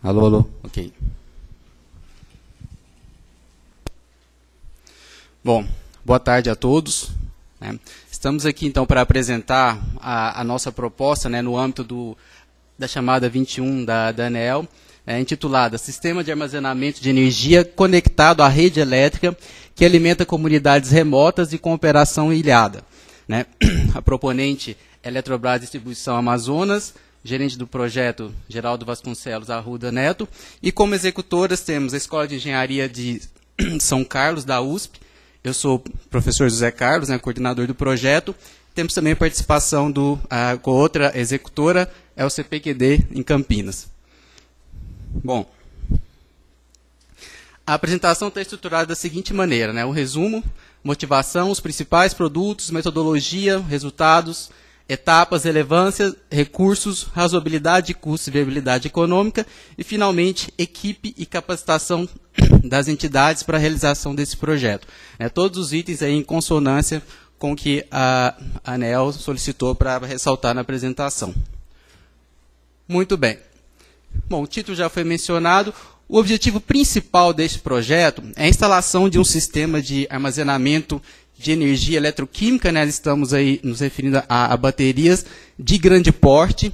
Alô, alô, ok. Bom, boa tarde a todos. Né? Estamos aqui então para apresentar a, a nossa proposta né, no âmbito do, da chamada 21 da, da ANEL, é, né, intitulada Sistema de Armazenamento de Energia Conectado à Rede Elétrica que Alimenta Comunidades Remotas e Cooperação Ilhada. Né? A proponente é Eletrobras Distribuição Amazonas, gerente do projeto Geraldo Vasconcelos Arruda Neto, e como executoras temos a Escola de Engenharia de São Carlos, da USP, eu sou o professor José Carlos, né, coordenador do projeto, temos também a participação do, a, com outra executora, é o CPQD, em Campinas. Bom, a apresentação está estruturada da seguinte maneira, né, o resumo, motivação, os principais produtos, metodologia, resultados, etapas, relevância, recursos, razoabilidade, custos e viabilidade econômica e, finalmente, equipe e capacitação das entidades para a realização desse projeto. É, todos os itens aí em consonância com o que a ANEL solicitou para ressaltar na apresentação. Muito bem. Bom, o título já foi mencionado. O objetivo principal deste projeto é a instalação de um sistema de armazenamento de energia eletroquímica, né? estamos aí nos referindo a, a baterias de grande porte,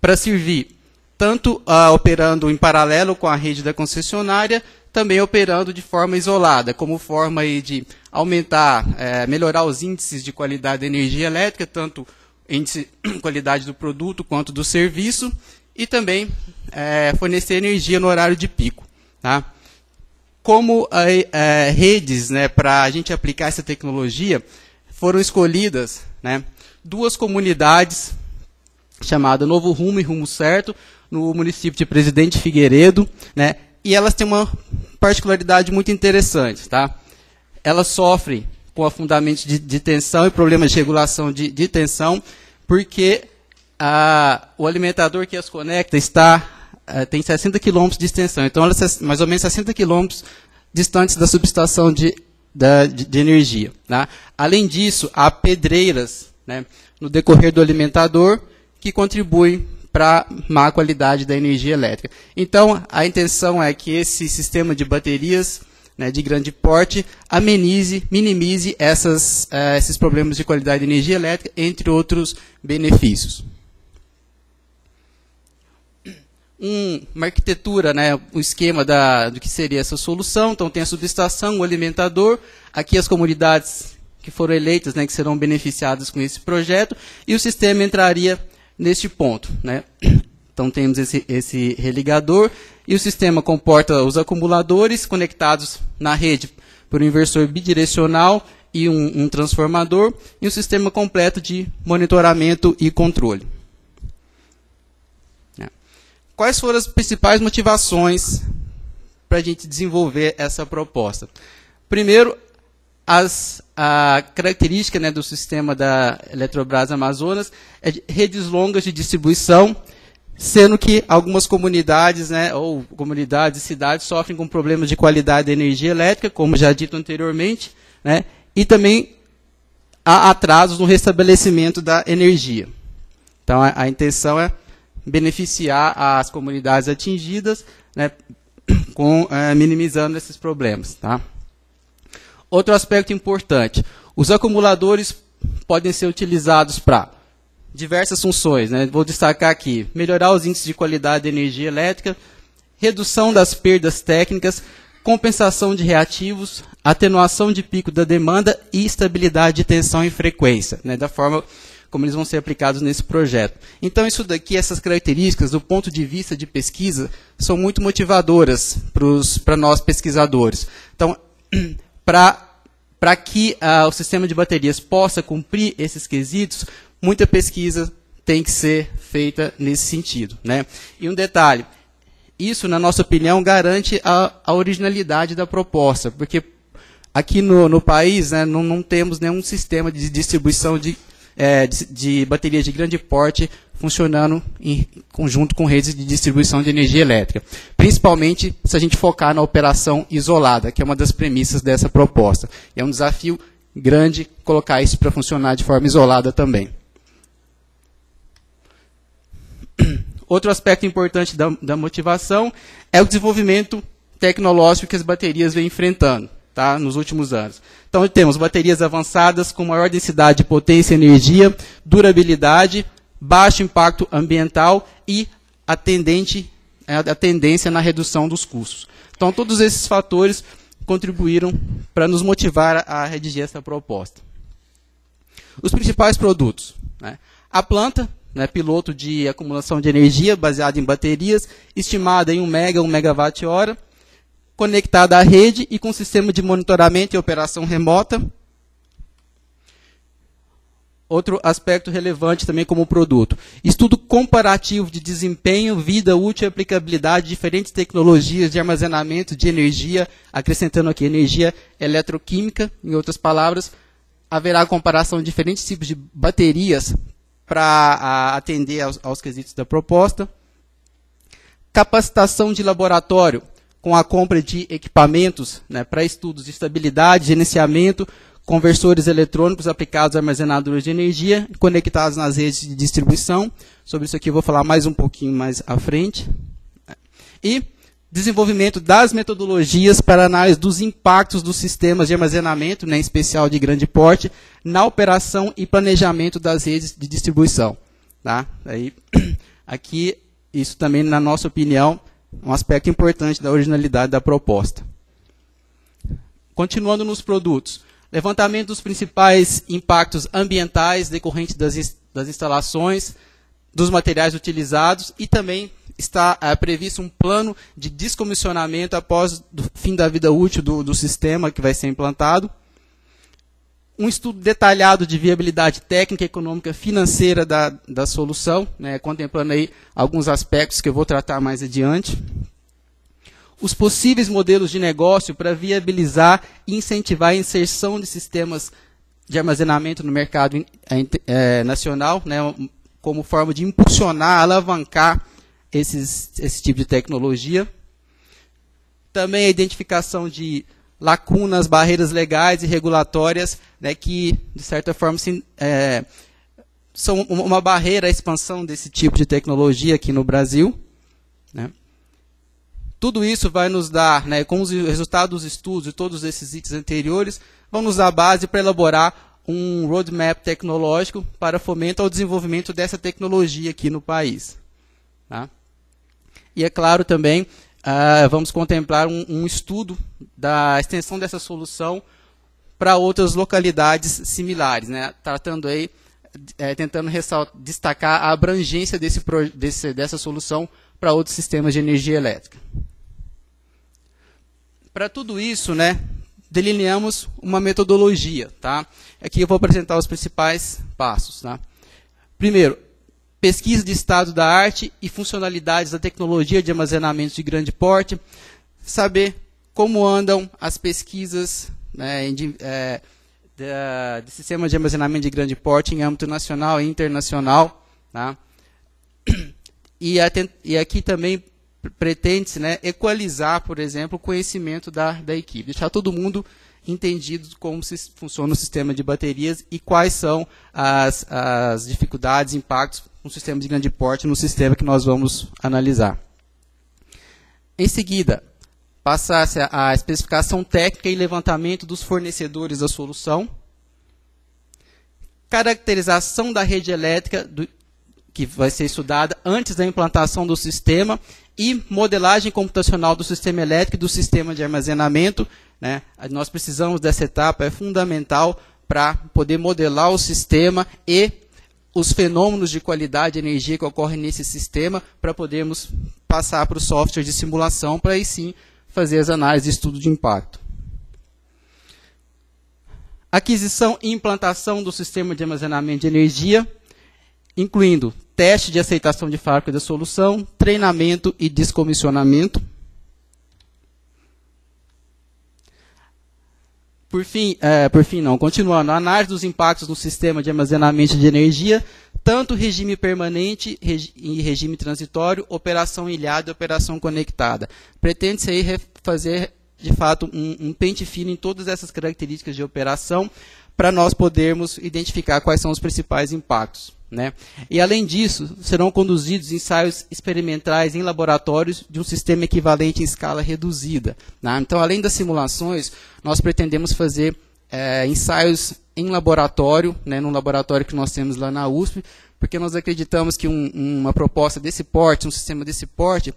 para servir tanto uh, operando em paralelo com a rede da concessionária, também operando de forma isolada, como forma aí de aumentar, é, melhorar os índices de qualidade da energia elétrica, tanto índice qualidade do produto quanto do serviço, e também é, fornecer energia no horário de pico. Tá? como é, redes né, para a gente aplicar essa tecnologia, foram escolhidas né, duas comunidades chamada Novo Rumo e Rumo Certo, no município de Presidente Figueiredo, né, e elas têm uma particularidade muito interessante. Tá? Elas sofrem com afundamento de, de tensão e problemas de regulação de, de tensão, porque o alimentador que as conecta está é, tem 60 quilômetros de extensão. Então, ela é mais ou menos 60 quilômetros distantes da subestação de, de, de energia. Tá? Além disso, há pedreiras né, no decorrer do alimentador que contribuem para má qualidade da energia elétrica. Então, a intenção é que esse sistema de baterias né, de grande porte amenize, minimize essas, é, esses problemas de qualidade de energia elétrica, entre outros benefícios um, uma arquitetura, né, um esquema da, do que seria essa solução. Então, tem a subestação, o alimentador, aqui as comunidades que foram eleitas, né, que serão beneficiadas com esse projeto, e o sistema entraria neste ponto. Né? Então, temos esse, esse religador, e o sistema comporta os acumuladores conectados na rede por um inversor bidirecional e um, um transformador, e um sistema completo de monitoramento e controle quais foram as principais motivações para a gente desenvolver essa proposta? Primeiro, as, a característica né, do sistema da Eletrobras Amazonas é de redes longas de distribuição, sendo que algumas comunidades, né, ou comunidades e cidades sofrem com problemas de qualidade da energia elétrica, como já dito anteriormente, né, e também há atrasos no restabelecimento da energia. Então, a, a intenção é beneficiar as comunidades atingidas, né, com, é, minimizando esses problemas. Tá? Outro aspecto importante: os acumuladores podem ser utilizados para diversas funções. Né? Vou destacar aqui: melhorar os índices de qualidade de energia elétrica, redução das perdas técnicas, compensação de reativos, atenuação de pico da demanda e estabilidade de tensão e frequência, né? da forma como eles vão ser aplicados nesse projeto. Então, isso daqui, essas características, do ponto de vista de pesquisa, são muito motivadoras para nós pesquisadores. Então, para que ah, o sistema de baterias possa cumprir esses quesitos, muita pesquisa tem que ser feita nesse sentido. Né? E um detalhe, isso, na nossa opinião, garante a, a originalidade da proposta, porque aqui no, no país né, não, não, temos nenhum sistema de distribuição de, é, de, de baterias de grande porte funcionando em conjunto com redes de distribuição de energia elétrica. Principalmente se a gente focar na operação isolada, que é uma das premissas dessa proposta. É um desafio grande colocar isso para funcionar de forma isolada também. Outro aspecto importante da, da motivação é o desenvolvimento tecnológico que as baterias vêm enfrentando tá, nos últimos anos. Então temos baterias avançadas com maior densidade de potência e energia, durabilidade, baixo impacto ambiental e a, tendente, é, a tendência na redução dos custos. Então todos esses fatores contribuíram para nos motivar a redigir essa proposta. Os principais produtos. Né? A planta, né, piloto de acumulação de energia baseada em baterias, estimada em 1 mega, 1 megawatt-hora, conectada à rede e com sistema de monitoramento e operação remota. Outro aspecto relevante também como produto. Estudo comparativo de desempenho, vida útil e aplicabilidade de diferentes tecnologias de armazenamento de energia, acrescentando aqui energia eletroquímica, em outras palavras, haverá comparação de diferentes tipos de baterias para atender aos, aos quesitos da proposta. Capacitação de laboratório, com a compra de equipamentos né, para estudos de estabilidade, gerenciamento, conversores eletrônicos aplicados a armazenadores de energia, conectados nas redes de distribuição. Sobre isso aqui eu vou falar mais um pouquinho mais à frente. E desenvolvimento das metodologias para análise dos impactos dos sistemas de armazenamento, né, em especial de grande porte, na operação e planejamento das redes de distribuição. Tá? Aí, aqui, isso também, na nossa opinião, um aspecto importante da originalidade da proposta. Continuando nos produtos. Levantamento dos principais impactos ambientais decorrentes das, das instalações, dos materiais utilizados e também está é, previsto um plano de descomissionamento após o fim da vida útil do, do sistema que vai ser implantado um estudo detalhado de viabilidade técnica, econômica, financeira da, da solução, né, contemplando aí alguns aspectos que eu vou tratar mais adiante. Os possíveis modelos de negócio para viabilizar e incentivar a inserção de sistemas de armazenamento no mercado é, nacional, né, como forma de impulsionar, alavancar esses, esse tipo de tecnologia. Também a identificação de lacunas, barreiras legais e regulatórias né, que, de certa forma, se, é, são uma barreira à expansão desse tipo de tecnologia aqui no Brasil. Né. Tudo isso vai nos dar, né, com os resultados dos estudos e todos esses itens anteriores, vão nos dar base para elaborar um roadmap tecnológico para fomento ao desenvolvimento dessa tecnologia aqui no país. Tá? E é claro também Uh, vamos contemplar um, um, estudo da extensão dessa solução para outras localidades similares, né? tratando aí, é, tentando destacar a abrangência desse, desse, dessa solução para outros sistemas de energia elétrica. Para tudo isso, né, delineamos uma metodologia. Tá? Aqui eu vou apresentar os principais passos. Tá? Primeiro, pesquisa de estado da arte e funcionalidades da tecnologia de armazenamento de grande porte, saber como andam as pesquisas né, é, de, é, de sistema de armazenamento de grande porte em âmbito nacional e internacional. Tá? E, e aqui também pretende-se né, equalizar, por exemplo, o conhecimento da, da equipe, deixar todo mundo entendido como funciona o sistema de baterias e quais são as, as dificuldades, impactos um sistema de grande porte no sistema que nós vamos analisar. Em seguida, passasse a especificação técnica e levantamento dos fornecedores da solução, caracterização da rede elétrica do, que vai ser estudada antes da implantação do sistema e modelagem computacional do sistema elétrico e do sistema de armazenamento né? Nós precisamos dessa etapa, é fundamental para poder modelar o sistema e os fenômenos de qualidade de energia que ocorrem nesse sistema para podermos passar para o software de simulação para aí sim fazer as análises de estudo de impacto. Aquisição e implantação do sistema de armazenamento de energia, incluindo teste de aceitação de fábrica da solução, treinamento e descomissionamento. Por fim, é, por fim não, continuando, a análise dos impactos no sistema de armazenamento de energia, tanto regime permanente regi e regime transitório, operação ilhada e operação conectada. Pretende-se aí fazer, de fato, um, um pente fino em todas essas características de operação, para nós podermos identificar quais são os principais impactos. Né? E além disso, serão conduzidos ensaios experimentais em laboratórios de um sistema equivalente em escala reduzida. Né? Então, além das simulações, nós pretendemos fazer é, ensaios em laboratório, né, num laboratório que nós temos lá na USP, porque nós acreditamos que um, uma proposta desse porte, um sistema desse porte,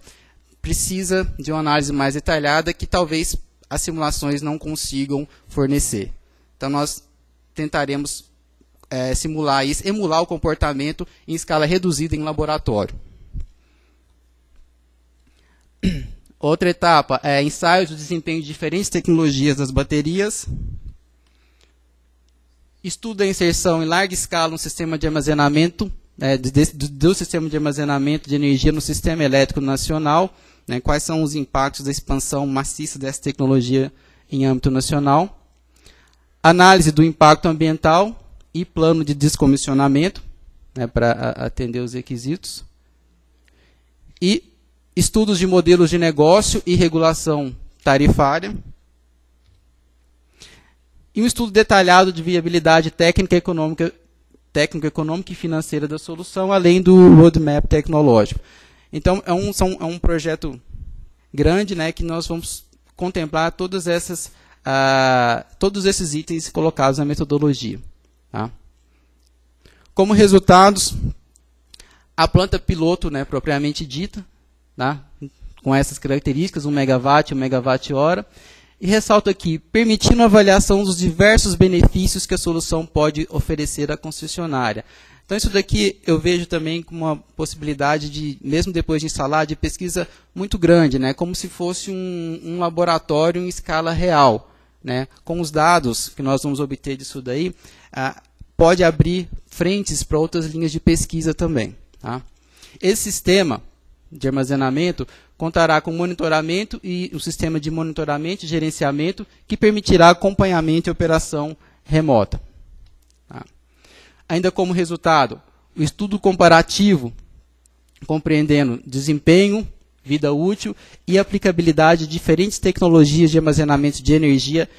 precisa de uma análise mais detalhada que talvez as simulações não consigam fornecer. Então, nós tentaremos é, simular isso, emular o comportamento em escala reduzida em laboratório. Outra etapa é ensaios do desempenho de diferentes tecnologias das baterias. Estudo da inserção em larga escala no sistema de armazenamento, é, né, do, do, sistema de armazenamento de energia no sistema elétrico nacional. Né, quais são os impactos da expansão maciça dessa tecnologia em âmbito nacional. Análise do impacto ambiental e plano de descomissionamento né, para atender os requisitos. E estudos de modelos de negócio e regulação tarifária. E um estudo detalhado de viabilidade técnica, econômica, técnica, econômica e financeira da solução, além do roadmap tecnológico. Então, é um, são, é um projeto grande né, que nós vamos contemplar todas essas, ah, todos esses itens colocados na metodologia. Tá? Como resultados, a planta piloto, né, propriamente dita, tá? com essas características, 1 megawatt, 1 megawatt hora, e ressalto aqui, permitindo a avaliação dos diversos benefícios que a solução pode oferecer à concessionária. Então, isso daqui eu vejo também como uma possibilidade de, mesmo depois de instalar, de pesquisa muito grande, né? como se fosse um, um laboratório em escala real né, com os dados que nós vamos obter disso daí, ah, pode abrir frentes para outras linhas de pesquisa também. Tá? Esse sistema de armazenamento contará com monitoramento e um sistema de monitoramento e gerenciamento que permitirá acompanhamento e operação remota. Tá? Ainda como resultado, o estudo comparativo, compreendendo desempenho, vida útil e aplicabilidade de diferentes tecnologias de armazenamento de energia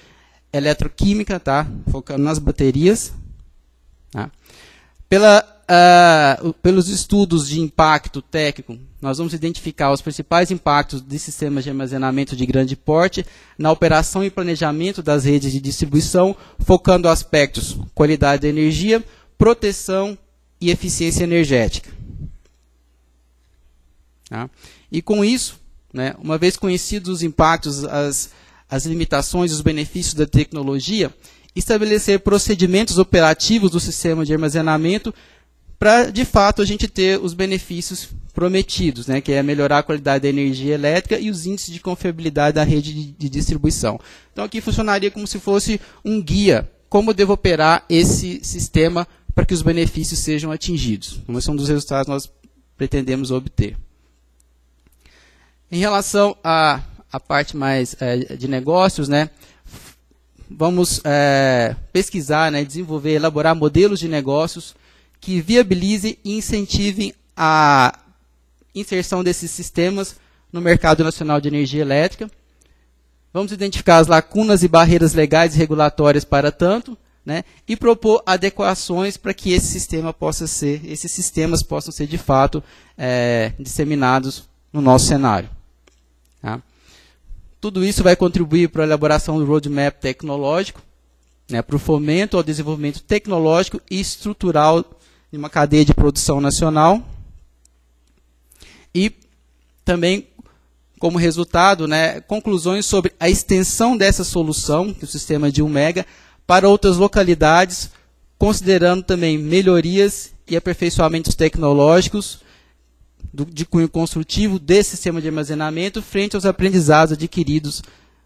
eletroquímica, tá? focando nas baterias. Tá? Pela, uh, pelos estudos de impacto técnico, nós vamos identificar os principais impactos de sistemas de armazenamento de grande porte na operação e planejamento das redes de distribuição, focando aspectos qualidade da energia, proteção e eficiência energética. Tá? E com isso, né, uma vez conhecidos os impactos, as, as limitações os benefícios da tecnologia, estabelecer procedimentos operativos do sistema de armazenamento para, de fato, a gente ter os benefícios prometidos, né, que é melhorar a qualidade da energia elétrica e os índices de confiabilidade da rede de, de distribuição. Então, aqui funcionaria como se fosse um guia, como devo operar esse sistema para que os benefícios sejam atingidos. Então, esse é um dos resultados que nós pretendemos obter. Em relação à a, a, parte mais é, de negócios, né, vamos é, pesquisar, né, desenvolver, elaborar modelos de negócios que viabilizem e incentivem a inserção desses sistemas no mercado nacional de energia elétrica. Vamos identificar as lacunas e barreiras legais e regulatórias para tanto, né, e propor adequações para que esse sistema possa ser, esses sistemas possam ser de fato é, disseminados no nosso cenário. Tá? Tudo isso vai contribuir para a elaboração do roadmap tecnológico, né, para o fomento ao desenvolvimento tecnológico e estrutural de uma cadeia de produção nacional. E também, como resultado, né, conclusões sobre a extensão dessa solução, é o sistema de 1 mega, para outras localidades, considerando também melhorias e aperfeiçoamentos tecnológicos do, de cunho construtivo desse sistema de armazenamento frente aos aprendizados adquiridos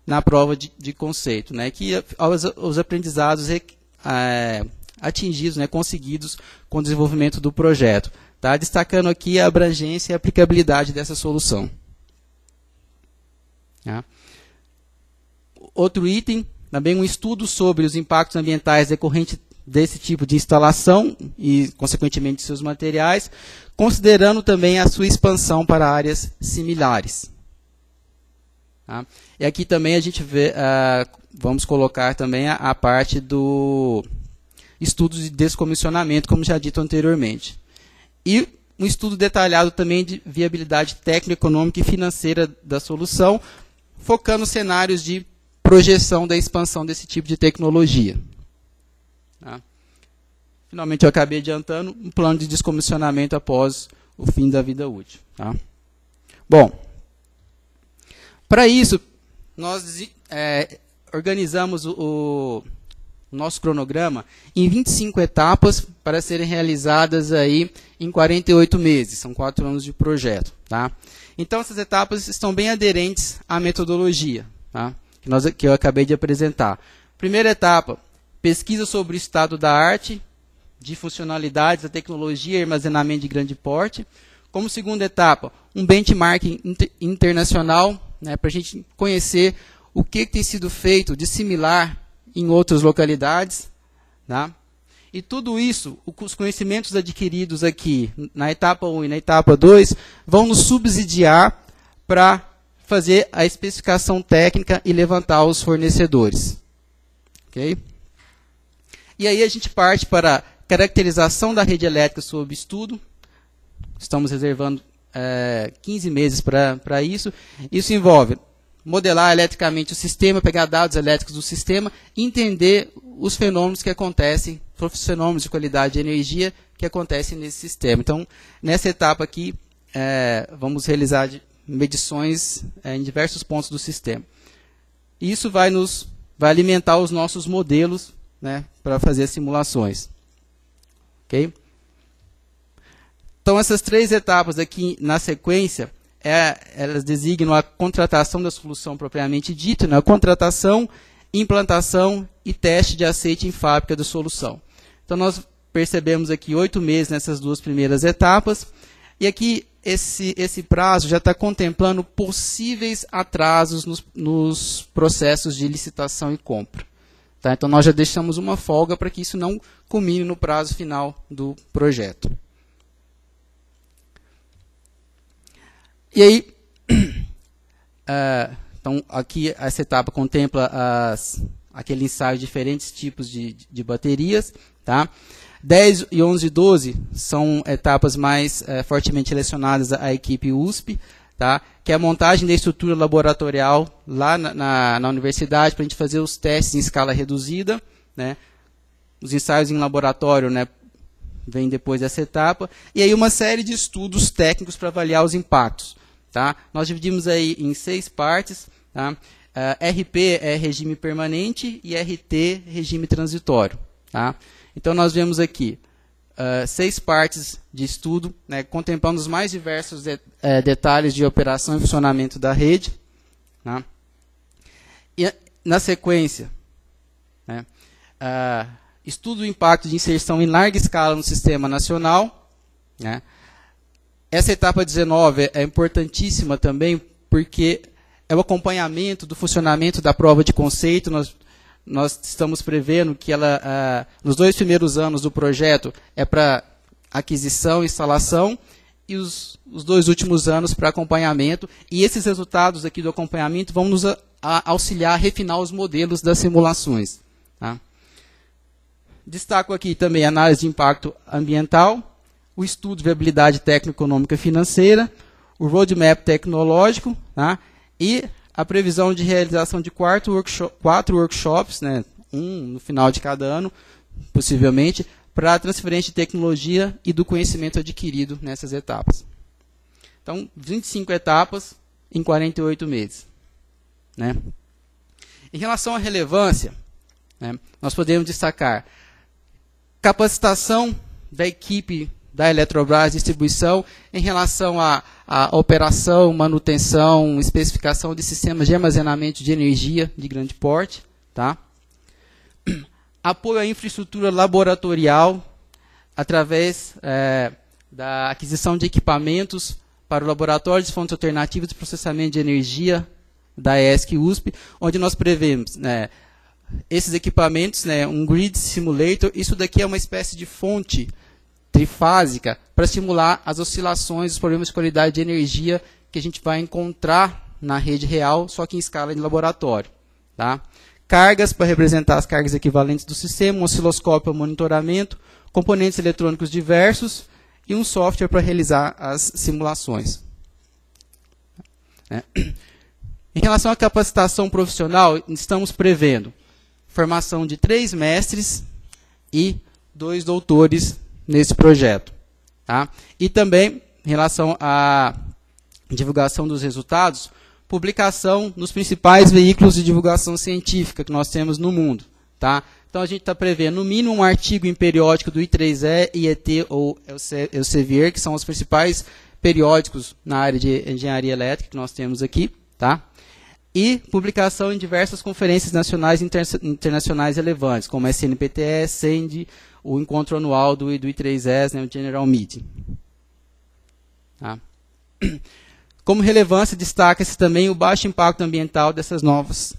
na prova de, de conceito, né? que aos, os aprendizados é, atingidos, né? conseguidos com o desenvolvimento do projeto. Tá? Destacando aqui a abrangência e a aplicabilidade dessa solução. Tá? Outro item, também um estudo sobre os impactos ambientais decorrentes desse tipo de instalação e, consequentemente, seus materiais, considerando também a sua expansão para áreas similares. Tá? E aqui também a gente vê, ah, vamos colocar também a, a parte do estudo de descomissionamento, como já dito anteriormente. E um estudo detalhado também de viabilidade técnica, econômica e financeira da solução, focando cenários de projeção da expansão desse tipo de tecnologia. Tá? Finalmente, eu acabei adiantando um plano de descomissionamento após o fim da vida útil. Tá? Bom, para isso, nós é, organizamos o, o nosso cronograma em 25 etapas para serem realizadas aí em 48 meses, são quatro anos de projeto. Tá? Então, essas etapas estão bem aderentes à metodologia tá? que, nós, que eu acabei de apresentar. Primeira etapa, pesquisa sobre o estado da arte de funcionalidades da tecnologia e armazenamento de grande porte. Como segunda etapa, um benchmarking inter internacional, né, para a gente conhecer o que, que, tem sido feito de similar em outras localidades. Tá? E tudo isso, os conhecimentos adquiridos aqui na etapa 1 e na etapa 2, vão nos subsidiar para fazer a especificação técnica e levantar os fornecedores. ok? E aí a gente parte para Caracterização da rede elétrica sob estudo. Estamos reservando é, 15 meses para isso. Isso envolve modelar eletricamente o sistema, pegar dados elétricos do sistema, entender os fenômenos que acontecem, os fenômenos de qualidade de energia que acontecem nesse sistema. Então, nessa etapa aqui, é, vamos realizar medições é, em diversos pontos do sistema. Isso vai, nos, vai alimentar os nossos modelos né, para fazer simulações ok? Então essas três etapas aqui na sequência, é, elas designam a contratação da solução propriamente dita, né? contratação, implantação e teste de aceite em fábrica da solução. Então nós percebemos aqui oito meses nessas duas primeiras etapas, e aqui esse, esse prazo já está contemplando possíveis atrasos nos, nos processos de licitação e compra. Tá? Então, nós já deixamos uma folga para que isso não culmine no prazo final do projeto. E aí, uh, então, aqui essa etapa contempla as, aquele ensaio de diferentes tipos de, de baterias. Tá? 10 e 11 e 12 são etapas mais uh, fortemente relacionadas à equipe USP, tá? que é a montagem da estrutura laboratorial lá na, na, na universidade, para a gente fazer os testes em escala reduzida, né? os ensaios em laboratório né? vem depois dessa etapa, e aí uma série de estudos técnicos para avaliar os impactos. Tá? Nós dividimos aí em seis partes, tá? Uh, é, RP é regime permanente e RT, regime transitório. Tá? Então, nós vemos aqui ah, seis partes de estudo, né, contemplando os mais diversos de, eh, detalhes de operação e funcionamento da rede. Né? E, na sequência, né, uh, estudo do impacto de inserção em larga escala no sistema nacional. Né? Essa etapa 19 é importantíssima também, porque é o acompanhamento do funcionamento da prova de conceito. Nós nós estamos prevendo que ela, ah, nos dois primeiros anos do projeto é para aquisição, instalação e os, os dois últimos anos para acompanhamento. E esses resultados aqui do acompanhamento vão nos a, a auxiliar a refinar os modelos das simulações. Tá? Destaco aqui também a análise de impacto ambiental, o estudo de viabilidade técnico-econômica financeira, o roadmap tecnológico tá? e a previsão de realização de quatro, workshop, quatro workshops, né, um no final de cada ano, possivelmente, para transferência de tecnologia e do conhecimento adquirido nessas etapas. Então, 25 etapas em 48 meses. Né? Em relação à relevância, né, nós podemos destacar capacitação da equipe da Eletrobras Distribuição em relação à, à operação, manutenção, especificação de sistemas de armazenamento de energia de grande porte. Tá? Apoio à infraestrutura laboratorial através é, da aquisição de equipamentos para o Laboratório de Fontes Alternativas de Processamento de Energia da ESC USP, onde nós prevemos né, esses equipamentos, né, um grid simulator, isso daqui é uma espécie de fonte trifásica para simular as oscilações, os problemas de qualidade de energia que a gente vai encontrar na rede real, só que em escala de laboratório. Tá? Cargas para representar as cargas equivalentes do sistema, um osciloscópio para é monitoramento, componentes eletrônicos diversos e um software para realizar as simulações. É. Em relação à capacitação profissional, estamos prevendo formação de três mestres e dois doutores nesse projeto. Tá? E também, em relação à divulgação dos resultados, publicação nos principais veículos de divulgação científica que nós temos no mundo. Tá? Então, a gente está prevendo, no mínimo, um artigo em periódico do I3E, IET ou Elsevier, que são os principais periódicos na área de engenharia elétrica que nós temos aqui. Tá? e publicação em diversas conferências nacionais e internacionais relevantes, como a SNPTE, SEND, o encontro anual do, do I3S, né, o General Meeting. Tá? Como relevância, destaca-se também o baixo impacto ambiental dessas novas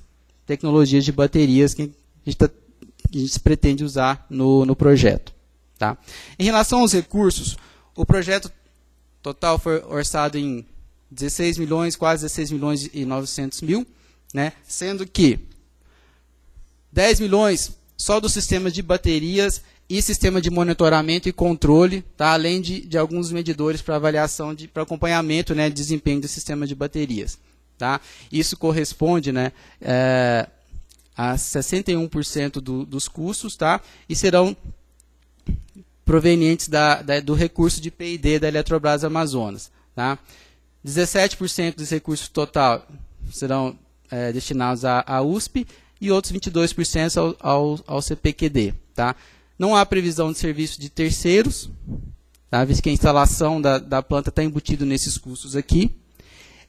tecnologias de baterias que a gente, tá, a gente pretende usar no, no projeto. Tá? Em relação aos recursos, o projeto total foi orçado em 16 milhões, quase 16 milhões e 900 mil, né? sendo que 10 milhões só dos sistemas de baterias e sistema de monitoramento e controle, tá? além de, de alguns medidores para avaliação, de, para acompanhamento né, de desempenho do sistema de baterias. Tá? Isso corresponde né, é, a 61% do, dos custos tá? e serão provenientes da, da, do recurso de P&D da Eletrobras Amazonas. Tá? 17% desse recurso total serão é, destinados à, USP e outros 22% ao, ao, ao CPQD. Tá? Não há previsão de serviço de terceiros, tá? visto que a instalação da, da planta está embutido nesses custos aqui.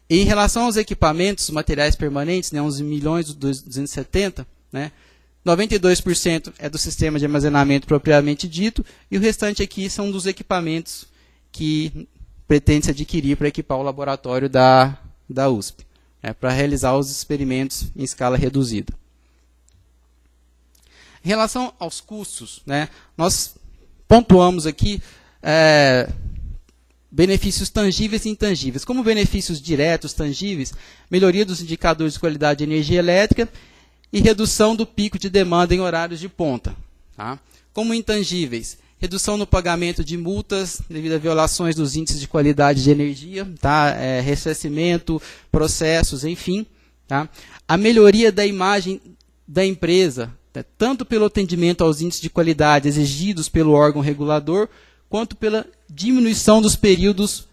E em relação aos equipamentos, materiais permanentes, né, 11 milhões 270, né, 92% é do sistema de armazenamento propriamente dito, e o restante aqui são dos equipamentos que pretende se adquirir para equipar o laboratório da, da USP, né, para realizar os experimentos em escala reduzida. Em relação aos custos, né, nós pontuamos aqui é, benefícios tangíveis e intangíveis. Como benefícios diretos, tangíveis, melhoria dos indicadores de qualidade de energia elétrica e redução do pico de demanda em horários de ponta. Tá? Como intangíveis, redução no pagamento de multas devido a violações dos índices de qualidade de energia, tá? É, ressarcimento, processos, enfim. Tá? A melhoria da imagem da empresa né, tanto pelo atendimento aos índices de qualidade exigidos pelo órgão regulador, quanto pela diminuição dos períodos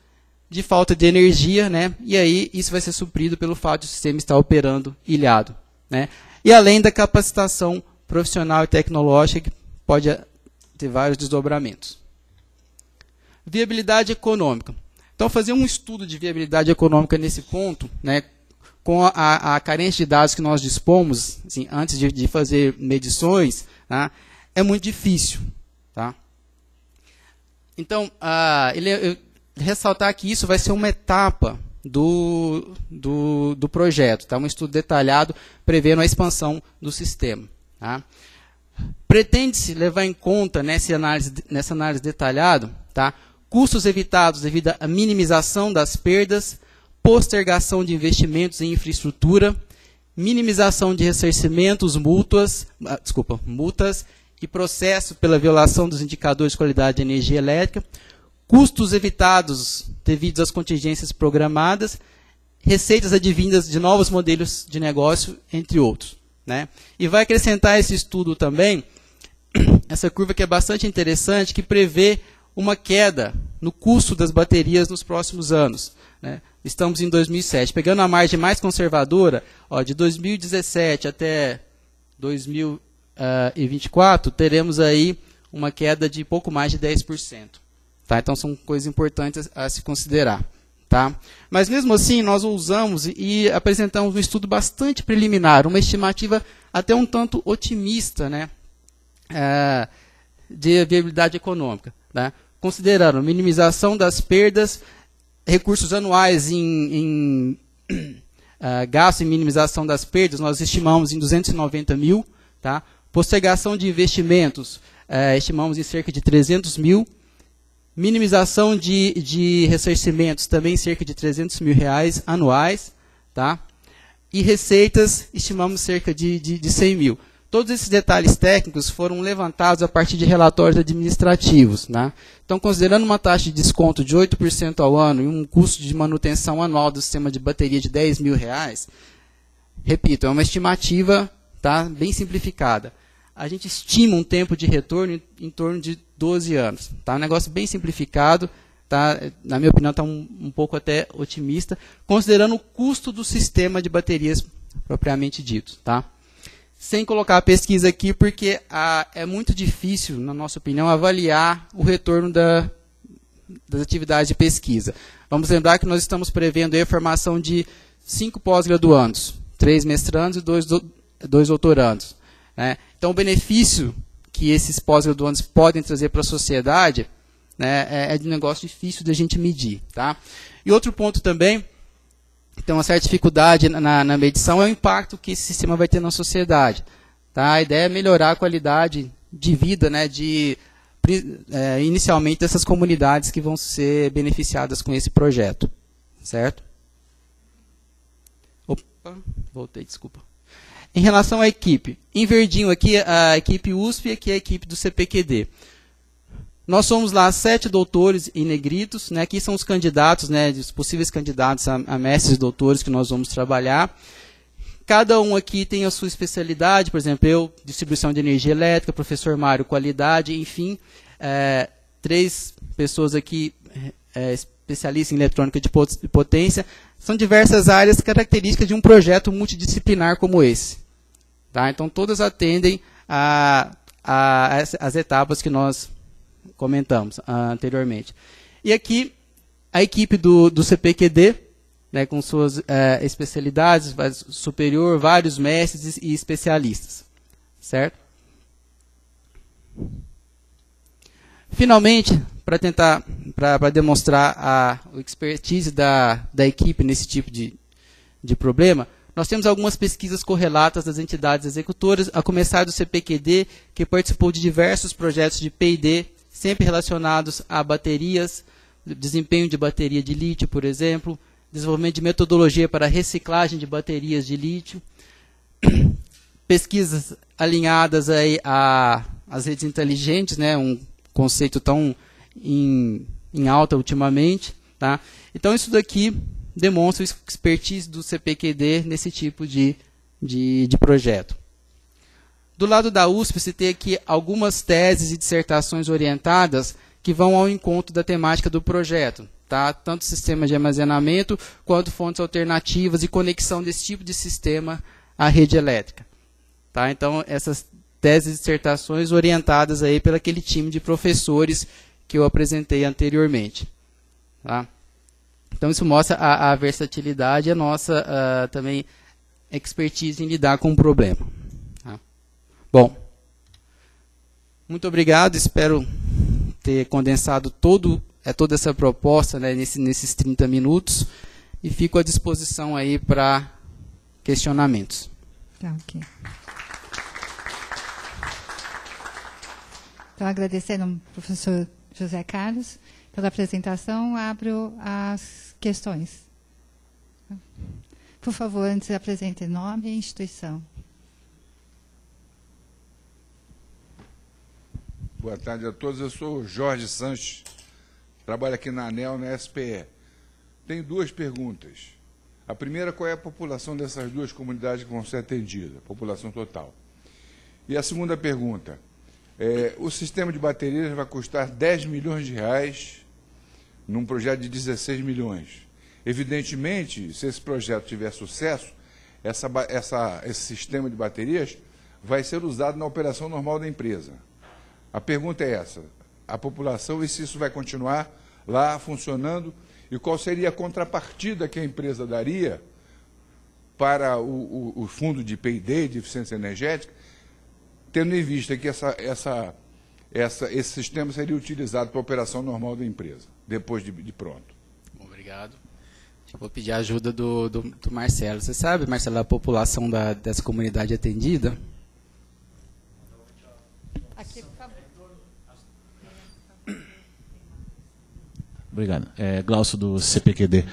de falta de energia, né? e aí isso vai ser suprido pelo fato de o sistema estar operando ilhado. Né? E além da capacitação profissional e tecnológica, que pode ter vários desdobramentos. Viabilidade econômica. Então, fazer um estudo de viabilidade econômica nesse ponto, né, com a, a carência de dados que nós dispomos, assim, antes de, de, fazer medições, tá, é muito difícil. Tá? Então, ah, ele, eu, ressaltar que isso vai ser uma etapa do, do, do, projeto, tá? um estudo detalhado prevendo a expansão do sistema. Tá? Pretende-se levar em conta nessa análise, nessa análise detalhada tá? custos evitados devido à minimização das perdas, postergação de investimentos em infraestrutura, minimização de ressarcimentos, multas, ah, desculpa, multas e processo pela violação dos indicadores de qualidade de energia elétrica, custos evitados devido às contingências programadas, receitas advindas de novos modelos de negócio, entre outros. Né? E vai acrescentar esse estudo também, essa curva que é bastante interessante, que prevê uma queda no custo das baterias nos próximos anos. Né? Estamos em 2007. Pegando a margem mais conservadora, ó, de 2017 até 2024, ah, teremos aí uma queda de pouco mais de 10%. Tá? Então são coisas importantes a se considerar. Tá? Mas mesmo assim, nós usamos e apresentamos um estudo bastante preliminar, uma estimativa até um tanto otimista né? É, de viabilidade econômica. Né? Considerando minimização das perdas recursos anuais em, em uh, gasto e minimização das perdas, nós estimamos em 290 mil. Tá? Postergação de investimentos, uh, estimamos em cerca de 300 mil. Minimização de, de ressarcimentos, também cerca de 300 mil reais anuais. Tá? E receitas, estimamos cerca de, de, de 100 mil. Todos esses detalhes técnicos foram levantados a partir de relatórios administrativos. Né? Então, considerando uma taxa de desconto de 8% ao ano e um custo de manutenção anual do sistema de bateria de 10 mil reais, repito, é uma estimativa tá? bem simplificada. A gente estima um tempo de retorno em torno de 12 anos. Tá? Um negócio bem simplificado, tá? na minha opinião está um, um pouco até otimista, considerando o custo do sistema de baterias propriamente dito. Tá? sem colocar a pesquisa aqui, porque ah, é muito difícil, na nossa opinião, avaliar o retorno da, das atividades de pesquisa. Vamos lembrar que nós estamos prevendo a formação de cinco pós-graduandos, três mestrandos e dois, do, dois doutorandos. Né? Então, o benefício que esses pós-graduandos podem trazer para a sociedade né, é, é de um negócio difícil de a gente medir. Tá? E outro ponto também que tem uma certa dificuldade na, na medição é o impacto que esse sistema vai ter na sociedade. Tá? A ideia é melhorar a qualidade de vida né, de, é, inicialmente dessas comunidades que vão ser beneficiadas com esse projeto. Certo? Opa, voltei, desculpa. Em relação à equipe, em verdinho aqui a equipe USP e aqui a equipe do CPQD. Nós somos lá sete doutores em negritos, né? Aqui são os candidatos, né? Os possíveis candidatos a, a mestres doutores que nós vamos trabalhar. Cada um aqui tem a sua especialidade, por exemplo, eu, distribuição de energia elétrica, professor Mário, qualidade, enfim. É, três pessoas aqui é, especialistas em eletrônica de potência. São diversas áreas características de um projeto multidisciplinar como esse. Tá? Então, todas atendem a, a, as etapas que nós comentamos ah, anteriormente. E aqui, a equipe do, do CPQD, né, com suas é, especialidades, superior, vários mestres e especialistas. Certo? Finalmente, para tentar, para demonstrar a, a expertise da, da equipe nesse tipo de, de problema, nós temos algumas pesquisas correlatas das entidades executoras, a começar do CPQD, que participou de diversos projetos de P&D sempre relacionados a baterias, desempenho de bateria de lítio, por exemplo, desenvolvimento de metodologia para reciclagem de baterias de lítio, pesquisas alinhadas aí a as redes inteligentes, né, um conceito tão em, em alta ultimamente, tá? Então isso daqui demonstra o expertise do CPQD nesse tipo de, de, de projeto. Do lado da USP, você tem aqui algumas teses e dissertações orientadas que vão ao encontro da temática do projeto. Tá? Tanto sistemas de armazenamento quanto fontes alternativas e conexão desse tipo de sistema à rede elétrica. Tá? Então, essas teses e dissertações orientadas aí pelo aquele time de professores que eu apresentei anteriormente. Tá? Então, isso mostra a, a versatilidade e a nossa uh, também expertise em lidar com o problema. Bom, muito obrigado. Espero ter condensado todo, é, toda essa proposta né, nesse, nesses 30 minutos e fico à disposição aí para questionamentos. Tá, ok. Então, agradecendo ao professor José Carlos pela apresentação, abro as questões. Por favor, antes apresente nome e instituição. Boa tarde a todos. Eu sou o Jorge Sanches, trabalho aqui na ANEL, na SPE. Tenho duas perguntas. A primeira, qual é a população dessas duas comunidades que vão ser atendidas, população total? E a segunda pergunta, é, o sistema de baterias vai custar 10 milhões de reais num projeto de 16 milhões. Evidentemente, se esse projeto tiver sucesso, essa, essa, esse sistema de baterias vai ser usado na operação normal da empresa. A pergunta é essa: a população e se isso vai continuar lá funcionando e qual seria a contrapartida que a empresa daria para o, o, o fundo de P&D, de eficiência energética, tendo em vista que essa, essa, essa, esse sistema seria utilizado para a operação normal da empresa, depois de, de pronto. Obrigado. Vou pedir a ajuda do, do, do, Marcelo. Você sabe, Marcelo, a população da, dessa comunidade atendida? Obrigado. É, Glaucio, do CPQD.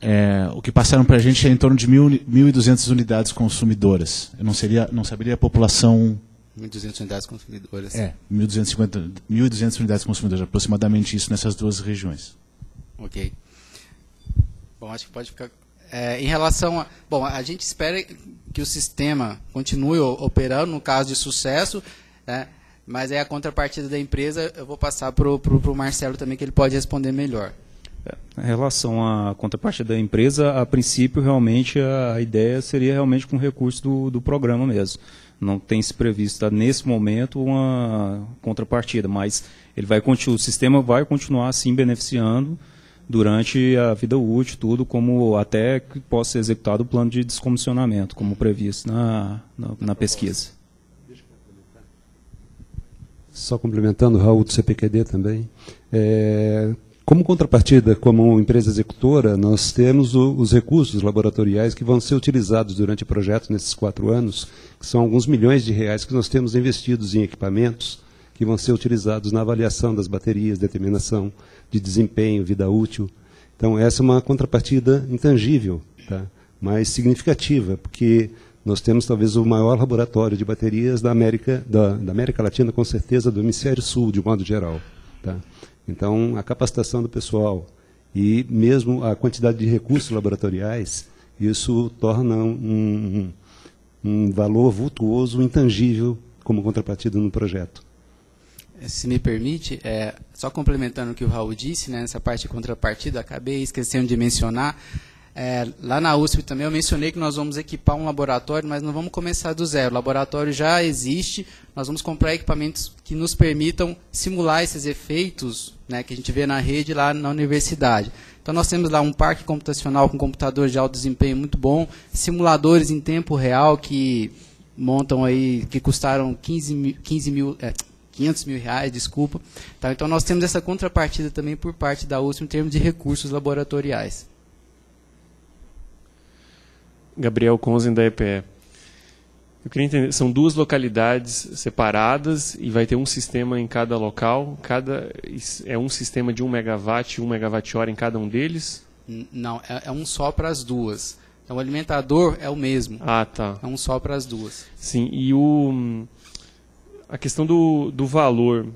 É, o que passaram para a gente é em torno de 1.200 unidades consumidoras. Eu não, seria, não saberia a população 1.200 unidades consumidoras. É, 1.200 unidades consumidoras, aproximadamente isso nessas duas regiões. Ok. Bom, acho que pode ficar. É, em relação a. Bom, a gente espera que o sistema continue operando no caso de sucesso. Né? Mas é a contrapartida da empresa eu vou passar para o Marcelo também, que ele pode responder melhor. É, em relação à contrapartida da empresa, a princípio, realmente, a ideia seria realmente com recurso do, do programa mesmo. Não tem se prevista, nesse momento, uma contrapartida, mas ele vai, o sistema vai continuar, assim beneficiando durante a vida útil, tudo, como até que possa ser executado o plano de descomissionamento, como previsto na, na, na pesquisa. Só complementando, Raul, do CPQD também. É, como contrapartida, como empresa executora, nós temos o, os recursos laboratoriais que vão ser utilizados durante o projeto nesses quatro anos, que são alguns milhões de reais que nós temos investidos em equipamentos que vão ser utilizados na avaliação das baterias, determinação de desempenho, vida útil. Então, essa é uma contrapartida intangível, tá? mas significativa, porque nós temos talvez o maior laboratório de baterias da América, da, da América Latina, com certeza, do hemisfério sul, de modo geral. Tá? Então, a capacitação do pessoal e mesmo a quantidade de recursos laboratoriais, isso torna um, um, valor vultuoso, intangível, como contrapartida no projeto. É, se me permite, é, só complementando o que o Raul disse, né, nessa parte de contrapartida, acabei esquecendo de mencionar é, lá na USP também eu mencionei que nós vamos equipar um laboratório, mas não vamos começar do zero. O laboratório já existe, nós vamos comprar equipamentos que nos permitam simular esses efeitos né, que a gente vê na rede lá na universidade. Então nós temos lá um parque computacional com computadores de alto desempenho muito bom, simuladores em tempo real que montam aí, que custaram 15 mil, 15 mil é, 500 mil reais, desculpa. Tá, então nós temos essa contrapartida também por parte da USP em termos de recursos laboratoriais. Gabriel Konzen da EPE. Eu queria entender, são duas localidades separadas e vai ter um sistema em cada local? Cada é um sistema de 1 megawatt, 1 megawatt-hora em cada um deles? Não, é, é um só para as duas. Então, o alimentador é o mesmo. Ah, tá. É um só para as duas. Sim, e o a questão do, do valor,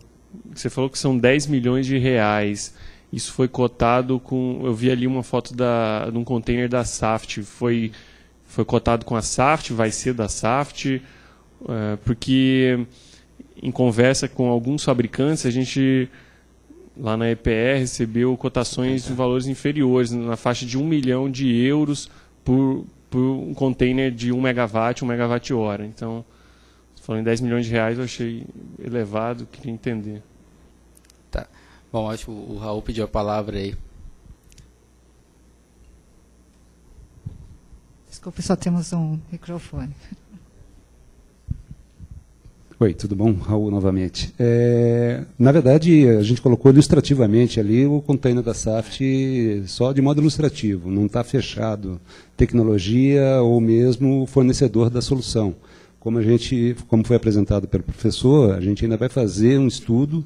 você falou que são 10 milhões de reais. Isso foi cotado com. Eu vi ali uma foto da, de um container da Saft. Foi foi cotado com a SAFT, vai ser da SAFT, eh, porque em conversa com alguns fabricantes, a gente lá na EPR recebeu cotações de valores inferiores, na faixa de 1 milhão de euros por, por um container de 1 megawatt, 1 megawatt hora. Então, falando em 10 milhões de reais, eu achei elevado, queria entender. Tá. Bom, acho que o Raul pediu a palavra aí Desculpe, só temos um microfone. Oi, tudo bom? Raul novamente. É, na verdade, a gente colocou ilustrativamente ali o container da SAFT só de modo ilustrativo, não está fechado tecnologia ou mesmo fornecedor da solução. Como, a gente, como foi apresentado pelo professor, a gente ainda vai fazer um estudo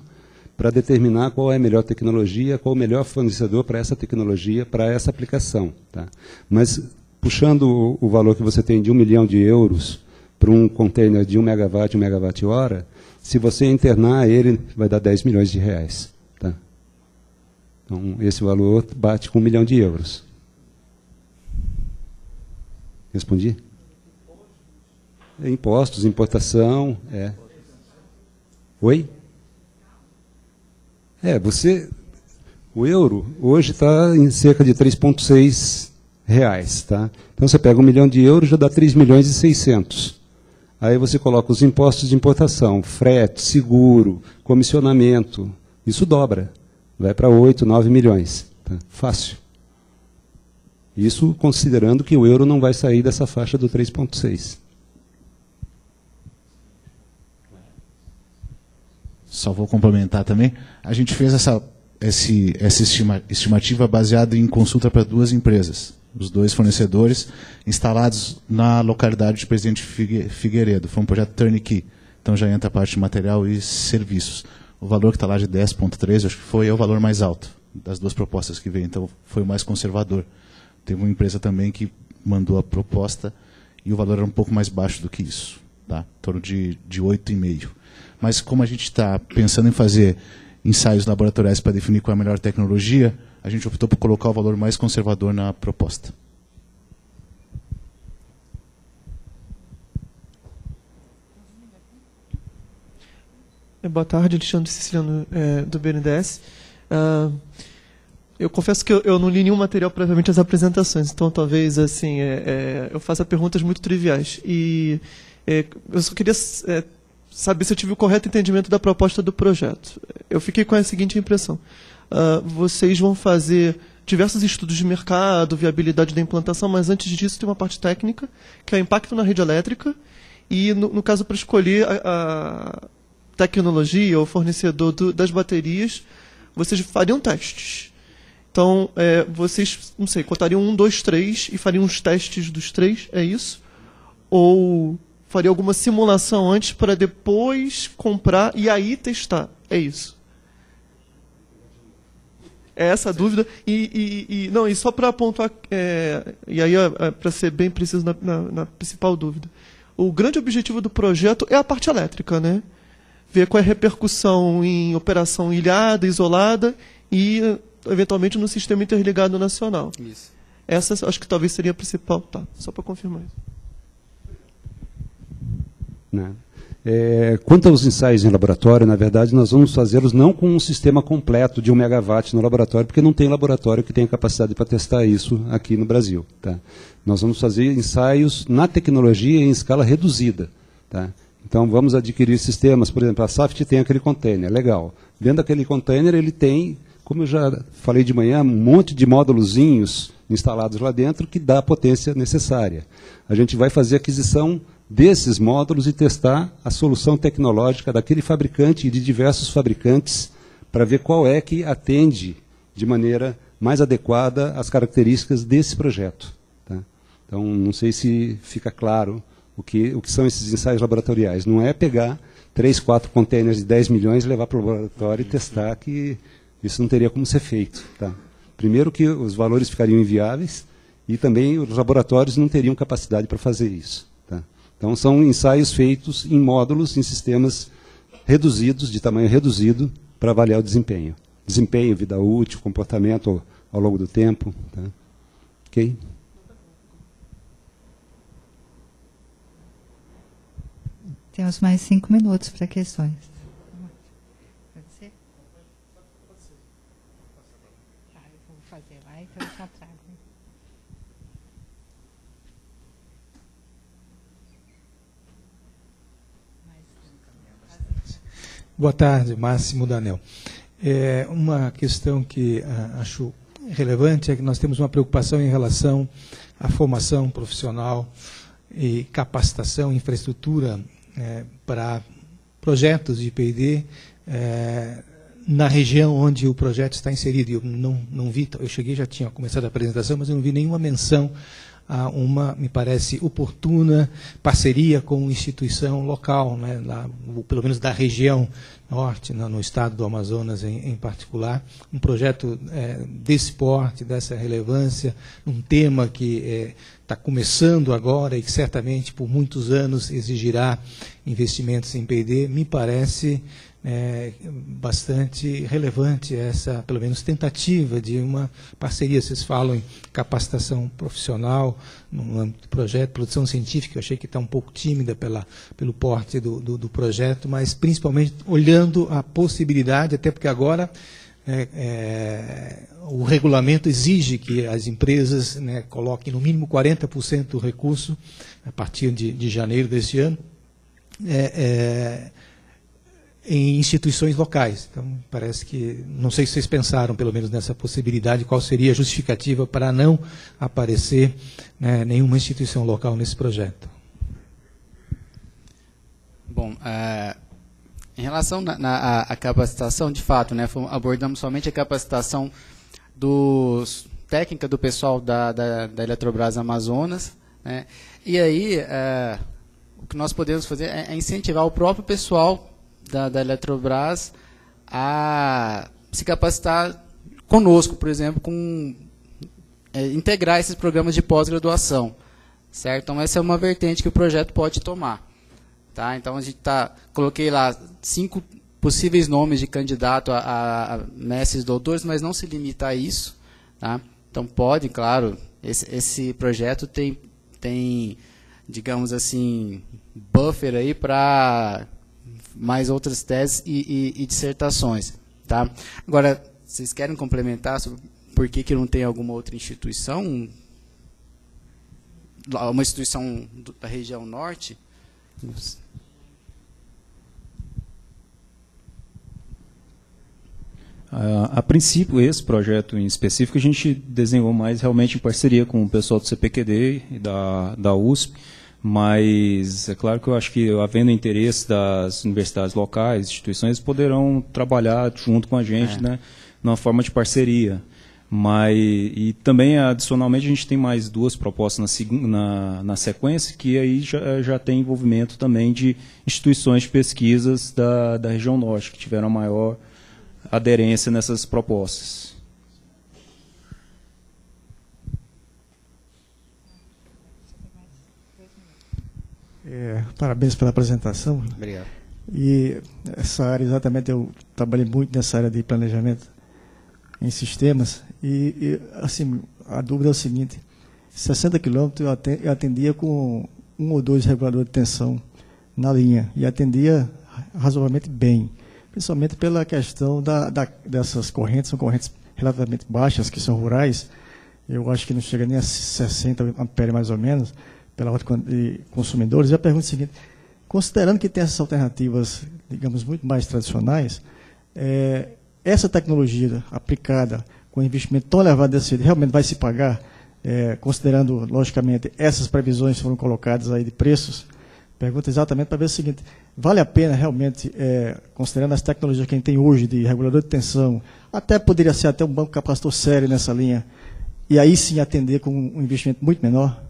para determinar qual é a melhor tecnologia, qual o melhor fornecedor para essa tecnologia, para essa aplicação. Tá? Mas puxando o valor que você tem de um milhão de euros para um container de um megawatt, um megawatt hora, se você internar ele, vai dar 10 milhões de reais. Tá? Então, esse valor bate com um milhão de euros. Respondi? Impostos, importação, é. Oi? É, você... O euro hoje está em cerca de 3,6 reais. Tá? Então você pega um milhão de euros, já dá 3 milhões e 600. Aí você coloca os impostos de importação, frete, seguro, comissionamento. Isso dobra. Vai para 8, 9 milhões. Tá? Fácil. Isso considerando que o euro não vai sair dessa faixa do 3,6. Só vou complementar também. A gente fez essa, esse, essa estimativa baseada em consulta para duas empresas os dois fornecedores, instalados na localidade de Presidente Figueiredo. Foi um projeto turnkey, então já entra a parte de material e serviços. O valor que está lá de 10,13, acho que foi é o valor mais alto das duas propostas que veio, então foi o mais conservador. Teve uma empresa também que mandou a proposta e o valor era um pouco mais baixo do que isso, tá? em torno de, de 8,5. Mas como a gente está pensando em fazer ensaios laboratoriais para definir qual é a melhor tecnologia, a gente optou por colocar o valor mais conservador na proposta. É, boa tarde, Alexandre Siciliano, é, do BNDES. Uh, ah, eu confesso que eu, eu, não li nenhum material previamente às apresentações, então talvez assim é, é, eu faça perguntas muito triviais. E é, eu só queria é, saber se eu tive o correto entendimento da proposta do projeto. Eu fiquei com a seguinte impressão uh, vocês vão fazer diversos estudos de mercado, viabilidade da implantação, mas antes disso tem uma parte técnica, que é o impacto na rede elétrica, e no, no caso para escolher a, a, tecnologia ou fornecedor do, das baterias, vocês fariam testes. Então, é, vocês, não sei, contariam um, dois, três e fariam os testes dos três, é isso? Ou faria alguma simulação antes para depois comprar e aí testar, é isso? É essa dúvida. E, e, e, não, e só para apontar é, e aí é, para ser bem preciso na, na, na, principal dúvida. O grande objetivo do projeto é a parte elétrica, né? Ver qual é a repercussão em operação ilhada, isolada e, eventualmente, no sistema interligado nacional. Isso. Essa acho que talvez seria a principal. Tá, só para confirmar isso. Não. Né? É, quanto aos ensaios em laboratório, na verdade, nós vamos fazê-los não com um sistema completo de 1 megawatt no laboratório, porque não tem laboratório que tenha capacidade para testar isso aqui no Brasil. Tá? Nós vamos fazer ensaios na tecnologia em escala reduzida. Tá? Então, vamos adquirir sistemas, por exemplo, a Saft tem aquele container, legal. Dentro daquele container, ele tem, como eu já falei de manhã, um monte de módulozinhos instalados lá dentro que dá a potência necessária. A gente vai fazer aquisição desses módulos e testar a solução tecnológica daquele fabricante e de diversos fabricantes para ver qual é que atende de maneira mais adequada às características desse projeto. Tá? Então, não sei se fica claro o que, o que são esses ensaios laboratoriais. Não é pegar três, quatro contêineres de 10 milhões, levar para o laboratório e testar que isso não teria como ser feito. Tá? Primeiro que os valores ficariam inviáveis e também os laboratórios não teriam capacidade para fazer isso. Então, são ensaios feitos em módulos, em sistemas reduzidos, de tamanho reduzido, para avaliar o desempenho. Desempenho, vida útil, comportamento ao, longo do tempo. Tá? Ok? Temos mais cinco minutos para questões. Boa tarde, Máximo Danel. É, uma questão que ah, acho relevante é que nós temos uma preocupação em relação à formação profissional e capacitação, infraestrutura é, para projetos de P&D é, na região onde o projeto está inserido. Eu não, não vi, eu cheguei já tinha começado a apresentação, mas eu não vi nenhuma menção a uma, me parece, oportuna parceria com uma instituição local, né, lá, pelo menos da região norte, no, né, no estado do Amazonas em, em particular. Um projeto é, desse porte, dessa relevância, um tema que está é, tá começando agora e que certamente por muitos anos exigirá investimentos em PD, me parece é, bastante relevante essa, pelo menos, tentativa de uma parceria. Vocês falam em capacitação profissional, no âmbito do projeto, produção científica, eu achei que está um pouco tímida pela, pelo porte do, do, do, projeto, mas principalmente olhando a possibilidade, até porque agora é, é, o regulamento exige que as empresas né, coloquem no mínimo 40% do recurso a partir de, de janeiro deste ano. É, é em instituições locais. Então, parece que, não sei se vocês pensaram, pelo menos, nessa possibilidade, qual seria a justificativa para não aparecer né, nenhuma instituição local nesse projeto. Bom, é, em relação à capacitação, de fato, né, abordamos somente a capacitação dos, técnica do pessoal da, da, da Eletrobras Amazonas. Né, e aí, é, o que nós podemos fazer é, é incentivar o próprio pessoal da, da Eletrobras a se capacitar conosco, por exemplo, com é, integrar esses programas de pós-graduação, certo? Então essa é uma vertente que o projeto pode tomar, tá? Então a gente tá coloquei lá cinco possíveis nomes de candidato a, a, a mestres doutores, mas não se limita a isso, tá? Então pode, claro, esse, esse projeto tem tem digamos assim buffer aí para mais outras teses e, e, e dissertações. Tá? Agora, vocês querem complementar sobre por que, que não tem alguma outra instituição? Uma instituição do, da região norte? A, princípio, esse projeto em específico, a gente desenhou mais realmente em parceria com o pessoal do CPQD e da, da USP, mas é claro que eu acho que, havendo interesse das universidades locais, instituições, poderão trabalhar junto com a gente, é. né, numa forma de parceria. Mas, e também, adicionalmente, a gente tem mais duas propostas na, na, na sequência, que aí já, já tem envolvimento também de instituições de pesquisas da, da região norte, que tiveram a maior aderência nessas propostas. É, parabéns pela apresentação. Obrigado. E essa área, exatamente, eu trabalhei muito nessa área de planejamento em sistemas. E, e assim, a dúvida é o seguinte: 60 quilômetros eu atendia com um ou dois reguladores de tensão na linha e atendia razoavelmente bem, principalmente pela questão da, da, dessas correntes, são correntes relativamente baixas, que são rurais, eu acho que não chega nem a 60 amperes mais ou menos, pela Ordem de Consumidores, e a pergunta é a seguinte, considerando que tem essas alternativas, digamos, muito mais tradicionais, é, essa tecnologia aplicada com investimento tão elevado desse realmente vai se pagar, é, considerando, logicamente, essas previsões que foram colocadas aí de preços? Pergunta exatamente para ver o seguinte, vale a pena realmente, é, considerando as tecnologias que a gente tem hoje de regulador de tensão, até poderia ser até um banco capacitor sério nessa linha, e aí sim atender com um investimento muito menor?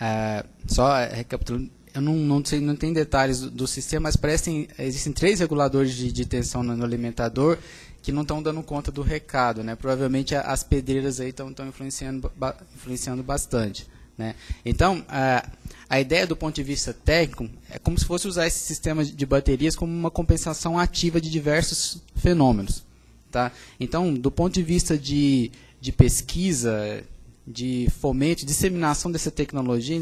É, só é, recapitulando, eu não, não, sei, não tenho detalhes do, do sistema, mas parecem, existem três reguladores de, de tensão no, no alimentador que não estão dando conta do recado, né? Provavelmente as pedreiras aí estão influenciando, ba, influenciando bastante, né? Então, a, é, a ideia do ponto de vista técnico é como se fosse usar esse sistema de baterias como uma compensação ativa de diversos fenômenos, tá? Então, do ponto de vista de, de pesquisa, de fomento, disseminação dessa tecnologia,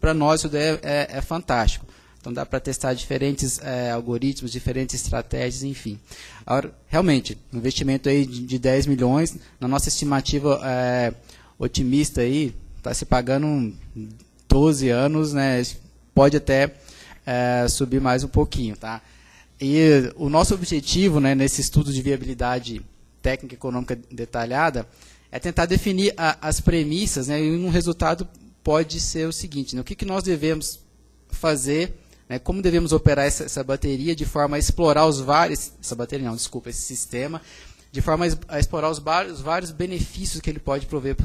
para nós isso é, é, é, fantástico. Então dá para testar diferentes é, algoritmos, diferentes estratégias, enfim. Agora, realmente, um investimento aí de, de 10 milhões, na nossa estimativa é, otimista aí, está se pagando 12 anos, né? pode até é, subir mais um pouquinho. Tá? E o nosso objetivo né, nesse estudo de viabilidade técnica e econômica detalhada é tentar definir a, as premissas, né, e um resultado pode ser o seguinte, né, o que, que nós devemos fazer, né, como devemos operar essa, essa, bateria de forma a explorar os vários, essa bateria não, desculpa, esse sistema, de forma a, explorar os, os vários benefícios que ele pode prover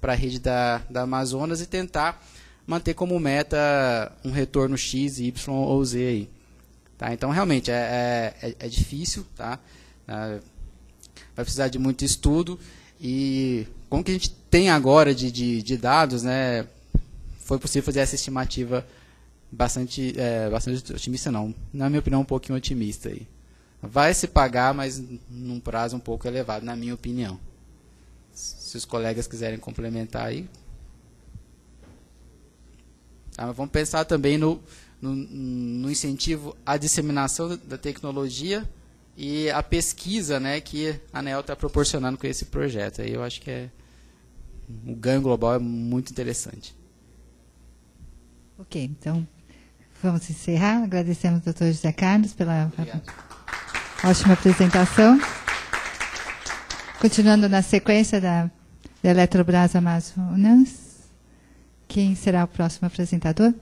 para a rede da, da Amazonas e tentar manter como meta um retorno X, Y ou Z. Aí. Tá? Então, realmente, é, é, é, é difícil, tá? Ah, vai precisar de muito estudo, e com o que a gente tem agora de, de, de dados, né, foi possível fazer essa estimativa bastante, é, bastante otimista, não. Na minha opinião, um pouquinho otimista. Aí. Vai se pagar, mas num prazo um pouco elevado, na minha opinião. Se os colegas quiserem complementar aí. Tá, vamos pensar também no, no, no incentivo à disseminação da tecnologia e a pesquisa né, que a ANEL está proporcionando com esse projeto. Aí eu acho que é, o ganho global é muito interessante. Ok, então vamos encerrar. Agradecemos ao doutor José Carlos pela Obrigado. ótima apresentação. Continuando na sequência da, da Eletrobras Amazonas, quem será o próximo apresentador?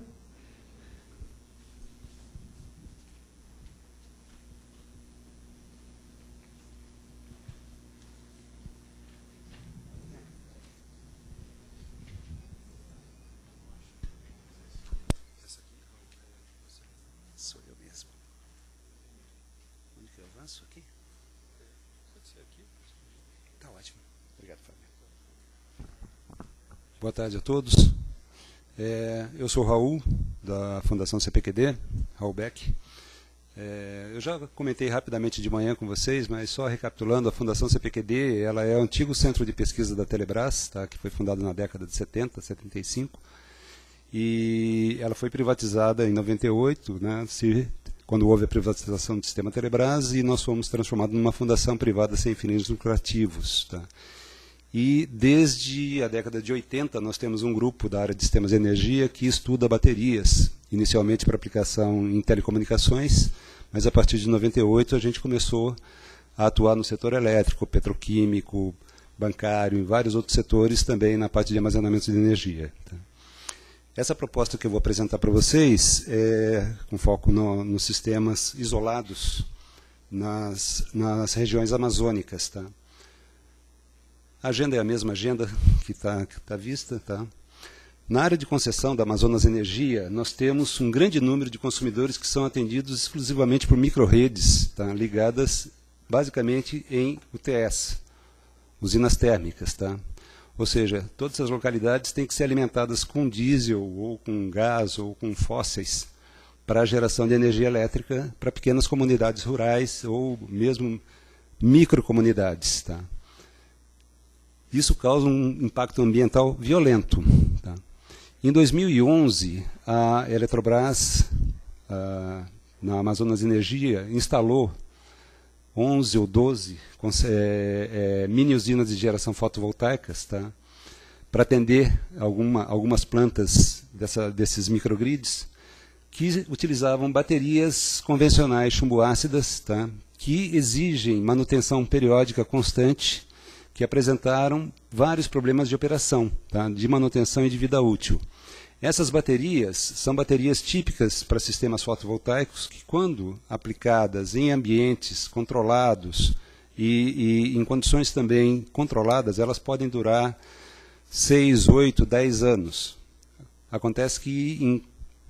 Boa tarde a todos. É, eu sou Raul, da Fundação CPQD, Raul Beck. É, eu já comentei rapidamente de manhã com vocês, mas só recapitulando, a Fundação CPQD ela é o antigo centro de pesquisa da Telebrás, tá, que foi fundado na década de 70, 75, e ela foi privatizada em 98, né, se, quando houve a privatização do sistema Telebrás, e nós fomos transformados numa fundação privada sem fins lucrativos. Tá. E desde a década de 80 nós temos um grupo da área de sistemas de energia que estuda baterias, inicialmente para aplicação em telecomunicações, mas a partir de 98 a gente começou a atuar no setor elétrico, petroquímico, bancário, e vários outros setores também na parte de armazenamento de energia. Tá? Essa proposta que eu vou apresentar para vocês é com foco no, nos sistemas isolados nas, nas regiões amazônicas. Tá? A agenda é a mesma agenda que está tá vista, tá? Na área de concessão da Amazonas Energia, nós temos um grande número de consumidores que são atendidos exclusivamente por micro-redes, tá? ligadas basicamente em UTS, usinas térmicas. Tá? Ou seja, todas as localidades têm que ser alimentadas com diesel, ou com gás, ou com fósseis, para a geração de energia elétrica para pequenas comunidades rurais ou mesmo micro-comunidades, Tá? Isso causa um impacto ambiental violento. Tá? Em 2011, a Eletrobras, a, na Amazonas Energia, instalou 11 ou 12 é, é, mini usinas de geração fotovoltaicas, tá? para atender alguma, algumas plantas dessa, desses microgrids que utilizavam baterias convencionais chumboácidas, tá? que exigem manutenção periódica constante que apresentaram vários problemas de operação, tá? de manutenção e de vida útil. Essas baterias são baterias típicas para sistemas fotovoltaicos que, quando aplicadas em ambientes controlados e, e em condições também controladas, elas podem durar 6, 8, 10 anos. Acontece que em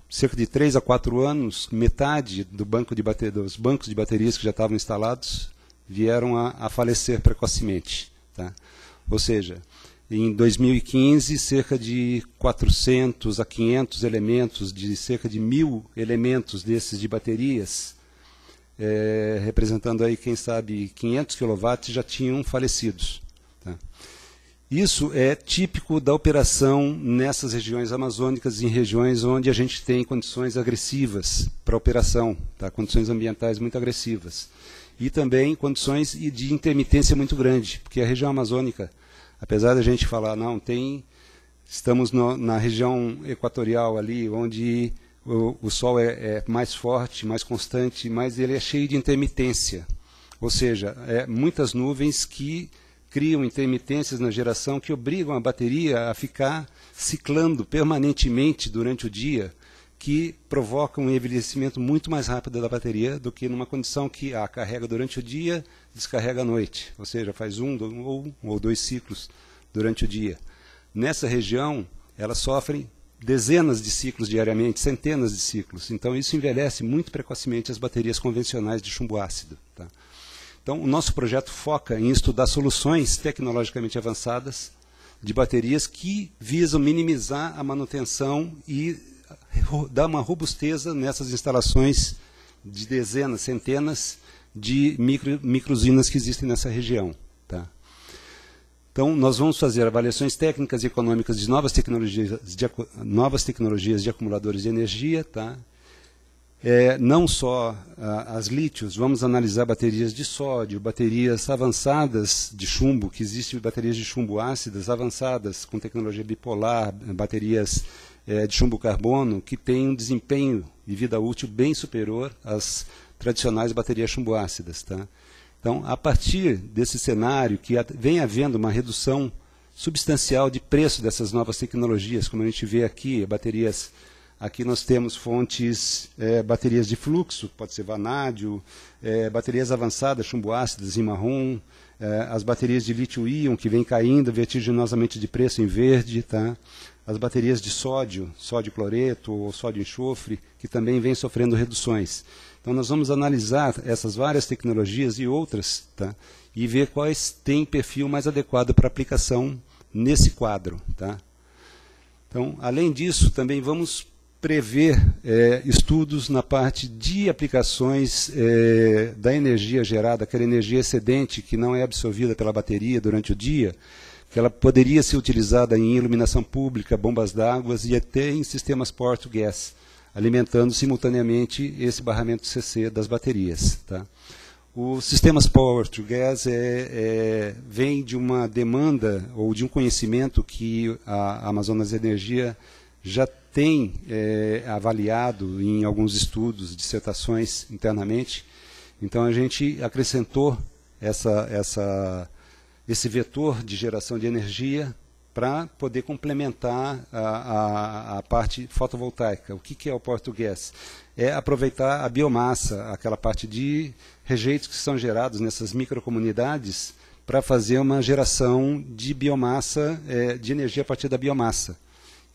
cerca de 3 a 4 anos, metade do banco de dos bancos de baterias que já estavam instalados vieram a, a falecer precocemente. Tá? Ou seja, em 2015, cerca de 400 a 500 elementos, de cerca de mil elementos desses de baterias, é, representando aí, quem sabe, 500 kW, já tinham falecidos. Tá? Isso é típico da operação nessas regiões amazônicas, em regiões onde a gente tem condições agressivas para operação, tá? condições ambientais muito agressivas e também condições de intermitência muito grande, porque a região amazônica, apesar da gente falar, não, tem estamos no, na região equatorial ali, onde o, o sol é, é, mais forte, mais constante, mas ele é cheio de intermitência. Ou seja, é muitas nuvens que criam intermitências na geração que obrigam a bateria a ficar ciclando permanentemente durante o dia, que provoca um envelhecimento muito mais rápido da bateria do que numa condição que a carrega durante o dia, descarrega à noite, ou seja, faz um ou, um ou dois ciclos durante o dia. Nessa região, elas sofrem dezenas de ciclos diariamente, centenas de ciclos. Então, isso envelhece muito precocemente as baterias convencionais de chumbo ácido. Tá? Então, o nosso projeto foca em estudar soluções tecnologicamente avançadas de baterias que visam minimizar a manutenção e dar uma robusteza nessas instalações de dezenas, centenas de micro, microusinas que existem nessa região. Tá? Então, nós vamos fazer avaliações técnicas e econômicas de novas tecnologias de, novas tecnologias de acumuladores de energia, tá? É, não só ah, as lítios, vamos analisar baterias de sódio, baterias avançadas de chumbo, que existem baterias de chumbo ácidas avançadas com tecnologia bipolar, baterias é, de chumbo carbono que tem um desempenho e vida útil bem superior às tradicionais baterias chumboácidas. Tá? Então, a partir desse cenário que vem havendo uma redução substancial de preço dessas novas tecnologias, como a gente vê aqui, baterias Aqui nós temos fontes, é, baterias de fluxo, pode ser vanádio, é, baterias avançadas, chumbo ácidas em marrom, é, as baterias de lítio-íon que vem caindo vertiginosamente de preço em verde, tá? as baterias de sódio, sódio cloreto ou sódio enxofre, que também vêm sofrendo reduções. Então nós vamos analisar essas várias tecnologias e outras, tá? E ver quais têm perfil mais adequado para aplicação nesse quadro, tá? Então, além disso, também vamos prever é, estudos na parte de aplicações é, da energia gerada, aquela energia excedente que não é absorvida pela bateria durante o dia, que ela poderia ser utilizada em iluminação pública, bombas d'água e até em sistemas português, alimentando simultaneamente esse barramento CC das baterias. Tá? Os sistemas power é, é, vem de uma demanda ou de um conhecimento que a Amazonas Energia já tem é, avaliado em alguns estudos, dissertações internamente. Então a gente acrescentou essa, essa esse vetor de geração de energia para poder complementar a, a, a, parte fotovoltaica. O que, que é o português? É aproveitar a biomassa, aquela parte de rejeitos que são gerados nessas microcomunidades, para fazer uma geração de biomassa, é, de energia a partir da biomassa.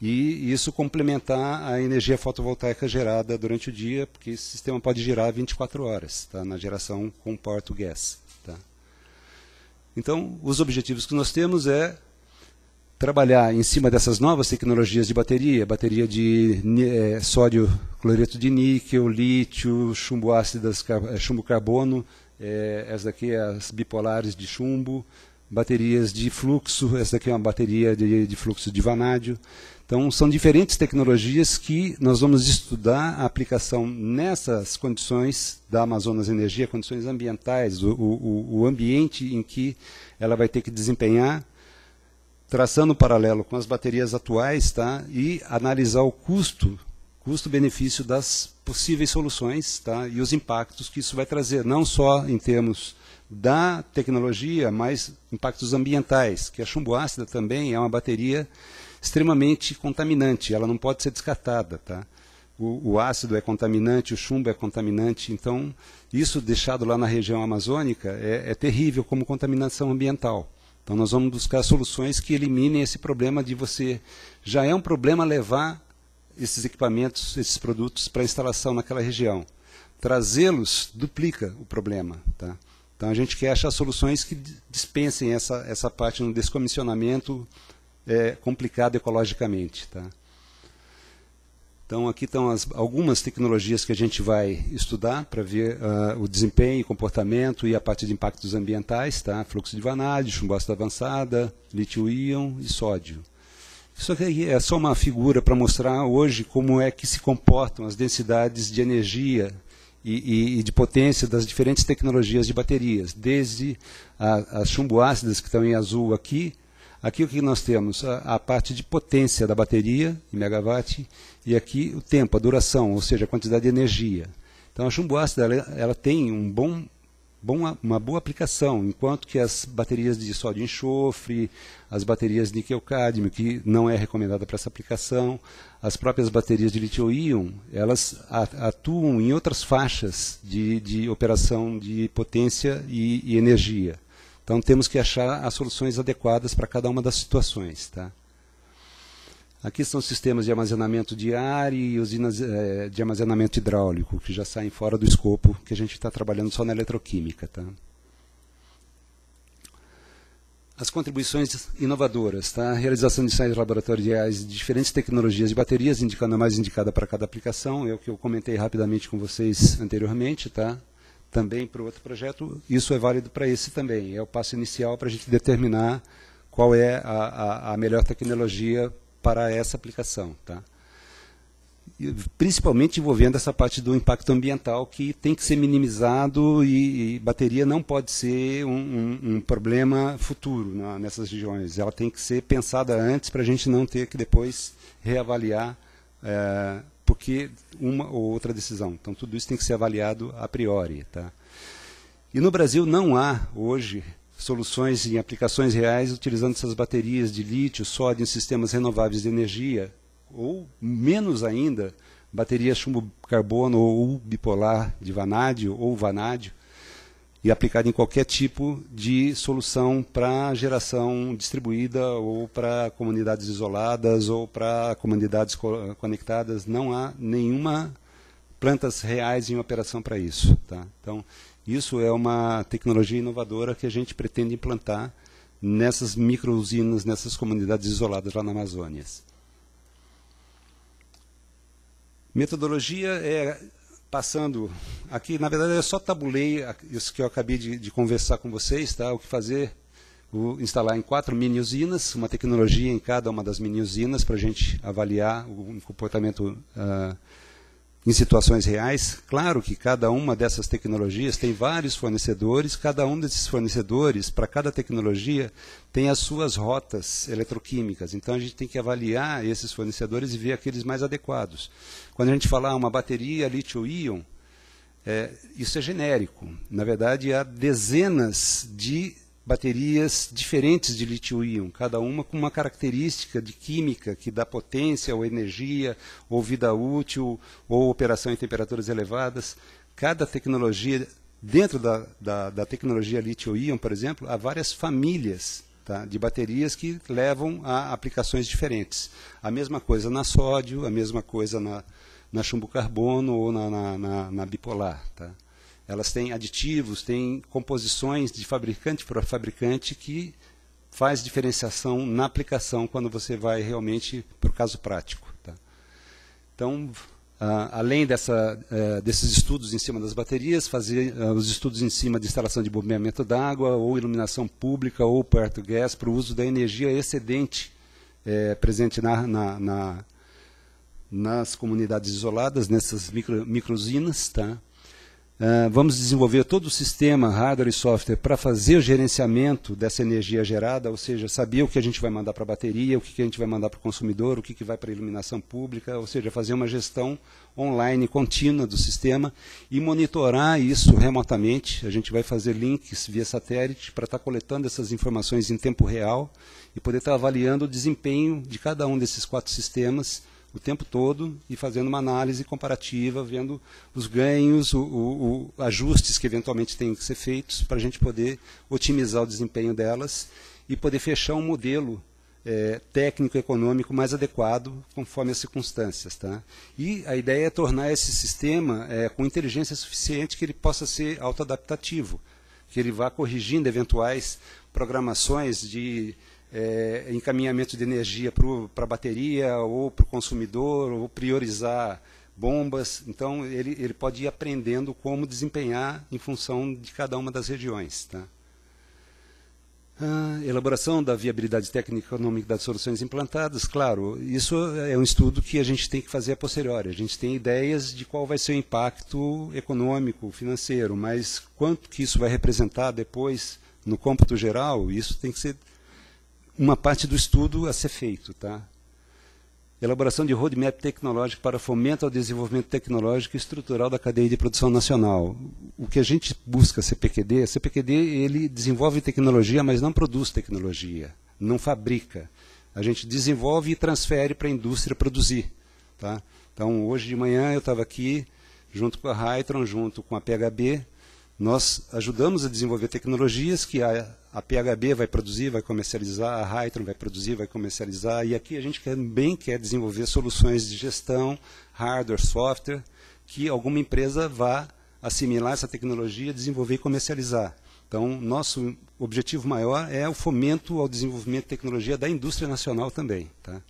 E isso complementar a energia fotovoltaica gerada durante o dia, porque esse sistema pode girar 24 horas tá, na geração com português. Então, os objetivos que nós temos é trabalhar em cima dessas novas tecnologias de bateria, bateria de é, sódio cloreto de níquel, lítio, chumbo ácidas, é, chumbo carbono, é, essa daqui é as bipolares de chumbo, baterias de fluxo, essa daqui é uma bateria de, de fluxo de vanádio. Então, são diferentes tecnologias que nós vamos estudar a aplicação nessas condições da Amazonas Energia, condições ambientais, o, o, o ambiente em que ela vai ter que desempenhar, traçando um paralelo com as baterias atuais tá? e analisar o custo custo-benefício das possíveis soluções tá? e os impactos que isso vai trazer, não só em termos da tecnologia, mas impactos ambientais, que a chumbo ácida também é uma bateria extremamente contaminante, ela não pode ser descartada, tá? O, o, ácido é contaminante, o chumbo é contaminante, então isso deixado lá na região amazônica é, é terrível como contaminação ambiental. Então nós vamos buscar soluções que eliminem esse problema de você. Já é um problema levar esses equipamentos, esses produtos para instalação naquela região. Trazê-los duplica o problema. Tá? Então a gente quer achar soluções que dispensem essa, essa parte no descomissionamento é, complicado ecologicamente. Tá? Então, aqui estão as, algumas tecnologias que a gente vai estudar para ver uh, o desempenho, comportamento e a parte de impactos ambientais, tá? fluxo de vanádio, chumbócita avançada, lítio-íon e sódio. Isso aqui é só uma figura para mostrar hoje como é que se comportam as densidades de energia e, e, e de potência das diferentes tecnologias de baterias, desde as as chumboácidas, que estão em azul aqui, Aqui o que nós temos? A, a, parte de potência da bateria, em megawatt, e aqui o tempo, a duração, ou seja, a quantidade de energia. Então a chumbo-ácido ela, ela tem um bom, bom, uma boa aplicação, enquanto que as baterias de sódio enxofre, as baterias de níquel cádmio que não é recomendada para essa aplicação, as próprias baterias de lítio-íon, elas atuam em outras faixas de, de operação de potência e, e energia. Então temos que achar as soluções adequadas para cada uma das situações. Tá? Aqui são sistemas de armazenamento de ar e usinas é, de armazenamento hidráulico, que já saem fora do escopo que a gente está trabalhando só na eletroquímica. Tá? As contribuições inovadoras, tá? a realização de ensaios laboratoriais de diferentes tecnologias de baterias, indicando a mais indicada para cada aplicação, é o que eu comentei rapidamente com vocês anteriormente. Tá? também para o outro projeto, isso é válido para esse também. É o passo inicial para a gente determinar qual é a, a, a melhor tecnologia para essa aplicação. Tá? principalmente envolvendo essa parte do impacto ambiental que tem que ser minimizado e, e bateria não pode ser um, um, um problema futuro na, nessas regiões. Ela tem que ser pensada antes para a gente não ter que depois reavaliar é, porque uma ou outra decisão. Então tudo isso tem que ser avaliado a priori, tá? E no Brasil não há hoje soluções em aplicações reais utilizando essas baterias de lítio, sódio em sistemas renováveis de energia, ou menos ainda, baterias chumbo-carbono ou bipolar de vanádio ou vanádio, e aplicado em qualquer tipo de solução para geração distribuída ou para comunidades isoladas ou para comunidades co conectadas. Não há nenhuma plantas reais em operação para isso. Tá? Então, isso é uma tecnologia inovadora que a gente pretende implantar nessas micro usinas nessas comunidades isoladas lá na Amazônia. Metodologia é passando aqui, na verdade eu só tabulei isso que eu acabei de, de conversar com vocês, tá? o que fazer, o, instalar em quatro mini usinas, uma tecnologia em cada uma das mini usinas para a gente avaliar o, comportamento ah, em situações reais. Claro que cada uma dessas tecnologias tem vários fornecedores, cada um desses fornecedores, para cada tecnologia, tem as suas rotas eletroquímicas. Então a gente tem que avaliar esses fornecedores e ver aqueles mais adequados. Quando a gente fala ah, uma bateria lítio-íon, é, isso é genérico. Na verdade, há dezenas de baterias diferentes de lítio-íon, cada uma com uma característica de química que dá potência ou energia, ou vida útil, ou operação em temperaturas elevadas. Cada tecnologia, dentro da, da, da tecnologia lítio-íon, por exemplo, há várias famílias tá, de baterias que levam a aplicações diferentes. A mesma coisa na sódio, a mesma coisa na, na chumbo carbono ou na, na, na, na bipolar. Tá? Elas têm aditivos, têm composições de fabricante para fabricante que faz diferenciação na aplicação quando você vai realmente para o caso prático. Tá? Então, além dessa, é, desses estudos em cima das baterias, fazer é, os estudos em cima de instalação de bombeamento d'água ou iluminação pública ou perto gás para o uso da energia excedente é, presente na, na, na nas comunidades isoladas, nessas micro, tá? Uh, vamos desenvolver todo o sistema, hardware e software, para fazer o gerenciamento dessa energia gerada, ou seja, saber o que a gente vai mandar para a bateria, o que, que, a gente vai mandar para o consumidor, o que, que vai para a iluminação pública, ou seja, fazer uma gestão online contínua do sistema e monitorar isso remotamente. A gente vai fazer links via satélite para estar tá coletando essas informações em tempo real e poder estar tá avaliando o desempenho de cada um desses quatro sistemas o tempo todo e fazendo uma análise comparativa, vendo os ganhos, o, o, o ajustes que eventualmente têm que ser feitos para a gente poder otimizar o desempenho delas e poder fechar um modelo é, técnico-econômico mais adequado conforme as circunstâncias. Tá? E a ideia é tornar esse sistema é, com inteligência suficiente que ele possa ser autoadaptativo, que ele vá corrigindo eventuais programações de é, encaminhamento de energia para a bateria ou para o consumidor, ou priorizar bombas. Então, ele, ele pode ir aprendendo como desempenhar em função de cada uma das regiões. Tá? Ah, elaboração da viabilidade técnica e econômica das soluções implantadas, claro, isso é um estudo que a gente tem que fazer a posteriori. A gente tem ideias de qual vai ser o impacto econômico, financeiro, mas quanto que isso vai representar depois no cômputo geral, isso tem que ser uma parte do estudo a ser feito, tá? Elaboração de roadmap tecnológico para fomento ao desenvolvimento tecnológico e estrutural da cadeia de produção nacional. O que a gente busca CPQD, a é CPQD ele desenvolve tecnologia, mas não produz tecnologia, não fabrica. A gente desenvolve e transfere para a indústria produzir, tá? Então, hoje de manhã eu estava aqui junto com a Hytron, junto com a PHB, nós ajudamos a desenvolver tecnologias que a, a PHB vai produzir, vai comercializar, a Hytron vai produzir, vai comercializar, e aqui a gente também quer desenvolver soluções de gestão, hardware, software, que alguma empresa vá assimilar essa tecnologia, desenvolver e comercializar. Então, nosso objetivo maior é o fomento ao desenvolvimento de tecnologia da indústria nacional também. Tá?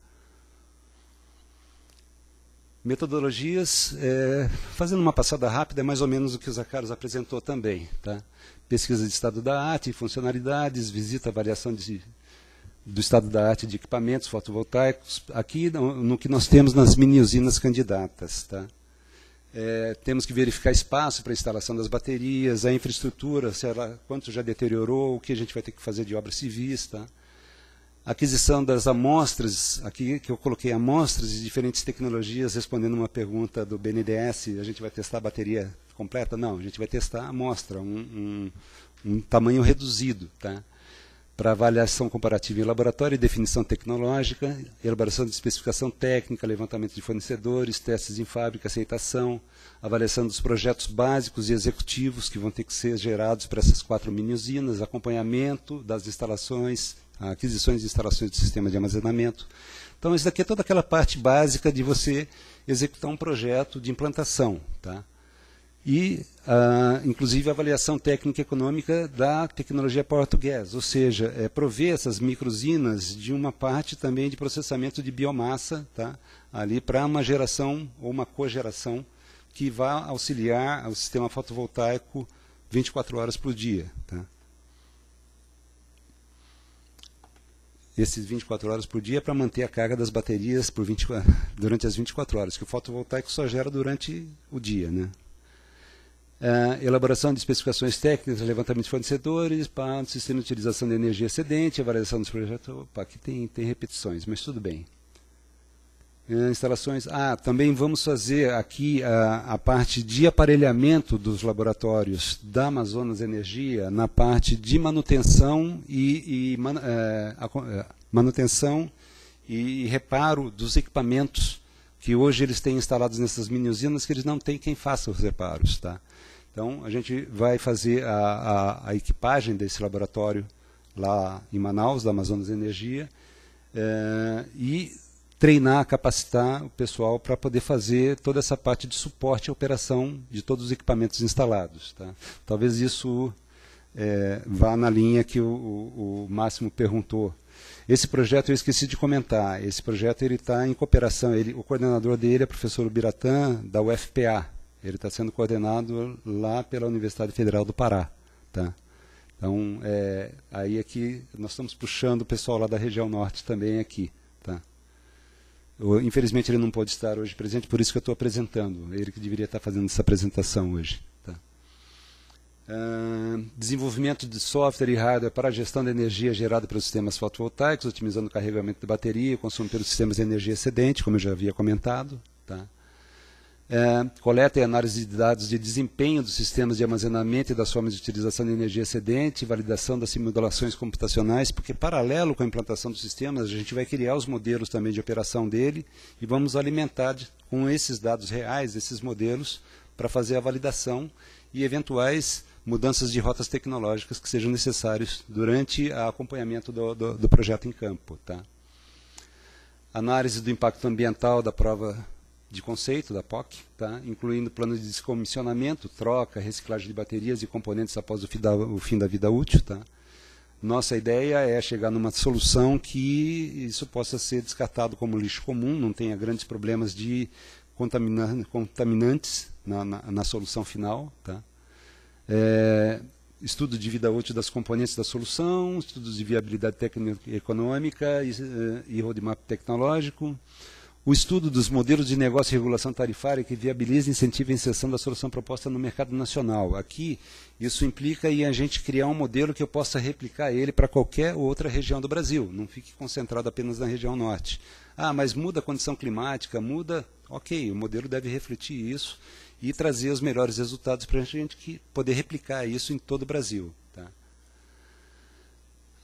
Metodologias, é, fazendo uma passada rápida, é mais ou menos o que o Zacaros apresentou também. Tá? Pesquisa de estado da arte, funcionalidades, visita, avaliação de, do estado da arte de equipamentos fotovoltaicos, aqui no, no que nós temos nas mini-usinas candidatas. Tá? É, temos que verificar espaço para instalação das baterias, a infraestrutura, se ela, quanto já deteriorou, o que a gente vai ter que fazer de obra civis. Tá? aquisição das amostras, aqui que eu coloquei amostras de diferentes tecnologias, respondendo uma pergunta do BNDES, a gente vai testar a bateria completa? Não, a gente vai testar a amostra, um, um, um tamanho reduzido, tá? para avaliação comparativa em laboratório, definição tecnológica, elaboração de especificação técnica, levantamento de fornecedores, testes em fábrica, aceitação, avaliação dos projetos básicos e executivos que vão ter que ser gerados para essas quatro mini usinas, acompanhamento das instalações, aquisições e instalações de sistema de armazenamento. Então, isso daqui é toda aquela parte básica de você executar um projeto de implantação. Tá? E, ah, inclusive, a avaliação técnica e econômica da tecnologia portuguesa, ou seja, é prover essas microsinas de uma parte também de processamento de biomassa tá? ali para uma geração ou uma cogeração que vá auxiliar ao sistema fotovoltaico 24 horas por dia. Tá? esses 24 horas por dia para manter a carga das baterias por 20, durante as 24 horas, que o fotovoltaico só gera durante o dia. Né? Uh, elaboração de especificações técnicas, levantamento de fornecedores, para sistema de utilização de energia excedente, avaliação dos projetos. Opa, aqui tem, tem repetições, mas tudo bem. Eh, instalações. Ah, também vamos fazer aqui a, ah, a, parte de aparelhamento dos laboratórios da Amazonas Energia na parte de manutenção e, e man, é, eh, a, eh, manutenção e, e reparo dos equipamentos que hoje eles têm instalados nessas mini usinas que eles não têm quem faça os reparos, tá? Então a gente vai fazer a, a equipagem desse laboratório lá em Manaus da Amazonas Energia é, e treinar, capacitar o pessoal para poder fazer toda essa parte de suporte e operação de todos os equipamentos instalados. Tá? Talvez isso é, vá na linha que o, o, o, Máximo perguntou. Esse projeto eu esqueci de comentar. Esse projeto ele está em cooperação. Ele, o coordenador dele é o professor Ubiratã da UFPA. Ele está sendo coordenado lá pela Universidade Federal do Pará. Tá? Então, é, aí aqui é nós estamos puxando o pessoal lá da região norte também aqui infelizmente ele não pode estar hoje presente, por isso que eu estou apresentando. É ele que deveria estar fazendo essa apresentação hoje. Tá? Uh, desenvolvimento de software e hardware para a gestão da energia gerada pelos sistemas fotovoltaicos, otimizando o carregamento da bateria e consumo pelos sistemas de energia excedente, como eu já havia comentado. Tá? é, coleta e análise de dados de desempenho dos sistemas de armazenamento e das formas de utilização de energia excedente, validação das simulações computacionais, porque paralelo com a implantação dos sistemas, a gente vai criar os modelos também de operação dele e vamos alimentar de, com esses dados reais, esses modelos, para fazer a validação e eventuais mudanças de rotas tecnológicas que sejam necessárias durante o acompanhamento do, do, do projeto em campo. Tá? Análise do impacto ambiental da prova de conceito da POC, tá? incluindo plano de descomissionamento, troca, reciclagem de baterias e componentes após o, da, o fim da vida útil. Tá? Nossa ideia é chegar numa solução que isso possa ser descartado como lixo comum, não tenha grandes problemas de contamina contaminantes na, na, na, solução final. Tá? É, estudo de vida útil das componentes da solução, estudos de viabilidade técnica e econômica e, eh, e roadmap tecnológico o estudo dos modelos de negócio e regulação tarifária que viabiliza, incentiva a inserção da solução proposta no mercado nacional. Aqui, isso implica em a gente criar um modelo que eu possa replicar ele para qualquer outra região do Brasil, não fique concentrado apenas na região norte. Ah, mas muda a condição climática, muda. Ok, o modelo deve refletir isso e trazer os melhores resultados para a gente poder replicar isso em todo o Brasil.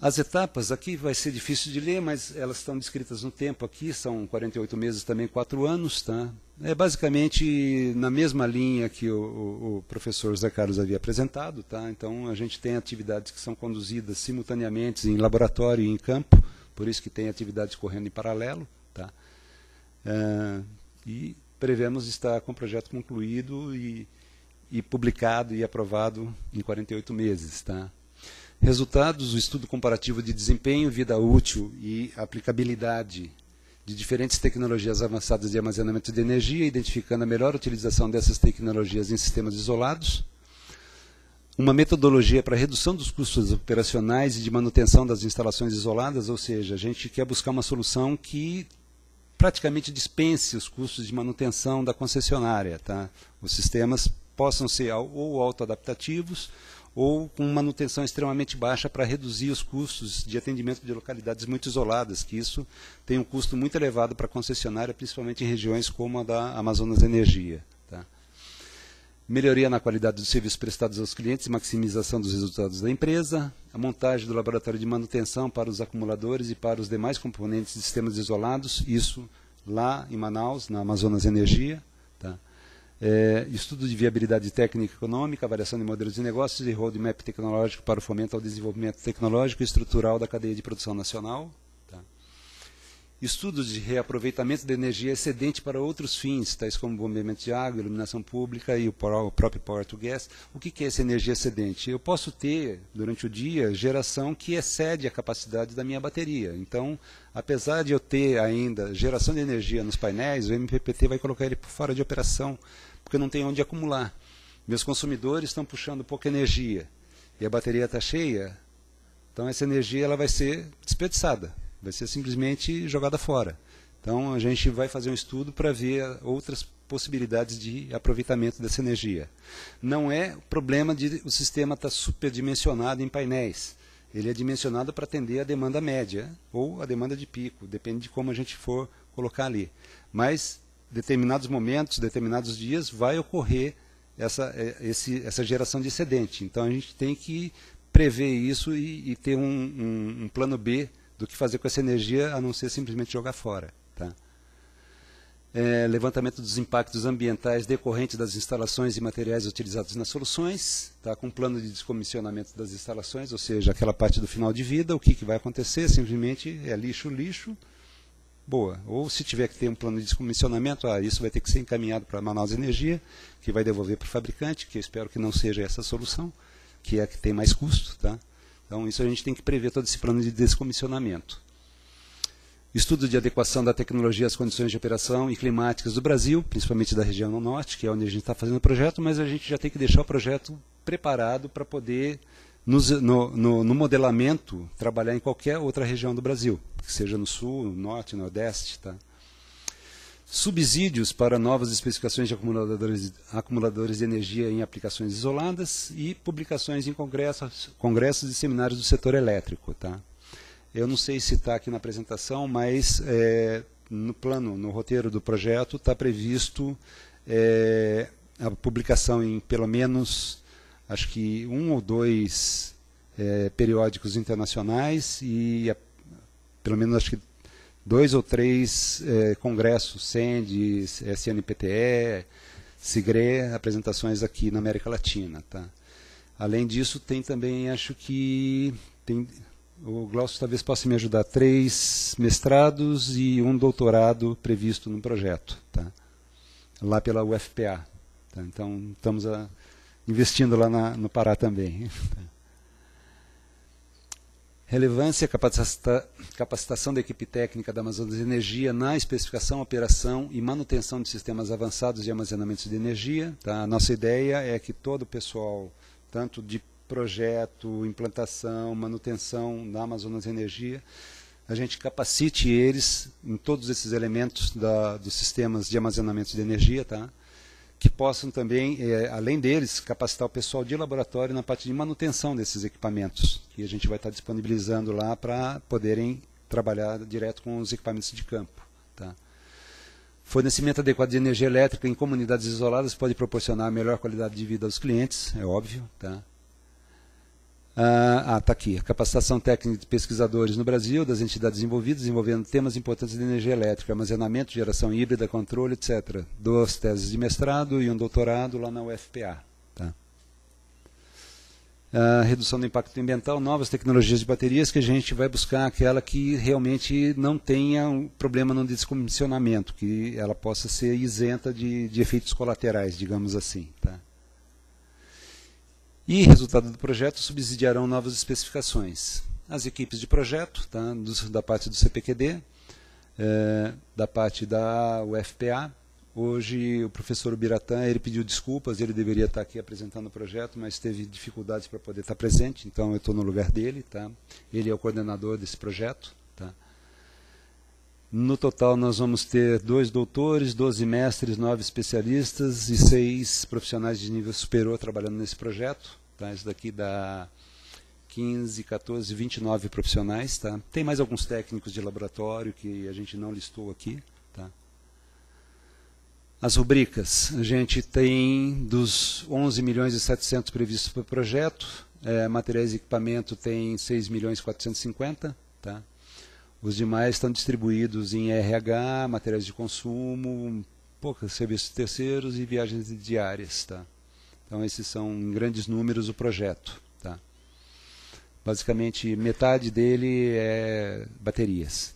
As etapas aqui vai ser difícil de ler, mas elas estão descritas no tempo aqui, são 48 meses também, 4 anos, tá? É basicamente na mesma linha que o, o, o professor Zé Carlos havia apresentado, tá? Então a gente tem atividades que são conduzidas simultaneamente em laboratório e em campo, por isso que tem atividades correndo em paralelo, tá? É, e prevemos estar com o projeto concluído e, e publicado e aprovado em 48 meses, tá? Resultados: o estudo comparativo de desempenho, vida útil e aplicabilidade de diferentes tecnologias avançadas de armazenamento de energia, identificando a melhor utilização dessas tecnologias em sistemas isolados. Uma metodologia para redução dos custos operacionais e de manutenção das instalações isoladas, ou seja, a gente quer buscar uma solução que praticamente dispense os custos de manutenção da concessionária. Tá? Os sistemas possam ser ou autoadaptativos adaptativos ou com manutenção extremamente baixa para reduzir os custos de atendimento de localidades muito isoladas, que isso tem um custo muito elevado para a concessionária, principalmente em regiões como a da Amazonas Energia. Tá? Melhoria na qualidade dos serviços prestados aos clientes e maximização dos resultados da empresa, a montagem do laboratório de manutenção para os acumuladores e para os demais componentes de sistemas isolados, isso lá em Manaus, na Amazonas Energia. Tá? é, estudo de viabilidade técnica e econômica, avaliação de modelos de negócios e roadmap tecnológico para o fomento ao desenvolvimento tecnológico e estrutural da cadeia de produção nacional. Tá? Estudos de reaproveitamento de energia excedente para outros fins, tais como bombeamento de água, iluminação pública e o próprio power to gas. O que é essa energia excedente? Eu posso ter, durante o dia, geração que excede a capacidade da minha bateria. Então, apesar de eu ter ainda geração de energia nos painéis, o MPPT vai colocar ele fora de operação porque não tem onde acumular. Meus consumidores estão puxando pouca energia e a bateria está cheia, então essa energia ela vai ser desperdiçada, vai ser simplesmente jogada fora. Então a gente vai fazer um estudo para ver outras possibilidades de aproveitamento dessa energia. Não é problema de o sistema estar tá superdimensionado em painéis. Ele é dimensionado para atender a demanda média ou a demanda de pico, depende de como a gente for colocar ali. Mas determinados momentos, determinados dias, vai ocorrer essa, é, esse, essa geração de excedente. Então a gente tem que prever isso e, e ter um, um, um, plano B do que fazer com essa energia, a não ser simplesmente jogar fora. Tá? É, levantamento dos impactos ambientais decorrentes das instalações e materiais utilizados nas soluções, tá? com plano de descomissionamento das instalações, ou seja, aquela parte do final de vida, o que, que vai acontecer, simplesmente é lixo, lixo, boa. Ou se tiver que ter um plano de descomissionamento, ah, isso vai ter que ser encaminhado para a Manaus Energia, que vai devolver para o fabricante, que eu espero que não seja essa a solução, que é a que tem mais custo. Tá? Então, isso a gente tem que prever todo esse plano de descomissionamento. Estudo de adequação da tecnologia às condições de operação e climáticas do Brasil, principalmente da região norte, que é onde a gente está fazendo o projeto, mas a gente já tem que deixar o projeto preparado para poder no, no, no, modelamento, trabalhar em qualquer outra região do Brasil, que seja no sul, no norte, no nordeste. Tá? Subsídios para novas especificações de acumuladores, acumuladores de energia em aplicações isoladas e publicações em congressos, congressos e seminários do setor elétrico. Tá? Eu não sei se está aqui na apresentação, mas é, no plano, no roteiro do projeto, está previsto é, a publicação em pelo menos acho que um ou dois é, periódicos internacionais e a, pelo menos acho que dois ou três é, congressos, SEND, SNPTE, SIGRE, apresentações aqui na América Latina. Tá? Além disso, tem também, acho que tem, o Glaucio talvez possa me ajudar, três mestrados e um doutorado previsto no projeto, tá? lá pela UFPA. Tá? Então, estamos a investindo lá na, no Pará também. Relevância, capacita capacitação da equipe técnica da Amazonas Energia na especificação, operação e manutenção de sistemas avançados de armazenamento de energia. Tá? A nossa ideia é que todo o pessoal, tanto de projeto, implantação, manutenção da Amazonas Energia, a gente capacite eles em todos esses elementos da, dos sistemas de armazenamento de energia, tá? que possam também, eh, além deles, capacitar o pessoal de laboratório na parte de manutenção desses equipamentos, que a gente vai estar disponibilizando lá para poderem trabalhar direto com os equipamentos de campo. Tá? Fornecimento adequado de energia elétrica em comunidades isoladas pode proporcionar melhor qualidade de vida aos clientes, é óbvio. Tá? Ah, está ah, aqui. A capacitação técnica de pesquisadores no Brasil, das entidades envolvidas, envolvendo temas importantes de energia elétrica, armazenamento, geração híbrida, controle, etc. Duas teses de mestrado e um doutorado lá na UFPA. Tá? Ah, redução do impacto ambiental, novas tecnologias de baterias, que a gente vai buscar aquela que realmente não tenha um problema no descomissionamento, que ela possa ser isenta de, de efeitos colaterais, digamos assim. Tá? E, resultado do projeto, subsidiarão novas especificações. As equipes de projeto, tá, da parte do CPQD, é, eh, da parte da UFPA. Hoje o professor Biratã, ele pediu desculpas, ele deveria estar aqui apresentando o projeto, mas teve dificuldades para poder estar presente, então eu estou no lugar dele. Tá? Ele é o coordenador desse projeto. No total, nós vamos ter dois doutores, 12 mestres, nove especialistas e seis profissionais de nível superior trabalhando nesse projeto. Tá? Isso daqui dá 15, 14, 29 profissionais. Tá? Tem mais alguns técnicos de laboratório que a gente não listou aqui. Tá? As rubricas. A gente tem dos 11 milhões e 700 previstos para o projeto, é, materiais e equipamento tem 6 milhões e 450. Tá? Os demais estão distribuídos em RH, materiais de consumo, poucos serviços terceiros e viagens diárias, tá? Então esses são em grandes números o projeto, tá? Basicamente metade dele é baterias.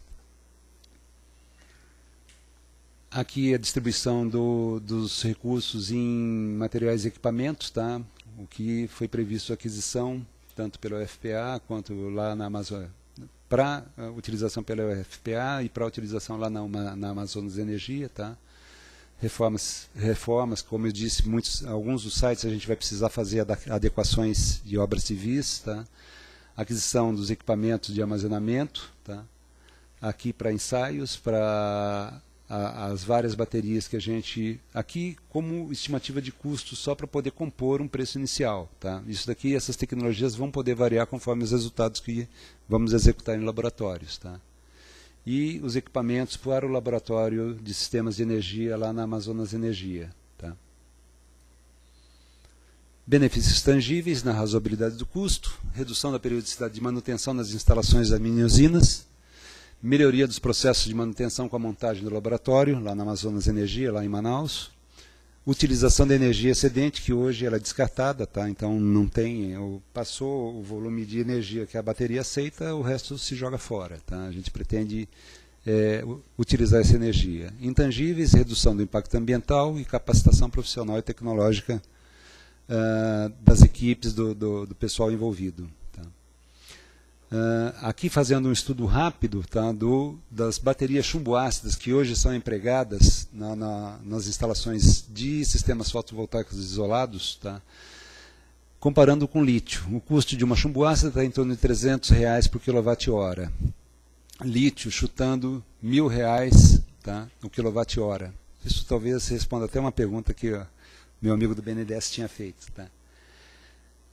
Aqui a distribuição do, dos recursos em materiais e equipamentos, tá? O que foi previsto a aquisição tanto pelo FPA quanto lá na Amazônia para eh, utilização pela UFPA e para utilização lá na, na, Amazonas Energia, tá? Reformas, reformas, como eu disse, muitos, alguns dos sites a gente vai precisar fazer adequações de obras civis, tá? Aquisição dos equipamentos de armazenamento, tá? Aqui para ensaios, para a, as várias baterias que a gente aqui como estimativa de custo só para poder compor um preço inicial, tá? Isso daqui, essas tecnologias vão poder variar conforme os resultados que vamos executar em laboratórios, tá? E os equipamentos para o laboratório de sistemas de energia lá na Amazonas Energia, tá? Benefícios tangíveis na razoabilidade do custo, redução da periodicidade de manutenção nas instalações da minhas usinas, melhoria dos processos de manutenção com a montagem do laboratório, lá na Amazonas Energia, lá em Manaus, utilização da energia excedente, que hoje ela é descartada, tá? então não tem, passou o volume de energia que a bateria aceita, o resto se joga fora. Tá? A gente pretende é, utilizar essa energia. Intangíveis, redução do impacto ambiental e capacitação profissional e tecnológica uh, das equipes, do, do, do pessoal envolvido. Uh, aqui fazendo um estudo rápido tá, do, das baterias chumboácidas que hoje são empregadas na, na, nas instalações de sistemas fotovoltaicos isolados, tá, comparando com lítio. O custo de uma chumboácida está em torno de 300 reais por quilowatt-hora. Lítio chutando mil reais tá, no quilowatt-hora. Isso talvez responda até uma pergunta que ó, meu amigo do BNDES tinha feito. Tá.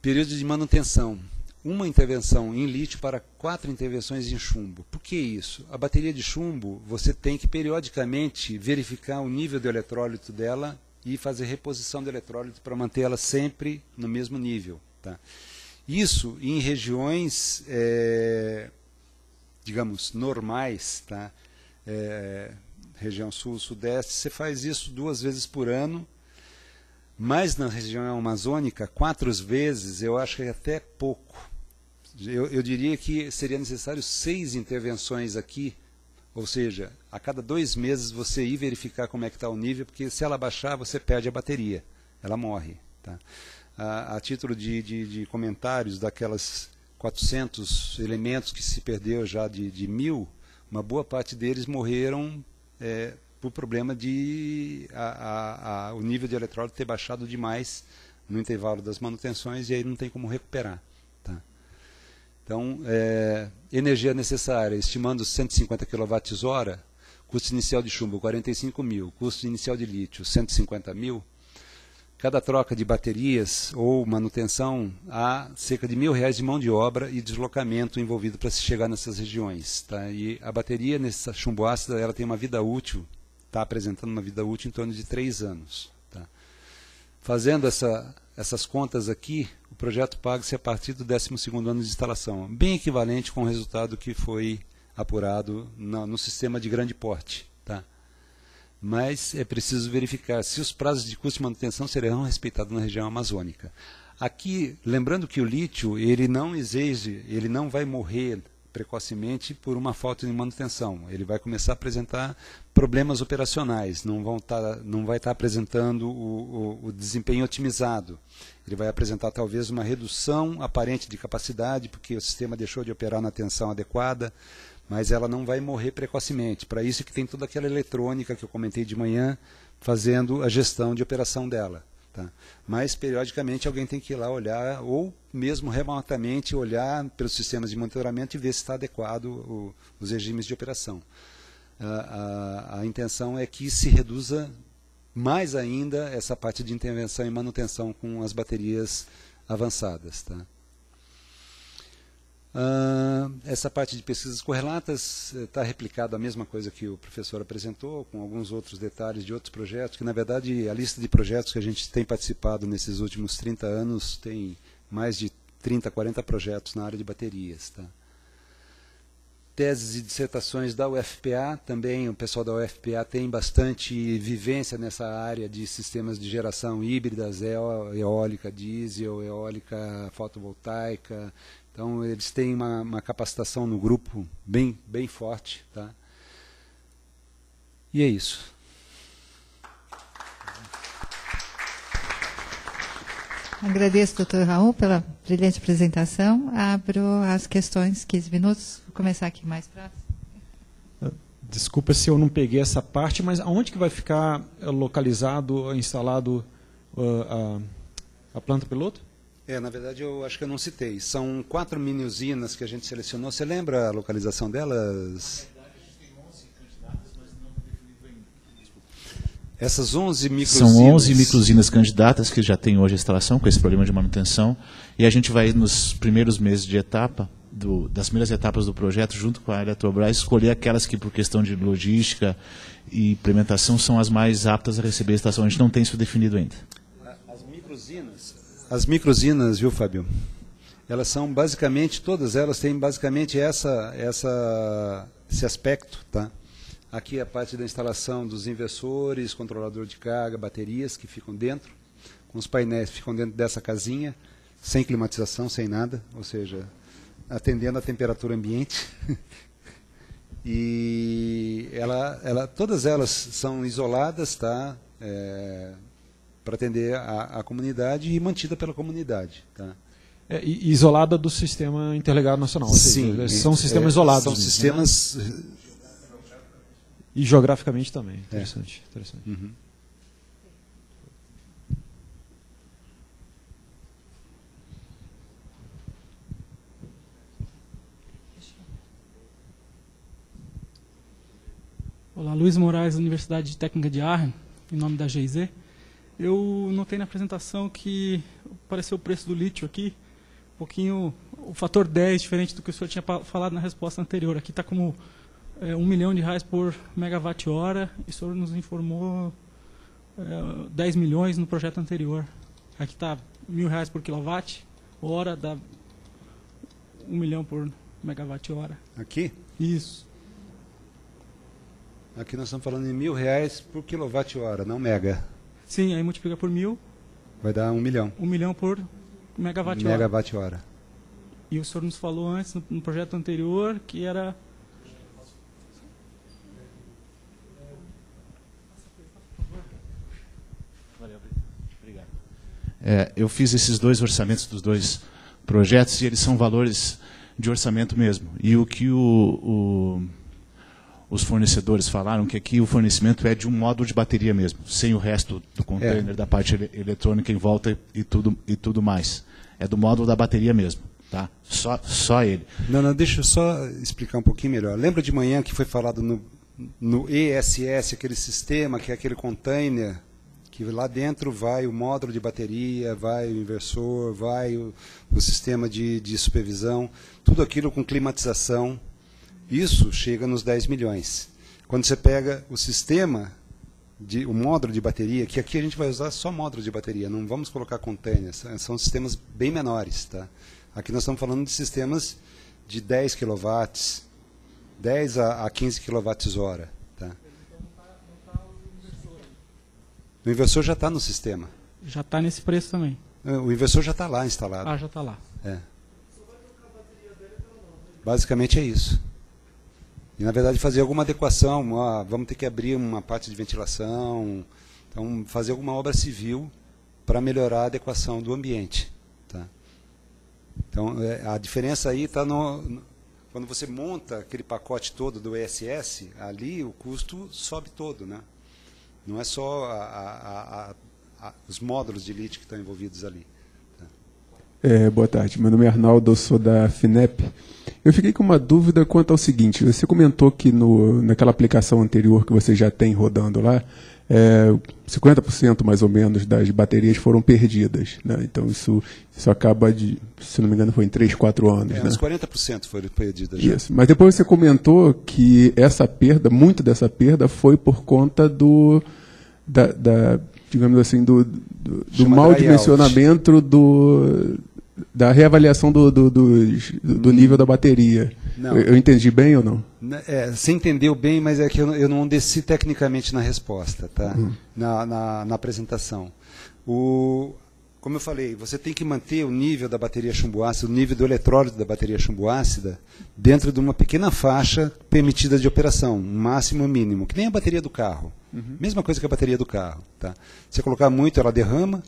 Período de manutenção uma intervenção em lítio para quatro intervenções em chumbo. Por que isso? A bateria de chumbo, você tem que periodicamente verificar o nível do eletrólito dela e fazer reposição do eletrólito para manter ela sempre no mesmo nível. Tá? Isso em regiões, é, digamos, normais, tá? É, região sul-sudeste, você faz isso duas vezes por ano, mas na região amazônica, quatro vezes, eu acho que é até pouco. Eu, eu diria que seria necessário seis intervenções aqui, ou seja, a cada dois meses você ir verificar como é que está o nível, porque se ela baixar, você perde a bateria, ela morre. Tá? A, a título de, de, de, comentários daquelas 400 elementos que se perdeu já de, de mil, uma boa parte deles morreram é, por problema de a, a, a, o nível de eletrólito ter baixado demais no intervalo das manutenções e aí não tem como recuperar. Então, é, energia necessária, estimando 150 kWh, custo inicial de chumbo 45 mil, custo inicial de lítio 150 mil, cada troca de baterias ou manutenção há cerca de mil reais de mão de obra e deslocamento envolvido para se chegar nessas regiões. Tá? E a bateria nessa chumbo ácida ela tem uma vida útil, está apresentando uma vida útil em torno de três anos. Tá? Fazendo essa essas contas aqui, o projeto paga-se a partir do 12º ano de instalação, bem equivalente com o resultado que foi apurado no, no sistema de grande porte. Tá? Mas é preciso verificar se os prazos de custo de manutenção serão respeitados na região amazônica. Aqui, lembrando que o lítio, ele não exige, ele não vai morrer precocemente por uma falta de manutenção. Ele vai começar a apresentar problemas operacionais, não, vão tá, não vai estar tá apresentando o, o, o desempenho otimizado. Ele vai apresentar talvez uma redução aparente de capacidade, porque o sistema deixou de operar na tensão adequada, mas ela não vai morrer precocemente. Para isso que tem toda aquela eletrônica que eu comentei de manhã, fazendo a gestão de operação dela. Tá? Mas, periodicamente, alguém tem que ir lá olhar, ou mesmo remotamente olhar pelos sistemas de monitoramento e ver se está adequado o, os regimes de operação. A, ah, a, ah, a, intenção é que se reduza mais ainda essa parte de intervenção e manutenção com as baterias avançadas. Tá? Ah, essa parte de pesquisas correlatas está eh, replicada a mesma coisa que o professor apresentou, com alguns outros detalhes de outros projetos, que na verdade a lista de projetos que a gente tem participado nesses últimos 30 anos tem mais de 30, 40 projetos na área de baterias. Tá? Teses e dissertações da UFPA, também o pessoal da UFPA tem bastante vivência nessa área de sistemas de geração híbridas, eólica, diesel, eólica fotovoltaica, então, eles têm uma, uma capacitação no grupo bem, bem forte. Tá? E é isso. Agradeço, doutor Raul, pela brilhante apresentação. Abro as questões, 15 minutos. Vou começar aqui mais para. Desculpa se eu não peguei essa parte, mas aonde que vai ficar eh, localizado, instalado uh, a, a planta piloto? É, na verdade, eu acho que eu não citei. São quatro mini usinas que a gente selecionou. Você lembra a localização delas? Na verdade, a gente tem 11 candidatas, mas não definido ainda. Essas 11 microusinas... São 11 micro-usinas candidatas que já têm hoje a instalação, com esse problema de manutenção. E a gente vai, nos primeiros meses de etapa, do, das primeiras etapas do projeto, junto com a Eletrobras, escolher aquelas que, por questão de logística e implementação, são as mais aptas a receber a estação. A gente não tem isso definido ainda. As microzinas, viu, Fábio? Elas são basicamente, todas elas têm basicamente essa, essa, esse aspecto, tá? Aqui é a parte da instalação dos inversores, controlador de carga, baterias que ficam dentro, com os painéis que ficam dentro dessa casinha, sem climatização, sem nada, ou seja, atendendo à temperatura ambiente. e ela, ela, todas elas são isoladas, tá? É, para atender a, a, comunidade e mantida pela comunidade. Tá? É, isolada do sistema interligado nacional. Sim. Seja, são é, sistemas é, isolados. São mesmo, né? sistemas. Né? E geograficamente também. É. Interessante. É. interessante. Uhum. Olá, Luiz Moraes, Universidade de Técnica de Arrem, em nome da GIZ. Eu notei na apresentação que apareceu o preço do lítio aqui, um pouquinho o fator 10, diferente do que o senhor tinha falado na resposta anterior. Aqui está como é, 1 um milhão de reais por megawatt-hora, e o senhor nos informou é, 10 milhões no projeto anterior. Aqui está mil reais por quilowatt, hora dá 1 milhão por megawatt-hora. Aqui? Isso. Aqui nós estamos falando em mil reais por quilowatt-hora, não mega. Sim, aí multiplica por mil. Vai dar um milhão. Um milhão por megawatt-hora. Megawatt-hora. E o senhor nos falou antes, no, no projeto anterior, que era... É, eu fiz esses dois orçamentos dos dois projetos e eles são valores de orçamento mesmo. E o que o, o os fornecedores falaram que aqui o fornecimento é de um módulo de bateria mesmo, sem o resto do container, é. da parte ele eletrônica em volta e tudo, e tudo mais. É do módulo da bateria mesmo. Tá? Só, só ele. Não, não, deixa eu só explicar um pouquinho melhor. Lembra de manhã que foi falado no, no ESS, aquele sistema que é aquele container que lá dentro vai o módulo de bateria, vai o inversor, vai o, o sistema de, de supervisão, tudo aquilo com climatização, isso chega nos 10 milhões. Quando você pega o sistema, de, o módulo de bateria, que aqui a gente vai usar só módulo de bateria, não vamos colocar containers, são sistemas bem menores. Tá? Aqui nós estamos falando de sistemas de 10 kW, 10 a, a 15 kWh. Tá? O inversor já está no sistema. Já está nesse preço também. É, o inversor já está lá instalado. Ah, já está lá. É. Basicamente é isso. E, na verdade, fazer alguma adequação, vamos ter que abrir uma parte de ventilação, então, fazer alguma obra civil para melhorar a adequação do ambiente. Tá? Então, é, a diferença aí está no, quando você monta aquele pacote todo do ESS, ali o custo sobe todo, né? Não é só a, a, a, os módulos de elite que estão envolvidos ali. É, boa tarde, meu nome é Arnaldo, eu sou da FINEP. Eu fiquei com uma dúvida quanto ao seguinte: você comentou que no, naquela aplicação anterior que você já tem rodando lá, é, 50% mais ou menos das baterias foram perdidas. Né? Então isso, isso acaba de, se não me engano, foi em 3, 4 anos. É, né? Uns 40% foram perdidas. Já. Isso. Mas depois você comentou que essa perda, muito dessa perda, foi por conta do. da, da digamos assim, do, do, do dimensionamento do da reavaliação do, do, do, do nível da bateria. Não. Eu entendi bem ou não? Né, é, você entendeu bem, mas é que eu, eu não desci tecnicamente na resposta, tá? Uhum. Na, na, na, apresentação. O, como eu falei, você tem que manter o nível da bateria chumbo o nível do eletrólito da bateria chumbo ácida, dentro de uma pequena faixa permitida de operação, máximo mínimo, que nem a bateria do carro. Uhum. Mesma coisa que a bateria do carro. Tá? Se você colocar muito, ela derrama,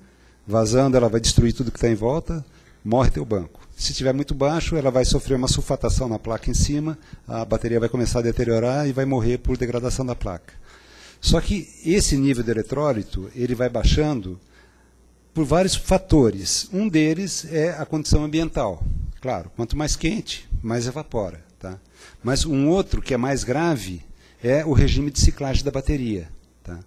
vazando, ela vai destruir tudo que está em volta morre teu banco. Se estiver muito baixo, ela vai sofrer uma sulfatação na placa em cima, a bateria vai começar a deteriorar e vai morrer por degradação da placa. Só que esse nível de eletrólito, ele vai baixando por vários fatores. Um deles é a condição ambiental. Claro, quanto mais quente, mais evapora. Tá? Mas um outro que é mais grave é o regime de ciclagem da bateria. Tá?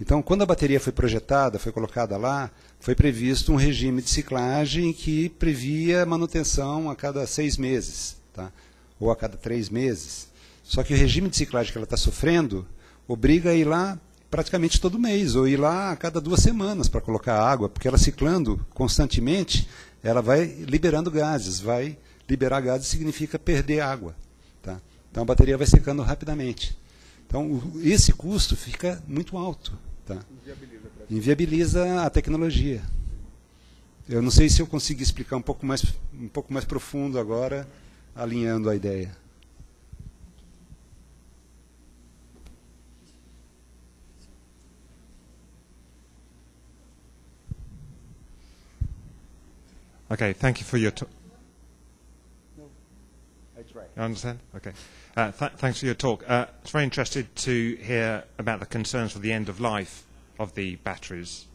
Então, quando a bateria foi projetada, foi colocada lá, foi previsto um regime de ciclagem que previa manutenção a cada seis meses, tá? ou a cada três meses. Só que o regime de ciclagem que ela está sofrendo obriga a ir lá praticamente todo mês, ou ir lá a cada duas semanas para colocar água, porque ela ciclando constantemente, ela vai liberando gases, vai liberar gases significa perder água. Tá? Então a bateria vai secando rapidamente. Então esse custo fica muito alto. Tá? inviabiliza a tecnologia. Eu não sei se eu consigo explicar um pouco mais, um pouco mais profundo agora, alinhando a ideia. Okay, thank you for your. No, I tried. You understand? Okay. Uh, th thanks for your talk. Uh, it's very interested to hear about the concerns for the end of life of the batteries.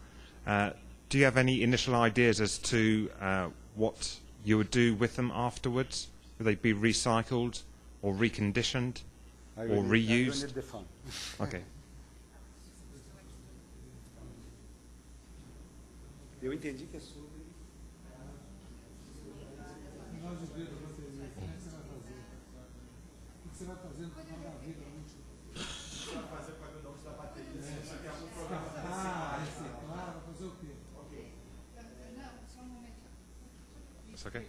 Uh, do you have any initial ideas as to uh, what you would do with them afterwards? Would they be recycled or reconditioned or reused? okay. Eu entendi que é sobre. okay?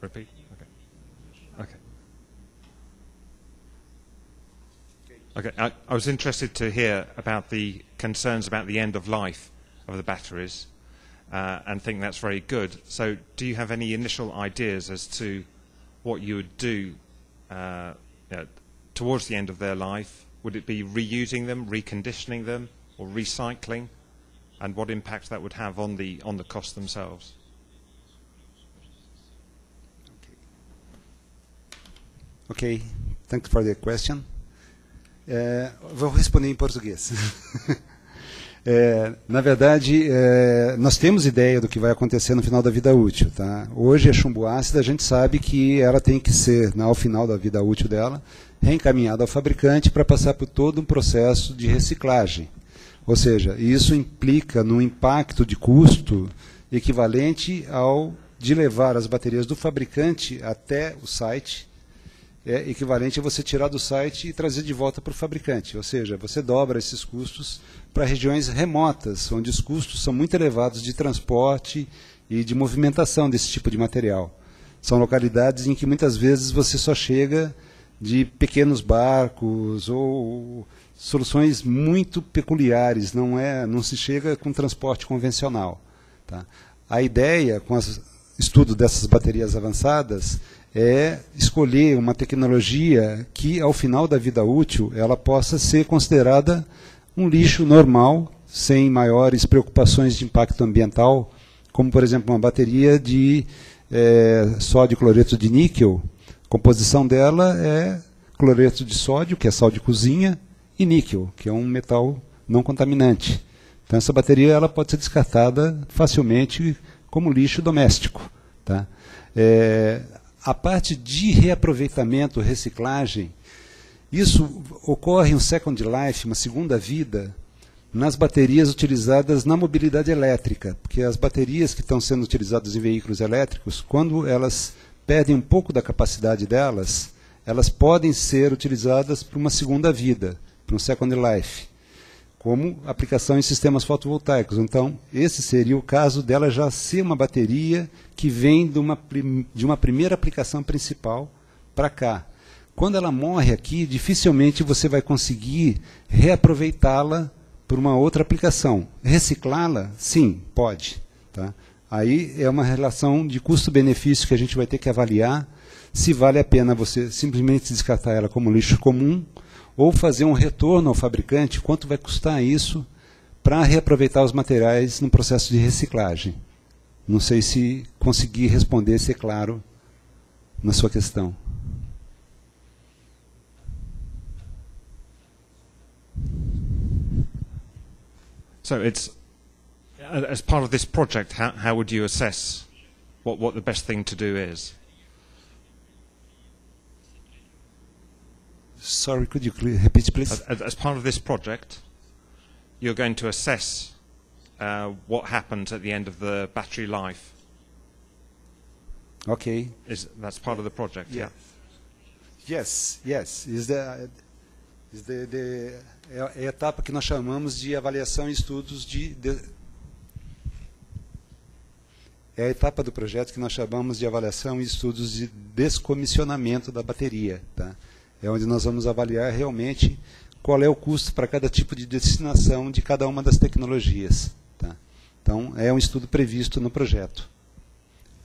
Repeat? Okay. Okay. Okay, I, I, was interested to hear about the concerns about the end of life of the batteries uh, and think that's very good. So, do you have any initial ideas as to what you would do uh, you know, towards the end of their life? Would it be reusing them, reconditioning them, or recycling? And what impact that would have on the, on the cost themselves? Ok, thanks for the question. É, vou responder em português. é, na verdade, é, nós temos ideia do que vai acontecer no final da vida útil. Tá? Hoje, a é chumbo ácida, a gente sabe que ela tem que ser, né, ao final da vida útil dela, reencaminhada ao fabricante para passar por todo um processo de reciclagem. Ou seja, isso implica num impacto de custo equivalente ao de levar as baterias do fabricante até o site é equivalente a você tirar do site e trazer de volta para o fabricante. Ou seja, você dobra esses custos para regiões remotas, onde os custos são muito elevados de transporte e de movimentação desse tipo de material. São localidades em que muitas vezes você só chega de pequenos barcos ou soluções muito peculiares, não é, não se chega com transporte convencional, tá? A ideia com o estudo dessas baterias avançadas é escolher uma tecnologia que, ao final da vida útil, ela possa ser considerada um lixo normal, sem maiores preocupações de impacto ambiental, como, por exemplo, uma bateria de é, sódio cloreto de níquel. A composição dela é cloreto de sódio, que é sal de cozinha, e níquel, que é um metal não contaminante. Então, essa bateria ela pode ser descartada facilmente como lixo doméstico. Tá? É, a parte de reaproveitamento, reciclagem, isso ocorre um second life, uma segunda vida, nas baterias utilizadas na mobilidade elétrica, porque as baterias que estão sendo utilizadas em veículos elétricos, quando elas perdem um pouco da capacidade delas, elas podem ser utilizadas para uma segunda vida, para um second life como aplicação em sistemas fotovoltaicos. Então, esse seria o caso dela já ser uma bateria que vem de uma, de uma primeira aplicação principal para cá. Quando ela morre aqui, dificilmente você vai conseguir reaproveitá-la por uma outra aplicação. Reciclá-la, sim, pode. Tá? Aí é uma relação de custo-benefício que a gente vai ter que avaliar se vale a pena você simplesmente descartar ela como lixo comum ou fazer um retorno ao fabricante, quanto vai custar isso para reaproveitar os materiais no processo de reciclagem. Não sei se consegui responder, ser claro, na sua questão. So it's as part of this project, how, how would you assess what, what the best thing to do is? Sorry, could you repeat, please? As, as part of this project, you're going to assess uh, what happens at the end of the battery life. Okay. Is, that's part of the project? Yeah. yeah. Yes, yes. Is the, is the, the, é, é a etapa que nós chamamos de avaliação e estudos de, de é a etapa do projeto que nós chamamos de avaliação e estudos de descomissionamento da bateria, tá? é onde nós vamos avaliar realmente qual é o custo para cada tipo de destinação de cada uma das tecnologias. Tá? Então, é um estudo previsto no projeto.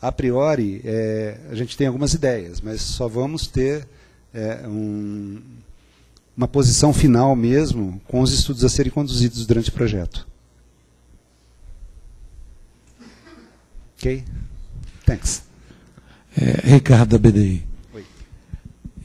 A priori, é, a gente tem algumas ideias, mas só vamos ter é, um, uma posição final mesmo com os estudos a serem conduzidos durante o projeto. Ok? Thanks. É, Ricardo, BDI.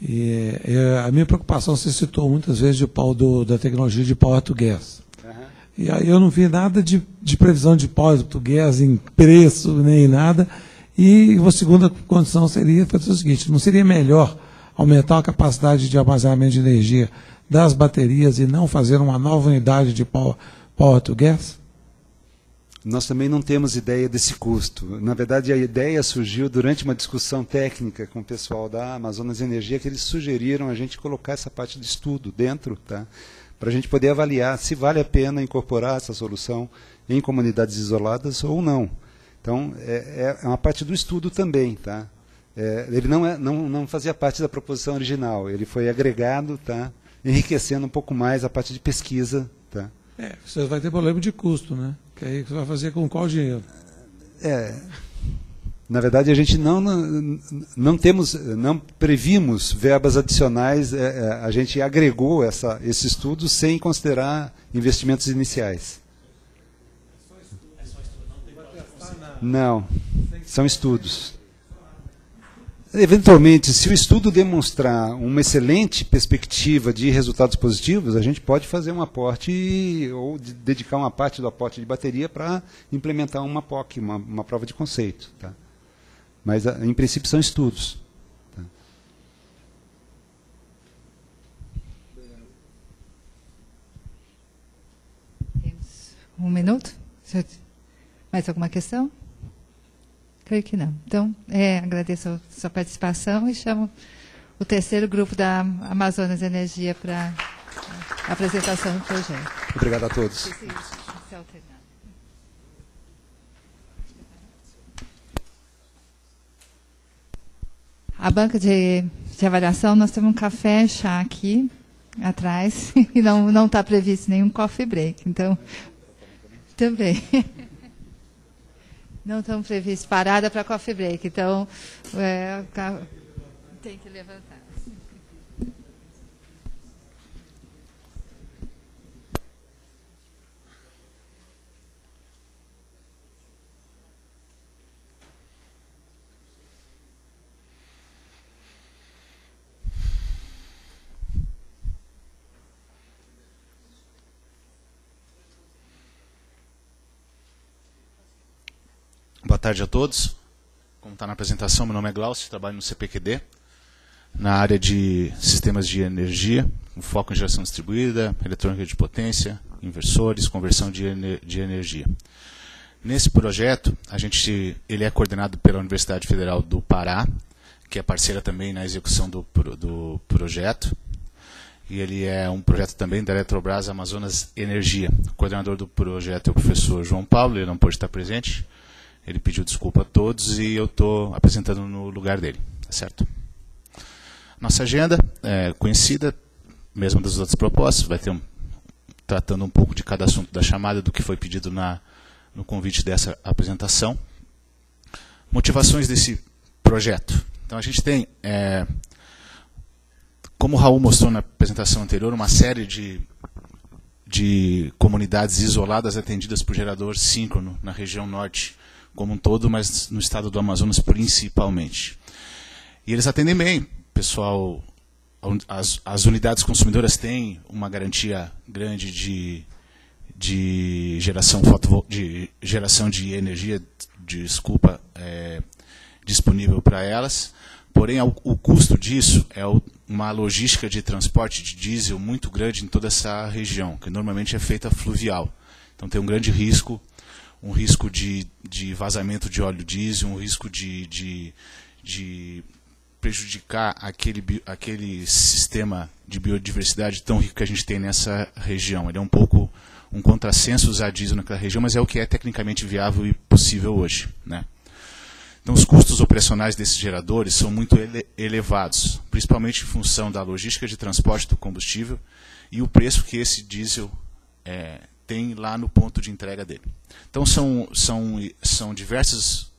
E, e, a minha preocupação, você citou muitas vezes de pau do, da tecnologia de power to gas. Uhum. E aí eu não vi nada de, de previsão de power to gas em preço, nem nada. E a segunda condição seria fazer o seguinte, não seria melhor aumentar a capacidade de armazenamento de energia das baterias e não fazer uma nova unidade de power, power to gas? nós também não temos ideia desse custo. Na verdade, a ideia surgiu durante uma discussão técnica com o pessoal da Amazonas Energia, que eles sugeriram a gente colocar essa parte do estudo dentro, tá? para a gente poder avaliar se vale a pena incorporar essa solução em comunidades isoladas ou não. Então, é, é, é uma parte do estudo também. Tá? É, ele não, é, não, não fazia parte da proposição original, ele foi agregado, tá? enriquecendo um pouco mais a parte de pesquisa é, você vai ter problema de custo, né? Que aí você vai fazer com qual dinheiro? É. Na verdade, a gente não, não, não temos, não previmos verbas adicionais, é, é a gente agregou essa, esse estudo sem considerar investimentos iniciais. É só estudo, é não, tem não, são estudos. Eventualmente, se o estudo demonstrar uma excelente perspectiva de resultados positivos, a gente pode fazer um aporte ou de dedicar uma parte do aporte de bateria para implementar uma POC, uma, uma prova de conceito. Tá? Mas, ah, em princípio, são estudos. Tá? um minuto? Mais alguma questão? Creio que não. Então, é, agradeço a sua participação e chamo o terceiro grupo da Amazonas Energia para a apresentação do projeto. Obrigado a todos. A banca de, de avaliação, nós temos um café e chá aqui atrás e não está previsto nenhum coffee break. Então, também. Não estão previstos parada para coffee break. Então, é, tem que levantar. Boa tarde a todos. Como está na apresentação, meu nome é Glaucio, trabalho no CPQD, na área de sistemas de energia, com foco em geração distribuída, eletrônica de potência, inversores, conversão de, ener de energia. Nesse projeto, a gente, ele é coordenado pela Universidade Federal do Pará, que é parceira também na execução do, do projeto, e ele é um projeto também da Eletrobras Amazonas Energia. O coordenador do projeto é o professor João Paulo, ele não pode estar presente, ele pediu desculpa a todos e eu estou apresentando no lugar dele, tá certo? Nossa agenda é conhecida, mesmo das outras propostas, vai ter um, tratando um pouco de cada assunto da chamada, do que foi pedido na, no convite dessa apresentação. Motivações desse projeto. Então a gente tem, é, como o Raul mostrou na apresentação anterior, uma série de, de comunidades isoladas atendidas por gerador síncrono na região norte como um todo, mas no estado do Amazonas principalmente. E eles atendem bem, pessoal. As, as unidades consumidoras têm uma garantia grande de, de geração foto, de geração de energia, desculpa, é, disponível para elas. Porém, o, o custo disso é o, uma logística de transporte de diesel muito grande em toda essa região, que normalmente é feita fluvial. Então tem um grande risco um risco de, de vazamento de óleo diesel, um risco de, de, de prejudicar aquele, aquele sistema de biodiversidade tão rico que a gente tem nessa região. Ele é um pouco um contrassenso usar diesel naquela região, mas é o que é tecnicamente viável e possível hoje. Né? Então, os custos operacionais desses geradores são muito ele elevados, principalmente em função da logística de transporte do combustível e o preço que esse diesel é, tem lá no ponto de entrega dele. Então são, são, são diversas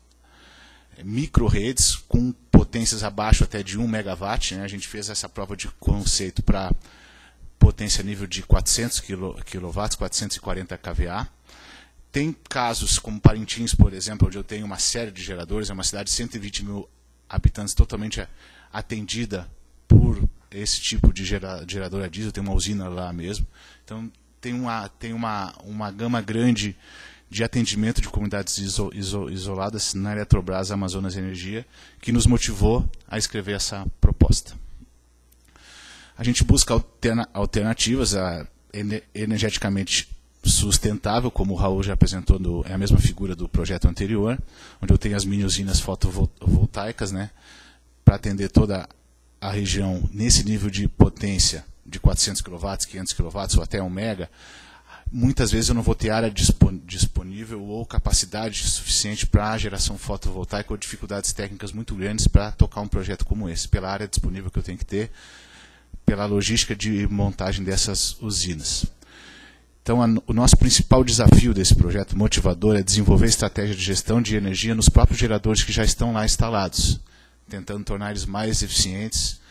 eh, micro-redes com potências abaixo até de 1 megawatt. Né? A gente fez essa prova de conceito para potência nível de 400 kW, 440 kVA. Tem casos como Parintins, por exemplo, onde eu tenho uma série de geradores, é uma cidade de 120 mil habitantes totalmente eh, atendida por esse tipo de gerador a diesel, tem uma usina lá mesmo. Então, tem uma, tem uma, uma gama grande de atendimento de comunidades iso, iso, isoladas na Eletrobras Amazonas Energia, que nos motivou a escrever essa proposta. A gente busca alterna, alternativas a, energeticamente sustentável, como o Raul já apresentou, no, é a mesma figura do projeto anterior, onde eu tenho as mini usinas fotovoltaicas, né, para atender toda a região nesse nível de potência de 400 kW, 500 kW ou até 1 mega, muitas vezes eu não vou ter área disponível ou capacidade suficiente para a geração fotovoltaica ou dificuldades técnicas muito grandes para tocar um projeto como esse, pela área disponível que eu tenho que ter, pela logística de montagem dessas usinas. Então, a, o nosso principal desafio desse projeto motivador é desenvolver estratégia de gestão de energia nos próprios geradores que já estão lá instalados, tentando torná-los mais eficientes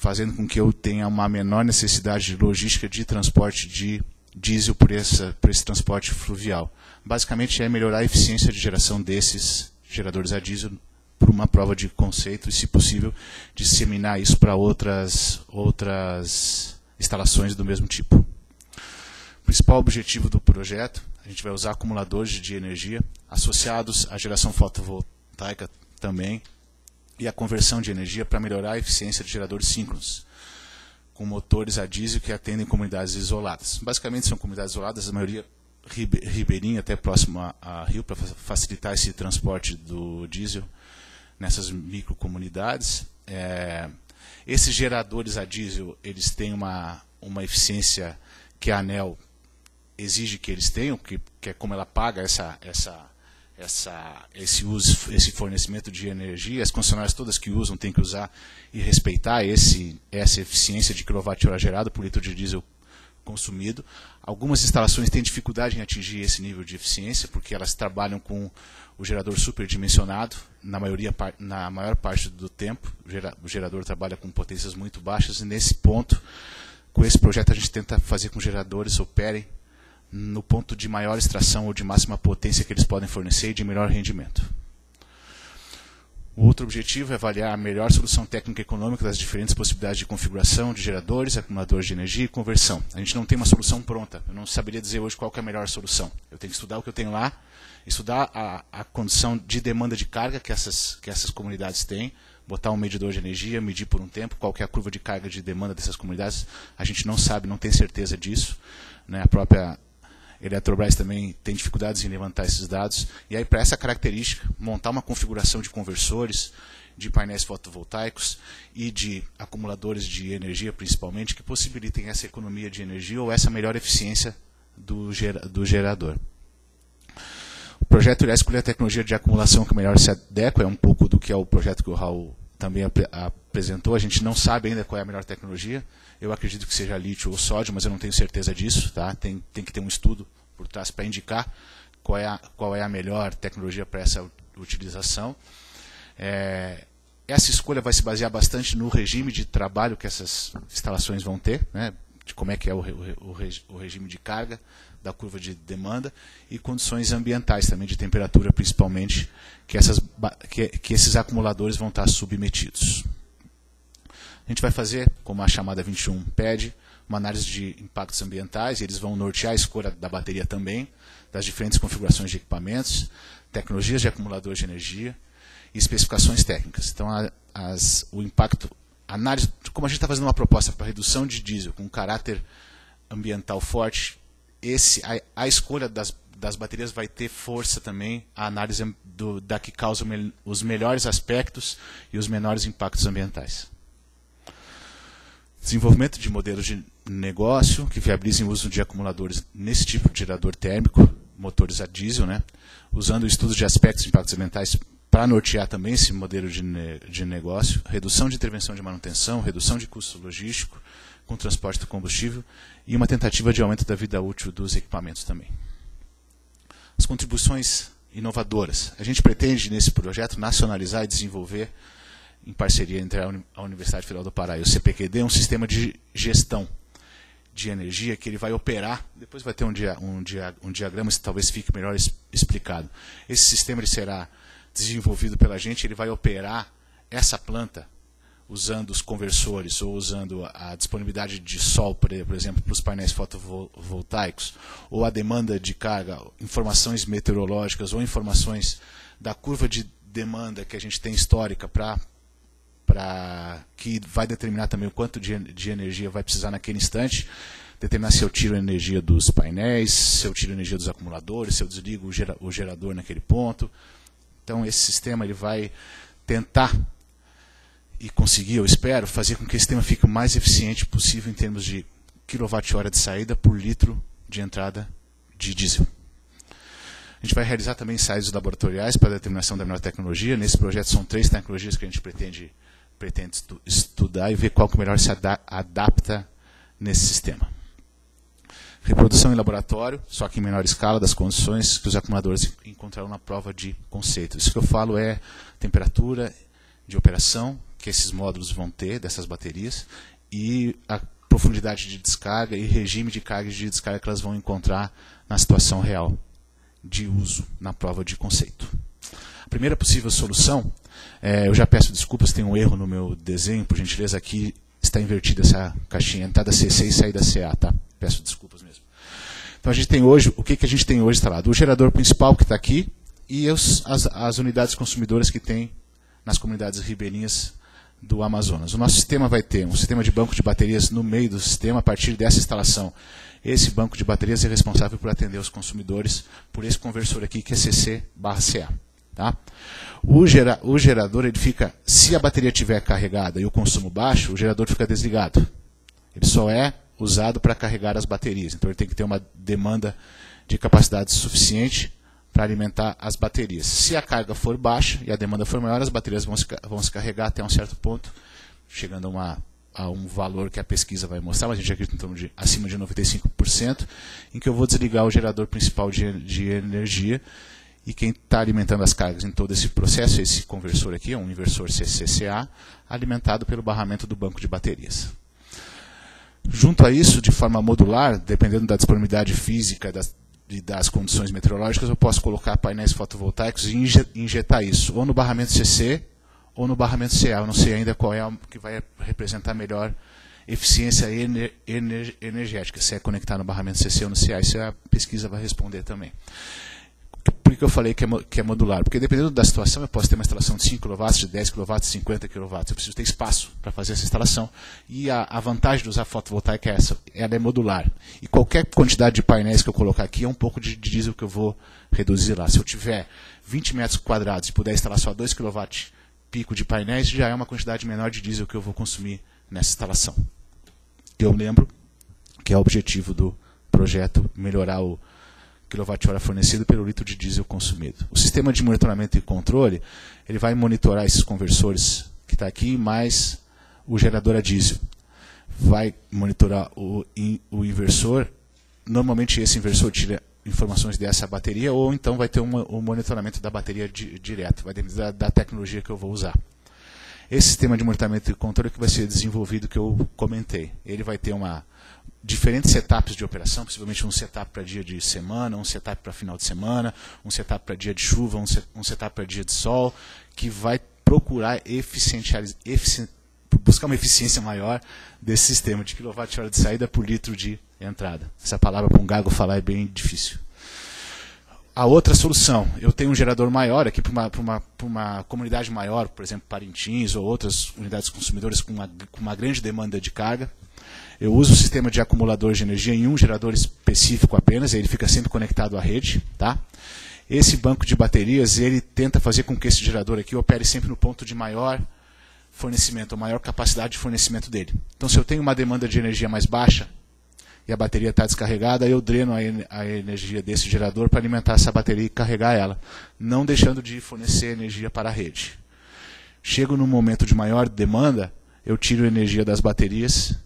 fazendo com que eu tenha uma menor necessidade de logística de transporte de diesel por, essa, por esse transporte fluvial. Basicamente é melhorar a eficiência de geração desses geradores a diesel por uma prova de conceito e, se possível, disseminar isso para outras, outras instalações do mesmo tipo. O principal objetivo do projeto, a gente vai usar acumuladores de energia associados à geração fotovoltaica também, e a conversão de energia para melhorar a eficiência de geradores síncronos, com motores a diesel que atendem comunidades isoladas. Basicamente são comunidades isoladas, a maioria ribeirinha, até próximo a, a Rio, para facilitar esse transporte do diesel nessas microcomunidades. É, esses geradores a diesel, eles têm uma, uma eficiência que a ANEL exige que eles tenham, que, que é como ela paga essa, essa essa, esse, uso, esse fornecimento de energia, as concessionárias todas que usam têm que usar e respeitar esse, essa eficiência de quilowatt-hora gerado por litro de diesel consumido. Algumas instalações têm dificuldade em atingir esse nível de eficiência, porque elas trabalham com o gerador superdimensionado, na, maioria, na maior parte do tempo, o gerador trabalha com potências muito baixas, e nesse ponto, com esse projeto a gente tenta fazer com que geradores operem no ponto de maior extração ou de máxima potência que eles podem fornecer e de melhor rendimento. O outro objetivo é avaliar a melhor solução técnica e econômica das diferentes possibilidades de configuração de geradores, acumuladores de energia e conversão. A gente não tem uma solução pronta. Eu não saberia dizer hoje qual é a melhor solução. Eu tenho que estudar o que eu tenho lá, estudar a, a condição de demanda de carga que essas, que essas comunidades têm, botar um medidor de energia, medir por um tempo qual é a curva de carga de demanda dessas comunidades. A gente não sabe, não tem certeza disso. Né? A própria Eletrobras também tem dificuldades em levantar esses dados. E aí, para essa característica, montar uma configuração de conversores, de painéis fotovoltaicos e de acumuladores de energia, principalmente, que possibilitem essa economia de energia ou essa melhor eficiência do, gera, do gerador. O projeto irá escolher a tecnologia de acumulação que melhor se adequa, é um pouco do que é o projeto que o Raul também ap apresentou. A gente não sabe ainda qual é a melhor tecnologia, eu acredito que seja lítio ou sódio, mas eu não tenho certeza disso. Tá? Tem, tem que ter um estudo por trás para indicar qual é, a, qual é a melhor tecnologia para essa utilização. É, essa escolha vai se basear bastante no regime de trabalho que essas instalações vão ter, né? de como é que é o, o, o regime de carga, da curva de demanda e condições ambientais também, de temperatura principalmente, que, essas, que, que esses acumuladores vão estar submetidos. A gente vai fazer, como a chamada 21 pede, uma análise de impactos ambientais, e eles vão nortear a escolha da bateria também, das diferentes configurações de equipamentos, tecnologias de acumulador de energia e especificações técnicas. Então, as, o impacto, análise, como a gente está fazendo uma proposta para redução de diesel com um caráter ambiental forte, esse, a, a escolha das, das baterias vai ter força também a análise do, da que causa os melhores aspectos e os menores impactos ambientais. Desenvolvimento de modelos de negócio que viabilizem o uso de acumuladores nesse tipo de gerador térmico, motores a diesel, né? usando estudos de aspectos e impactos ambientais para nortear também esse modelo de, ne de negócio, redução de intervenção de manutenção, redução de custo logístico com transporte do combustível e uma tentativa de aumento da vida útil dos equipamentos também. As contribuições inovadoras. A gente pretende, nesse projeto, nacionalizar e desenvolver em parceria entre a Universidade Federal do Pará e o CPQD, é um sistema de gestão de energia que ele vai operar. Depois vai ter um, dia, um, dia, um diagrama, que talvez fique melhor explicado. Esse sistema ele será desenvolvido pela gente, ele vai operar essa planta usando os conversores ou usando a disponibilidade de sol, por exemplo, para os painéis fotovoltaicos, ou a demanda de carga, informações meteorológicas ou informações da curva de demanda que a gente tem histórica para para que vai determinar também o quanto de, de energia vai precisar naquele instante determinar se eu tiro a energia dos painéis, se eu tiro a energia dos acumuladores, se eu desligo o, gerador naquele ponto. Então esse sistema ele vai tentar e conseguir, eu espero, fazer com que esse sistema fique o mais eficiente possível em termos de quilowatt-hora de saída por litro de entrada de diesel. A gente vai realizar também ensaios laboratoriais para a determinação da melhor tecnologia. Nesse projeto são três tecnologias que a gente pretende pretende estu estudar e ver qual que é melhor se adapta nesse sistema. Reprodução em laboratório, só que em menor escala, das condições que os acumuladores encontraram na prova de conceito. Isso que eu falo é temperatura de operação que esses módulos vão ter, dessas baterias, e a profundidade de descarga e regime de carga e de descarga que elas vão encontrar na situação real de uso na prova de conceito. A primeira possível solução é, eu já peço desculpas, tem um erro no meu desenho, por gentileza, aqui está invertida essa caixinha, entrada tá C6 e saída CA, tá? Peço desculpas mesmo. Então a gente tem hoje, o que, que a gente tem hoje instalado? Tá o gerador principal que está aqui e os, as, as unidades consumidoras que tem nas comunidades ribeirinhas do Amazonas. O nosso sistema vai ter um sistema de banco de baterias no meio do sistema a partir dessa instalação. Esse banco de baterias é responsável por atender os consumidores por esse conversor aqui que é CC/CA, tá? O, gera, o gerador ele fica, se a bateria estiver carregada e o consumo baixo, o gerador fica desligado. Ele só é usado para carregar as baterias. Então ele tem que ter uma demanda de capacidade suficiente para alimentar as baterias. Se a carga for baixa e a demanda for maior, as baterias vão se, vão se carregar até um certo ponto, chegando a, uma, a, um valor que a pesquisa vai mostrar, mas a gente acredita em torno de acima de 95%, em que eu vou desligar o gerador principal de, de energia e quem está alimentando as cargas em todo esse processo, é esse conversor aqui, é um inversor CCCA, alimentado pelo barramento do banco de baterias. Junto a isso, de forma modular, dependendo da disponibilidade física das, e das condições meteorológicas, eu posso colocar painéis fotovoltaicos e injetar isso ou no barramento CC ou no barramento CA. Eu não sei ainda qual é o que vai representar melhor eficiência ener, ener, energética, se é conectar no barramento CC ou no CA. Isso a pesquisa vai responder também por que eu falei que é, que é modular? Porque dependendo da situação, eu posso ter uma instalação de 5 kW, de 10 kW, de 50 kW. Eu preciso ter espaço para fazer essa instalação. E a, a, vantagem de usar fotovoltaica é essa, ela é modular. E qualquer quantidade de painéis que eu colocar aqui é um pouco de, de diesel que eu vou reduzir lá. Se eu tiver 20 metros quadrados e puder instalar só 2 kW pico de painéis, já é uma quantidade menor de diesel que eu vou consumir nessa instalação. Eu lembro que é o objetivo do projeto melhorar o kWh fornecido pelo litro de diesel consumido. O sistema de monitoramento e controle ele vai monitorar esses conversores que está aqui, mais o gerador a diesel. Vai monitorar o, in, o inversor. Normalmente esse inversor tira informações dessa bateria ou então vai ter um, um monitoramento da bateria di, direto, vai depender da, da tecnologia que eu vou usar. Esse sistema de monitoramento e controle que vai ser desenvolvido que eu comentei, ele vai ter uma diferentes setups de operação, possivelmente um setup para dia de semana, um setup para final de semana, um setup para dia de chuva, um setup para dia de sol, que vai procurar buscar uma eficiência maior desse sistema de quilowatt-hora de saída por litro de entrada. Essa palavra para um gago falar é bem difícil. A outra solução, eu tenho um gerador maior aqui para uma, uma, uma, comunidade maior, por exemplo, Parintins ou outras unidades consumidoras com uma, com uma grande demanda de carga, eu uso o sistema de acumulador de energia em um gerador específico apenas, ele fica sempre conectado à rede. Tá? Esse banco de baterias, ele tenta fazer com que esse gerador aqui opere sempre no ponto de maior fornecimento, a maior capacidade de fornecimento dele. Então, se eu tenho uma demanda de energia mais baixa e a bateria está descarregada, eu dreno a, a energia desse gerador para alimentar essa bateria e carregar ela, não deixando de fornecer energia para a rede. Chego num momento de maior demanda, eu tiro energia das baterias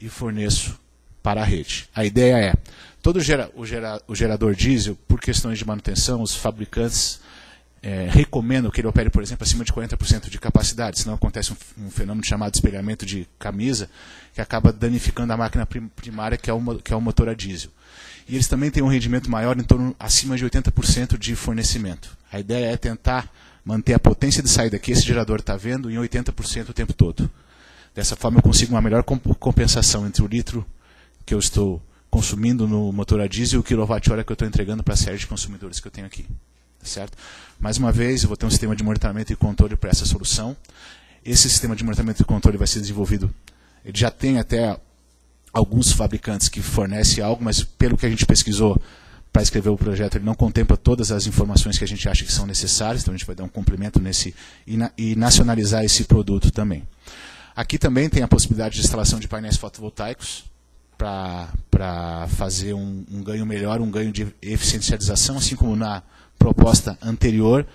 e forneço para a rede. A ideia é, todo gera, o, gera, o, gerador diesel, por questões de manutenção, os fabricantes é, recomendam que ele opere, por exemplo, acima de 40% de capacidade, senão acontece um, um, fenômeno chamado espelhamento de camisa, que acaba danificando a máquina primária, que é, que é o motor a diesel. E eles também têm um rendimento maior, em torno acima de 80% de fornecimento. A ideia é tentar manter a potência de saída que esse gerador está vendo em 80% o tempo todo. Dessa forma, eu consigo uma melhor compensação entre o litro que eu estou consumindo no motor a diesel e o quilowatt-hora que eu estou entregando para a série de consumidores que eu tenho aqui. Tá certo? Mais uma vez, eu vou ter um sistema de monitoramento e controle para essa solução. Esse sistema de monitoramento e controle vai ser desenvolvido. Ele já tem até alguns fabricantes que fornecem algo, mas pelo que a gente pesquisou para escrever o projeto, ele não contempla todas as informações que a gente acha que são necessárias, então a gente vai dar um complemento nesse e, na, e nacionalizar esse produto também. Aqui também tem a possibilidade de instalação de painéis fotovoltaicos para fazer um, um ganho melhor, um ganho de eficiencialização, assim como na proposta anterior.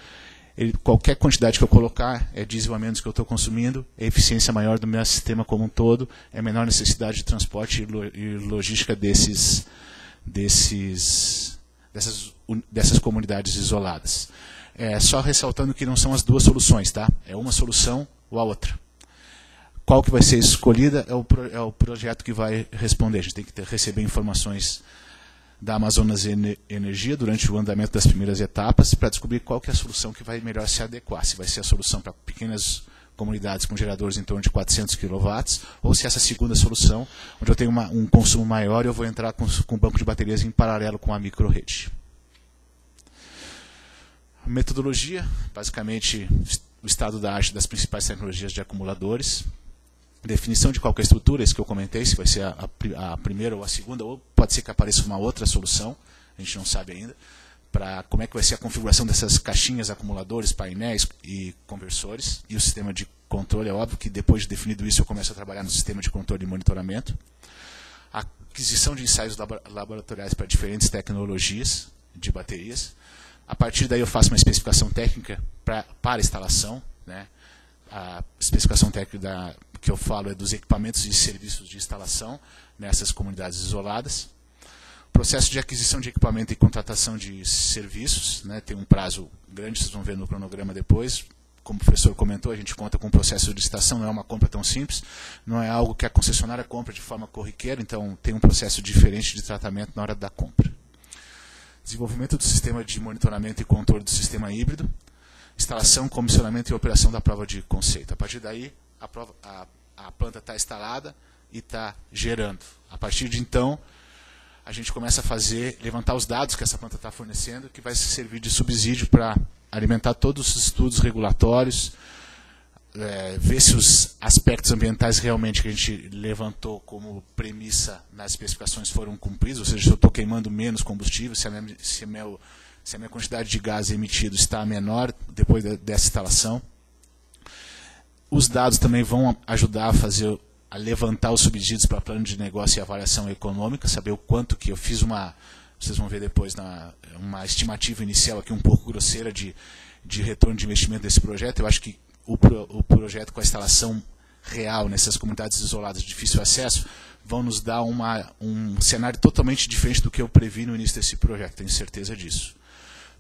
Ele, qualquer quantidade que eu colocar é diesel a menos que eu estou consumindo, é eficiência maior do meu sistema como um todo, é menor necessidade de transporte e logística desses, desses, dessas, dessas comunidades isoladas. É, só ressaltando que não são as duas soluções, tá? É uma solução ou a outra qual que vai ser escolhida é o, pro, é o projeto que vai responder. A gente tem que ter, receber informações da Amazonas Energia durante o andamento das primeiras etapas para descobrir qual que é a solução que vai melhor se adequar. Se vai ser a solução para pequenas comunidades com geradores em torno de 400 kW, ou se essa segunda solução, onde eu tenho uma, um consumo maior, eu vou entrar com, o banco de baterias em paralelo com a micro rede. Metodologia, basicamente o estado da arte das principais tecnologias de acumuladores, definição de qualquer estrutura, isso que eu comentei, se vai ser a, a, a, primeira ou a segunda, ou pode ser que apareça uma outra solução, a gente não sabe ainda, para como é que vai ser a configuração dessas caixinhas, acumuladores, painéis e conversores, e o sistema de controle, é óbvio que depois de definido isso eu começo a trabalhar no sistema de controle e monitoramento, a aquisição de ensaios laboratoriais para diferentes tecnologias de baterias, a partir daí eu faço uma especificação técnica pra, para instalação, né, a especificação técnica da, que eu falo é dos equipamentos e serviços de instalação nessas comunidades isoladas. Processo de aquisição de equipamento e contratação de serviços, né, tem um prazo grande, vocês vão ver no cronograma depois. Como o professor comentou, a gente conta com o processo de licitação, não é uma compra tão simples, não é algo que a concessionária compra de forma corriqueira, então tem um processo diferente de tratamento na hora da compra. Desenvolvimento do sistema de monitoramento e controle do sistema híbrido, instalação, comissionamento e operação da prova de conceito. A partir daí, a, prova, a, a planta está instalada e está gerando. A partir de então, a gente começa a fazer, levantar os dados que essa planta está fornecendo, que vai servir de subsídio para alimentar todos os estudos regulatórios, é, ver se os aspectos ambientais realmente que a gente levantou como premissa nas especificações foram cumpridos, ou seja, se eu estou queimando menos combustível, se a, minha, se, se a minha quantidade de gás emitido está menor depois dessa instalação. Os dados também vão ajudar a fazer a levantar os subsídios para plano de negócio e avaliação econômica, saber o quanto que eu fiz uma, vocês vão ver depois na, uma estimativa inicial aqui um pouco grosseira de, de retorno de investimento desse projeto. Eu acho que o, pro, o projeto com a instalação real nessas comunidades isoladas de difícil acesso vão nos dar uma, um cenário totalmente diferente do que eu previ no início desse projeto, tenho certeza disso.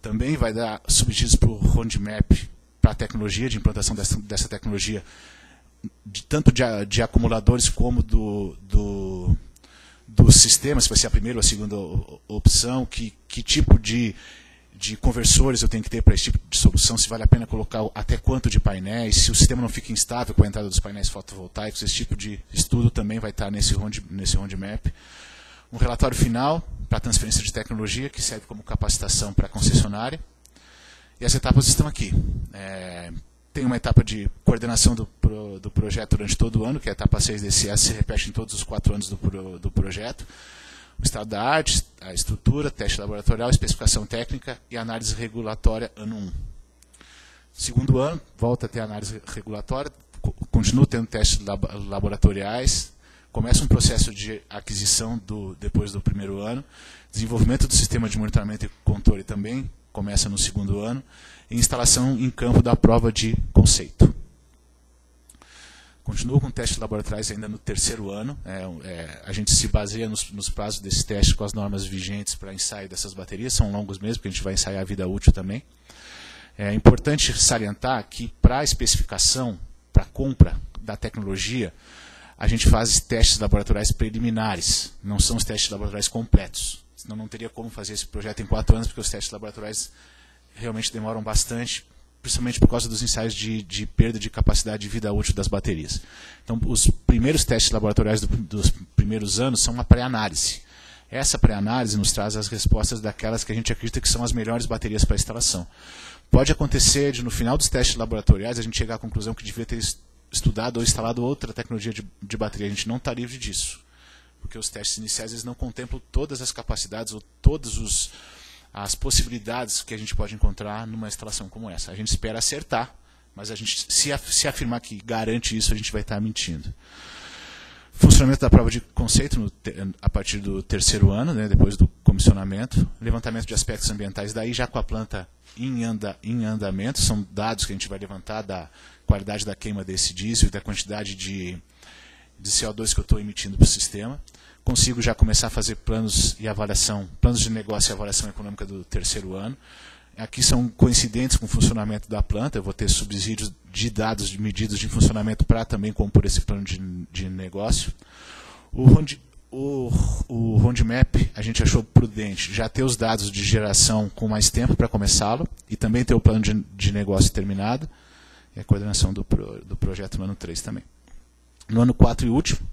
Também vai dar subsídios para o roadmap para a tecnologia, de implantação dessa, dessa tecnologia, de, tanto de, de acumuladores como do, do, do sistema, se vai ser a primeira ou a segunda opção, que, que tipo de, de conversores eu tenho que ter para esse tipo de solução, se vale a pena colocar até quanto de painéis, se o sistema não fica instável com a entrada dos painéis fotovoltaicos, esse tipo de estudo também vai estar nesse round Nesse road map. um relatório final para transferência de tecnologia, que serve como capacitação para a concessionária. E as etapas estão aqui. É, tem uma etapa de coordenação do, pro, do projeto durante todo o ano, que é a etapa 6 desse S, se repete em todos os quatro anos do, pro, do projeto. O estado da arte, a estrutura, teste laboratorial, especificação técnica e análise regulatória ano 1. Segundo ano, volta a ter análise regulatória, continua tendo testes laboratoriais, começa um processo de aquisição do, depois do primeiro ano, desenvolvimento do sistema de monitoramento e controle também, começa no segundo ano, e instalação em campo da prova de conceito. Continuo com testes laboratoriais ainda no terceiro ano. É, é, a gente se baseia nos, nos prazos desse teste com as normas vigentes para ensaio dessas baterias, são longos mesmo, porque a gente vai ensaiar a vida útil também. É importante salientar que para a especificação, para a compra da tecnologia, a gente faz testes laboratoriais preliminares, não são os testes laboratoriais completos senão não teria como fazer esse projeto em quatro anos, porque os testes laboratoriais realmente demoram bastante, principalmente por causa dos ensaios de, de perda de capacidade de vida útil das baterias. Então, os primeiros testes laboratoriais do, dos primeiros anos são uma pré-análise. Essa pré-análise nos traz as respostas daquelas que a gente acredita que são as melhores baterias para instalação. Pode acontecer de, no final dos testes laboratoriais, a gente chegar à conclusão que devia ter estudado ou instalado outra tecnologia de, de bateria. A gente não está livre disso porque os testes iniciais eles não contemplam todas as capacidades ou todas os, as possibilidades que a gente pode encontrar numa instalação como essa. A gente espera acertar, mas a gente se, af, se afirmar que garante isso, a gente vai estar mentindo. Funcionamento da prova de conceito no, a partir do terceiro ano, né, depois do comissionamento. Levantamento de aspectos ambientais, daí já com a planta em, anda, em andamento, são dados que a gente vai levantar da qualidade da queima desse diesel e da quantidade de, de CO2 que eu estou emitindo para o sistema consigo já começar a fazer planos e avaliação, planos de negócio e avaliação econômica do terceiro ano. Aqui são coincidentes com o funcionamento da planta, eu vou ter subsídios de dados de medidas de funcionamento para também compor esse plano de, de negócio. O, Rondi, o, o roadmap a gente achou prudente já ter os dados de geração com mais tempo para começá-lo e também ter o plano de, de negócio terminado e a coordenação do, pro, do projeto no ano 3 também. No ano 4 e último,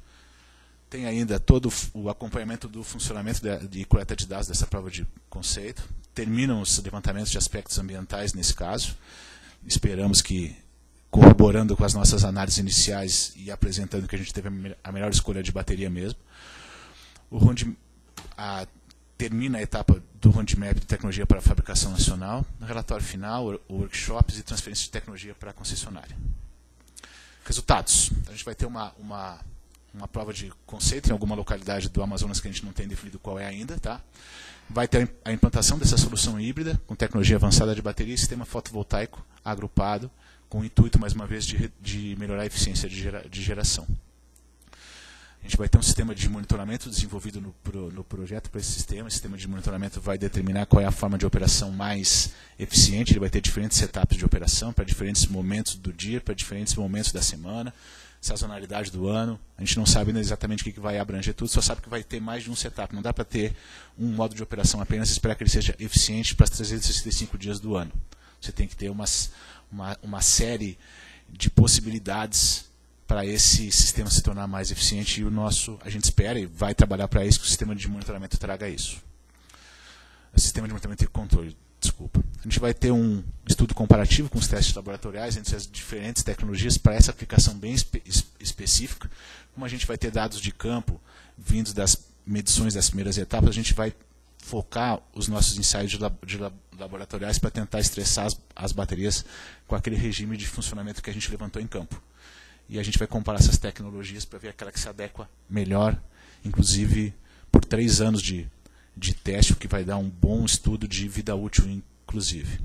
tem ainda todo o acompanhamento do funcionamento de, de coleta de dados dessa prova de conceito. Terminam os levantamentos de aspectos ambientais nesse caso. Esperamos que, corroborando com as nossas análises iniciais e apresentando que a gente teve a melhor escolha de bateria mesmo. O round a, termina a etapa do roadmap de tecnologia para a fabricação nacional, no relatório final, workshops e transferência de tecnologia para a concessionária. Resultados. A gente vai ter uma, uma uma prova de conceito em alguma localidade do Amazonas que a gente não tem definido qual é ainda, tá? Vai ter a implantação dessa solução híbrida com tecnologia avançada de bateria e sistema fotovoltaico agrupado com o intuito, mais uma vez, de, de melhorar a eficiência de, gera, de, geração. A gente vai ter um sistema de monitoramento desenvolvido no, pro, no projeto para esse sistema. Esse sistema de monitoramento vai determinar qual é a forma de operação mais eficiente. Ele vai ter diferentes setups de operação para diferentes momentos do dia, para diferentes momentos da semana sazonalidade do ano. A gente não sabe exatamente o que vai abranger tudo, só sabe que vai ter mais de um setup. Não dá para ter um modo de operação apenas e esperar que ele seja eficiente para os 365 dias do ano. Você tem que ter umas, uma, uma série de possibilidades para esse sistema se tornar mais eficiente e o nosso, a gente espera e vai trabalhar para isso que o sistema de monitoramento traga isso. O sistema de monitoramento e controle desculpa. A gente vai ter um estudo comparativo com os testes laboratoriais entre as diferentes tecnologias para essa aplicação bem espe específica. Como a gente vai ter dados de campo vindos das medições das primeiras etapas, a gente vai focar os nossos ensaios de, lab de lab laboratoriais para tentar estressar as, as baterias com aquele regime de funcionamento que a gente levantou em campo. E a gente vai comparar essas tecnologias para ver aquela que se adequa melhor, inclusive por três anos de de teste, porque vai dar um bom estudo de vida útil, inclusive.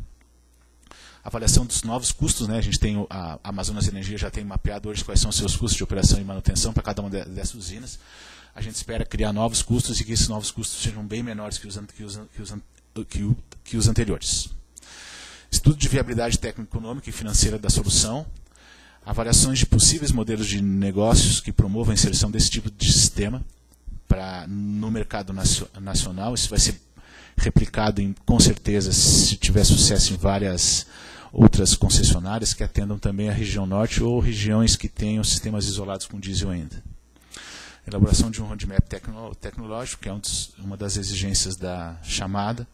Avaliação dos novos custos, né? a gente tem, a Amazonas Energia já tem mapeado hoje quais são os seus custos de operação e manutenção para cada uma dessas usinas. A gente espera criar novos custos e que esses novos custos sejam bem menores que os, que os, que os, que os anteriores. Estudo de viabilidade técnico-econômica e financeira da solução, avaliações de possíveis modelos de negócios que promovam a inserção desse tipo de sistema, no mercado nacional. Isso vai ser replicado em, com certeza se tiver sucesso em várias outras concessionárias que atendam também a região norte ou regiões que tenham sistemas isolados com diesel ainda. Elaboração de um roadmap tecnológico, que é um uma das exigências da chamada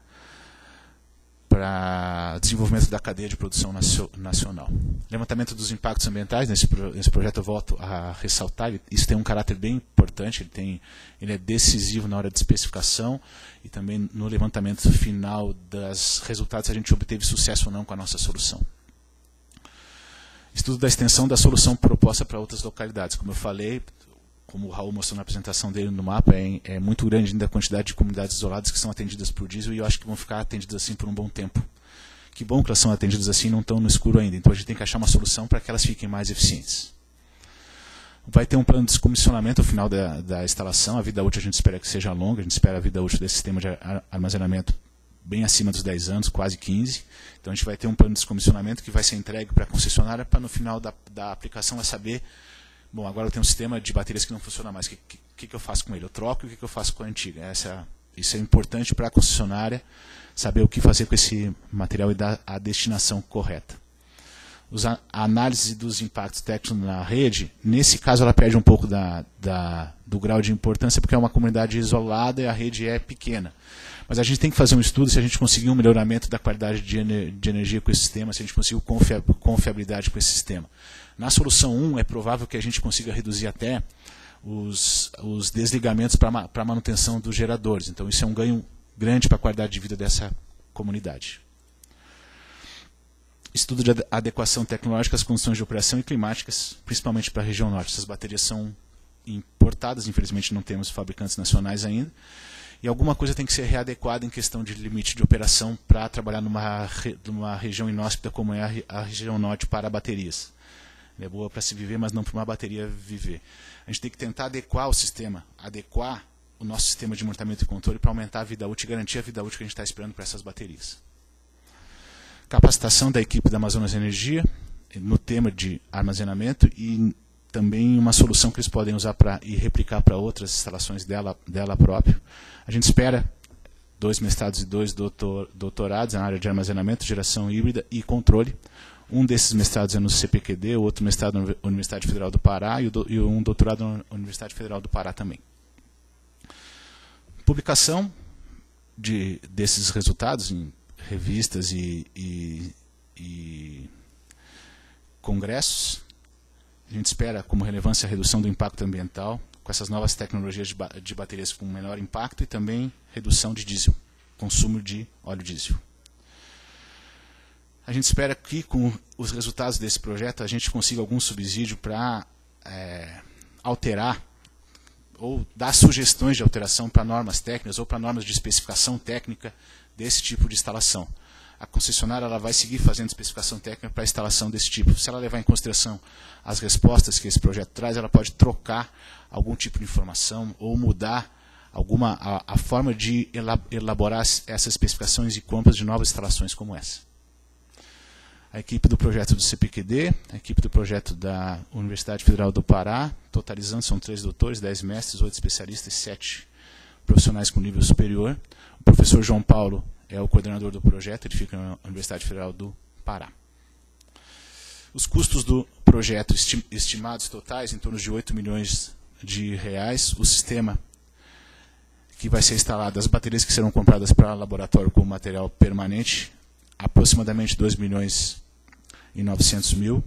para desenvolvimento da cadeia de produção nacional. Levantamento dos impactos ambientais, nesse, nesse projeto eu volto a ressaltar, isso tem um caráter bem importante, ele, tem, ele é decisivo na hora de especificação e também no levantamento final dos resultados se a gente obteve sucesso ou não com a nossa solução. Estudo da extensão da solução proposta para outras localidades. Como eu falei, como o Raul mostrou na apresentação dele no mapa, é, é, muito grande ainda a quantidade de comunidades isoladas que são atendidas por diesel e eu acho que vão ficar atendidas assim por um bom tempo. Que bom que elas são atendidas assim e não estão no escuro ainda. Então a gente tem que achar uma solução para que elas fiquem mais eficientes. Vai ter um plano de descomissionamento ao final da, da instalação. A vida útil a gente espera que seja longa, a gente espera a vida útil desse sistema de armazenamento bem acima dos 10 anos, quase 15. Então a gente vai ter um plano de descomissionamento que vai ser entregue para a concessionária para no final da, da aplicação ela saber bom, agora eu tenho um sistema de baterias que não funciona mais, o que, que, que, eu faço com ele? Eu troco e o que, que eu faço com a antiga? Essa, é isso é importante para a concessionária saber o que fazer com esse material e dar a destinação correta. a análise dos impactos técnicos na rede, nesse caso ela perde um pouco da, da, do grau de importância porque é uma comunidade isolada e a rede é pequena. Mas a gente tem que fazer um estudo se a gente conseguir um melhoramento da qualidade de, ener, de energia com esse sistema, se a gente conseguir confiabilidade com esse sistema. Na solução 1, é provável que a gente consiga reduzir até os, os desligamentos para a manutenção dos geradores. Então, isso é um ganho grande para a qualidade de vida dessa comunidade. Estudo de adequação tecnológica às condições de operação e climáticas, principalmente para a região norte. Essas baterias são importadas, infelizmente não temos fabricantes nacionais ainda. E alguma coisa tem que ser readequada em questão de limite de operação para trabalhar numa, numa região inóspita como é a, a região norte para baterias é boa para se viver, mas não para uma bateria viver. A gente tem que tentar adequar o sistema, adequar o nosso sistema de montamento e controle para aumentar a vida útil e garantir a vida útil que a gente está esperando para essas baterias. Capacitação da equipe da Amazonas Energia eh, no tema de armazenamento e também uma solução que eles podem usar para e replicar para outras instalações dela, dela própria. A gente espera dois mestrados e dois doutor, doutorados na área de armazenamento, geração híbrida e controle. Um desses mestrados é no CPQD, o outro mestrado na Universidade Federal do Pará e, do, e um doutorado na Universidade Federal do Pará também. Publicação de, desses resultados em revistas e, e, e congressos. A gente espera como relevância a redução do impacto ambiental com essas novas tecnologias de, ba de baterias com menor impacto e também redução de diesel, consumo de óleo diesel. A gente espera que com os resultados desse projeto a gente consiga algum subsídio para é, alterar ou dar sugestões de alteração para normas técnicas ou para normas de especificação técnica desse tipo de instalação. A concessionária ela vai seguir fazendo especificação técnica para instalação desse tipo. Se ela levar em consideração as respostas que esse projeto traz, ela pode trocar algum tipo de informação ou mudar alguma a, a forma de elaborar essas especificações e compras de novas instalações como essa a equipe do projeto do CPQD, a equipe do projeto da Universidade Federal do Pará, totalizando são três doutores, dez mestres, oito especialistas e sete profissionais com nível superior. O professor João Paulo é o coordenador do projeto, ele fica na Universidade Federal do Pará. Os custos do projeto estimados totais em torno de 8 milhões de reais. O sistema que vai ser instalado, as baterias que serão compradas para o laboratório com material permanente, aproximadamente 2 milhões e 900 mil.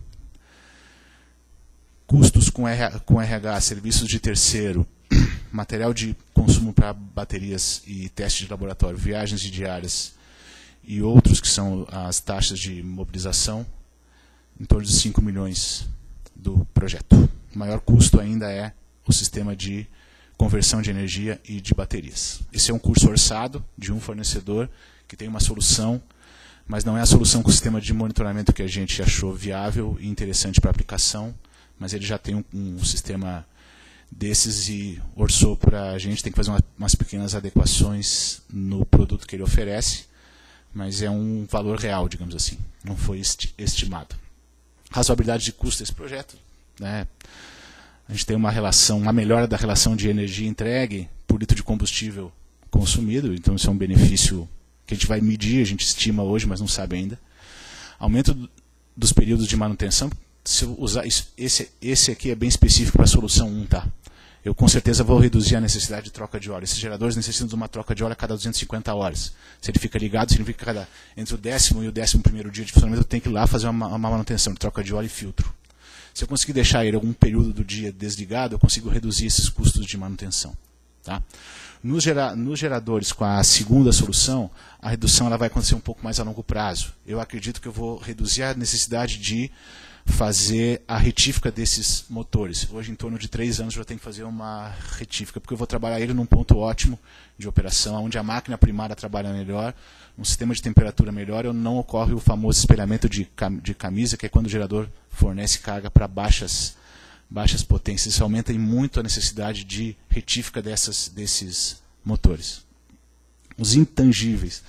Custos com RH, com RH, serviços de terceiro, material de consumo para baterias e testes de laboratório, viagens de diárias e outros que são as taxas de mobilização, em torno de 5 milhões do projeto. O maior custo ainda é o sistema de conversão de energia e de baterias. Esse é um curso orçado de um fornecedor que tem uma solução mas não é a solução com o sistema de monitoramento que a gente achou viável e interessante para aplicação, mas ele já tem um, um sistema desses e orçou para a gente, tem que fazer uma, umas pequenas adequações no produto que ele oferece, mas é um valor real, digamos assim, não foi esti estimado. Razoabilidade de custo desse projeto, né? a gente tem uma relação, uma melhora da relação de energia entregue por litro de combustível consumido, então isso é um benefício que a gente vai medir, a gente estima hoje, mas não sabe ainda. Aumento dos períodos de manutenção. Se eu usar isso, esse, esse aqui é bem específico para a solução 1, tá? Eu com certeza vou reduzir a necessidade de troca de óleo. Esses geradores necessitam de uma troca de óleo a cada 250 horas. Se ele fica ligado, significa que cada, entre o décimo e o décimo primeiro dia de funcionamento eu tenho que ir lá fazer uma, uma manutenção de troca de óleo e filtro. Se eu conseguir deixar ele algum período do dia desligado, eu consigo reduzir esses custos de manutenção. Tá? Nos, gera, nos geradores com a segunda solução, a redução ela vai acontecer um pouco mais a longo prazo. Eu acredito que eu vou reduzir a necessidade de fazer a retífica desses motores. Hoje, em torno de três anos, eu já tenho que fazer uma retífica, porque eu vou trabalhar ele num ponto ótimo de operação, onde a máquina primária trabalha melhor, um sistema de temperatura melhor, e não ocorre o famoso espelhamento de camisa, que é quando o gerador fornece carga para baixas baixas potências. Isso aumenta muito a necessidade de retífica dessas, desses motores. Os intangíveis.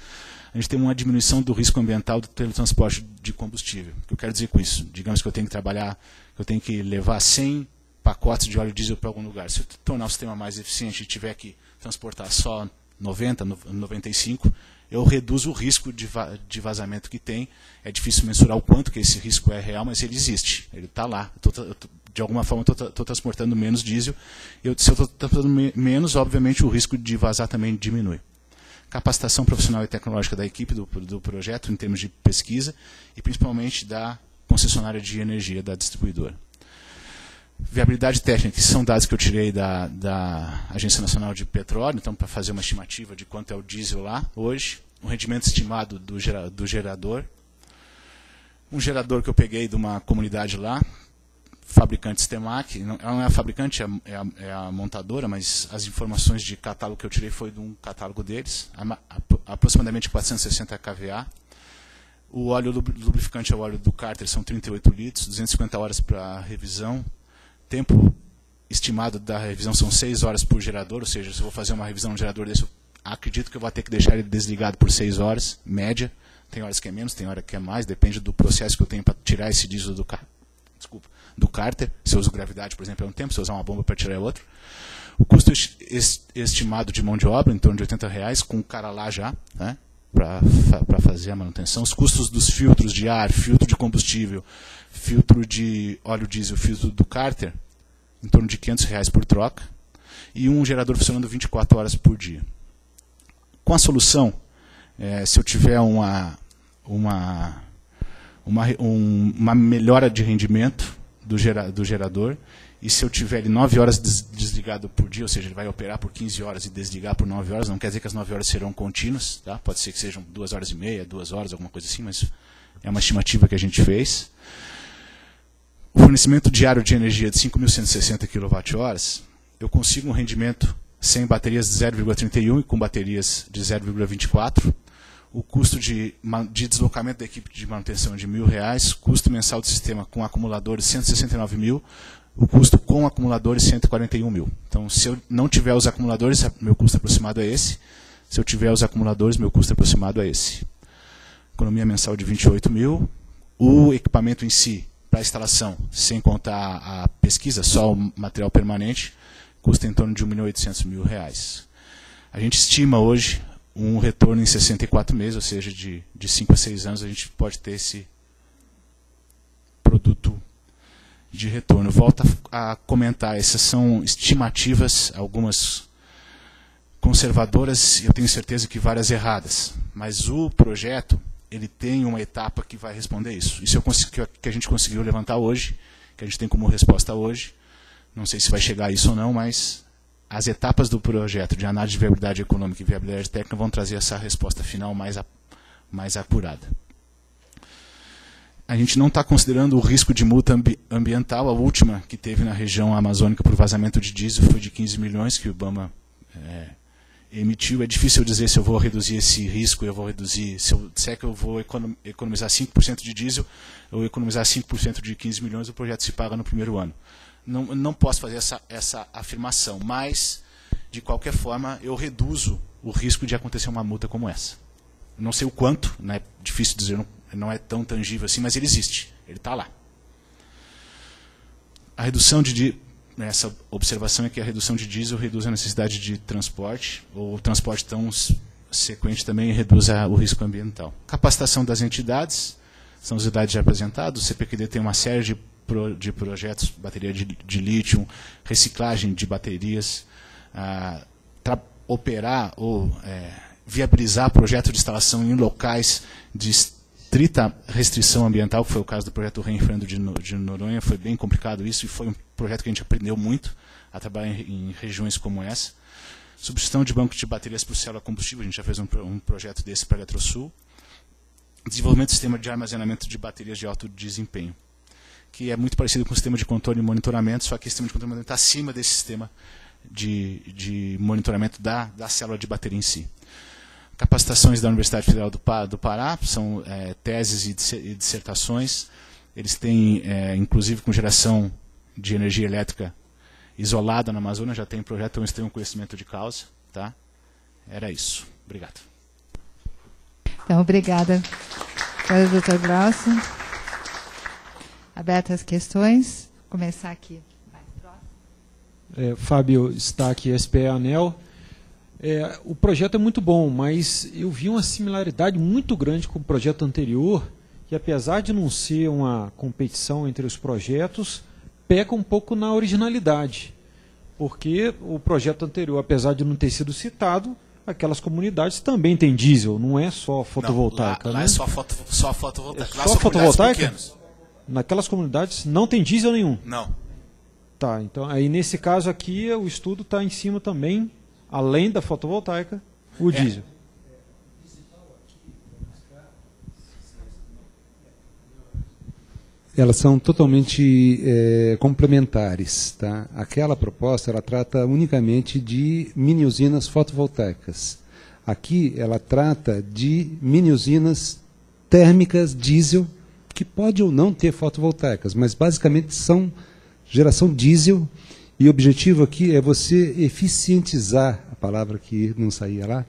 A gente tem uma diminuição do risco ambiental do transporte de combustível. O que eu quero dizer com isso? Digamos que eu tenho que trabalhar, que eu tenho que levar 100 pacotes de óleo diesel para algum lugar. Se eu tornar o sistema mais eficiente e tiver que transportar só 90, 95, eu reduzo o risco de, va de vazamento que tem. É difícil mensurar o quanto que esse risco é real, mas ele existe, ele está lá. Eu tô, eu tô, de alguma forma estou transportando menos diesel. Eu, se eu estou transportando menos, obviamente o risco de vazar também diminui. Capacitação profissional e tecnológica da equipe do, do projeto, em termos de pesquisa, e principalmente da concessionária de energia, da distribuidora. Viabilidade técnica, que são dados que eu tirei da, da Agência Nacional de Petróleo, então para fazer uma estimativa de quanto é o diesel lá hoje, o rendimento estimado do, gera, do gerador, um gerador que eu peguei de uma comunidade lá, fabricante Stemac, ela não é a fabricante, é, é a, é a, montadora, mas as informações de catálogo que eu tirei foi de um catálogo deles, aproximadamente 460 kVA. O óleo lubrificante é o óleo do cárter, são 38 litros, 250 horas para revisão. Tempo estimado da revisão são 6 horas por gerador, ou seja, se eu vou fazer uma revisão no gerador desse, eu acredito que eu vou ter que deixar ele desligado por 6 horas, média. Tem horas que é menos, tem hora que é mais, depende do processo que eu tenho para tirar esse diesel do carro desculpa, do Carter, se eu uso gravidade, por exemplo, é um tempo, se eu usar uma bomba para tirar é outro. O custo estimado de mão de obra, em torno de 80 reais, com o cara lá já, né, para fazer a manutenção. Os custos dos filtros de ar, filtro de combustível, filtro de óleo diesel, filtro do Carter, em torno de 500 reais por troca. E um gerador funcionando 24 horas por dia. Com a solução, é, se eu tiver uma, uma uma, um, uma melhora de rendimento do, gera, do gerador. E se eu tiver ele 9 horas des, desligado por dia, ou seja, ele vai operar por 15 horas e desligar por 9 horas, não quer dizer que as 9 horas serão contínuas, tá? pode ser que sejam 2 horas e meia, 2 horas, alguma coisa assim, mas é uma estimativa que a gente fez. O fornecimento diário de energia de 5.160 kWh, eu consigo um rendimento sem baterias de 0,31 e com baterias de 0,24 o custo de, de deslocamento da equipe de manutenção é de mil reais, custo mensal do sistema com acumuladores 169 mil, o custo com acumuladores 141 mil. Então, se eu não tiver os acumuladores, meu custo aproximado é esse. Se eu tiver os acumuladores, meu custo aproximado é esse. Economia mensal de 28 mil. O equipamento em si, para instalação, sem contar a pesquisa, só o material permanente, custa em torno de R$ reais. A gente estima hoje um retorno em 64 meses, ou seja, de, de 5 a 6 anos, a gente pode ter esse produto de retorno. Volto a, a comentar, essas são estimativas, algumas conservadoras, eu tenho certeza que várias erradas, mas o projeto ele tem uma etapa que vai responder isso. Isso eu que a gente conseguiu levantar hoje, que a gente tem como resposta hoje. Não sei se vai chegar a isso ou não, mas as etapas do projeto de análise de viabilidade econômica e viabilidade técnica vão trazer essa resposta final mais, a, mais apurada. A gente não está considerando o risco de multa ambi ambiental. A última que teve na região amazônica por vazamento de diesel foi de 15 milhões, que o Obama é, emitiu. É difícil dizer se eu vou reduzir esse risco, eu vou reduzir. Se eu disser é que eu vou economizar 5% de diesel, eu economizar 5% de 15 milhões, o projeto se paga no primeiro ano não, não posso fazer essa, essa afirmação, mas, de qualquer forma, eu reduzo o risco de acontecer uma multa como essa. Não sei o quanto, né, difícil dizer, não, não é tão tangível assim, mas ele existe, ele está lá. A redução de, de né, essa observação é que a redução de diesel reduz a necessidade de transporte, ou o transporte tão sequente também reduz o risco ambiental. Capacitação das entidades, são os dados já apresentados, o CPQD tem uma série de pro, de projetos bateria de, de lítio, reciclagem de baterias, ah, operar ou é, viabilizar projetos de instalação em locais de estrita restrição ambiental, que foi o caso do projeto Reinfrando de, de Noronha, foi bem complicado isso e foi um projeto que a gente aprendeu muito a trabalhar em, em regiões como essa. Substituição de banco de baterias por célula combustível, a gente já fez um, um projeto desse para a Eletrosul. Desenvolvimento de sistema de armazenamento de baterias de alto desempenho que é muito parecido com o sistema de controle e monitoramento, só que o sistema de controle está acima desse sistema de, de monitoramento da, da célula de bateria em si. Capacitações da Universidade Federal do, do Pará, são é, teses e dissertações. Eles têm, é, inclusive, com geração de energia elétrica isolada na Amazônia, já tem projeto, então eles têm um conhecimento de causa. Tá? Era isso. Obrigado. Então, obrigada. Obrigada, doutor Glaucio as questões, Vou começar aqui. É, Fábio está aqui, SPE Anel. É, o projeto é muito bom, mas eu vi uma similaridade muito grande com o projeto anterior, que apesar de não ser uma competição entre os projetos, peca um pouco na originalidade. Porque o projeto anterior, apesar de não ter sido citado, aquelas comunidades também têm diesel, não é só fotovoltaica. Não, lá, né? lá é só, foto, só fotovoltaica. É só fotovoltaica? naquelas comunidades não tem diesel nenhum? Não. Tá, então aí nesse caso aqui o estudo está em cima também, além da fotovoltaica, o é. diesel. Elas são totalmente é, complementares. Tá? Aquela proposta ela trata unicamente de mini usinas fotovoltaicas. Aqui ela trata de mini usinas térmicas diesel que pode ou não ter fotovoltaicas, mas basicamente são geração diesel e o objetivo aqui é você eficientizar a palavra que não saía lá,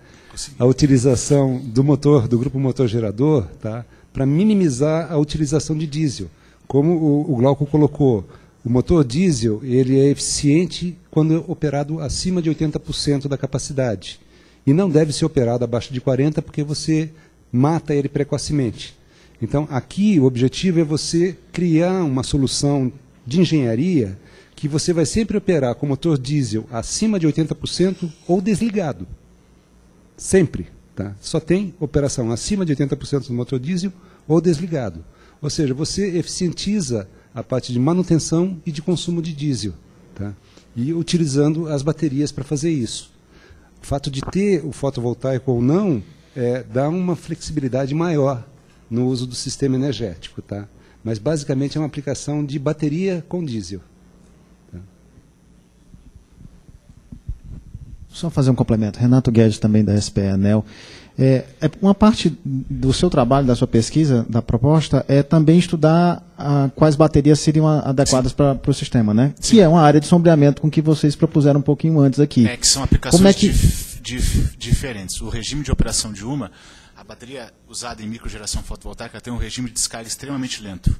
a utilização do motor, do grupo motor gerador, tá? para minimizar a utilização de diesel. Como o, o Glauco colocou, o motor diesel ele é eficiente quando é operado acima de 80% da capacidade. E não deve ser operado abaixo de 40%, porque você mata ele precocemente. Então, aqui o objetivo é você criar uma solução de engenharia que você vai sempre operar com motor diesel acima de 80% ou desligado. Sempre. Tá? Só tem operação acima de 80% do motor diesel ou desligado. Ou seja, você eficientiza a parte de manutenção e de consumo de diesel. Tá? E utilizando as baterias para fazer isso. O fato de ter o fotovoltaico ou não é, dá uma flexibilidade maior no uso do sistema energético, tá? Mas basicamente é uma aplicação de bateria com diesel. Tá? Só fazer um complemento. Renato Guedes, também da SPE Anel. É, é, uma parte do seu trabalho, da sua pesquisa, da proposta, é também estudar a, quais baterias seriam adequadas para o sistema, né? Sim. Que é uma área de sombreamento com que vocês propuseram um pouquinho antes aqui. É que são aplicações é que... Dif dif diferentes. O regime de operação de uma bateria usada em microgeração fotovoltaica tem um regime de descarga extremamente lento.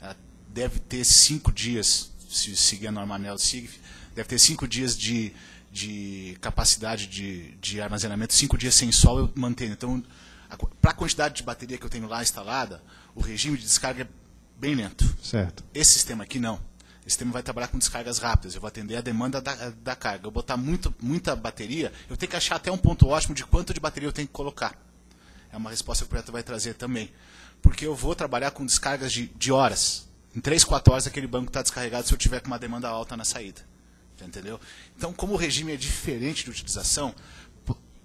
Ela deve ter cinco dias, se seguir a norma ANEL SIGF, deve ter cinco dias de, de capacidade de, de armazenamento, cinco dias sem sol eu mantenho. Então, para a quantidade de bateria que eu tenho lá instalada, o regime de descarga é bem lento. Certo. Esse sistema aqui não. Esse sistema vai trabalhar com descargas rápidas. Eu vou atender a demanda da, da carga. Eu botar muito, muita bateria, eu tenho que achar até um ponto ótimo de quanto de bateria eu tenho que colocar. É uma resposta que o projeto vai trazer também. Porque eu vou trabalhar com descargas de, de horas. Em 3, 4 horas aquele banco está descarregado se eu tiver com uma demanda alta na saída. Entendeu? Então, como o regime é diferente de utilização,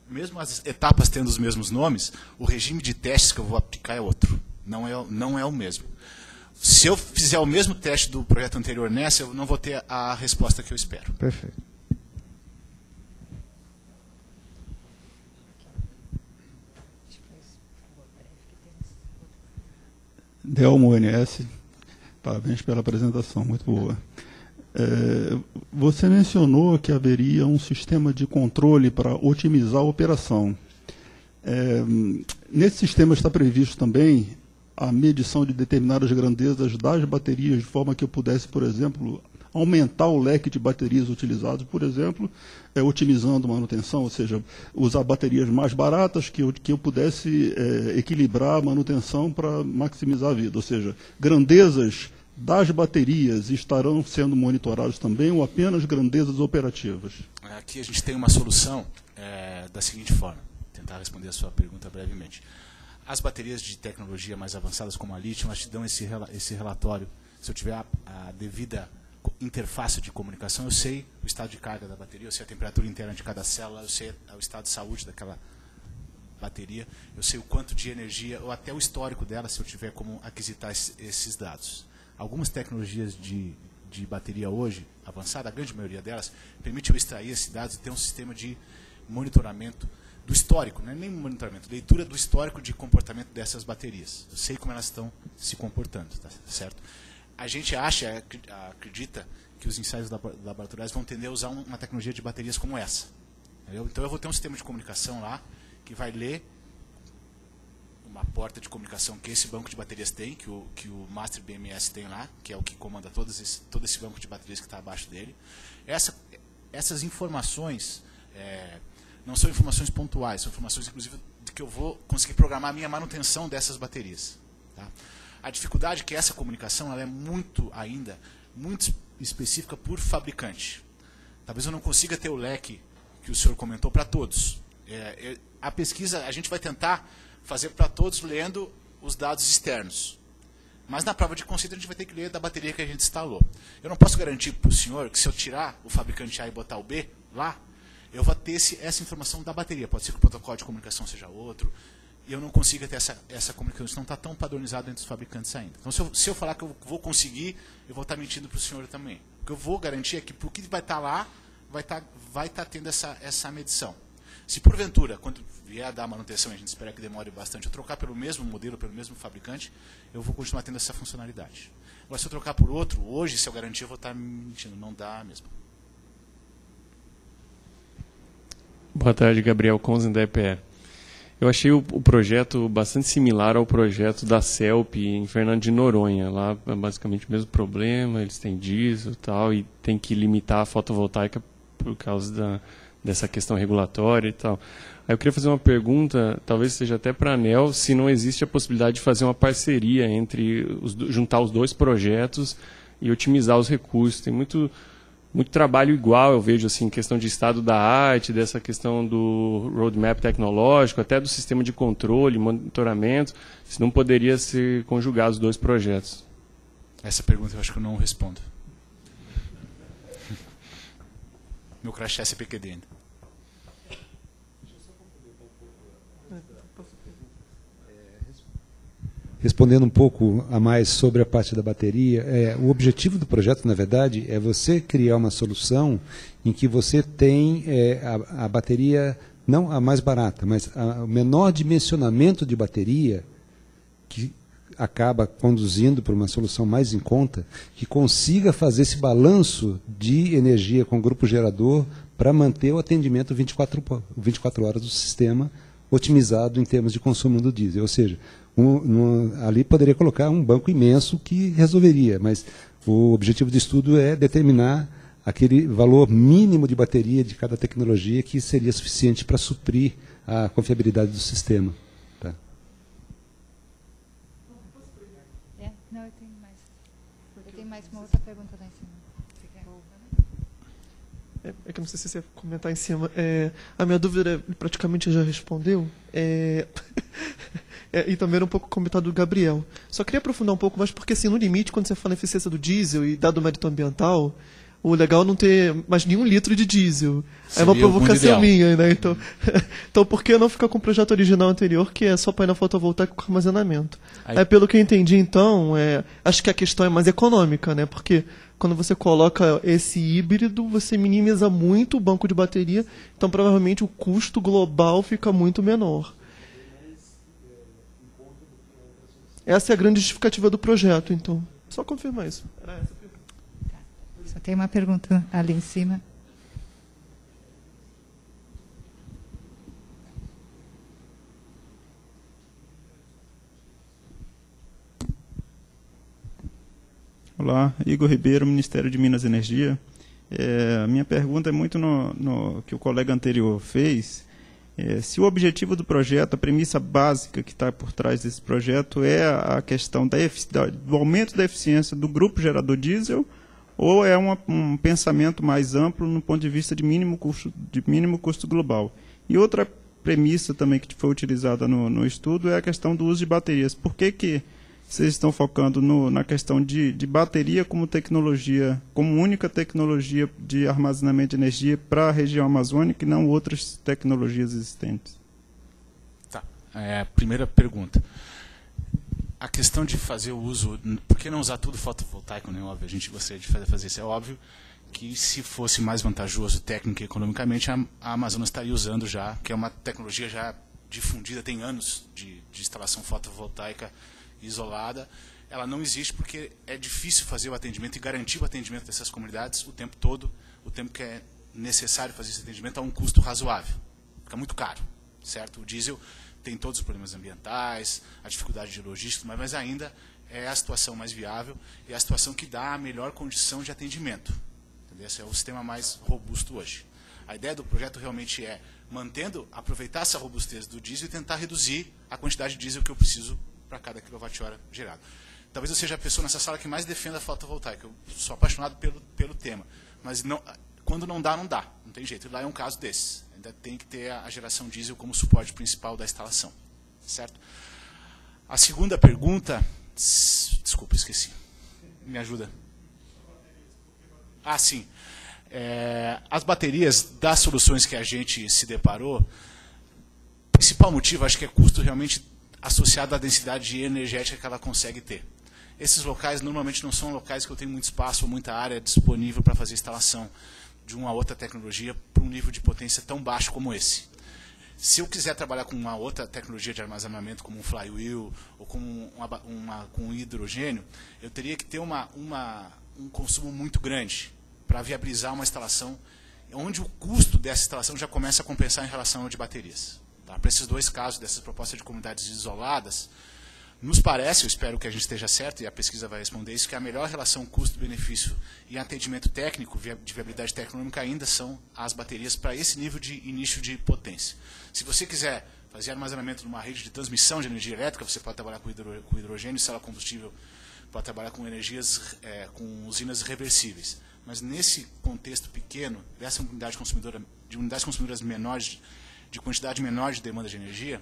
mesmo as etapas tendo os mesmos nomes, o regime de testes que eu vou aplicar é outro. Não é, não é o mesmo. Se eu fizer o mesmo teste do projeto anterior nessa, eu não vou ter a resposta que eu espero. Perfeito. Delmo UNS, parabéns pela apresentação, muito boa. É, você mencionou que haveria um sistema de controle para otimizar a operação. É, nesse sistema está previsto também a medição de determinadas grandezas das baterias, de forma que eu pudesse, por exemplo, aumentar o leque de baterias utilizadas, por exemplo, é, otimizando manutenção, ou seja, usar baterias mais baratas que eu, que eu pudesse é, equilibrar a manutenção para maximizar a vida. Ou seja, grandezas das baterias estarão sendo monitorados também ou apenas grandezas operativas? Aqui a gente tem uma solução é, da seguinte forma, tentar responder a sua pergunta brevemente. As baterias de tecnologia mais avançadas como a lítio, elas te dão esse, esse relatório, se eu tiver a, a devida interface de comunicação, eu sei o estado de carga da bateria, eu sei a temperatura interna de cada célula, eu sei o estado de saúde daquela bateria, eu sei o quanto de energia, ou até o histórico dela, se eu tiver como aquisitar esses dados. Algumas tecnologias de, de bateria hoje, avançada, a grande maioria delas, permite eu extrair esses dados e ter um sistema de monitoramento do histórico, não é nem monitoramento, leitura do histórico de comportamento dessas baterias. Eu sei como elas estão se comportando, tá certo? a gente acha, acredita, que os ensaios laboratoriais vão tender a usar uma tecnologia de baterias como essa. Entendeu? Então eu vou ter um sistema de comunicação lá que vai ler uma porta de comunicação que esse banco de baterias tem, que o, que o Master BMS tem lá, que é o que comanda todos esse, todo esse banco de baterias que está abaixo dele. Essa, essas informações é, não são informações pontuais, são informações, inclusive, de que eu vou conseguir programar a minha manutenção dessas baterias. Tá? A dificuldade é que essa comunicação ela é muito ainda, muito específica por fabricante. Talvez eu não consiga ter o leque que o senhor comentou para todos. É, é, a pesquisa, a gente vai tentar fazer para todos lendo os dados externos. Mas na prova de conceito a gente vai ter que ler da bateria que a gente instalou. Eu não posso garantir para o senhor que se eu tirar o fabricante A e botar o B lá, eu vou ter esse, essa informação da bateria. Pode ser que o protocolo de comunicação seja outro, e eu não consigo ter essa, essa comunicação. não está tão padronizado entre os fabricantes ainda. Então, se eu, se eu falar que eu vou conseguir, eu vou estar tá mentindo para o senhor também. O que eu vou garantir é que o que vai estar tá lá, vai estar tá, vai tá tendo essa, essa medição. Se porventura, quando vier a dar manutenção, a gente espera que demore bastante, eu trocar pelo mesmo modelo, pelo mesmo fabricante, eu vou continuar tendo essa funcionalidade. Agora, se eu trocar por outro, hoje, se eu garantir, eu vou estar tá mentindo. Não dá mesmo. Boa tarde, Gabriel Conzen, da EPE. Eu achei o, o, projeto bastante similar ao projeto da CELP em Fernando de Noronha. Lá é basicamente o mesmo problema, eles têm diesel e tal, e tem que limitar a fotovoltaica por causa da, dessa questão regulatória e tal. Aí eu queria fazer uma pergunta, talvez seja até para a ANEL, se não existe a possibilidade de fazer uma parceria entre os, juntar os dois projetos e otimizar os recursos. Tem muito muito trabalho igual, eu vejo assim, questão de estado da arte, dessa questão do roadmap tecnológico, até do sistema de controle, monitoramento, se não poderia ser conjugados os dois projetos. Essa pergunta eu acho que eu não respondo. Meu crash é ainda. respondendo um pouco a mais sobre a parte da bateria, é, o objetivo do projeto, na verdade, é você criar uma solução em que você tem é, a, a, bateria, não a mais barata, mas a, o menor dimensionamento de bateria que acaba conduzindo para uma solução mais em conta, que consiga fazer esse balanço de energia com o grupo gerador para manter o atendimento 24, 24 horas do sistema otimizado em termos de consumo do diesel. Ou seja, um, um, ali poderia colocar um banco imenso que resolveria, mas o objetivo do estudo é determinar aquele valor mínimo de bateria de cada tecnologia que seria suficiente para suprir a confiabilidade do sistema. Tá. É, não, eu tenho mais. Eu tenho mais uma outra pergunta lá em cima. É, é que eu não sei se você ia comentar em cima. É, a minha dúvida praticamente já respondeu. É... É, e também era um pouco comentado tá do Gabriel. Só queria aprofundar um pouco mais, porque assim, no limite, quando você fala em eficiência do diesel e dado o mérito ambiental, o legal é não ter mais nenhum litro de diesel. É Seria é uma provocação minha, né? Então, então por que não ficar com o projeto original anterior, que é só painel fotovoltaico com armazenamento? Aí... É, pelo que eu entendi, então, é, acho que a questão é mais econômica, né? Porque quando você coloca esse híbrido, você minimiza muito o banco de bateria, então provavelmente o custo global fica muito menor. Essa é a grande justificativa do projeto, então. Só confirmar isso. Tá. Só tem uma pergunta ali em cima. Olá, Igor Ribeiro, Ministério de Minas e Energia. É, a minha pergunta é muito no, no que o colega anterior fez, é, se o objetivo do projeto, a premissa básica que está por trás desse projeto é a questão da do aumento da eficiência do grupo gerador diesel, ou é uma, um pensamento mais amplo no ponto de vista de mínimo custo, de mínimo custo global. E outra premissa também que foi utilizada no, no estudo é a questão do uso de baterias. Por que que vocês estão focando no, na questão de, de, bateria como tecnologia, como única tecnologia de armazenamento de energia para a região amazônica e não outras tecnologias existentes? Tá. É, primeira pergunta. A questão de fazer o uso, por que não usar tudo fotovoltaico, né? Óbvio, a gente gostaria de fazer, fazer isso, é óbvio que se fosse mais vantajoso técnico e economicamente, a, a Amazônia estaria usando já, que é uma tecnologia já difundida tem anos de, de instalação fotovoltaica isolada, ela não existe porque é difícil fazer o atendimento e garantir o atendimento dessas comunidades o tempo todo, o tempo que é necessário fazer esse atendimento a um custo razoável. Fica muito caro, certo? O diesel tem todos os problemas ambientais, a dificuldade de logística, mas, mas ainda é a situação mais viável e é a situação que dá a melhor condição de atendimento. Entendeu? Esse é o sistema mais robusto hoje. A ideia do projeto realmente é mantendo, aproveitar essa robustez do diesel e tentar reduzir a quantidade de diesel que eu preciso para cada quilowatt-hora gerado. Talvez eu seja a pessoa nessa sala que mais defenda a fotovoltaica. Eu sou apaixonado pelo, pelo tema. Mas não, quando não dá, não dá. Não tem jeito. E lá é um caso desses. Ainda tem que ter a geração diesel como suporte principal da instalação. Certo? A segunda pergunta... Desculpa, esqueci. Me ajuda. Ah, sim. É, as baterias das soluções que a gente se deparou, o principal motivo, acho que é custo realmente associado à densidade energética que ela consegue ter. Esses locais normalmente não são locais que eu tenho muito espaço ou muita área disponível para fazer instalação de uma outra tecnologia para um nível de potência tão baixo como esse. Se eu quiser trabalhar com uma outra tecnologia de armazenamento, como um flywheel ou com, uma, uma, com hidrogênio, eu teria que ter uma, uma, um consumo muito grande para viabilizar uma instalação, onde o custo dessa instalação já começa a compensar em relação ao de baterias. Tá? Para esses dois casos, dessas propostas de comunidades isoladas, nos parece, eu espero que a gente esteja certo, e a pesquisa vai responder isso, que a melhor relação custo-benefício e atendimento técnico, de viabilidade tecnológica ainda são as baterias para esse nível de início de potência. Se você quiser fazer armazenamento numa rede de transmissão de energia elétrica, você pode trabalhar com, hidro, com hidrogênio, sala combustível, pode trabalhar com energias, é, com usinas reversíveis. Mas nesse contexto pequeno, dessa unidade consumidora, de unidades consumidoras menores de quantidade menor de demanda de energia,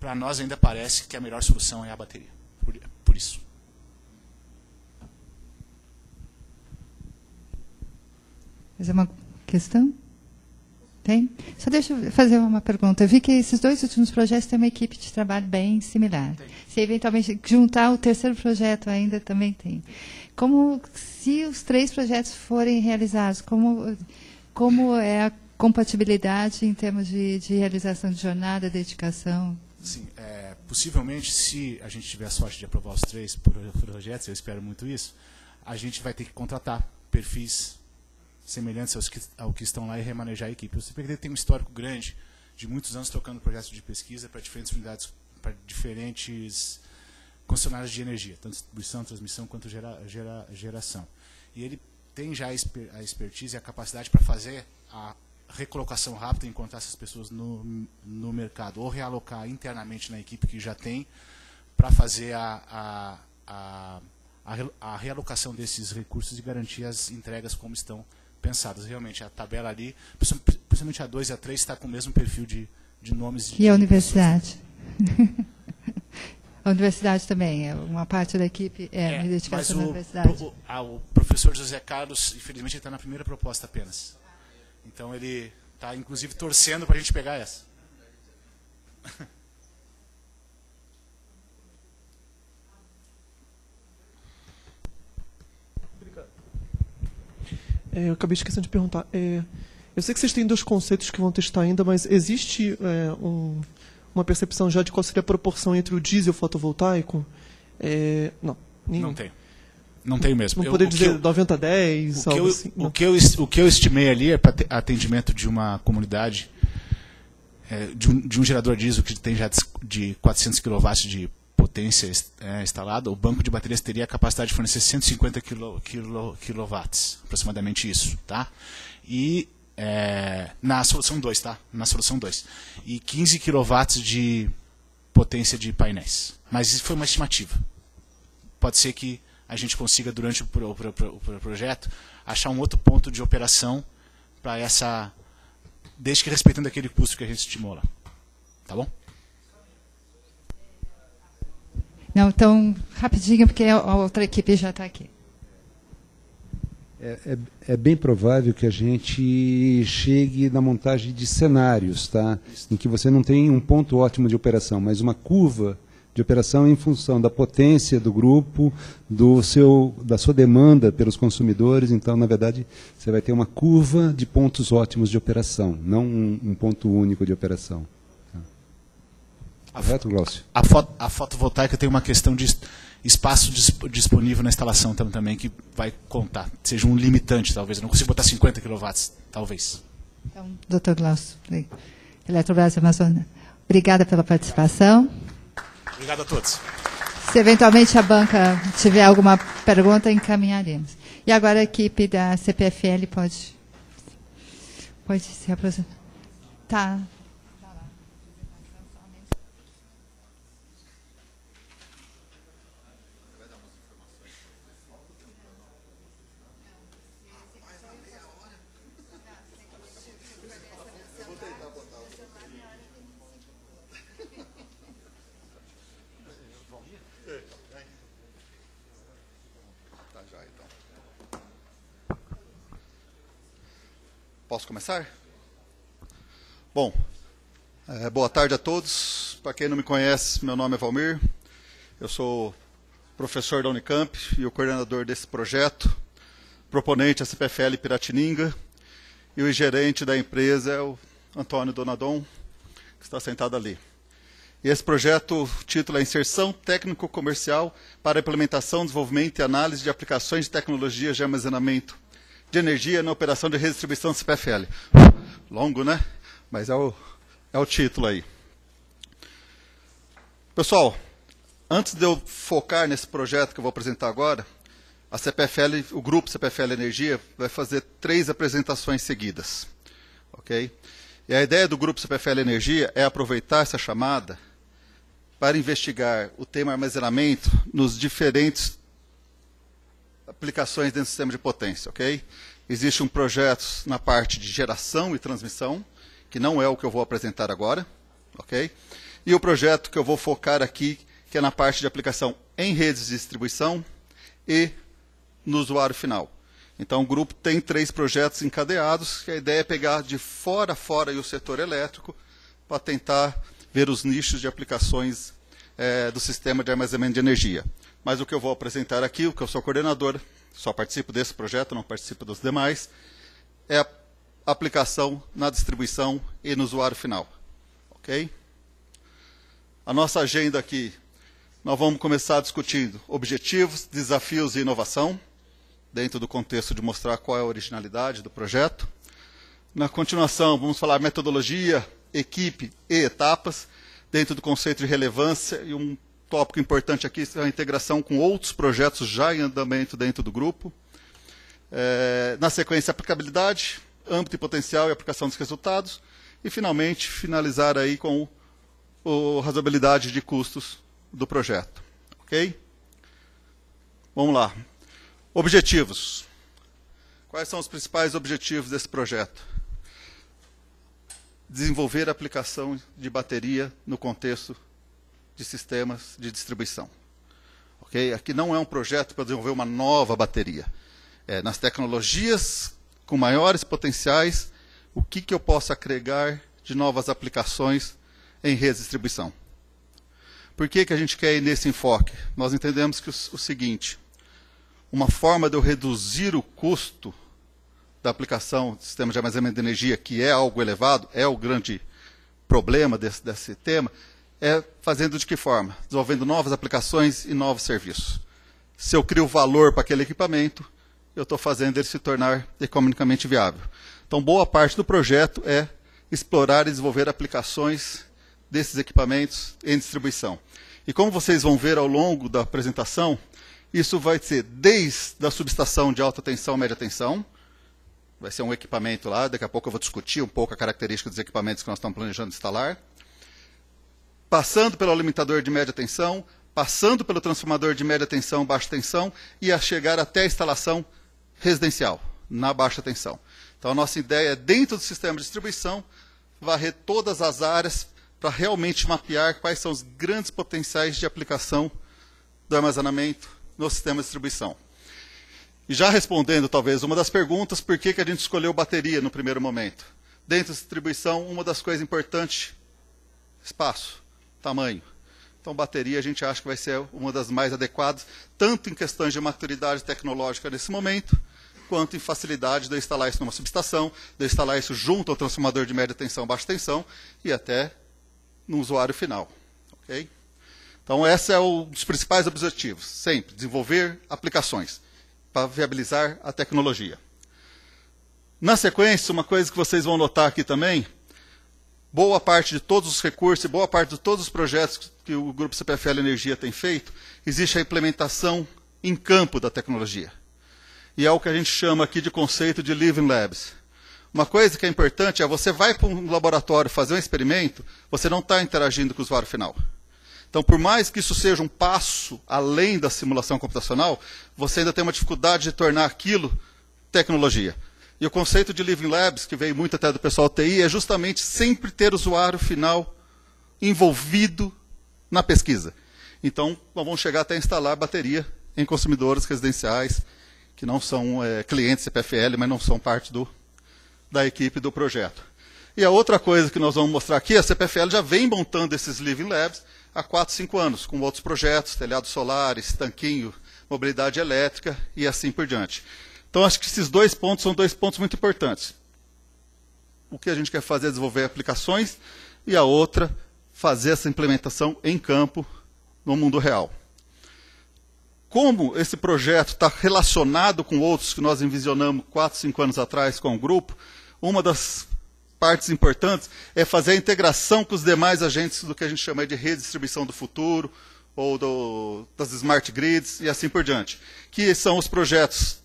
para nós ainda parece que a melhor solução é a bateria. Por, por isso. Mais uma questão? Tem? Só deixa eu fazer uma pergunta. Eu vi que esses dois últimos projetos têm uma equipe de trabalho bem similar. Tem. Se eventualmente juntar o terceiro projeto ainda também tem. Como se os três projetos forem realizados, como, como é a compatibilidade em termos de, de realização de jornada, dedicação? Sim, é, possivelmente, se a gente tiver a sorte de aprovar os três projetos, eu espero muito isso, a gente vai ter que contratar perfis semelhantes aos que, ao que estão lá e remanejar a equipe. O CPQD tem um histórico grande de muitos anos trocando projetos de pesquisa para diferentes unidades, para diferentes concessionários de energia, tanto distribuição, transmissão quanto gera, gera, geração. E ele tem já a expertise e a capacidade para fazer a recolocação rápida, encontrar essas pessoas no, no mercado ou realocar internamente na equipe que já tem para fazer a, a, a, a, realocação desses recursos e garantir as entregas como estão pensadas. Realmente, a tabela ali, principalmente a 2 e a 3, está com o mesmo perfil de, de nomes. E de a universidade? a universidade também, é uma parte da equipe é, é me dedicação à universidade. O, o professor José Carlos, infelizmente, está na primeira proposta apenas. Então ele está, inclusive, torcendo para a gente pegar essa. É, eu acabei esquecendo de perguntar. É, eu sei que vocês têm dois conceitos que vão testar ainda, mas existe é, um, uma percepção já de qual seria a proporção entre o diesel e o fotovoltaico? É, não. Nem... Não tem. Não tenho mesmo. Não poder dizer eu, 90 10, o que, eu, assim, o, que eu, o que eu estimei ali é para atendimento de uma comunidade, é, de, um, de um gerador diesel que tem já de 400 kW de potência é, instalada, o banco de baterias teria a capacidade de fornecer 150 kW, kilo, aproximadamente isso, tá? E é, na solução 2, tá? Na solução 2. E 15 kW de potência de painéis. Mas isso foi uma estimativa. Pode ser que a gente consiga, durante o, pro, pro, pro, projeto, achar um outro ponto de operação para essa. desde que respeitando aquele custo que a gente estimula. Tá bom? Não, então, rapidinho, porque a outra equipe já está aqui. É, é, é, bem provável que a gente chegue na montagem de cenários, tá? Em que você não tem um ponto ótimo de operação, mas uma curva de operação em função da potência do grupo, do seu, da sua demanda pelos consumidores. Então, na verdade, você vai ter uma curva de pontos ótimos de operação, não um, um ponto único de operação. Correto, Glaucio? A, foto, a fotovoltaica tem uma questão de espaço disp disponível na instalação também, que vai contar. Seja um limitante, talvez. Eu não consigo botar 50 kW, talvez. Então, doutor Glaucio, Eletrobras Amazonas, obrigada pela participação. Obrigado a todos. Se eventualmente a banca tiver alguma pergunta, encaminharemos. E agora a equipe da CPFL pode, pode se aproximar. Tá. Posso começar? Bom, é, boa tarde a todos. Para quem não me conhece, meu nome é Valmir. Eu sou professor da Unicamp e o coordenador desse projeto, proponente da CPFL Piratininga e o gerente da empresa é o Antônio Donadon, que está sentado ali. E esse projeto, o título é Inserção Técnico-Comercial para Implementação, Desenvolvimento e Análise de Aplicações de Tecnologias de Armazenamento de energia na operação de redistribuição do CPFL. Longo, né? Mas é o, é o título aí. Pessoal, antes de eu focar nesse projeto que eu vou apresentar agora, a CPFL, o grupo CPFL Energia vai fazer três apresentações seguidas, ok? E a ideia do grupo CPFL Energia é aproveitar essa chamada para investigar o tema armazenamento nos diferentes aplicações dentro do sistema de potência, ok? Existe um projeto na parte de geração e transmissão, que não é o que eu vou apresentar agora, ok? E o projeto que eu vou focar aqui, que é na parte de aplicação em redes de distribuição e no usuário final. Então, o grupo tem três projetos encadeados, que a ideia é pegar de fora a fora o setor elétrico para tentar ver os nichos de aplicações é, do sistema de armazenamento de energia mas o que eu vou apresentar aqui, o que eu sou coordenador, só participo desse projeto, não participo dos demais, é a aplicação na distribuição e no usuário final. Ok? A nossa agenda aqui, nós vamos começar discutindo objetivos, desafios e inovação, dentro do contexto de mostrar qual é a originalidade do projeto. Na continuação, vamos falar metodologia, equipe e etapas, dentro do conceito de relevância e um tópico importante aqui é a integração com outros projetos já em andamento dentro do grupo. É, na sequência, aplicabilidade, âmbito e potencial e aplicação dos resultados. E, finalmente, finalizar aí com o, o razoabilidade de custos do projeto. Ok? Vamos lá. Objetivos. Quais são os principais objetivos desse projeto? Desenvolver a aplicação de bateria no contexto de sistemas de distribuição. Okay? Aqui não é um projeto para desenvolver uma nova bateria. É, nas tecnologias com maiores potenciais, o que, que eu posso agregar de novas aplicações em redistribuição. Por que, que a gente quer ir nesse enfoque? Nós entendemos que o, o seguinte, uma forma de eu reduzir o custo da aplicação do sistema de armazenamento de energia, que é algo elevado, é o grande problema desse, desse tema, é fazendo de que forma? Desenvolvendo novas aplicações e novos serviços. Se eu crio valor para aquele equipamento, eu estou fazendo ele se tornar economicamente viável. Então, boa parte do projeto é explorar e desenvolver aplicações desses equipamentos em distribuição. E como vocês vão ver ao longo da apresentação, isso vai ser desde a subestação de alta tensão, média tensão, vai ser um equipamento lá, daqui a pouco eu vou discutir um pouco a característica dos equipamentos que nós estamos planejando instalar, passando pelo alimentador de média tensão, passando pelo transformador de média tensão, baixa tensão e a chegar até a instalação residencial, na baixa tensão. Então a nossa ideia é, dentro do sistema de distribuição, varrer todas as áreas para realmente mapear quais são os grandes potenciais de aplicação do armazenamento no sistema de distribuição. E já respondendo, talvez, uma das perguntas, por que, que a gente escolheu bateria no primeiro momento? Dentro da distribuição, uma das coisas importantes, espaço tamanho. Então, bateria a gente acha que vai ser uma das mais adequadas, tanto em questões de maturidade tecnológica nesse momento, quanto em facilidade de instalar isso numa subestação, de instalar isso junto ao transformador de média tensão, baixa tensão e até no usuário final. Okay? Então, esse é um dos principais objetivos, sempre, desenvolver aplicações para viabilizar a tecnologia. Na sequência, uma coisa que vocês vão notar aqui também, boa parte de todos os recursos e boa parte de todos os projetos que o Grupo CPFL Energia tem feito, existe a implementação em campo da tecnologia. E é o que a gente chama aqui de conceito de Living Labs. Uma coisa que é importante é você vai para um laboratório fazer um experimento, você não está interagindo com o usuário final. Então, por mais que isso seja um passo além da simulação computacional, você ainda tem uma dificuldade de tornar aquilo tecnologia. E o conceito de Living Labs, que veio muito até do pessoal TI, é justamente sempre ter o usuário final envolvido na pesquisa. Então, nós vamos chegar até instalar bateria em consumidores residenciais que não são é, clientes CPFL, mas não são parte do, da equipe do projeto. E a outra coisa que nós vamos mostrar aqui, a CPFL já vem montando esses Living Labs há 4, 5 anos, com outros projetos, telhados solares, tanquinho, mobilidade elétrica e assim por diante. Então, acho que esses dois pontos são dois pontos muito importantes. O que a gente quer fazer é desenvolver aplicações e a outra, fazer essa implementação em campo, no mundo real. Como esse projeto está relacionado com outros que nós envisionamos 4, 5 anos atrás com o grupo, uma das partes importantes é fazer a integração com os demais agentes do que a gente chama de redistribuição do futuro, ou do, das smart grids e assim por diante, que são os projetos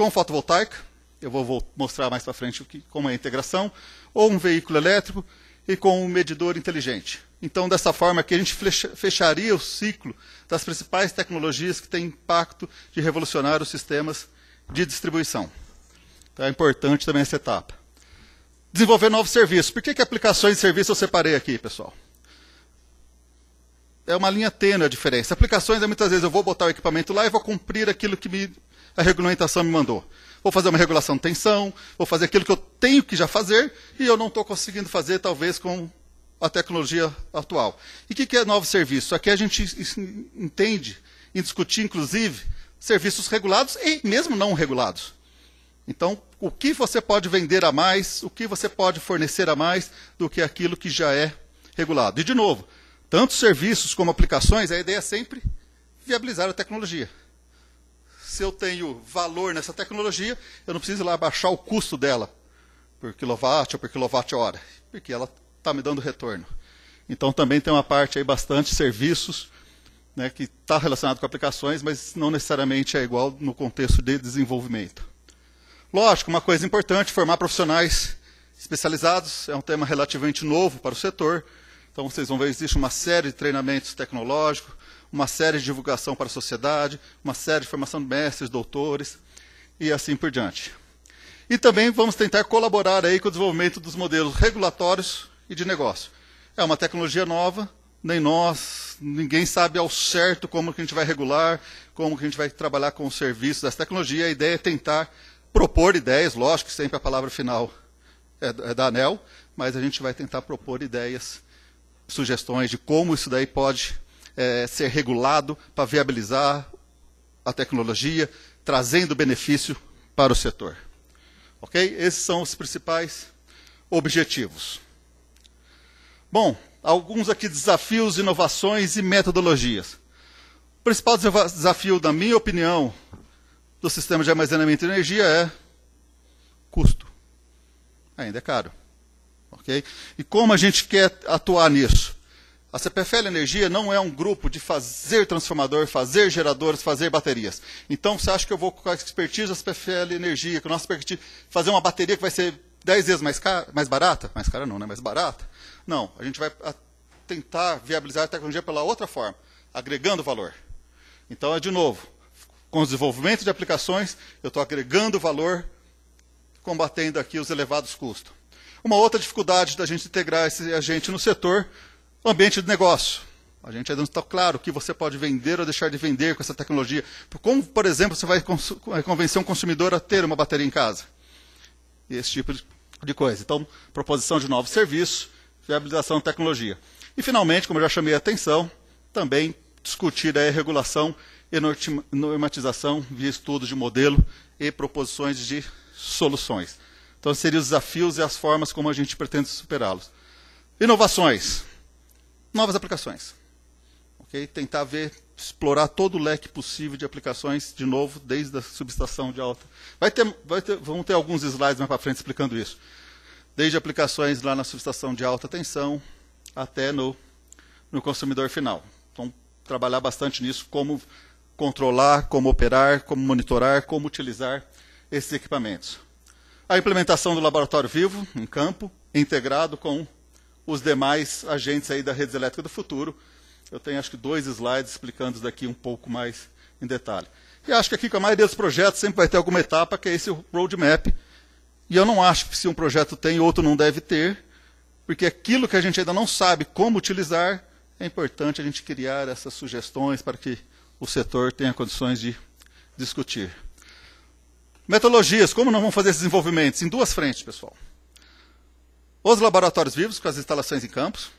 com fotovoltaica, eu vou mostrar mais para frente como é a integração, ou um veículo elétrico e com um medidor inteligente. Então, dessa forma aqui, a gente fecharia o ciclo das principais tecnologias que têm impacto de revolucionar os sistemas de distribuição. Então, é importante também essa etapa. Desenvolver novos serviços. Por que, que aplicações e serviços eu separei aqui, pessoal? É uma linha tênue a diferença. Aplicações é muitas vezes eu vou botar o equipamento lá e vou cumprir aquilo que me a regulamentação me mandou. Vou fazer uma regulação de tensão, vou fazer aquilo que eu tenho que já fazer e eu não estou conseguindo fazer, talvez, com a tecnologia atual. E o que, que é novo serviço? Aqui a gente entende em discutir, inclusive, serviços regulados e mesmo não regulados. Então, o que você pode vender a mais, o que você pode fornecer a mais do que aquilo que já é regulado. E, de novo, tanto serviços como aplicações, a ideia é sempre viabilizar a tecnologia se eu tenho valor nessa tecnologia, eu não preciso ir lá baixar o custo dela por quilowatt ou por quilowatt-hora, porque ela está me dando retorno. Então também tem uma parte aí bastante serviços, né, que está relacionado com aplicações, mas não necessariamente é igual no contexto de desenvolvimento. Lógico, uma coisa importante, formar profissionais especializados, é um tema relativamente novo para o setor, então vocês vão ver, existe uma série de treinamentos tecnológicos, uma série de divulgação para a sociedade, uma série de formação de mestres, doutores e assim por diante. E também vamos tentar colaborar aí com o desenvolvimento dos modelos regulatórios e de negócio. É uma tecnologia nova, nem nós, ninguém sabe ao certo como que a gente vai regular, como que a gente vai trabalhar com os serviços dessa tecnologia. A ideia é tentar propor ideias, lógico que sempre a palavra final é, é da ANEL, mas a gente vai tentar propor ideias, sugestões de como isso daí pode é, ser regulado para viabilizar a tecnologia, trazendo benefício para o setor. Ok? Esses são os principais objetivos. Bom, alguns aqui desafios, inovações e metodologias. O principal desafio, na minha opinião, do sistema de armazenamento de energia é custo. Ainda é caro. Okay? E como a gente quer atuar nisso? A CPFL Energia não é um grupo de fazer transformador, fazer geradores, fazer baterias. Então, você acha que eu vou com a expertise da CPFL Energia, com a nossa expertise, fazer uma bateria que vai ser 10 vezes mais, cara, mais barata? Mais cara não, né? Mais barata? Não, a gente vai tentar viabilizar a tecnologia pela outra forma, agregando valor. Então, é de novo, com o desenvolvimento de aplicações, eu estou agregando valor, combatendo aqui os elevados custos. Uma outra dificuldade da gente integrar esse agente no setor o ambiente de negócio. A gente ainda não está claro o que você pode vender ou deixar de vender com essa tecnologia. Como, por exemplo, você vai convencer um consumidor a ter uma bateria em casa? Esse tipo de coisa. Então, proposição de novos serviços, viabilização da tecnologia. E, finalmente, como eu já chamei a atenção, também discutir a regulação e normatização via estudos de modelo e proposições de soluções. Então, seriam os desafios e as formas como a gente pretende superá-los. Inovações novas aplicações. Tentar ver, explorar todo o leque possível de aplicações, de novo, desde a subestação de alta. Vai ter, vai ter, vão ter alguns slides mais para frente explicando isso. Desde aplicações lá na subestação de alta tensão até no, no consumidor final. Então, trabalhar bastante nisso, como controlar, como operar, como monitorar, como utilizar esses equipamentos. A implementação do laboratório vivo, em campo, integrado com os demais agentes aí da rede elétrica do futuro. Eu tenho acho que dois slides explicando isso daqui um pouco mais em detalhe. E acho que aqui com a maioria dos projetos sempre vai ter alguma etapa que é esse roadmap. E eu não acho que se um projeto tem, outro não deve ter, porque aquilo que a gente ainda não sabe como utilizar, é importante a gente criar essas sugestões para que o setor tenha condições de discutir. Metodologias, como nós vamos fazer esses desenvolvimentos? Em duas frentes, pessoal. Os laboratórios vivos, com as instalações em campos,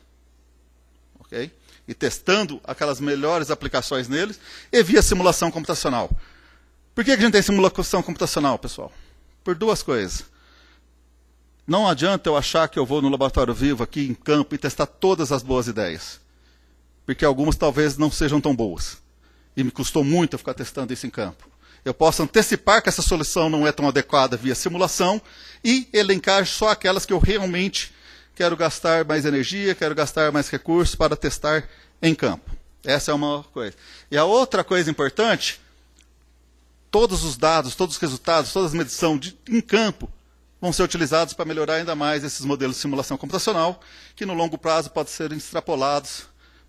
ok? E testando aquelas melhores aplicações neles, e via simulação computacional. Por que a gente tem simulação computacional, pessoal? Por duas coisas. Não adianta eu achar que eu vou no laboratório vivo aqui em campo e testar todas as boas ideias. Porque algumas talvez não sejam tão boas. E me custou muito eu ficar testando isso em campo. Eu posso antecipar que essa solução não é tão adequada via simulação e elencar só aquelas que eu realmente quero gastar mais energia, quero gastar mais recursos para testar em campo. Essa é uma coisa. E a outra coisa importante, todos os dados, todos os resultados, todas as medições de, em campo vão ser utilizados para melhorar ainda mais esses modelos de simulação computacional, que no longo prazo podem ser extrapolados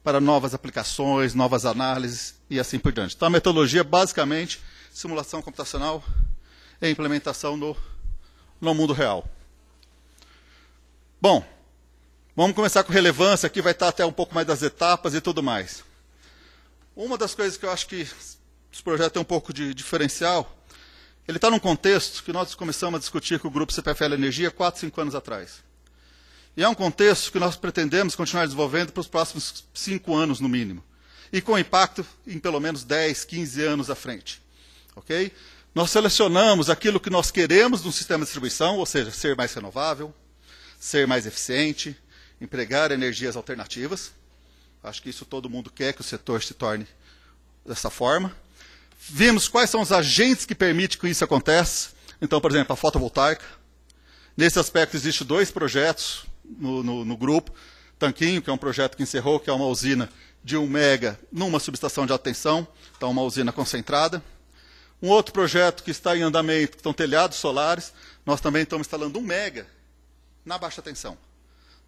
para novas aplicações, novas análises e assim por diante. Então a metodologia basicamente simulação computacional e implementação no, no mundo real. Bom, vamos começar com relevância, aqui vai estar até um pouco mais das etapas e tudo mais. Uma das coisas que eu acho que esse projeto tem é um pouco de diferencial, ele está num contexto que nós começamos a discutir com o grupo CPFL Energia 4, 5 anos atrás. E é um contexto que nós pretendemos continuar desenvolvendo para os próximos 5 anos, no mínimo. E com impacto em pelo menos 10, 15 anos à frente ok? Nós selecionamos aquilo que nós queremos no sistema de distribuição, ou seja, ser mais renovável, ser mais eficiente, empregar energias alternativas. Acho que isso todo mundo quer que o setor se torne dessa forma. Vimos quais são os agentes que permitem que isso aconteça. Então, por exemplo, a fotovoltaica. Nesse aspecto, existem dois projetos no, no, no grupo. Tanquinho, que é um projeto que encerrou, que é uma usina de 1 um mega numa subestação de atenção, então uma usina concentrada. Um outro projeto que está em andamento, que estão telhados solares, nós também estamos instalando um mega na baixa tensão.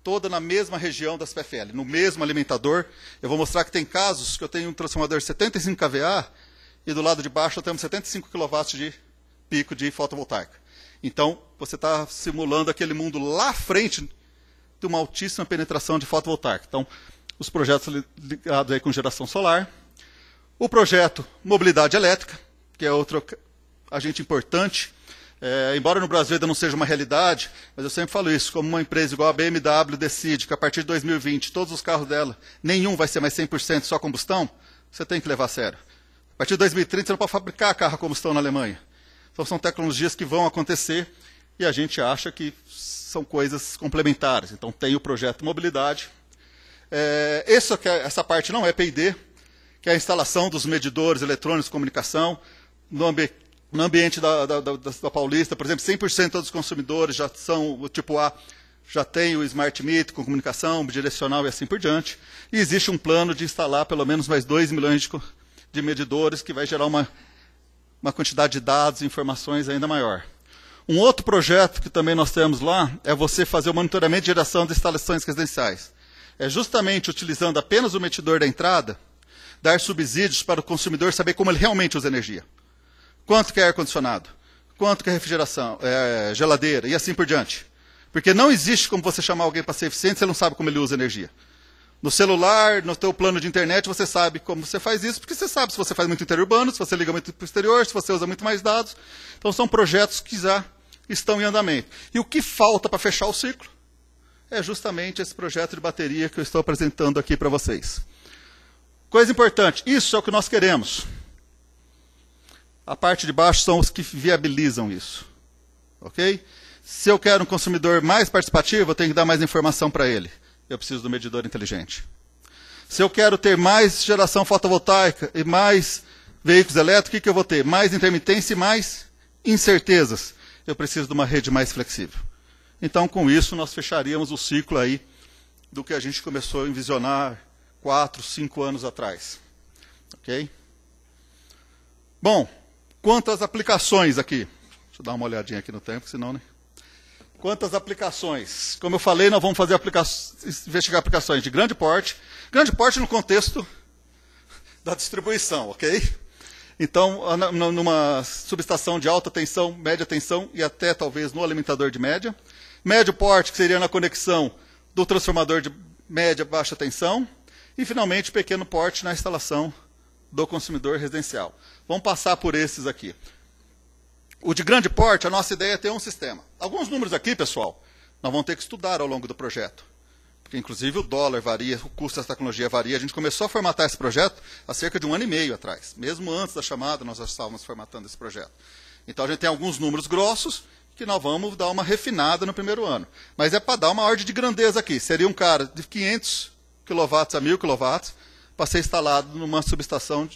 Toda na mesma região das PFL, no mesmo alimentador. Eu vou mostrar que tem casos que eu tenho um transformador de 75 kVA e do lado de baixo eu tenho 75 kW de pico de fotovoltaica. Então, você está simulando aquele mundo lá à frente de uma altíssima penetração de fotovoltaica. Então, os projetos ligados aí com geração solar. O projeto Mobilidade Elétrica, que é outro agente importante. É, embora no Brasil ainda não seja uma realidade, mas eu sempre falo isso, como uma empresa igual a BMW decide que a partir de 2020 todos os carros dela, nenhum vai ser mais 100% só combustão, você tem que levar a sério. A partir de 2030 você não pode fabricar carro a combustão na Alemanha. Então são tecnologias que vão acontecer e a gente acha que são coisas complementares. Então tem o projeto Mobilidade. Eh, é, essa, é, essa parte não é P&D, que é a instalação dos medidores eletrônicos de comunicação, no, ambi no ambiente da, da, da, da, Paulista, por exemplo, 100% dos consumidores já são o tipo A, já tem o Smart Meter com comunicação bidirecional e assim por diante. E existe um plano de instalar pelo menos mais 2 milhões de, de medidores, que vai gerar uma, uma quantidade de dados e informações ainda maior. Um outro projeto que também nós temos lá é você fazer o monitoramento de geração de instalações residenciais. É justamente utilizando apenas o medidor da entrada, dar subsídios para o consumidor saber como ele realmente usa energia. Quanto que é ar-condicionado? Quanto que é refrigeração, é, geladeira e assim por diante. Porque não existe como você chamar alguém para ser eficiente, se você não sabe como ele usa energia. No celular, no teu plano de internet, você sabe como você faz isso, porque você sabe se você faz muito interurbano, se você liga muito para o exterior, se você usa muito mais dados. Então são projetos que já estão em andamento. E o que falta para fechar o ciclo? É justamente esse projeto de bateria que eu estou apresentando aqui para vocês. Coisa importante, isso é o que nós queremos a parte de baixo são os que viabilizam isso. Ok? Se eu quero um consumidor mais participativo, eu tenho que dar mais informação para ele. Eu preciso do medidor inteligente. Se eu quero ter mais geração fotovoltaica e mais veículos elétricos, o que, que eu vou ter? Mais intermitência e mais incertezas. Eu preciso de uma rede mais flexível. Então, com isso, nós fecharíamos o ciclo aí do que a gente começou a envisionar quatro, cinco anos atrás. Ok? Bom, Quantas aplicações aqui? Deixa eu dar uma olhadinha aqui no tempo, senão, né? Quantas aplicações? Como eu falei, nós vamos fazer aplica... investigar aplicações de grande porte. Grande porte no contexto da distribuição, ok? Então, numa subestação de alta tensão, média tensão e até talvez no alimentador de média. Médio porte, que seria na conexão do transformador de média baixa tensão. E, finalmente, pequeno porte na instalação do consumidor residencial. Vamos passar por esses aqui. O de grande porte, a nossa ideia é ter um sistema. Alguns números aqui, pessoal, nós vamos ter que estudar ao longo do projeto. Porque, inclusive, o dólar varia, o custo da tecnologia varia. A gente começou a formatar esse projeto há cerca de um ano e meio atrás. Mesmo antes da chamada, nós já estávamos formatando esse projeto. Então, a gente tem alguns números grossos que nós vamos dar uma refinada no primeiro ano. Mas é para dar uma ordem de grandeza aqui. Seria um cara de 500 kW a 1000 kW para ser instalado numa subestação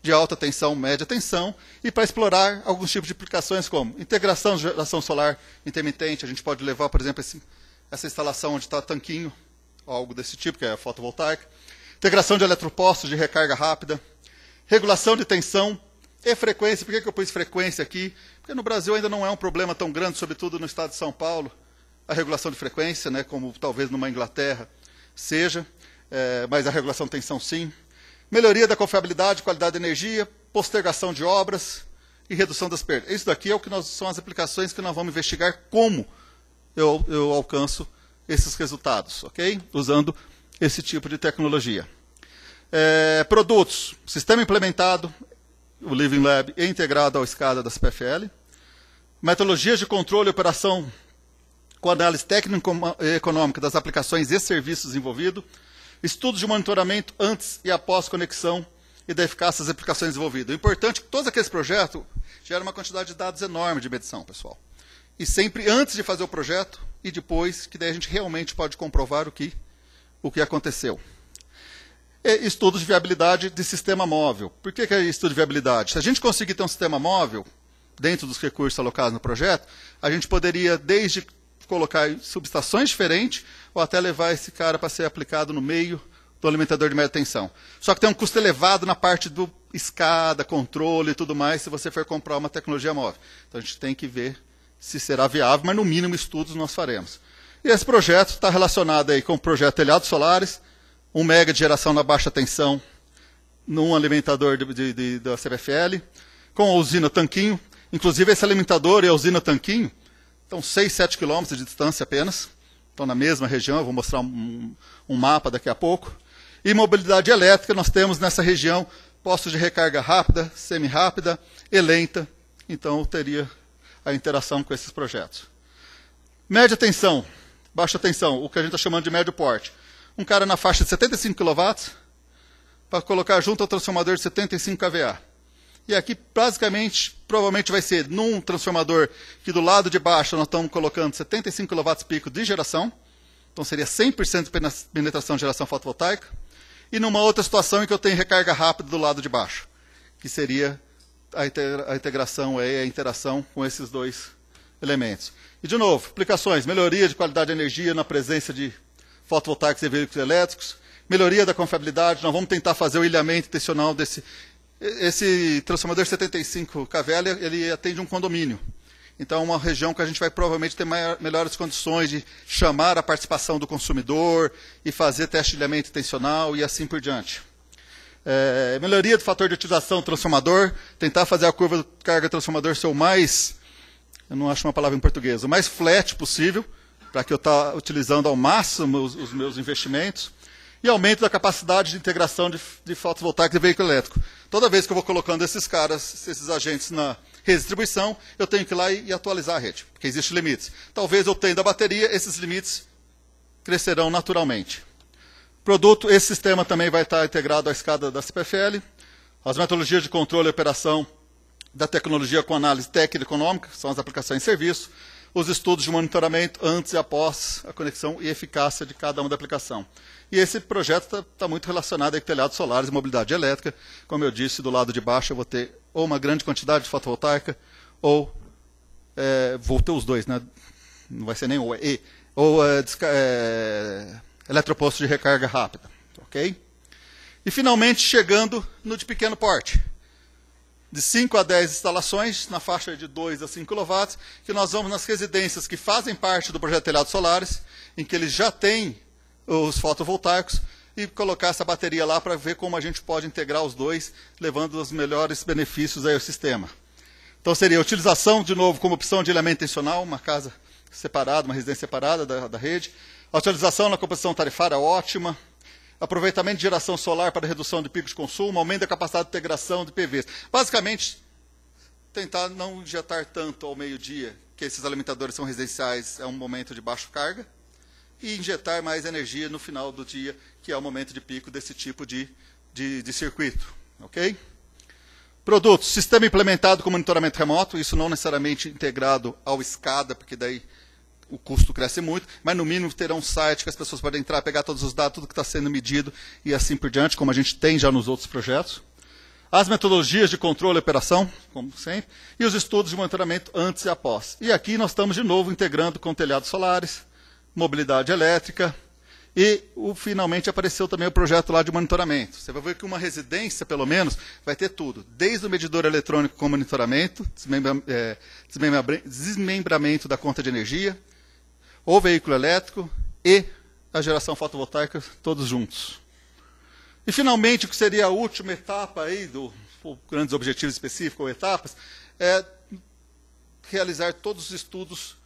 de alta tensão, média tensão, e para explorar alguns tipos de aplicações como integração de geração solar intermitente, a gente pode levar, por exemplo, esse, essa instalação onde está tanquinho, ou algo desse tipo, que é a fotovoltaica, integração de eletropostos de recarga rápida, regulação de tensão e frequência. Por que, que eu pus frequência aqui? Porque no Brasil ainda não é um problema tão grande, sobretudo no estado de São Paulo, a regulação de frequência, né, como talvez numa Inglaterra seja, é, mas a regulação de tensão sim melhoria da confiabilidade, qualidade de energia, postergação de obras e redução das perdas. Isso daqui é o que nós, são as aplicações que nós vamos investigar como eu, eu alcanço esses resultados, ok? Usando esse tipo de tecnologia. É, produtos, sistema implementado, o Living Lab é integrado ao SCADA da CPFL. Metodologias de controle e operação com análise técnico-econômica das aplicações e serviços envolvidos estudos de monitoramento antes e após conexão e da eficácia das aplicações desenvolvidas. O importante é que todos aqueles projetos geram uma quantidade de dados enorme de medição, pessoal. E sempre antes de fazer o projeto e depois, que daí a gente realmente pode comprovar o que, o que aconteceu. E estudos de viabilidade de sistema móvel. Por que, que é estudo de viabilidade? Se a gente conseguir ter um sistema móvel, dentro dos recursos alocados no projeto, a gente poderia, desde colocar subestações diferentes, ou até levar esse cara para ser aplicado no meio do alimentador de média tensão. Só que tem um custo elevado na parte do escada, controle e tudo mais, se você for comprar uma tecnologia móvel. Então a gente tem que ver se será viável, mas no mínimo estudos nós faremos. E esse projeto está relacionado aí com o projeto Telhados Solares, um mega de geração na baixa tensão num alimentador de, de, de, da CBFL, com a usina Tanquinho. Inclusive esse alimentador e a usina Tanquinho estão 6, 7 quilômetros de distância apenas estão na mesma região, eu vou mostrar um, um mapa daqui a pouco. E mobilidade elétrica, nós temos nessa região postos de recarga rápida, semi-rápida e lenta. Então, teria a interação com esses projetos. Média tensão, baixa tensão, o que a gente está chamando de médio porte. Um cara na faixa de 75 kW para colocar junto ao transformador de 75 kVA. E aqui, basicamente, provavelmente vai ser num transformador que do lado de baixo nós estamos colocando 75 kW de geração, então seria 100% de penetração de geração fotovoltaica, e numa outra situação em que eu tenho recarga rápida do lado de baixo, que seria a integração, a interação com esses dois elementos. E de novo, aplicações, melhoria de qualidade de energia na presença de fotovoltaicos e veículos elétricos, melhoria da confiabilidade, nós vamos tentar fazer o ilhamento intencional desse, esse transformador 75 Cavelli, ele atende um condomínio. Então, é uma região que a gente vai provavelmente ter maior, melhores condições de chamar a participação do consumidor e fazer teste de alinhamento intencional e assim por diante. É, melhoria do fator de utilização do transformador, tentar fazer a curva do carga transformador ser o mais, eu não acho uma palavra em português, o mais flat possível, para que eu esteja tá utilizando ao máximo os, os meus investimentos e aumento da capacidade de integração de, de fotovoltaico e veículo elétrico. Toda vez que eu vou colocando esses caras, esses agentes na redistribuição, eu tenho que ir lá e, e atualizar a rede, porque existem limites. Talvez eu tenha da bateria, esses limites crescerão naturalmente. Produto, esse sistema também vai estar integrado à escada da CPFL. As metodologias de controle e operação da tecnologia com análise técnica e econômica, são as aplicações em serviço os estudos de monitoramento antes e após a conexão e eficácia de cada uma da aplicação. E esse projeto está tá muito relacionado a telhados solares e mobilidade elétrica. Como eu disse, do lado de baixo eu vou ter ou uma grande quantidade de fotovoltaica, ou é, vou ter os dois, né? não vai ser nem ou, E, ou é, é, eletroposto de recarga rápida. ok? E finalmente chegando no de pequeno porte de 5 a 10 instalações, na faixa de 2 a 5 kW, que nós vamos nas residências que fazem parte do projeto telhados solares, em que eles já têm os fotovoltaicos, e colocar essa bateria lá para ver como a gente pode integrar os dois, levando os melhores benefícios ao sistema. Então seria a utilização, de novo, como opção de elemento intencional, uma casa separada, uma residência separada da, da rede. A utilização na composição tarifária ótima, aproveitamento de geração solar para redução de pico de consumo, aumento da capacidade de integração de PVs. Basicamente, tentar não injetar tanto ao meio-dia, que esses alimentadores são residenciais, é um momento de baixa carga, e injetar mais energia no final do dia, que é o momento de pico desse tipo de, de, de circuito. Ok? Produtos, sistema implementado com monitoramento remoto, isso não necessariamente integrado ao SCADA, porque daí o custo cresce muito, mas no mínimo terá um site que as pessoas podem entrar, pegar todos os dados, tudo que está sendo medido e assim por diante, como a gente tem já nos outros projetos. As metodologias de controle e operação, como sempre, e os estudos de monitoramento antes e após. E aqui nós estamos de novo integrando com telhados solares, mobilidade elétrica, e o, finalmente apareceu também o projeto lá de monitoramento. Você vai ver que uma residência, pelo menos, vai ter tudo. Desde o medidor eletrônico com monitoramento, desmembra, é, desmembra, desmembramento da conta de energia, o veículo elétrico e a geração fotovoltaica todos juntos. E finalmente, o que seria a última etapa aí do grandes objetivos específicos ou etapas é realizar todos os estudos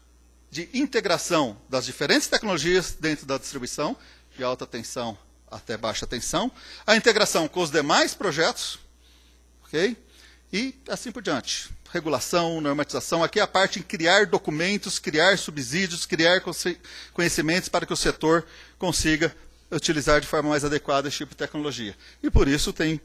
de integração das diferentes tecnologias dentro da distribuição, de alta tensão até baixa tensão, a integração com os demais projetos, ok? E assim por diante regulação, normatização. Aqui é a parte em criar documentos, criar subsídios, criar conhecimentos para que o setor consiga utilizar de forma mais adequada esse tipo de tecnologia. E por isso tem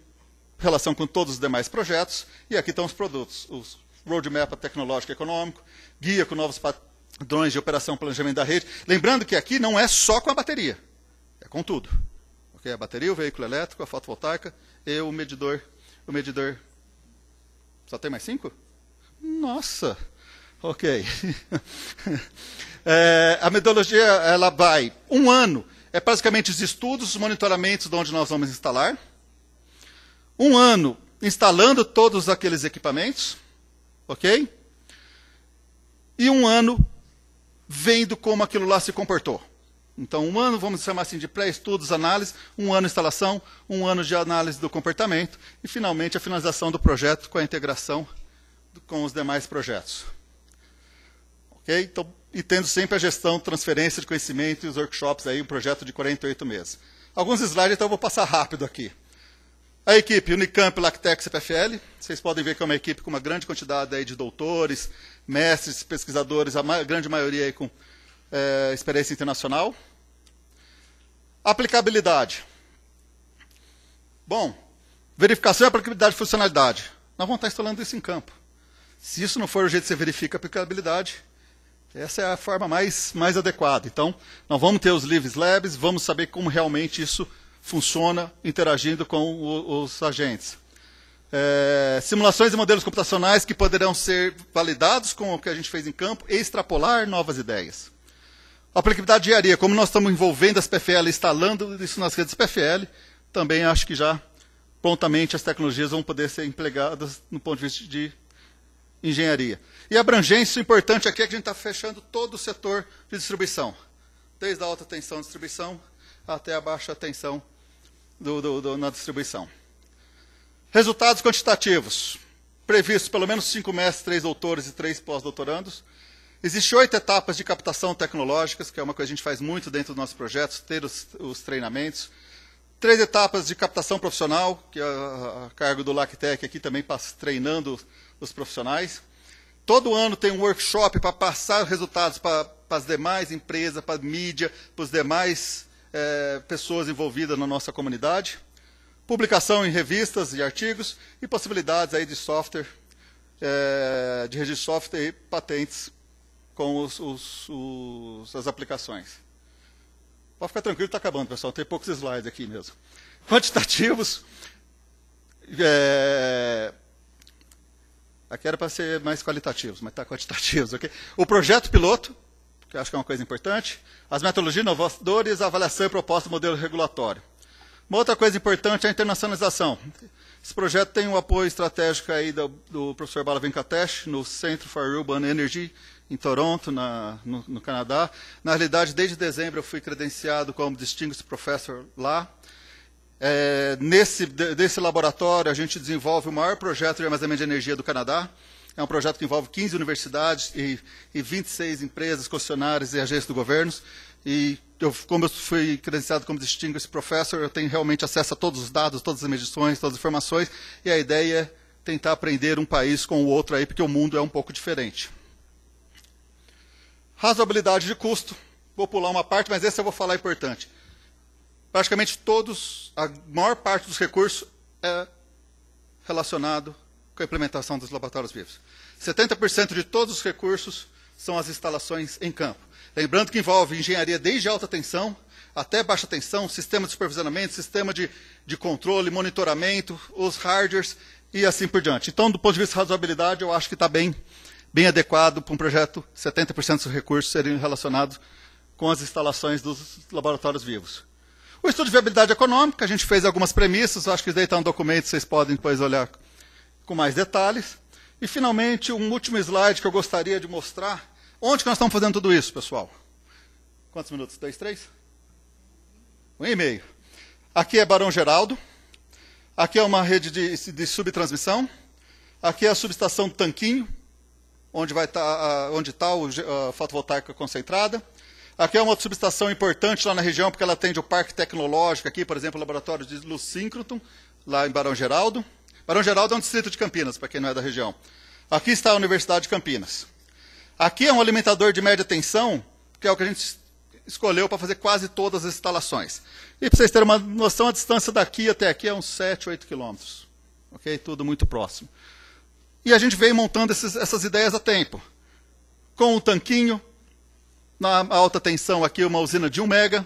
relação com todos os demais projetos. E aqui estão os produtos, os roadmap tecnológico e econômico, guia com novos padrões de operação e planejamento da rede. Lembrando que aqui não é só com a bateria, é com tudo. Okay? A bateria, o veículo elétrico, a fotovoltaica e o medidor, o medidor. Só tem mais cinco? Nossa! Ok. é, a metodologia ela vai um ano. É basicamente os estudos, os monitoramentos de onde nós vamos instalar. Um ano instalando todos aqueles equipamentos. Ok? E um ano vendo como aquilo lá se comportou. Então, um ano, vamos chamar assim de pré-estudos, análise, um ano instalação, um ano de análise do comportamento e, finalmente, a finalização do projeto com a integração com os demais projetos. Ok? Então, e tendo sempre a gestão, transferência de conhecimento e os workshops aí, um projeto de 48 meses. Alguns slides, então eu vou passar rápido aqui. A equipe Unicamp, Lactec, CPFL, vocês podem ver que é uma equipe com uma grande quantidade aí de doutores, mestres, pesquisadores, a ma grande maioria aí com é, experiência internacional. Aplicabilidade. Bom, verificação e aplicabilidade de funcionalidade. Nós vamos estar instalando isso em campo. Se isso não for o jeito que você verifica a aplicabilidade, essa é a forma mais, mais adequada. Então, nós vamos ter os Lives Labs, vamos saber como realmente isso funciona interagindo com o, os agentes. É, simulações e modelos computacionais que poderão ser validados com o que a gente fez em campo e extrapolar novas ideias. Aplicabilidade de como nós estamos envolvendo as PFL, instalando isso nas redes PFL, também acho que já prontamente as tecnologias vão poder ser empregadas no ponto de vista de engenharia. E abrangência, o importante aqui é que a gente está fechando todo o setor de distribuição, desde a alta tensão de distribuição até a baixa tensão do, do, do, na distribuição. Resultados quantitativos. Previstos pelo menos cinco mestres, três doutores e três pós-doutorandos. Existem oito etapas de captação tecnológicas, que é uma coisa que a gente faz muito dentro dos nossos projetos, ter os, os treinamentos. Três etapas de captação profissional, que é a, a cargo do LACTEC aqui também treinando os profissionais. Todo ano tem um workshop para passar os resultados para as demais empresas, para a mídia, para as demais é, pessoas envolvidas na nossa comunidade. Publicação em revistas e artigos e possibilidades aí de software, é, de registro de software e patentes com os, os, os, as aplicações. Pode ficar tranquilo, está acabando, pessoal. Tem poucos slides aqui mesmo. Quantitativos. É, Aqui era para ser mais qualitativos, mas está quantitativos. Okay? O projeto piloto, que acho que é uma coisa importante. As metodologias inovadoras, avaliação e proposta do modelo regulatório. Uma outra coisa importante é a internacionalização. Esse projeto tem um apoio estratégico aí do, do professor Bala Venkatesh, no Centro for Urban Energy, em Toronto, na, no, no, Canadá. Na realidade, desde dezembro eu fui credenciado como Distinguished Professor lá. É, nesse, desse laboratório, a gente desenvolve o maior projeto de armazenamento de energia do Canadá. É um projeto que envolve 15 universidades e, e 26 empresas, concessionárias e agências do governo. E eu, como eu fui credenciado como Distinguished Professor, eu tenho realmente acesso a todos os dados, todas as medições, todas as informações. E a ideia é tentar aprender um país com o outro aí, porque o mundo é um pouco diferente. Razoabilidade de custo. Vou pular uma parte, mas essa eu vou falar importante praticamente todos, a maior parte dos recursos é relacionado com a implementação dos laboratórios vivos. 70% de todos os recursos são as instalações em campo. Lembrando que envolve engenharia desde alta tensão até baixa tensão, sistema de supervisionamento, sistema de, de controle, monitoramento, os hardwares e assim por diante. Então, do ponto de vista de razoabilidade, eu acho que está bem, bem adequado para um projeto 70% dos recursos serem relacionados com as instalações dos laboratórios vivos. O estudo de viabilidade econômica, a gente fez algumas premissas, acho que isso daí está no documento, vocês podem depois olhar com mais detalhes. E, finalmente, um último slide que eu gostaria de mostrar. Onde que nós estamos fazendo tudo isso, pessoal? Quantos minutos? Dois, três? Um e meio. Aqui é Barão Geraldo. Aqui é uma rede de, de subtransmissão. Aqui é a subestação Tanquinho, onde está tá o, a fotovoltaica concentrada. Aqui é uma subestação importante lá na região, porque ela atende o Parque Tecnológico aqui, por exemplo, o laboratório de Lucíncroton, lá em Barão Geraldo. Barão Geraldo é um distrito de Campinas, para quem não é da região. Aqui está a Universidade de Campinas. Aqui é um alimentador de média tensão, que é o que a gente escolheu para fazer quase todas as instalações. E para vocês terem uma noção, a distância daqui até aqui é uns 7, 8 quilômetros. Ok? Tudo muito próximo. E a gente veio montando esses, essas ideias a tempo. Com o tanquinho, na alta tensão aqui uma usina de 1 mega.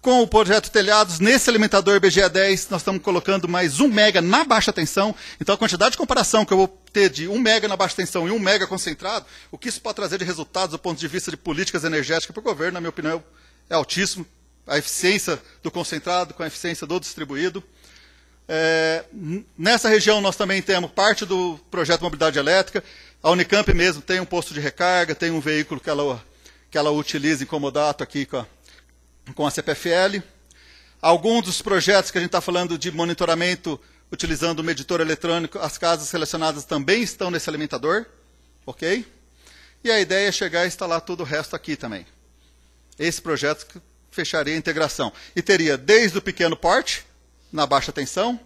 Com o projeto telhados, nesse alimentador BGA10, nós estamos colocando mais 1 mega na baixa tensão. Então, a quantidade de comparação que eu vou ter de 1 mega na baixa tensão e 1 mega concentrado, o que isso pode trazer de resultados do ponto de vista de políticas energéticas para o governo, na minha opinião, é altíssimo. A eficiência do concentrado com a eficiência do distribuído. É, nessa região, nós também temos parte do projeto Mobilidade Elétrica, a Unicamp mesmo tem um posto de recarga, tem um veículo que ela, que ela utiliza em aqui com a, com a CPFL. Alguns dos projetos que a gente está falando de monitoramento utilizando o medidor eletrônico, as casas selecionadas também estão nesse alimentador, ok? E a ideia é chegar e instalar todo o resto aqui também. Esse projeto fecharia a integração. E teria desde o pequeno porte, na baixa tensão,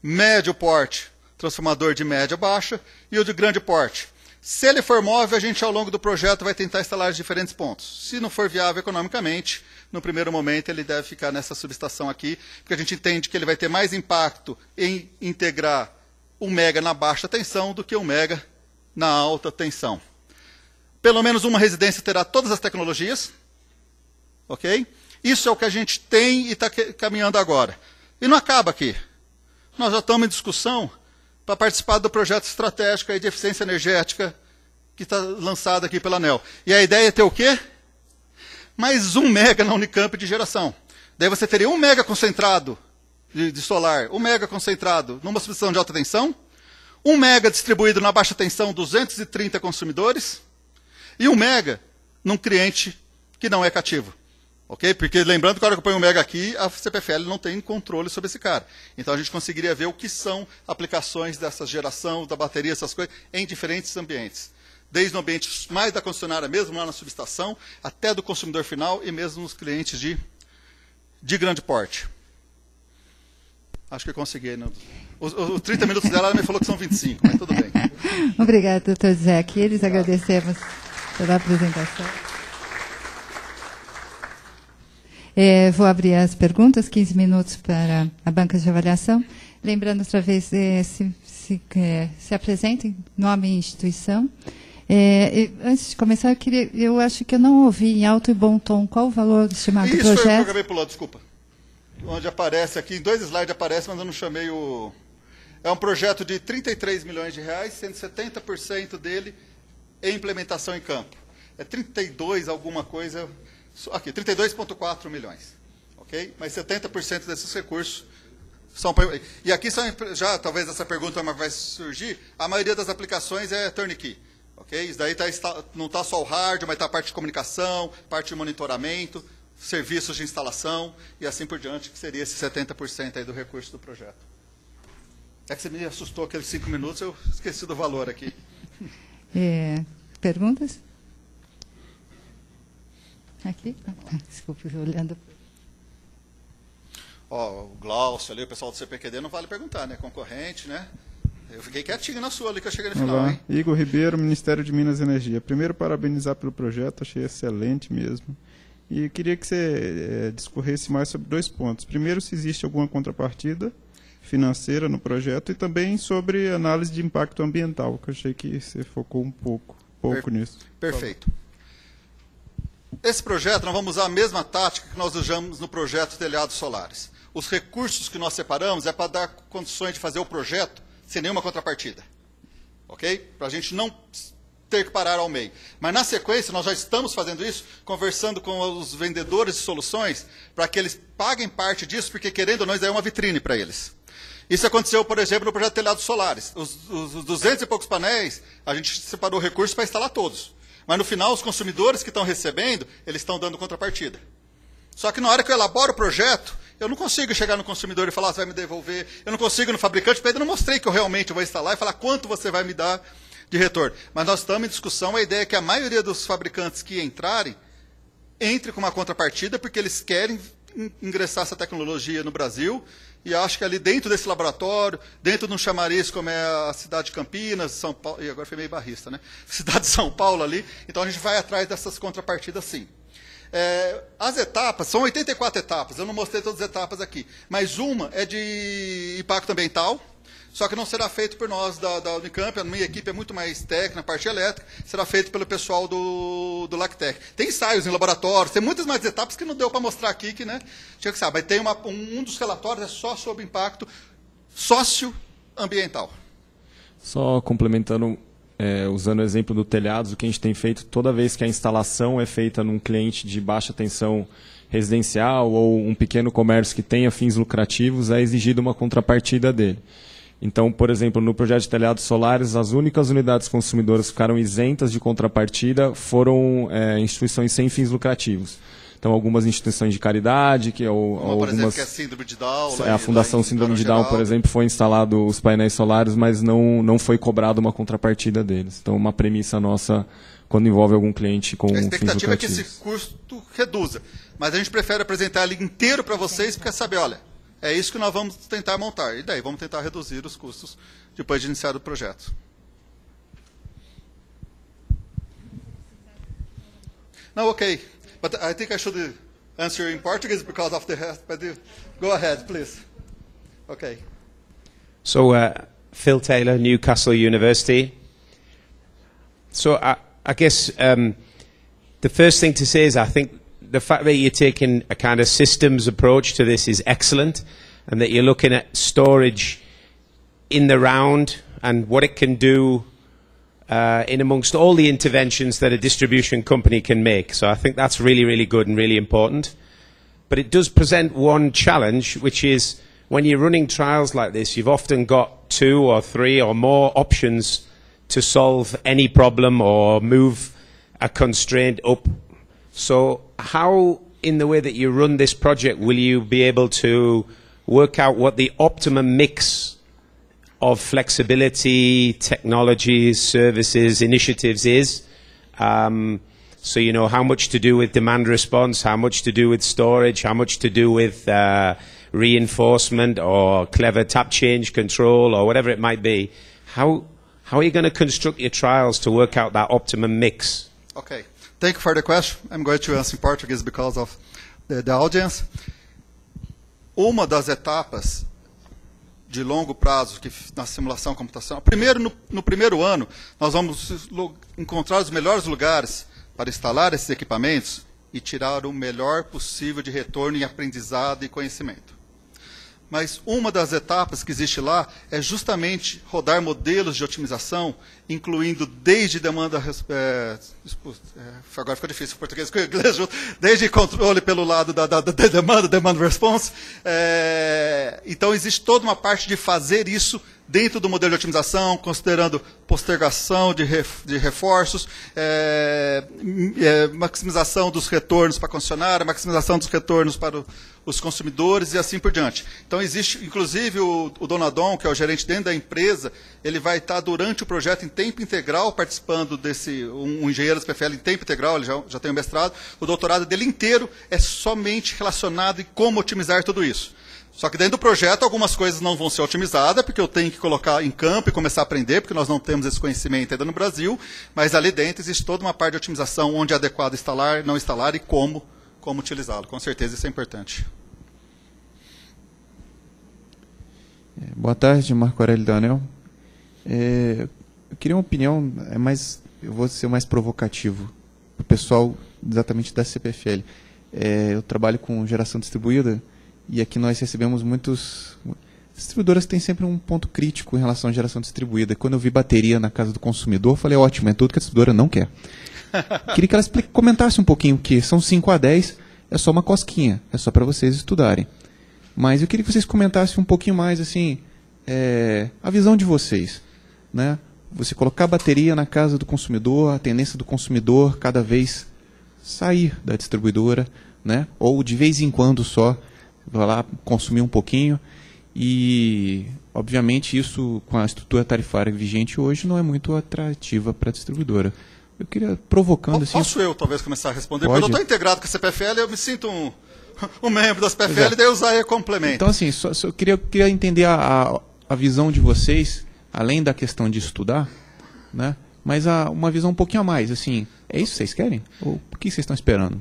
médio porte, transformador de média baixa, e o de grande porte, se ele for móvel, a gente ao longo do projeto vai tentar instalar diferentes pontos. Se não for viável economicamente, no primeiro momento ele deve ficar nessa subestação aqui, porque a gente entende que ele vai ter mais impacto em integrar um mega na baixa tensão do que um mega na alta tensão. Pelo menos uma residência terá todas as tecnologias, ok? Isso é o que a gente tem e está caminhando agora. E não acaba aqui. Nós já estamos em discussão para participar do projeto estratégico de eficiência energética que está lançado aqui pela ANEL. E a ideia é ter o quê? Mais um mega na Unicamp de geração. Daí você teria um mega concentrado de, de solar, um mega concentrado numa subestação de alta tensão, um mega distribuído na baixa tensão, 230 consumidores, e um mega num cliente que não é cativo. Ok? Porque lembrando que a hora que eu ponho o mega aqui, a CPFL não tem controle sobre esse cara. Então a gente conseguiria ver o que são aplicações dessa geração, da bateria, essas coisas, em diferentes ambientes. Desde o ambiente mais da concessionária mesmo, lá na subestação, até do consumidor final e mesmo nos clientes de, de grande porte. Acho que eu consegui. Né? Os, os 30 minutos dela, ela me falou que são 25, mas tudo bem. Obrigada, doutor Zé. Eles agradecemos pela apresentação. É, vou abrir as perguntas, 15 minutos para a banca de avaliação. Lembrando outra vez, é, se, se, é, se, apresentem, nome e instituição. É, e, antes de começar, eu, queria, eu acho que eu não ouvi em alto e bom tom qual o valor estimado Isso do projeto. Isso eu acabei pulando, desculpa. Onde aparece aqui, em dois slides aparece, mas eu não chamei o... É um projeto de 33 milhões de reais, 170% dele em implementação em campo. É 32 alguma coisa Aqui, 32,4 milhões. Ok? Mas 70% desses recursos são. E aqui são, já talvez essa pergunta vai surgir. A maioria das aplicações é turnkey. Ok? Isso daí tá, não está só o hardware, mas está a parte de comunicação, parte de monitoramento, serviços de instalação e assim por diante, que seria esse 70% aí do recurso do projeto. É que você me assustou aqueles cinco minutos, eu esqueci do valor aqui. É, perguntas? Aqui? Desculpa, olhando. Ó, oh, o Glaucio ali, o pessoal do CPQD não vale perguntar, né? Concorrente, né? Eu fiquei quietinho na sua ali que eu cheguei no final, Olá. hein? Igor Ribeiro, Ministério de Minas e Energia. Primeiro, parabenizar pelo projeto, achei excelente mesmo. E queria que você é, discorresse mais sobre dois pontos. Primeiro, se existe alguma contrapartida financeira no projeto e também sobre análise de impacto ambiental, que eu achei que você focou um pouco, pouco per nisso. Perfeito. Esse projeto, nós vamos usar a mesma tática que nós usamos no projeto Telhados Solares. Os recursos que nós separamos é para dar condições de fazer o projeto sem nenhuma contrapartida. Ok? Para a gente não ter que parar ao meio. Mas na sequência, nós já estamos fazendo isso, conversando com os vendedores de soluções, para que eles paguem parte disso, porque querendo ou não, isso é uma vitrine para eles. Isso aconteceu, por exemplo, no projeto Telhados Solares. Os, os, os 200 e poucos painéis, a gente separou recursos para instalar todos. Mas no final, os consumidores que estão recebendo, eles estão dando contrapartida. Só que na hora que eu elaboro o projeto, eu não consigo chegar no consumidor e falar, ah, você vai me devolver. Eu não consigo no fabricante, porque eu não mostrei que eu realmente vou instalar e falar quanto você vai me dar de retorno. Mas nós estamos em discussão a ideia é que a maioria dos fabricantes que entrarem, entre com uma contrapartida, porque eles querem ingressar essa tecnologia no Brasil e acho que ali dentro desse laboratório, dentro de um chamariz como é a cidade de Campinas, São Paulo, e agora foi meio barrista, né? Cidade de São Paulo ali, então a gente vai atrás dessas contrapartidas sim. É, as etapas, são 84 etapas, eu não mostrei todas as etapas aqui, mas uma é de impacto ambiental, só que não será feito por nós da, da Unicamp, a minha equipe é muito mais técnica, a parte elétrica, será feito pelo pessoal do, do Lactec. Tem ensaios em laboratórios, tem muitas mais etapas que não deu para mostrar aqui, que né, tinha que saber. Mas tem uma, um, dos relatórios é só sobre impacto socioambiental. Só complementando, é, usando o exemplo do telhados, o que a gente tem feito toda vez que a instalação é feita num cliente de baixa tensão residencial ou um pequeno comércio que tenha fins lucrativos, é exigida uma contrapartida dele. Então, por exemplo, no projeto de telhados solares, as únicas unidades consumidoras que ficaram isentas de contrapartida foram é, instituições sem fins lucrativos. Então, algumas instituições de caridade, que é ou, Uma, algumas, exemplo, que é Síndrome de Down. É, a né? Fundação Síndrome de Down, por exemplo, foi instalado os painéis solares, mas não, não foi cobrada uma contrapartida deles. Então, uma premissa nossa quando envolve algum cliente com fins lucrativos. A expectativa é que esse custo reduza. Mas a gente prefere apresentar ali inteiro para vocês, porque é saber, olha, é isso que nós vamos tentar montar. E daí vamos tentar reduzir os custos depois de iniciar o projeto. Não, ok, But I think I should uh, answer in Portuguese because of the rest. But go ahead, please. Okay. So, uh, Phil Taylor, Newcastle University. So, I, I guess um, the first thing to say is I think the fact that you're taking a kind of systems approach to this is excellent, and that you're looking at storage in the round and what it can do uh, in amongst all the interventions that a distribution company can make. So I think that's really, really good and really important. But it does present one challenge, which is when you're running trials like this, you've often got two or three or more options to solve any problem or move a constraint up so how, in the way that you run this project, will you be able to work out what the optimum mix of flexibility, technologies, services, initiatives is? Um, so you know how much to do with demand response, how much to do with storage, how much to do with uh, reinforcement or clever tap change control or whatever it might be. How how are you going to construct your trials to work out that optimum mix? Okay, Thank you for the question. I'm going to answer in Portuguese because of the, the audience. Uma das etapas de longo prazo que na simulação computacional, primeiro no, no primeiro ano, nós vamos encontrar os melhores lugares para instalar esses equipamentos e tirar o melhor possível de retorno em aprendizado e conhecimento mas uma das etapas que existe lá é justamente rodar modelos de otimização, incluindo desde demanda. É, agora ficou difícil o português com o inglês, desde controle pelo lado da, da, da demanda, demand response. É, então, existe toda uma parte de fazer isso dentro do modelo de otimização, considerando postergação de, ref, de reforços, é, é, maximização dos retornos para a concessionária, maximização dos retornos para o, os consumidores e assim por diante. Então existe, inclusive o, o Donadon, que é o gerente dentro da empresa, ele vai estar durante o projeto em tempo integral participando desse, um, um engenheiro do PFL em tempo integral, ele já, já tem o mestrado, o doutorado dele inteiro é somente relacionado em como otimizar tudo isso. Só que dentro do projeto algumas coisas não vão ser otimizadas, porque eu tenho que colocar em campo e começar a aprender, porque nós não temos esse conhecimento ainda no Brasil, mas ali dentro existe toda uma parte de otimização, onde é adequado instalar, não instalar e como, como utilizá-lo. Com certeza isso é importante. É, boa tarde, Marco Aurélio Daniel. É, eu queria uma opinião, é mais, eu vou ser mais provocativo, o pessoal exatamente da CPFL. É, eu trabalho com geração distribuída, e aqui nós recebemos muitos. distribuidoras têm sempre um ponto crítico em relação à geração distribuída. Quando eu vi bateria na casa do consumidor, falei, ótimo, é tudo que a distribuidora não quer. Queria que ela explique, comentasse um pouquinho, que são 5 a 10, é só uma cosquinha, é só para vocês estudarem. Mas eu queria que vocês comentassem um pouquinho mais, assim, é, a visão de vocês. Né? Você colocar a bateria na casa do consumidor, a tendência do consumidor cada vez sair da distribuidora, né? ou de vez em quando só vou lá consumir um pouquinho e obviamente isso com a estrutura tarifária vigente hoje não é muito atrativa para a distribuidora. Eu queria provocando assim. Posso eu talvez começar a responder? Pode? Porque eu estou integrado com a CPFL, eu me sinto um, um membro das CPFL é. daí usar e complemento. Então assim, só, só queria queria entender a, a visão de vocês, além da questão de estudar, né? Mas a, uma visão um pouquinho a mais, assim, é isso que vocês querem? Ou o que vocês estão esperando?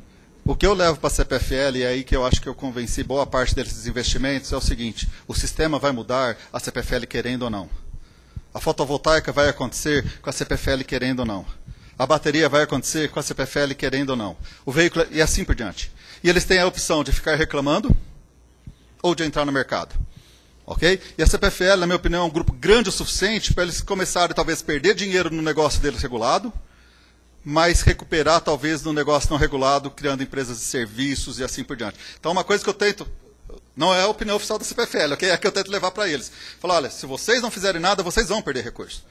O que eu levo para a CPFL, e é aí que eu acho que eu convenci boa parte desses investimentos, é o seguinte: o sistema vai mudar, a CPFL querendo ou não. A fotovoltaica vai acontecer com a CPFL querendo ou não. A bateria vai acontecer com a CPFL querendo ou não. O veículo e assim por diante. E eles têm a opção de ficar reclamando ou de entrar no mercado. Ok? E a CPFL, na minha opinião, é um grupo grande o suficiente para eles começarem, talvez, a perder dinheiro no negócio deles regulado mas recuperar talvez no negócio não regulado, criando empresas de serviços e assim por diante. Então, uma coisa que eu tento, não é a opinião oficial da CPFL, okay? é que eu tento levar para eles. Falar, olha, se vocês não fizerem nada, vocês vão perder recursos.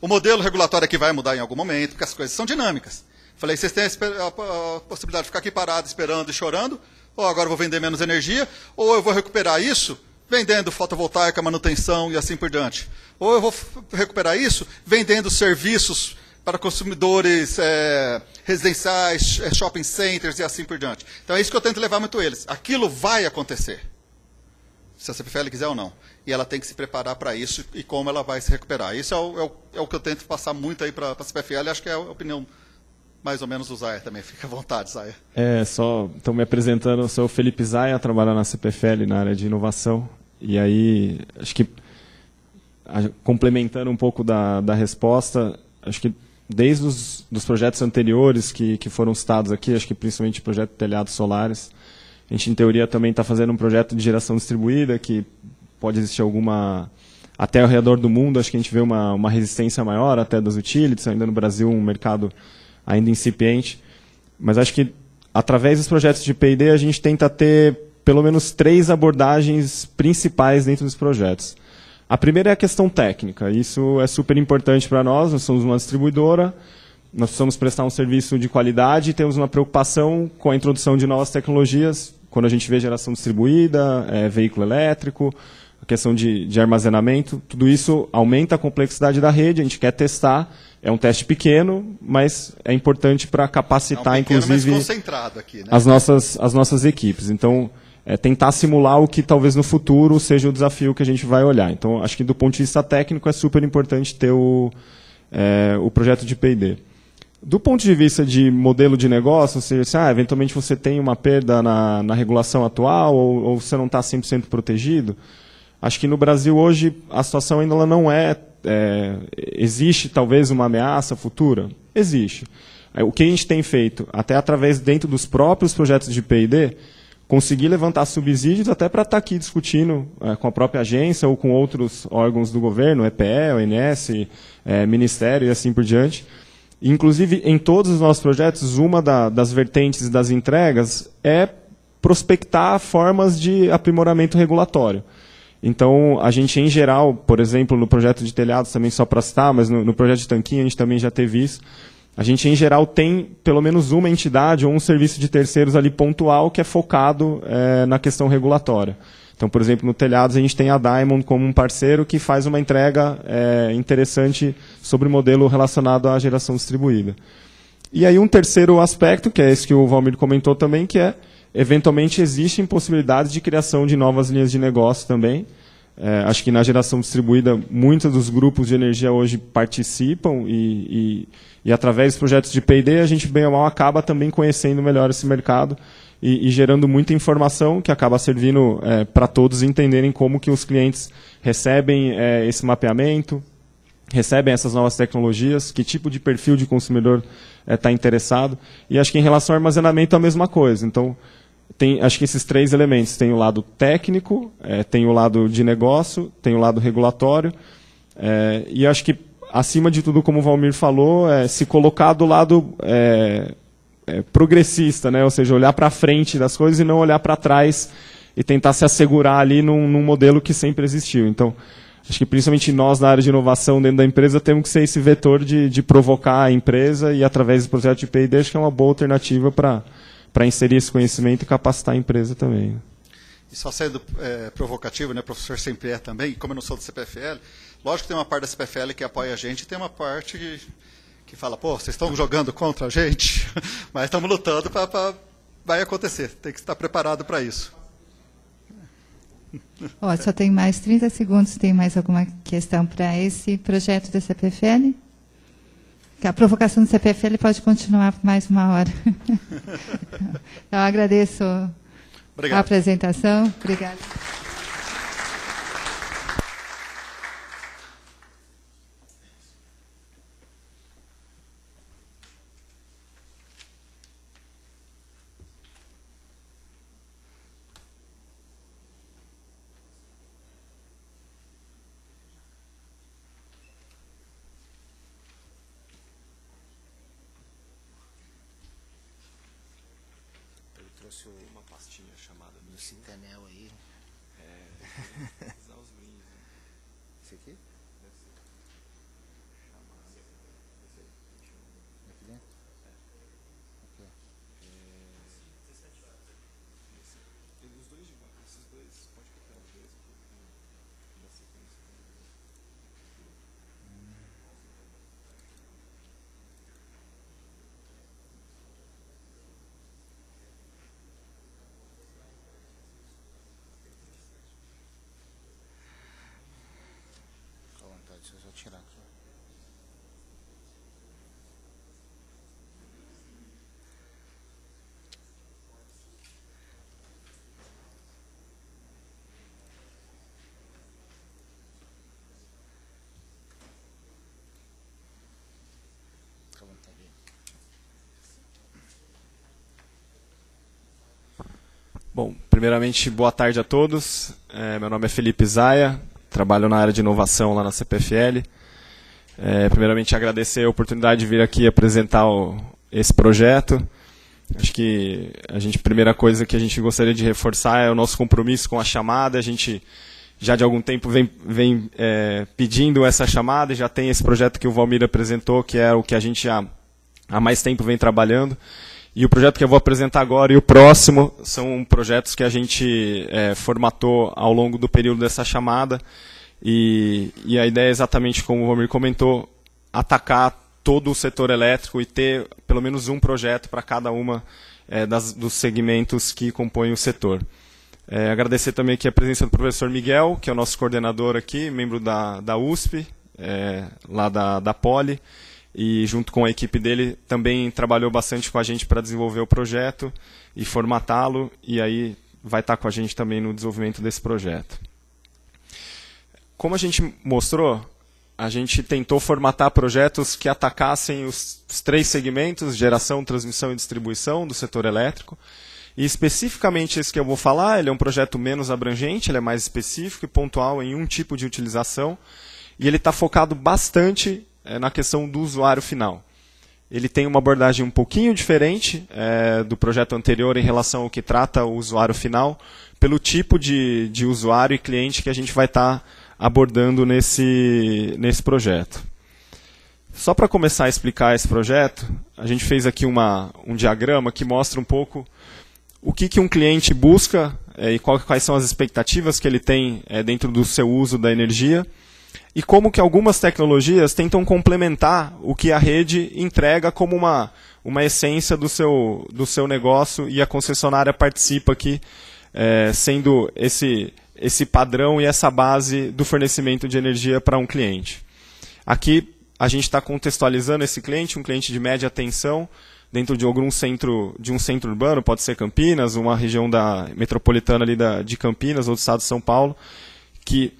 O modelo regulatório aqui é vai mudar em algum momento, porque as coisas são dinâmicas. Falei, vocês têm a possibilidade de ficar aqui parado, esperando e chorando, ou agora vou vender menos energia, ou eu vou recuperar isso vendendo fotovoltaica, manutenção e assim por diante. Ou eu vou recuperar isso vendendo serviços para consumidores é, residenciais, é, shopping centers e assim por diante. Então é isso que eu tento levar muito eles. Aquilo vai acontecer, se a CPFL quiser ou não. E ela tem que se preparar para isso e como ela vai se recuperar. Isso é o, é o, é o que eu tento passar muito aí para a CPFL. Acho que é a opinião mais ou menos do Zaia também. Fica à vontade, Zaia. É, só estou me apresentando. Eu sou o Felipe Zaia, trabalho na CPFL na área de inovação. E aí, acho que complementando um pouco da, da resposta, acho que desde os dos projetos anteriores que, que foram citados aqui, acho que principalmente o projeto de telhados solares. A gente, em teoria, também está fazendo um projeto de geração distribuída, que pode existir alguma... Até ao redor do mundo, acho que a gente vê uma, uma resistência maior até das utilities, ainda no Brasil um mercado ainda incipiente. Mas acho que, através dos projetos de P&D, a gente tenta ter pelo menos três abordagens principais dentro dos projetos. A primeira é a questão técnica. Isso é super importante para nós. Nós somos uma distribuidora, nós precisamos prestar um serviço de qualidade e temos uma preocupação com a introdução de novas tecnologias. Quando a gente vê geração distribuída, é, veículo elétrico, a questão de, de armazenamento, tudo isso aumenta a complexidade da rede. A gente quer testar. É um teste pequeno, mas é importante para capacitar, é um pequeno, inclusive, aqui, né? as, nossas, as nossas equipes. Então é, tentar simular o que talvez no futuro seja o desafio que a gente vai olhar. Então, acho que do ponto de vista técnico é super importante ter o, é, o projeto de P&D. Do ponto de vista de modelo de negócio, ou seja, ah, eventualmente você tem uma perda na, na regulação atual ou, ou você não está 100% protegido, acho que no Brasil hoje a situação ainda não é, é... Existe talvez uma ameaça futura? Existe. O que a gente tem feito, até através dentro dos próprios projetos de P&D, conseguir levantar subsídios até para estar tá aqui discutindo é, com a própria agência ou com outros órgãos do governo, EPE, ONS, é, Ministério e assim por diante. Inclusive, em todos os nossos projetos, uma da, das vertentes das entregas é prospectar formas de aprimoramento regulatório. Então, a gente, em geral, por exemplo, no projeto de telhados, também só para citar, mas no, no projeto de tanquinho a gente também já teve isso, a gente, em geral, tem pelo menos uma entidade ou um serviço de terceiros ali pontual que é focado é, na questão regulatória. Então, por exemplo, no telhados a gente tem a Diamond como um parceiro que faz uma entrega é, interessante sobre o modelo relacionado à geração distribuída. E aí um terceiro aspecto, que é esse que o Valmir comentou também, que é, eventualmente, existem possibilidades de criação de novas linhas de negócio também, é, acho que na geração distribuída, muitos dos grupos de energia hoje participam e, e, e através dos projetos de P&D, a gente bem ou mal acaba também conhecendo melhor esse mercado e, e gerando muita informação que acaba servindo é, para todos entenderem como que os clientes recebem é, esse mapeamento, recebem essas novas tecnologias, que tipo de perfil de consumidor está é, interessado. E acho que em relação ao armazenamento é a mesma coisa. Então, tem, acho que esses três elementos. Tem o lado técnico, é, tem o lado de negócio, tem o lado regulatório. É, e acho que, acima de tudo, como o Valmir falou, é se colocar do lado é, é, progressista, né? ou seja, olhar para frente das coisas e não olhar para trás e tentar se assegurar ali num, num, modelo que sempre existiu. Então, acho que principalmente nós, na área de inovação dentro da empresa, temos que ser esse vetor de, de provocar a empresa e, através do projeto de P&D, acho que é uma boa alternativa para para inserir esse conhecimento e capacitar a empresa também. E só sendo é, provocativo, né, professor sempre é também, como eu não sou do CPFL, lógico que tem uma parte da CPFL que apoia a gente e tem uma parte que, que fala, pô, vocês estão jogando contra a gente, mas estamos lutando para. Vai acontecer, tem que estar preparado para isso. Ó, só tem mais 30 segundos, tem mais alguma questão para esse projeto da CPFL? a provocação do CPF ele pode continuar por mais uma hora. então, agradeço Obrigado. a apresentação. Obrigada. tirar aqui. Bom, primeiramente, boa tarde a todos. É, meu nome é Felipe Zaia, Trabalho na área de inovação lá na CPFL. É, primeiramente, agradecer a oportunidade de vir aqui apresentar o, esse projeto. Acho que a gente, primeira coisa que a gente gostaria de reforçar é o nosso compromisso com a chamada. A gente já de algum tempo vem, vem é, pedindo essa chamada e já tem esse projeto que o Valmir apresentou, que é o que a gente há, há mais tempo vem trabalhando. E o projeto que eu vou apresentar agora e o próximo são projetos que a gente é, formatou ao longo do período dessa chamada. E, e a ideia é exatamente como o Romir comentou, atacar todo o setor elétrico e ter pelo menos um projeto para cada uma é, das, dos segmentos que compõem o setor. É, agradecer também aqui a presença do professor Miguel, que é o nosso coordenador aqui, membro da, da USP, é, lá da, da Poli e junto com a equipe dele também trabalhou bastante com a gente para desenvolver o projeto e formatá-lo e aí vai estar tá com a gente também no desenvolvimento desse projeto. Como a gente mostrou, a gente tentou formatar projetos que atacassem os três segmentos, geração, transmissão e distribuição do setor elétrico. E especificamente esse que eu vou falar, ele é um projeto menos abrangente, ele é mais específico e pontual em um tipo de utilização. E ele está focado bastante é, na questão do usuário final. Ele tem uma abordagem um pouquinho diferente é, do projeto anterior em relação ao que trata o usuário final, pelo tipo de, de usuário e cliente que a gente vai estar tá abordando nesse, nesse projeto. Só para começar a explicar esse projeto, a gente fez aqui uma, um diagrama que mostra um pouco o que, que um cliente busca é, e qual, quais são as expectativas que ele tem é, dentro do seu uso da energia e como que algumas tecnologias tentam complementar o que a rede entrega como uma, uma essência do seu, do seu negócio e a concessionária participa aqui, é, sendo esse, esse padrão e essa base do fornecimento de energia para um cliente. Aqui a gente está contextualizando esse cliente, um cliente de média tensão, dentro de algum centro, de um centro urbano, pode ser Campinas, uma região da metropolitana ali da, de Campinas ou do estado de São Paulo, que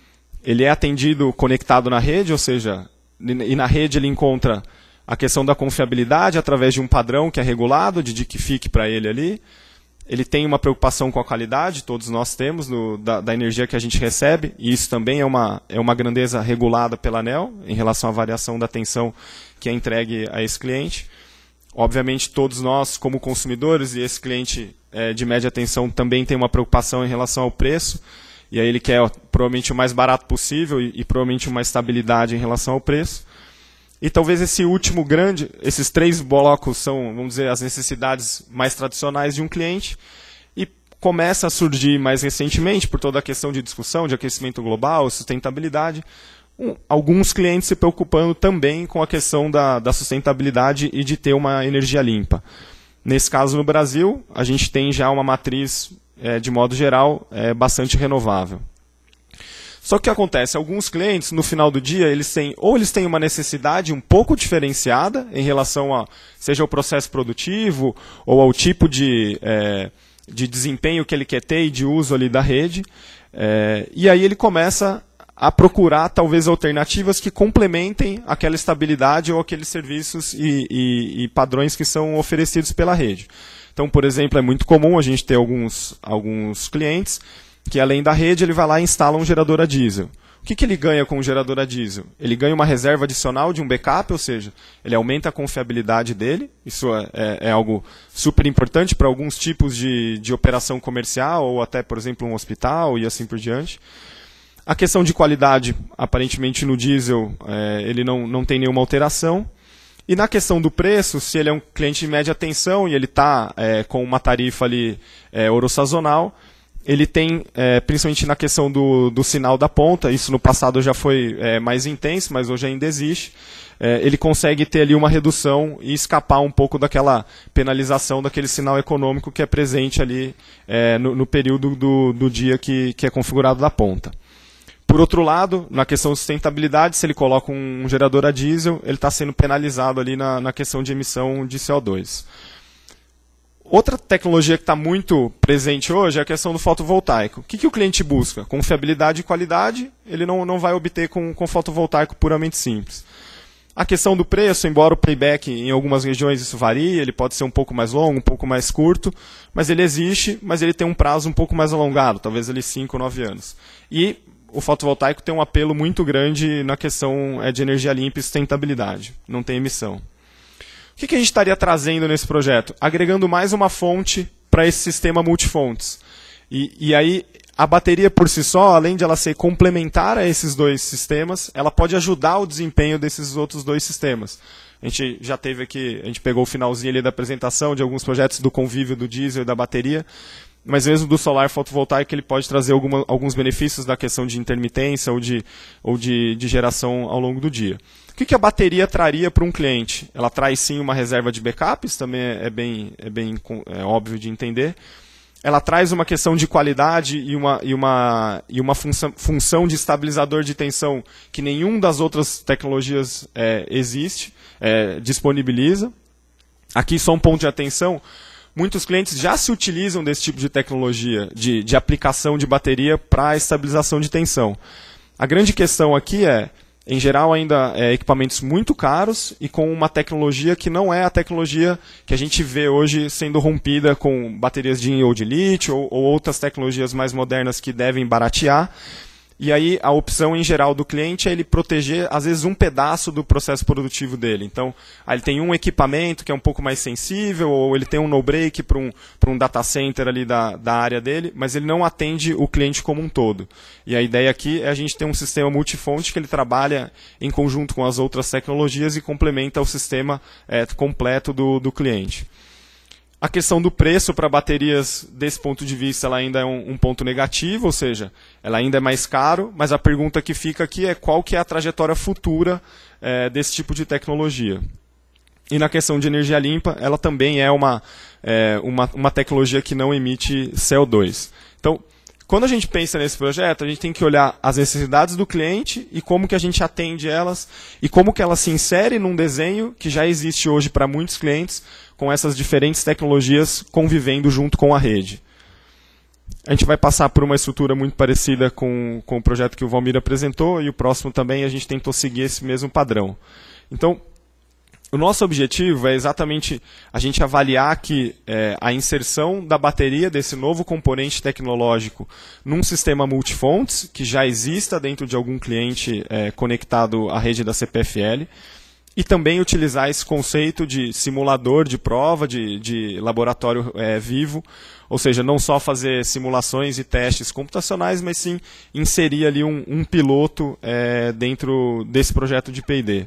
ele é atendido conectado na rede, ou seja, e na rede ele encontra a questão da confiabilidade através de um padrão que é regulado, de que fique para ele ali. Ele tem uma preocupação com a qualidade, todos nós temos, no, da, da, energia que a gente recebe, e isso também é uma, é uma grandeza regulada pela ANEL em relação à variação da tensão que é entregue a esse cliente. Obviamente, todos nós, como consumidores, e esse cliente é, de média tensão também tem uma preocupação em relação ao preço e aí ele quer provavelmente o mais barato possível e, e provavelmente uma estabilidade em relação ao preço. E talvez esse último grande, esses três blocos são, vamos dizer, as necessidades mais tradicionais de um cliente. E começa a surgir mais recentemente, por toda a questão de discussão de aquecimento global, sustentabilidade, um, alguns clientes se preocupando também com a questão da, da sustentabilidade e de ter uma energia limpa. Nesse caso, no Brasil, a gente tem já uma matriz é, de modo geral, é bastante renovável. Só que o que acontece? Alguns clientes, no final do dia, eles têm, ou eles têm uma necessidade um pouco diferenciada em relação a, seja o processo produtivo ou ao tipo de, é, de desempenho que ele quer ter e de uso ali da rede. É, e aí ele começa a procurar talvez alternativas que complementem aquela estabilidade ou aqueles serviços e, e, e padrões que são oferecidos pela rede. Então, por exemplo, é muito comum a gente ter alguns, alguns clientes que, além da rede, ele vai lá e instala um gerador a diesel. O que, que ele ganha com o gerador a diesel? Ele ganha uma reserva adicional de um backup, ou seja, ele aumenta a confiabilidade dele. Isso é, é, é algo super importante para alguns tipos de, de operação comercial, ou até, por exemplo, um hospital e assim por diante. A questão de qualidade, aparentemente no diesel, é, ele não, não tem nenhuma alteração. E na questão do preço, se ele é um cliente de média tensão e ele está é, com uma tarifa ali é, ele tem, é, principalmente na questão do, do sinal da ponta, isso no passado já foi é, mais intenso, mas hoje ainda existe, é, ele consegue ter ali uma redução e escapar um pouco daquela penalização, daquele sinal econômico que é presente ali é, no, no período do, do dia que, que é configurado da ponta. Por outro lado, na questão de sustentabilidade, se ele coloca um, gerador a diesel, ele está sendo penalizado ali na, na questão de emissão de CO2. Outra tecnologia que está muito presente hoje é a questão do fotovoltaico. O que, que o cliente busca? Confiabilidade e qualidade, ele não, não vai obter com, com fotovoltaico puramente simples. A questão do preço, embora o payback em algumas regiões isso varie, ele pode ser um pouco mais longo, um pouco mais curto, mas ele existe, mas ele tem um prazo um pouco mais alongado, talvez ali 5, 9 anos. E o fotovoltaico tem um apelo muito grande na questão é, de energia limpa e sustentabilidade. Não tem emissão. O que, que a gente estaria trazendo nesse projeto? Agregando mais uma fonte para esse sistema multifontes. E, e aí, a bateria por si só, além de ela ser complementar a esses dois sistemas, ela pode ajudar o desempenho desses outros dois sistemas. A gente já teve aqui, a gente pegou o finalzinho ali da apresentação de alguns projetos do convívio do diesel e da bateria mas mesmo do solar fotovoltaico ele pode trazer alguma, alguns benefícios da questão de intermitência ou, de, ou de, de geração ao longo do dia. O que, que a bateria traria para um cliente? Ela traz sim uma reserva de backup, isso também é, é bem, é bem é óbvio de entender. Ela traz uma questão de qualidade e uma, e uma, e uma função, função de estabilizador de tensão que nenhum das outras tecnologias é, existe, é, disponibiliza. Aqui só um ponto de atenção muitos clientes já se utilizam desse tipo de tecnologia, de, de aplicação de bateria para estabilização de tensão. A grande questão aqui é, em geral, ainda é, equipamentos muito caros e com uma tecnologia que não é a tecnologia que a gente vê hoje sendo rompida com baterias de íon de lítio ou, ou outras tecnologias mais modernas que devem baratear. E aí a opção em geral do cliente é ele proteger, às vezes, um pedaço do processo produtivo dele. Então, aí ele tem um equipamento que é um pouco mais sensível, ou ele tem um no-break para um, um data center ali da, da área dele, mas ele não atende o cliente como um todo. E a ideia aqui é a gente ter um sistema multifonte que ele trabalha em conjunto com as outras tecnologias e complementa o sistema é, completo do, do cliente. A questão do preço para baterias, desse ponto de vista, ela ainda é um, um, ponto negativo, ou seja, ela ainda é mais caro, mas a pergunta que fica aqui é qual que é a trajetória futura é, desse tipo de tecnologia. E na questão de energia limpa, ela também é uma, é, uma, uma tecnologia que não emite CO2. Então, quando a gente pensa nesse projeto, a gente tem que olhar as necessidades do cliente e como que a gente atende elas e como que ela se insere num desenho que já existe hoje para muitos clientes, com essas diferentes tecnologias convivendo junto com a rede. A gente vai passar por uma estrutura muito parecida com, com o projeto que o Valmir apresentou e o próximo também a gente tentou seguir esse mesmo padrão. Então, o nosso objetivo é exatamente a gente avaliar que é, a inserção da bateria desse novo componente tecnológico num sistema multifontes que já exista dentro de algum cliente é, conectado à rede da CPFL e também utilizar esse conceito de simulador de prova, de, de laboratório é, vivo, ou seja, não só fazer simulações e testes computacionais, mas sim inserir ali um, um piloto é, dentro desse projeto de PD.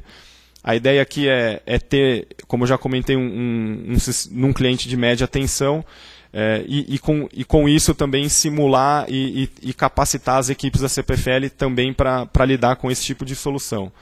A ideia aqui é, é ter, como já comentei, um, um, um, um cliente de média tensão, é, e, e, com, e com isso também simular e, e, e capacitar as equipes da CPFL também para lidar com esse tipo de solução.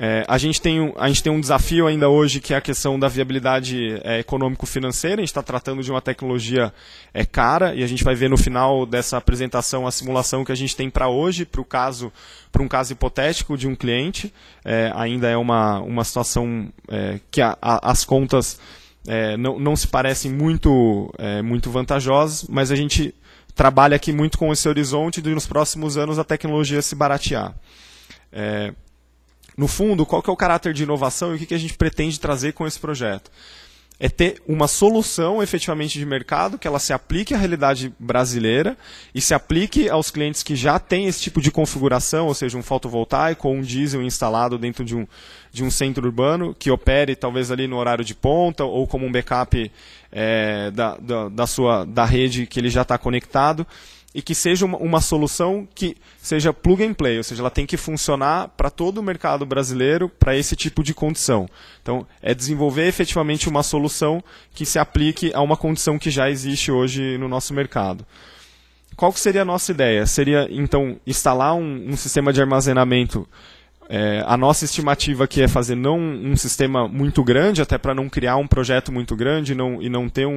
É, a, gente tem um, a gente tem um desafio ainda hoje que é a questão da viabilidade é, econômico-financeira. A gente está tratando de uma tecnologia é, cara e a gente vai ver no final dessa apresentação a simulação que a gente tem para hoje, para caso para um caso hipotético de um cliente. É, ainda é uma, uma situação é, que a, a, as contas é, não, não se parecem muito, é, muito vantajosas, mas a gente trabalha aqui muito com esse horizonte de nos próximos anos a tecnologia se baratear. É, no fundo, qual que é o caráter de inovação e o que, que a gente pretende trazer com esse projeto? É ter uma solução efetivamente de mercado que ela se aplique à realidade brasileira e se aplique aos clientes que já têm esse tipo de configuração, ou seja, um fotovoltaico ou um diesel instalado dentro de um, de um centro urbano que opere talvez ali no horário de ponta ou como um backup é, da, da, da, sua, da rede que ele já está conectado e que seja uma, uma, solução que seja plug and play, ou seja, ela tem que funcionar para todo o mercado brasileiro para esse tipo de condição. Então, é desenvolver efetivamente uma solução que se aplique a uma condição que já existe hoje no nosso mercado. Qual seria a nossa ideia? Seria, então, instalar um, um sistema de armazenamento é, a nossa estimativa aqui é fazer não um sistema muito grande, até para não criar um projeto muito grande não, e não ter um,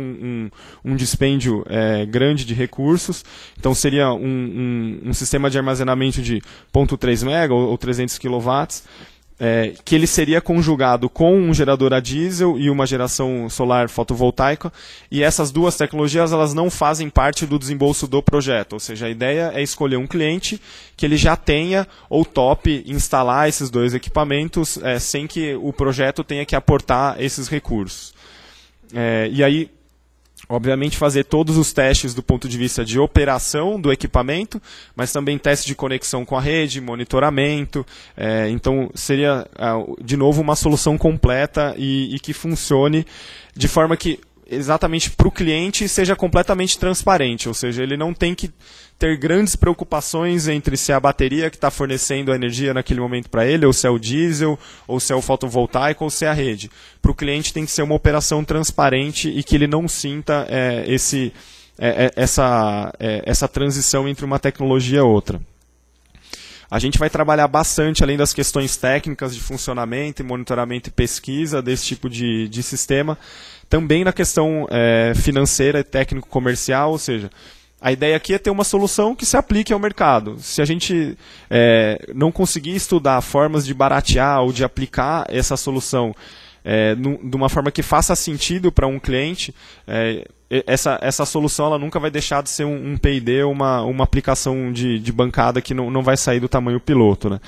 um, um dispêndio é, grande de recursos. Então seria um, um, um sistema de armazenamento de 0.3 mega ou, ou 300 kW é, que ele seria conjugado com um gerador a diesel e uma geração solar fotovoltaica, e essas duas tecnologias elas não fazem parte do desembolso do projeto, ou seja, a ideia é escolher um cliente que ele já tenha ou top instalar esses dois equipamentos é, sem que o projeto tenha que aportar esses recursos. É, e aí obviamente fazer todos os testes do ponto de vista de operação do equipamento, mas também teste de conexão com a rede, monitoramento. É, então seria é, de novo uma solução completa e, e que funcione de forma que exatamente para o cliente seja completamente transparente, ou seja, ele não tem que ter grandes preocupações entre se é a bateria que está fornecendo a energia naquele momento para ele, ou se é o diesel, ou se é o fotovoltaico, ou se é a rede. Para o cliente tem que ser uma operação transparente e que ele não sinta é, esse, é, é essa, é, essa transição entre uma tecnologia e outra. A gente vai trabalhar bastante, além das questões técnicas de funcionamento, monitoramento e pesquisa desse tipo de, de sistema, também na questão é, financeira e técnico-comercial, ou seja, a ideia aqui é ter uma solução que se aplique ao mercado. Se a gente é, não conseguir estudar formas de baratear ou de aplicar essa solução é, de uma forma que faça sentido para um cliente, é, essa, essa solução ela nunca vai deixar de ser um, um PD ou uma, uma aplicação de, de bancada que não, não vai sair do tamanho piloto. Né?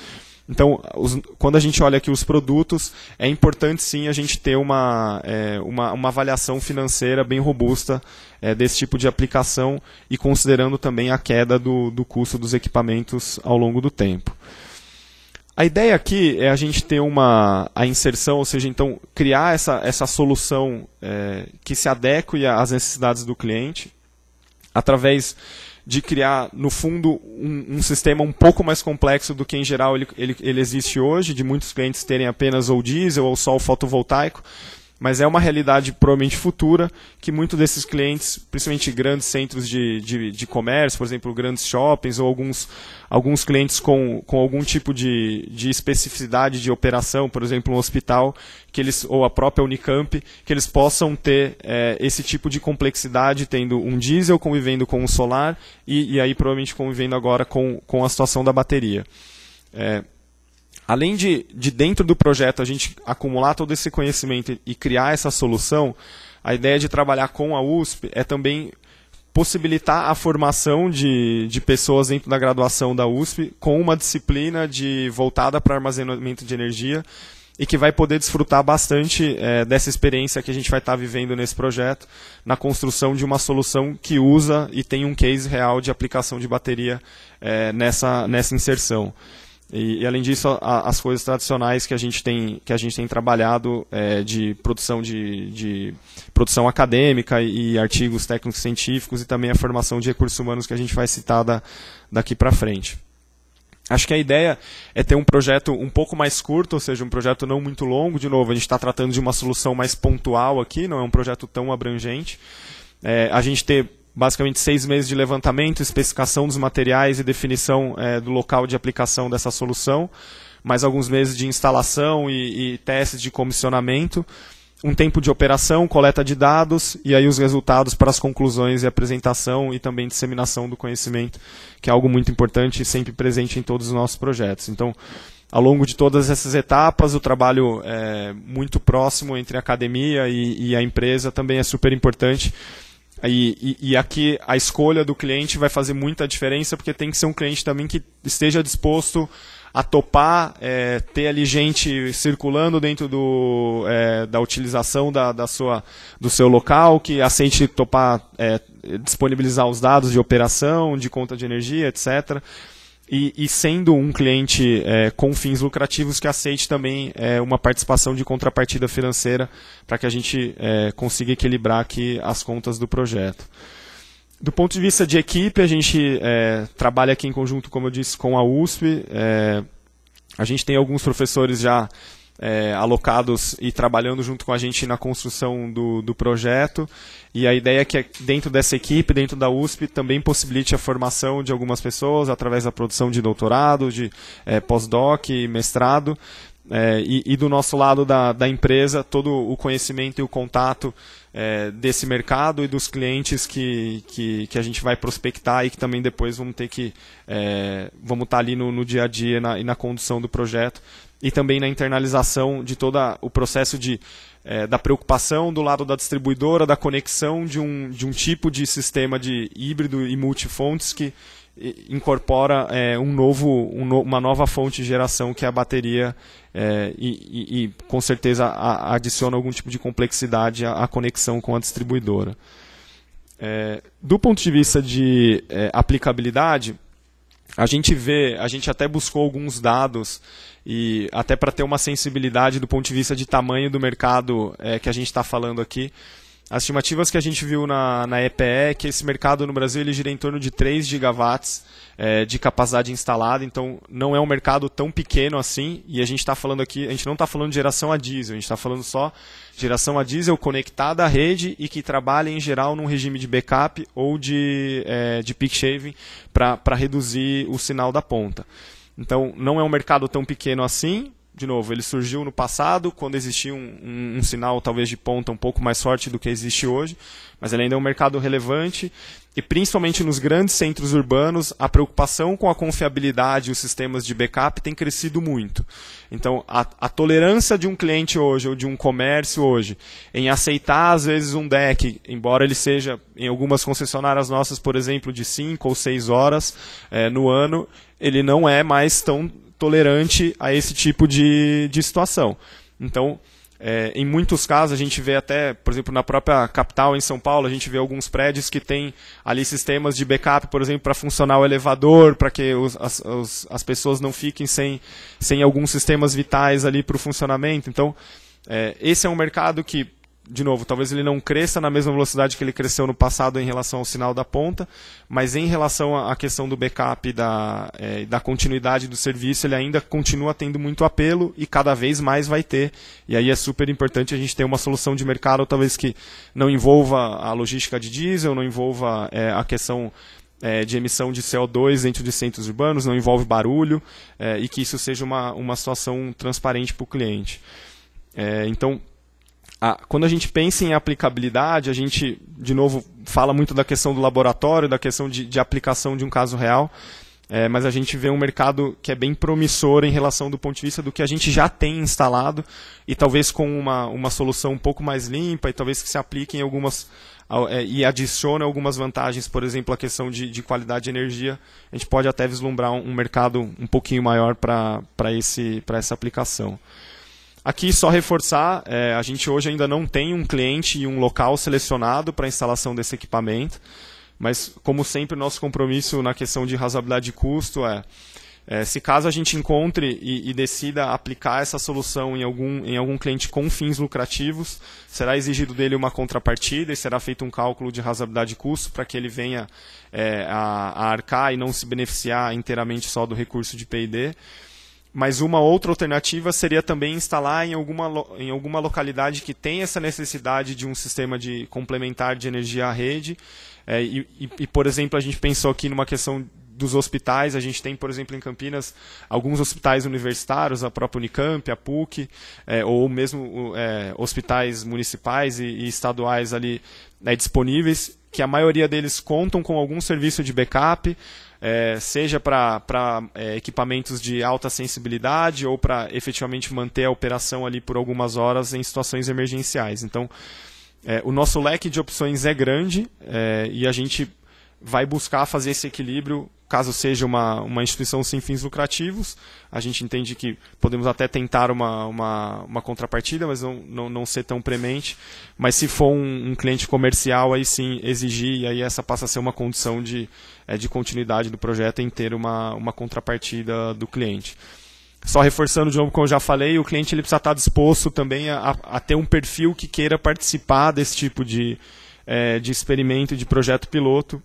Então, os, quando a gente olha aqui os produtos, é importante sim a gente ter uma, é, uma, uma, avaliação financeira bem robusta é, desse tipo de aplicação e considerando também a queda do, do custo dos equipamentos ao longo do tempo. A ideia aqui é a gente ter uma a inserção, ou seja, então criar essa, essa solução é, que se adeque às necessidades do cliente através de criar, no fundo, um, um, sistema um pouco mais complexo do que em geral ele, ele, ele existe hoje, de muitos clientes terem apenas ou diesel ou só o fotovoltaico mas é uma realidade provavelmente futura que muitos desses clientes, principalmente grandes centros de, de, de, comércio, por exemplo, grandes shoppings ou alguns, alguns clientes com, com algum tipo de, de especificidade de operação, por exemplo, um hospital, que eles ou a própria Unicamp, que eles possam ter é, esse tipo de complexidade, tendo um diesel convivendo com o solar e, e aí provavelmente convivendo agora com, com a situação da bateria. É, além de, de dentro do projeto a gente acumular todo esse conhecimento e criar essa solução, a ideia de trabalhar com a USP é também possibilitar a formação de, de pessoas dentro da graduação da USP com uma disciplina de voltada para armazenamento de energia e que vai poder desfrutar bastante é, dessa experiência que a gente vai estar tá vivendo nesse projeto na construção de uma solução que usa e tem um case real de aplicação de bateria é, nessa, nessa inserção. E, e além disso, a, as coisas tradicionais que a gente tem, que a gente tem trabalhado é, de produção de, de, produção acadêmica e, e artigos técnicos científicos e também a formação de recursos humanos que a gente vai citar da, daqui para frente. Acho que a ideia é ter um projeto um pouco mais curto, ou seja, um projeto não muito longo. De novo, a gente está tratando de uma solução mais pontual aqui, não é um projeto tão abrangente. É, a gente ter basicamente seis meses de levantamento, especificação dos materiais e definição é, do local de aplicação dessa solução, mais alguns meses de instalação e, e testes de comissionamento, um tempo de operação, coleta de dados e aí os resultados para as conclusões e apresentação e também disseminação do conhecimento, que é algo muito importante e sempre presente em todos os nossos projetos. Então, ao longo de todas essas etapas, o trabalho é muito próximo entre a academia e, e a empresa também é super importante e, e, e, aqui a escolha do cliente vai fazer muita diferença, porque tem que ser um cliente também que esteja disposto a topar, é, ter ali gente circulando dentro do, é, da utilização da, da sua, do seu local, que aceite topar, é, disponibilizar os dados de operação, de conta de energia, etc. E, e, sendo um cliente é, com fins lucrativos que aceite também é, uma participação de contrapartida financeira para que a gente é, consiga equilibrar aqui as contas do projeto. Do ponto de vista de equipe, a gente é, trabalha aqui em conjunto, como eu disse, com a USP. É, a gente tem alguns professores já é, alocados e trabalhando junto com a gente na construção do, do projeto. E a ideia é que dentro dessa equipe, dentro da USP, também possibilite a formação de algumas pessoas através da produção de doutorado, de é, pós-doc, mestrado. É, e, e, do nosso lado da, da empresa, todo o conhecimento e o contato é, desse mercado e dos clientes que, que, que, a gente vai prospectar e que também depois vamos ter que. É, vamos estar tá ali no, no dia a dia na, e na condução do projeto e também na internalização de todo o processo de, é, da preocupação do lado da distribuidora, da conexão de um, de um tipo de sistema de híbrido e multifontes que eh, incorpora é, um novo, um no, uma nova fonte de geração que é a bateria é, e, e, e, com certeza a, adiciona algum tipo de complexidade à, à conexão com a distribuidora. É, do ponto de vista de aplicabilidade, a gente vê, a gente até buscou alguns dados e até para ter uma sensibilidade do ponto de vista de tamanho do mercado é, que a gente está falando aqui, as estimativas que a gente viu na, na EPE é que esse mercado no Brasil ele gira em torno de 3 gigawatts é, de capacidade instalada, então não é um mercado tão pequeno assim, e a gente está falando aqui, a gente não está falando de geração a diesel, a gente está falando só geração a diesel conectada à rede e que trabalha em geral num regime de backup ou de, é, de peak shaving para reduzir o sinal da ponta. Então, não é um mercado tão pequeno assim, de novo, ele surgiu no passado, quando existia um, um, um, sinal talvez de ponta um pouco mais forte do que existe hoje, mas ele ainda é um mercado relevante e principalmente nos grandes centros urbanos, a preocupação com a confiabilidade e os sistemas de backup tem crescido muito. Então, a, a tolerância de um cliente hoje ou de um comércio hoje em aceitar às vezes um deck, embora ele seja em algumas concessionárias nossas, por exemplo, de 5 ou 6 horas é, no ano, ele não é mais tão tolerante a esse tipo de, de situação. Então, é, em muitos casos, a gente vê até, por exemplo, na própria capital, em São Paulo, a gente vê alguns prédios que têm ali sistemas de backup, por exemplo, para funcionar o elevador, para que os, as, os, as pessoas não fiquem sem, sem alguns sistemas vitais ali para o funcionamento. Então, é, esse é um mercado que de novo, talvez ele não cresça na mesma velocidade que ele cresceu no passado em relação ao sinal da ponta, mas em relação à questão do backup e da, é, da continuidade do serviço, ele ainda continua tendo muito apelo e cada vez mais vai ter. E aí é super importante a gente ter uma solução de mercado, talvez que não envolva a logística de diesel, não envolva é, a questão é, de emissão de CO2 dentro de centros urbanos, não envolve barulho, é, e que isso seja uma, uma situação transparente para o cliente. É, então, a, quando a gente pensa em aplicabilidade, a gente, de novo, fala muito da questão do laboratório, da questão de, de aplicação de um caso real, é, mas a gente vê um mercado que é bem promissor em relação do ponto de vista do que a gente já tem instalado e talvez com uma, uma solução um pouco mais limpa e talvez que se em algumas é, e adiciona algumas vantagens, por exemplo, a questão de, de qualidade de energia, a gente pode até vislumbrar um, um mercado um pouquinho maior para essa aplicação. Aqui, só reforçar, é, a gente hoje ainda não tem um cliente e um local selecionado para a instalação desse equipamento, mas, como sempre, o nosso compromisso na questão de razoabilidade de custo é, é se caso a gente encontre e, e, decida aplicar essa solução em algum, em algum cliente com fins lucrativos, será exigido dele uma contrapartida e será feito um cálculo de razoabilidade de custo para que ele venha é, a, a arcar e não se beneficiar inteiramente só do recurso de P&D. Mas uma outra alternativa seria também instalar em alguma, em alguma localidade que tem essa necessidade de um sistema de complementar de energia à rede. É, e, e, por exemplo, a gente pensou aqui numa questão dos hospitais, a gente tem, por exemplo, em Campinas, alguns hospitais universitários, a própria Unicamp, a PUC, é, ou mesmo é, hospitais municipais e, e estaduais ali né, disponíveis, que a maioria deles contam com algum serviço de backup, é, seja para é, equipamentos de alta sensibilidade ou para efetivamente manter a operação ali por algumas horas em situações emergenciais. Então, é, o nosso leque de opções é grande é, e a gente vai buscar fazer esse equilíbrio caso seja uma, uma instituição sem fins lucrativos. A gente entende que podemos até tentar uma, uma, uma contrapartida, mas não, não, não ser tão premente. Mas se for um, um, cliente comercial, aí sim exigir, e aí essa passa a ser uma condição de, é, de continuidade do projeto em ter uma, uma contrapartida do cliente. Só reforçando de novo, como eu já falei, o cliente ele precisa estar disposto também a, a ter um perfil que queira participar desse tipo de, é, de experimento, de projeto piloto,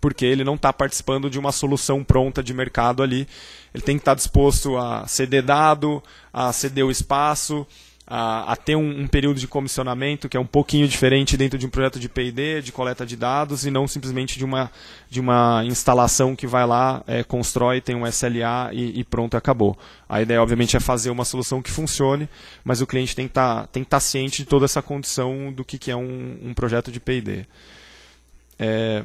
porque ele não está participando de uma solução pronta de mercado ali. Ele tem que estar tá disposto a ceder dado, a ceder o espaço, a, a ter um, um, período de comissionamento que é um pouquinho diferente dentro de um projeto de P&D, de coleta de dados, e não simplesmente de uma, de uma instalação que vai lá, é, constrói, tem um SLA e, e, pronto, acabou. A ideia, obviamente, é fazer uma solução que funcione, mas o cliente tem que tá, estar tá ciente de toda essa condição do que, que é um, um projeto de P&D. É,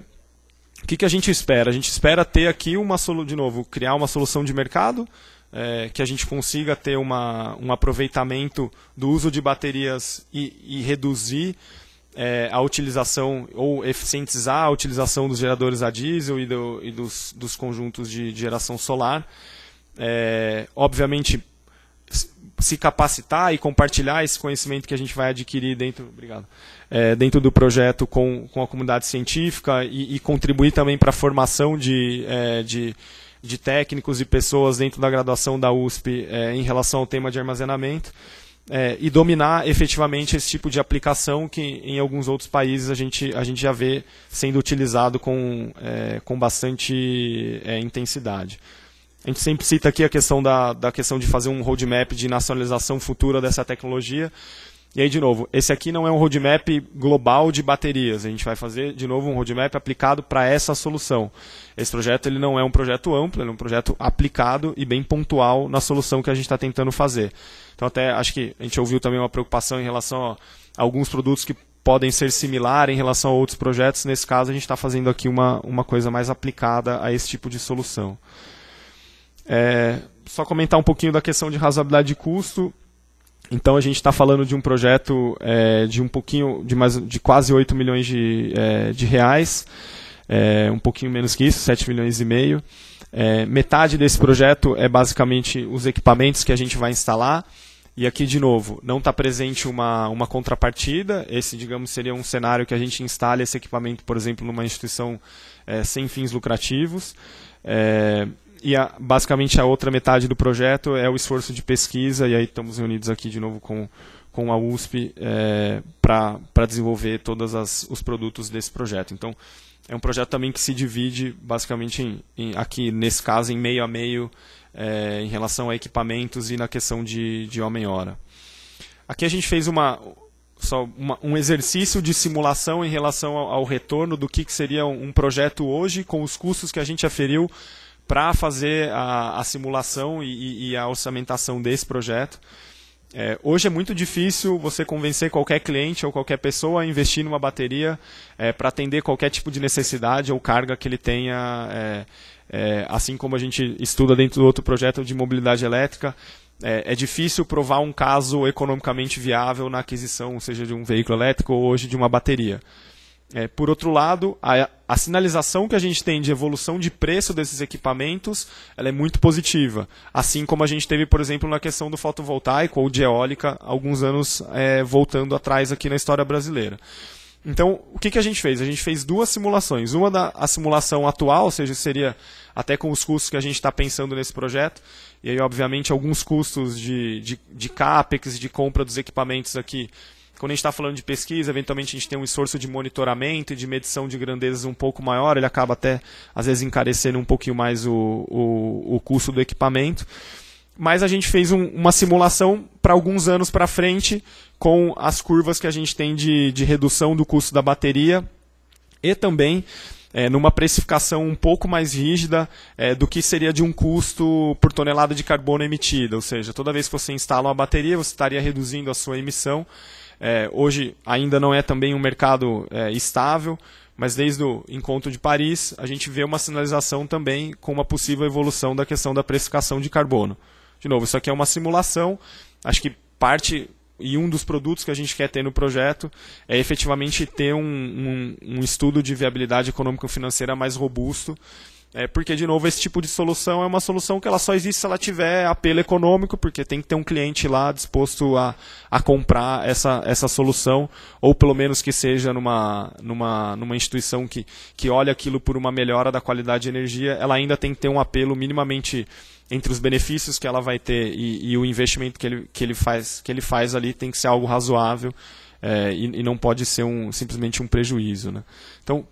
o que, que a gente espera? A gente espera ter aqui uma solução, de novo, criar uma solução de mercado, é, que a gente consiga ter uma, um aproveitamento do uso de baterias e, e reduzir é, a utilização ou eficientizar a utilização dos geradores a diesel e, do, e dos, dos, conjuntos de, de geração solar. É, obviamente, se capacitar e compartilhar esse conhecimento que a gente vai adquirir dentro. Obrigado é, dentro do projeto com, com a comunidade científica e, e contribuir também para a formação de, é, de, de, técnicos e pessoas dentro da graduação da USP é, em relação ao tema de armazenamento. É, e dominar efetivamente esse tipo de aplicação que em alguns outros países a gente, a gente já vê sendo utilizado com, é, com bastante é, intensidade. A gente sempre cita aqui a questão da, da questão de fazer um roadmap de nacionalização futura dessa tecnologia. E aí, de novo, esse aqui não é um roadmap global de baterias. A gente vai fazer, de novo, um roadmap aplicado para essa solução. Esse projeto ele não é um projeto amplo, ele é um projeto aplicado e bem pontual na solução que a gente está tentando fazer. Então, até acho que a gente ouviu também uma preocupação em relação a alguns produtos que podem ser similares em relação a outros projetos. Nesse caso, a gente está fazendo aqui uma, uma coisa mais aplicada a esse tipo de solução. É, só comentar um pouquinho da questão de razoabilidade de custo então a gente está falando de um projeto é, de um pouquinho, de, mais, de quase 8 milhões de, é, de reais, é, um pouquinho menos que isso, 7 milhões e meio. É, metade desse projeto é basicamente os equipamentos que a gente vai instalar. E aqui, de novo, não está presente uma, uma contrapartida. Esse, digamos, seria um cenário que a gente instale esse equipamento, por exemplo, numa instituição é, sem fins lucrativos. É, e a, basicamente a outra metade do projeto é o esforço de pesquisa, e aí estamos reunidos aqui de novo com, com a USP é, para desenvolver todos os produtos desse projeto. Então, é um projeto também que se divide basicamente, em, em, aqui nesse caso, em meio a meio, é, em relação a equipamentos e na questão de, de homem-hora. Aqui a gente fez uma, só uma, um exercício de simulação em relação ao, ao retorno do que, que seria um, um projeto hoje, com os custos que a gente aferiu para fazer a, a simulação e, e, a orçamentação desse projeto. É, hoje é muito difícil você convencer qualquer cliente ou qualquer pessoa a investir numa bateria é, para atender qualquer tipo de necessidade ou carga que ele tenha. É, é, assim como a gente estuda dentro do outro projeto de mobilidade elétrica, é, é, difícil provar um caso economicamente viável na aquisição, seja de um veículo elétrico ou hoje de uma bateria. É, por outro lado, a, a, sinalização que a gente tem de evolução de preço desses equipamentos ela é muito positiva. Assim como a gente teve, por exemplo, na questão do fotovoltaico ou de eólica, alguns anos é, voltando atrás aqui na história brasileira. Então, o que, que a gente fez? A gente fez duas simulações. Uma da a simulação atual, ou seja, seria até com os custos que a gente está pensando nesse projeto, e aí, obviamente, alguns custos de, de, de CAPEX, de compra dos equipamentos aqui quando a gente está falando de pesquisa, eventualmente a gente tem um esforço de monitoramento e de medição de grandezas um pouco maior, ele acaba até, às vezes, encarecendo um pouquinho mais o, o, o custo do equipamento. Mas a gente fez um, uma simulação para alguns anos para frente com as curvas que a gente tem de, de redução do custo da bateria e também é, numa precificação um pouco mais rígida é, do que seria de um custo por tonelada de carbono emitida. Ou seja, toda vez que você instala uma bateria, você estaria reduzindo a sua emissão é, hoje ainda não é também um mercado é, estável, mas desde o encontro de Paris a gente vê uma sinalização também com uma possível evolução da questão da precificação de carbono. De novo, isso aqui é uma simulação, acho que parte e um dos produtos que a gente quer ter no projeto é efetivamente ter um, um, um estudo de viabilidade econômico-financeira mais robusto é porque, de novo, esse tipo de solução é uma solução que ela só existe se ela tiver apelo econômico, porque tem que ter um cliente lá disposto a, a comprar essa, essa solução, ou pelo menos que seja numa, numa, numa instituição que, que olha aquilo por uma melhora da qualidade de energia, ela ainda tem que ter um apelo minimamente entre os benefícios que ela vai ter e, e o investimento que ele, que, ele faz, que ele faz ali tem que ser algo razoável é, e, e não pode ser um, simplesmente um prejuízo. Né? Então,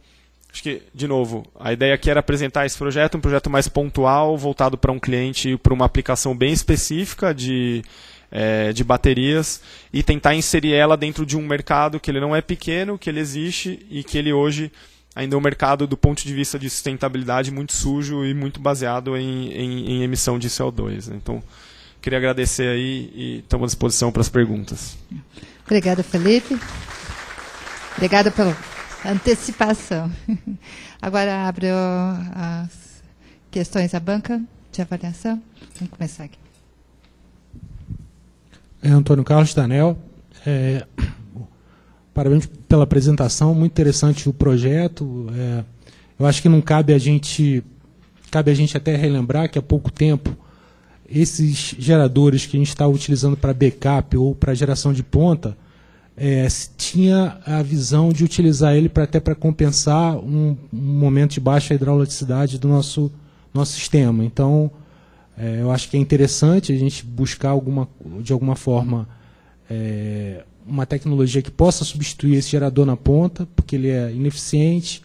acho que, de novo, a ideia aqui era apresentar esse projeto, um projeto mais pontual, voltado para um cliente, para uma aplicação bem específica de, é, de baterias e tentar inserir ela dentro de um mercado que ele não é pequeno, que ele existe e que ele hoje ainda é um mercado, do ponto de vista de sustentabilidade, muito sujo e muito baseado em, em, em emissão de CO2. Né? Então, queria agradecer aí e estamos à disposição para as perguntas. Obrigada, Felipe. Obrigada pelo Antecipação. Agora abro as questões à banca de avaliação. Vamos começar aqui. É Antônio Carlos Danel. É, parabéns pela apresentação, muito interessante o projeto. É, eu acho que não cabe a gente, cabe a gente até relembrar que há pouco tempo esses geradores que a gente está utilizando para backup ou para geração de ponta, é, tinha a visão de utilizar ele para até para compensar um, um, momento de baixa hidraulicidade do nosso, nosso sistema. Então, é, eu acho que é interessante a gente buscar alguma, de alguma forma é, uma tecnologia que possa substituir esse gerador na ponta, porque ele é ineficiente,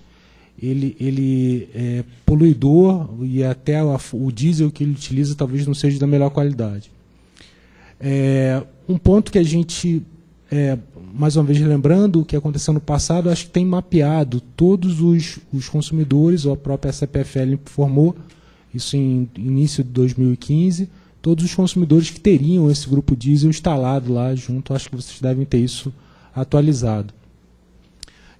ele, ele é poluidor e até o diesel que ele utiliza talvez não seja da melhor qualidade. É, um ponto que a gente é, mais uma vez lembrando o que aconteceu no passado, acho que tem mapeado todos os, os consumidores, a própria CPFL informou isso em início de 2015, todos os consumidores que teriam esse grupo diesel instalado lá junto, acho que vocês devem ter isso atualizado.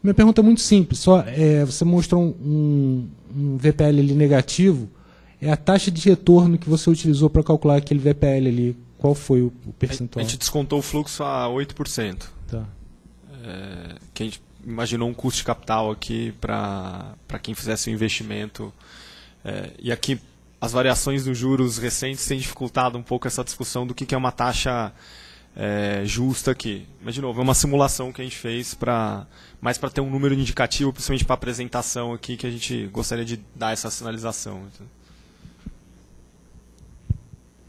Minha pergunta é muito simples, só é, você mostrou um, um VPL ali negativo, é a taxa de retorno que você utilizou para calcular aquele VPL ali, qual foi o, percentual? A gente descontou o fluxo a 8%. Tá. É, que a gente imaginou um custo de capital aqui para quem fizesse um investimento. É, e aqui as variações dos juros recentes têm dificultado um pouco essa discussão do que, que é uma taxa é, justa aqui. Mas, de novo, é uma simulação que a gente fez para mais para ter um número indicativo, principalmente para apresentação aqui, que a gente gostaria de dar essa sinalização.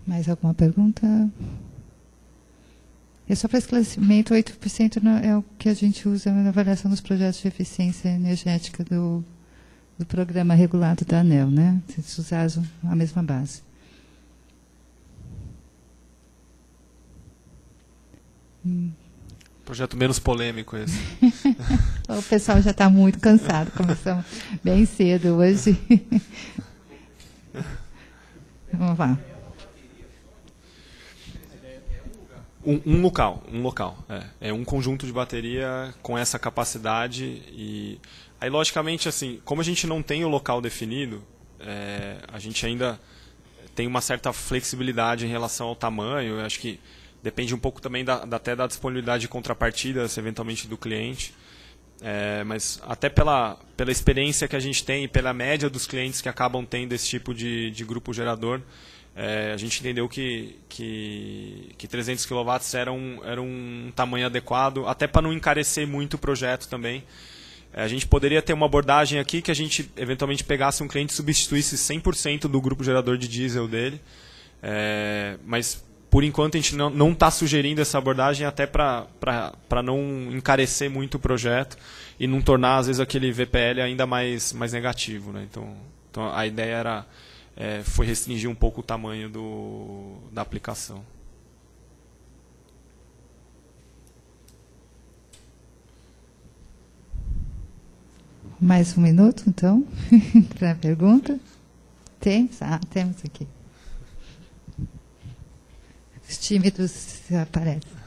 Mais alguma pergunta? É só para esclarecimento, 8% é o que a gente usa na avaliação dos projetos de eficiência energética do, do programa regulado da ANEL, né? Eles usaram a mesma base. Hum. Projeto menos polêmico esse. o pessoal já está muito cansado, começamos bem cedo hoje. Vamos lá. Um, um, local, um local. É. é um conjunto de bateria com essa capacidade e aí logicamente assim, como a gente não tem o local definido, é, a gente ainda tem uma certa flexibilidade em relação ao tamanho. Eu acho que depende um pouco também da, da até da disponibilidade de contrapartidas, eventualmente do cliente. É, mas até pela, pela experiência que a gente tem e pela média dos clientes que acabam tendo esse tipo de, de grupo gerador, é, a gente entendeu que, que, que 300 kW era um, era um tamanho adequado, até para não encarecer muito o projeto também. É, a gente poderia ter uma abordagem aqui que a gente eventualmente pegasse um cliente e substituísse 100% do grupo gerador de diesel dele, é, mas por enquanto a gente não está sugerindo essa abordagem até para não encarecer muito o projeto e não tornar às vezes aquele VPL ainda mais, mais negativo. Né? Então, então a ideia era é, foi restringir um pouco o tamanho do, da aplicação. Mais um minuto, então, para a pergunta. Tem? Ah, temos aqui. Os tímidos aparecem.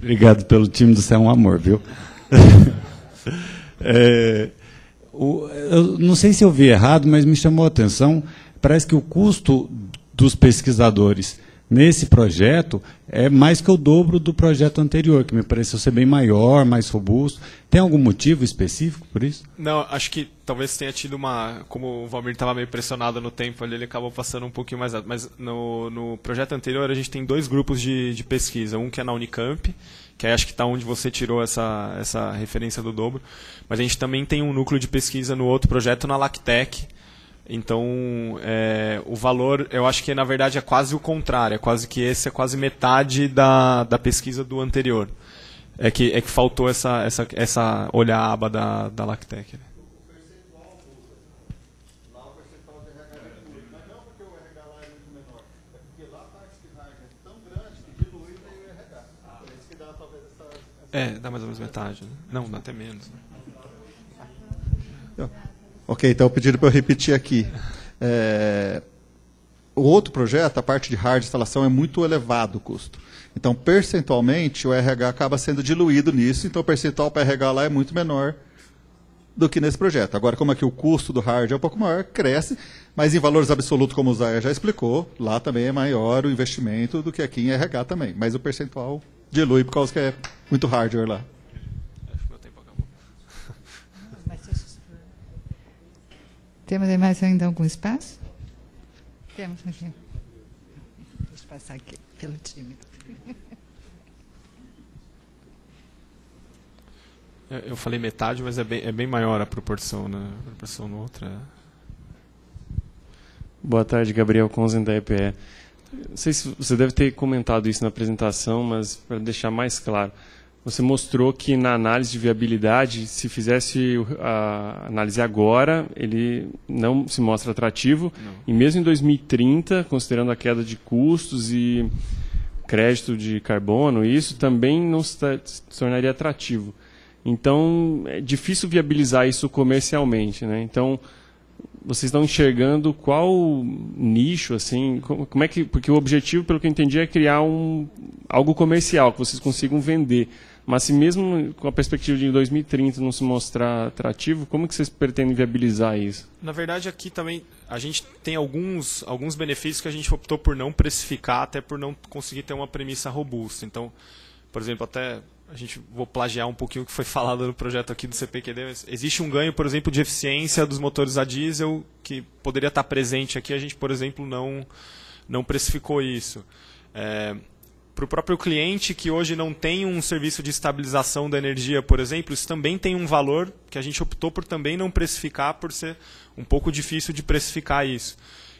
Obrigado pelo time do Céu é um Amor, viu? é, o, eu não sei se eu vi errado, mas me chamou a atenção. Parece que o custo dos pesquisadores nesse projeto é mais que o dobro do projeto anterior, que me pareceu ser bem maior, mais robusto. Tem algum motivo específico por isso? Não, acho que talvez tenha tido uma. Como o Valmir estava meio pressionado no tempo ali, ele acabou passando um pouquinho mais alto. Mas no, no projeto anterior a gente tem dois grupos de, de pesquisa. Um que é na Unicamp, que acho que está onde você tirou essa, essa referência do dobro. Mas a gente também tem um núcleo de pesquisa no outro projeto, na Lactec então, é, o valor, eu acho que na verdade é quase o contrário, é quase que esse é quase metade da, da pesquisa do anterior. É que, é que faltou essa, essa, essa olhar a aba da, da Lactec. Né? É, dá mais ou menos metade. Né? Não, dá até menos. Né? Ok, então pedido para eu repetir aqui. É, o outro projeto, a parte de hard instalação, é muito elevado o custo. Então, percentualmente, o RH acaba sendo diluído nisso, então o percentual para RH lá é muito menor do que nesse projeto. Agora, como aqui o custo do hard é um pouco maior, cresce, mas em valores absolutos, como o Zaya já explicou, lá também é maior o investimento do que aqui em RH também. Mas o percentual dilui por causa que é muito hardware lá. Temos mais ainda algum então, espaço? Temos aqui. Deixa eu passar aqui pelo time. Eu falei metade, mas é bem, é bem maior a proporção, né? A proporção outra. É. Boa tarde, Gabriel Conzen, da EPE. Não sei se você deve ter comentado isso na apresentação, mas para deixar mais claro você mostrou que na análise de viabilidade, se fizesse a análise agora, ele não se mostra atrativo. Não. E mesmo em 2030, considerando a queda de custos e crédito de carbono, isso também não se, tornaria atrativo. Então, é difícil viabilizar isso comercialmente. Né? Então, vocês estão enxergando qual nicho, assim, como é que. Porque o objetivo, pelo que eu entendi, é criar um, algo comercial, que vocês consigam vender. Mas se mesmo com a perspectiva de 2030 não se mostrar atrativo, como que vocês pretendem viabilizar isso? Na verdade, aqui também a gente tem alguns, alguns benefícios que a gente optou por não precificar, até por não conseguir ter uma premissa robusta. Então, por exemplo, até a gente vou plagiar um pouquinho o que foi falado no projeto aqui do CPQD, mas existe um ganho, por exemplo, de eficiência dos motores a diesel que poderia estar presente aqui, a gente, por exemplo, não, não precificou isso. É, para o próprio cliente que hoje não tem um serviço de estabilização da energia, por exemplo, isso também tem um valor que a gente optou por também não precificar, por ser um pouco difícil de precificar isso.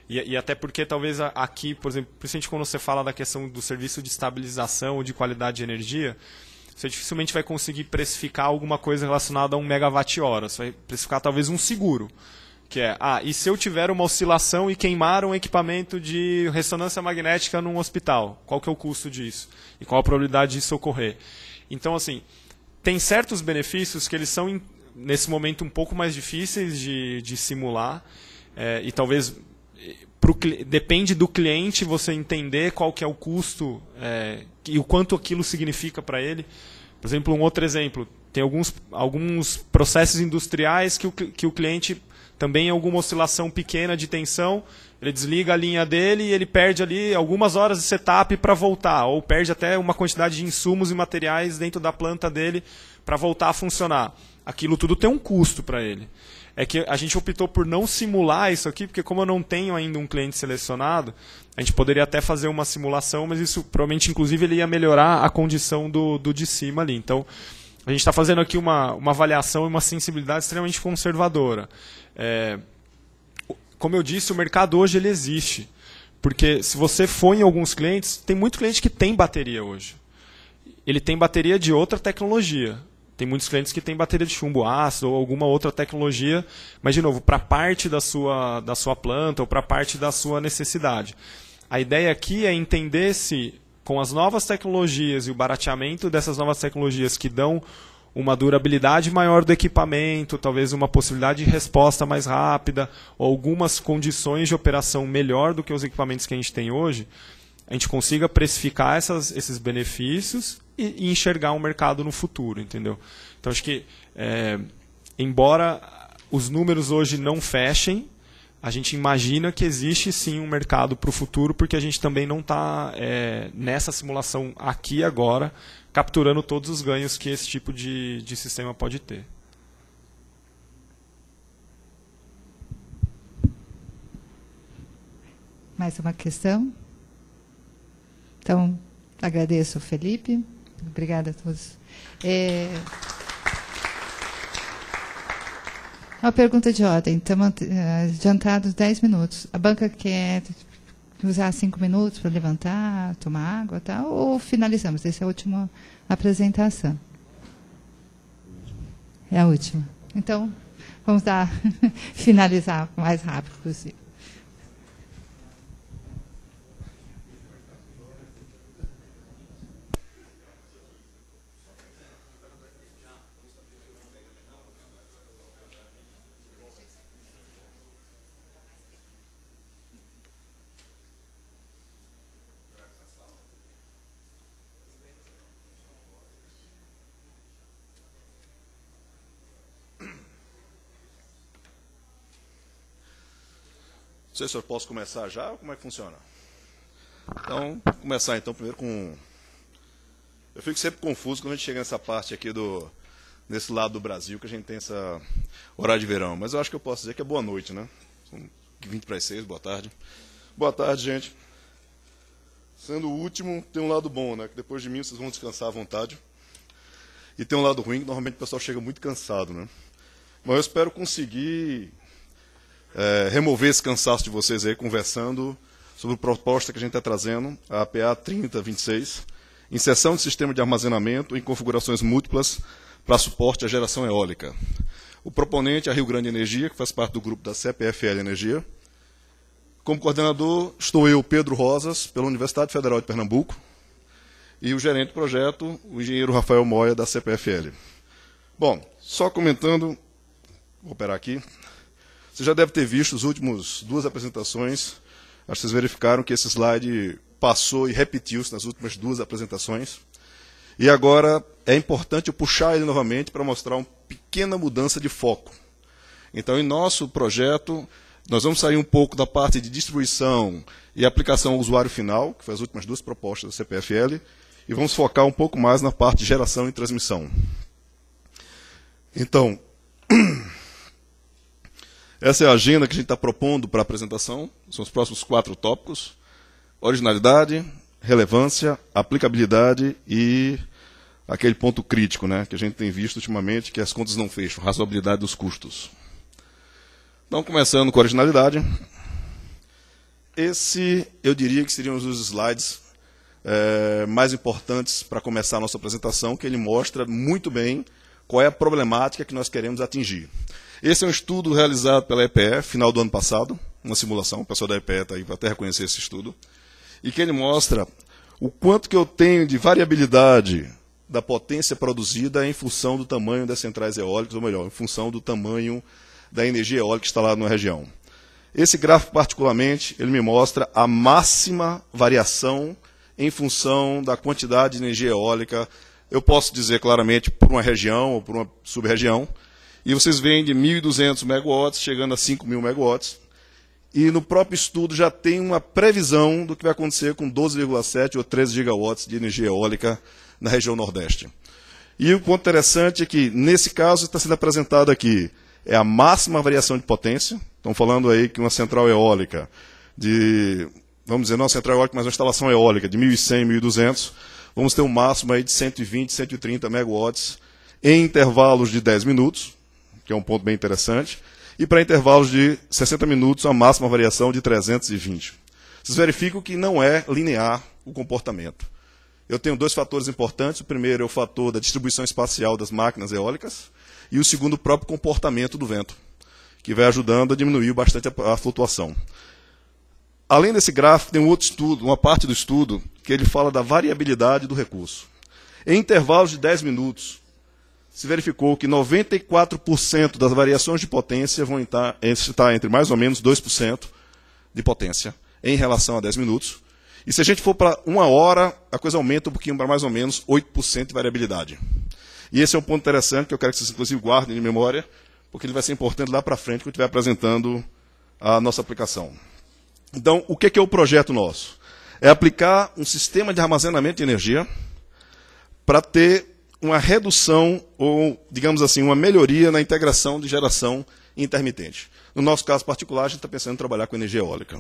E, e até porque talvez aqui, por exemplo, principalmente quando você fala da questão do serviço de estabilização ou de qualidade de energia, você dificilmente vai conseguir precificar alguma coisa relacionada a um megawatt-hora. Você vai precificar talvez um seguro. Que é, ah, e se eu tiver uma oscilação e queimar um equipamento de ressonância magnética num hospital? Qual que é o custo disso? E qual a probabilidade disso ocorrer? Então, assim, tem certos benefícios que eles são, nesse momento, um pouco mais difíceis de, de simular. É, e talvez eh, pro, depende do cliente você entender qual que é o custo é, e o quanto aquilo significa para ele. Por exemplo, um outro exemplo, tem alguns, alguns processos industriais que o, que o cliente também em alguma oscilação pequena de tensão, ele desliga a linha dele e ele perde ali algumas horas de setup para voltar, ou perde até uma quantidade de insumos e materiais dentro da planta dele para voltar a funcionar. Aquilo tudo tem um custo para ele. É que a gente optou por não simular isso aqui, porque como eu não tenho ainda um cliente selecionado, a gente poderia até fazer uma simulação, mas isso provavelmente, inclusive, ele ia melhorar a condição do, do de cima ali. Então, a gente está fazendo aqui uma, uma avaliação e uma sensibilidade extremamente conservadora. É, como eu disse, o mercado hoje ele existe. Porque se você for em alguns clientes, tem muito cliente que tem bateria hoje. Ele tem bateria de outra tecnologia. Tem muitos clientes que têm bateria de chumbo ácido ou alguma outra tecnologia, mas de novo, para parte da sua, da sua planta ou para parte da sua necessidade. A ideia aqui é entender se, com as novas tecnologias e o barateamento dessas novas tecnologias que dão uma durabilidade maior do equipamento, talvez uma possibilidade de resposta mais rápida, ou algumas condições de operação melhor do que os equipamentos que a gente tem hoje, a gente consiga precificar essas, esses benefícios e, e enxergar o um mercado no futuro, entendeu? Então acho que, é, embora os números hoje não fechem, a gente imagina que existe sim um mercado para o futuro, porque a gente também não está é, nessa simulação aqui agora capturando todos os ganhos que esse tipo de, de sistema pode ter. Mais uma questão? Então, agradeço, Felipe. Obrigada a todos. É... Uma pergunta de ordem. Estamos eh, adiantados 10 minutos. A banca quer usar 5 minutos para levantar, tomar água tal, ou finalizamos? Essa é a última apresentação. É a última. Então, vamos dar, finalizar o mais rápido possível. sei se eu posso começar já ou como é que funciona. Então, vou começar então primeiro com. Eu fico sempre confuso quando a gente chega nessa parte aqui do. nesse lado do Brasil que a gente tem essa horário de verão. Mas eu acho que eu posso dizer que é boa noite, né? São 20 para as 6, boa tarde. Boa tarde, gente. Sendo o último, tem um lado bom, né? Que depois de mim vocês vão descansar à vontade. E tem um lado ruim, que normalmente o pessoal chega muito cansado, né? Mas eu espero conseguir é, remover esse cansaço de vocês aí, conversando sobre a proposta que a gente está trazendo, a APA 3026, inserção de sistema de armazenamento em configurações múltiplas para suporte à geração eólica. O proponente é a Rio Grande Energia, que faz parte do grupo da CPFL Energia. Como coordenador, estou eu, Pedro Rosas, pela Universidade Federal de Pernambuco, e o gerente do projeto, o engenheiro Rafael Moya, da CPFL. Bom, só comentando, vou operar aqui, você já deve ter visto as últimas duas apresentações. Acho que vocês verificaram que esse slide passou e repetiu-se nas últimas duas apresentações. E agora é importante eu puxar ele novamente para mostrar uma pequena mudança de foco. Então, em nosso projeto, nós vamos sair um pouco da parte de distribuição e aplicação ao usuário final, que foi as últimas duas propostas da CPFL, e vamos focar um pouco mais na parte de geração e transmissão. Então, Essa é a agenda que a gente está propondo para a apresentação. São os próximos quatro tópicos: originalidade, relevância, aplicabilidade e aquele ponto crítico, né, que a gente tem visto ultimamente, que as contas não fecham, razoabilidade dos custos. Então, começando com originalidade. Esse, eu diria que seriam os slides é, mais importantes para começar a nossa apresentação, que ele mostra muito bem qual é a problemática que nós queremos atingir. Esse é um estudo realizado pela EPE, final do ano passado, uma simulação, o pessoal da EPE está aí para até reconhecer esse estudo, e que ele mostra o quanto que eu tenho de variabilidade da potência produzida em função do tamanho das centrais eólicas, ou melhor, em função do tamanho da energia eólica instalada na região. Esse gráfico, particularmente, ele me mostra a máxima variação em função da quantidade de energia eólica. Eu posso dizer claramente por uma região ou por uma sub-região, e vocês veem de 1.200 megawatts chegando a 5.000 megawatts. E no próprio estudo já tem uma previsão do que vai acontecer com 12,7 ou 13 gigawatts de energia eólica na região Nordeste. E o ponto interessante é que, nesse caso, está sendo apresentado aqui é a máxima variação de potência. Estão falando aí que uma central eólica de, vamos dizer, não uma central eólica, mas uma instalação eólica de 1.100, 1.200, vamos ter um máximo aí de 120, 130 megawatts em intervalos de 10 minutos que é um ponto bem interessante, e para intervalos de 60 minutos, a máxima variação de 320. Vocês verificam que não é linear o comportamento. Eu tenho dois fatores importantes. O primeiro é o fator da distribuição espacial das máquinas eólicas, e o segundo, o próprio comportamento do vento, que vai ajudando a diminuir bastante a, flutuação. Além desse gráfico, tem um outro estudo, uma parte do estudo, que ele fala da variabilidade do recurso. Em intervalos de 10 minutos, se verificou que 94% das variações de potência vão estar eh, entre mais ou menos 2% de potência em relação a 10 minutos. E se a gente for para uma hora, a coisa aumenta um pouquinho para mais ou menos 8% de variabilidade. E esse é um ponto interessante que eu quero que vocês, inclusive, guardem de memória, porque ele vai ser importante lá para frente quando eu estiver apresentando a nossa aplicação. Então, o é que é o projeto nosso? É aplicar um sistema de armazenamento de energia para ter uma redução ou, digamos assim, uma melhoria na integração de geração intermitente. No nosso caso particular, a gente está pensando em trabalhar com energia eólica.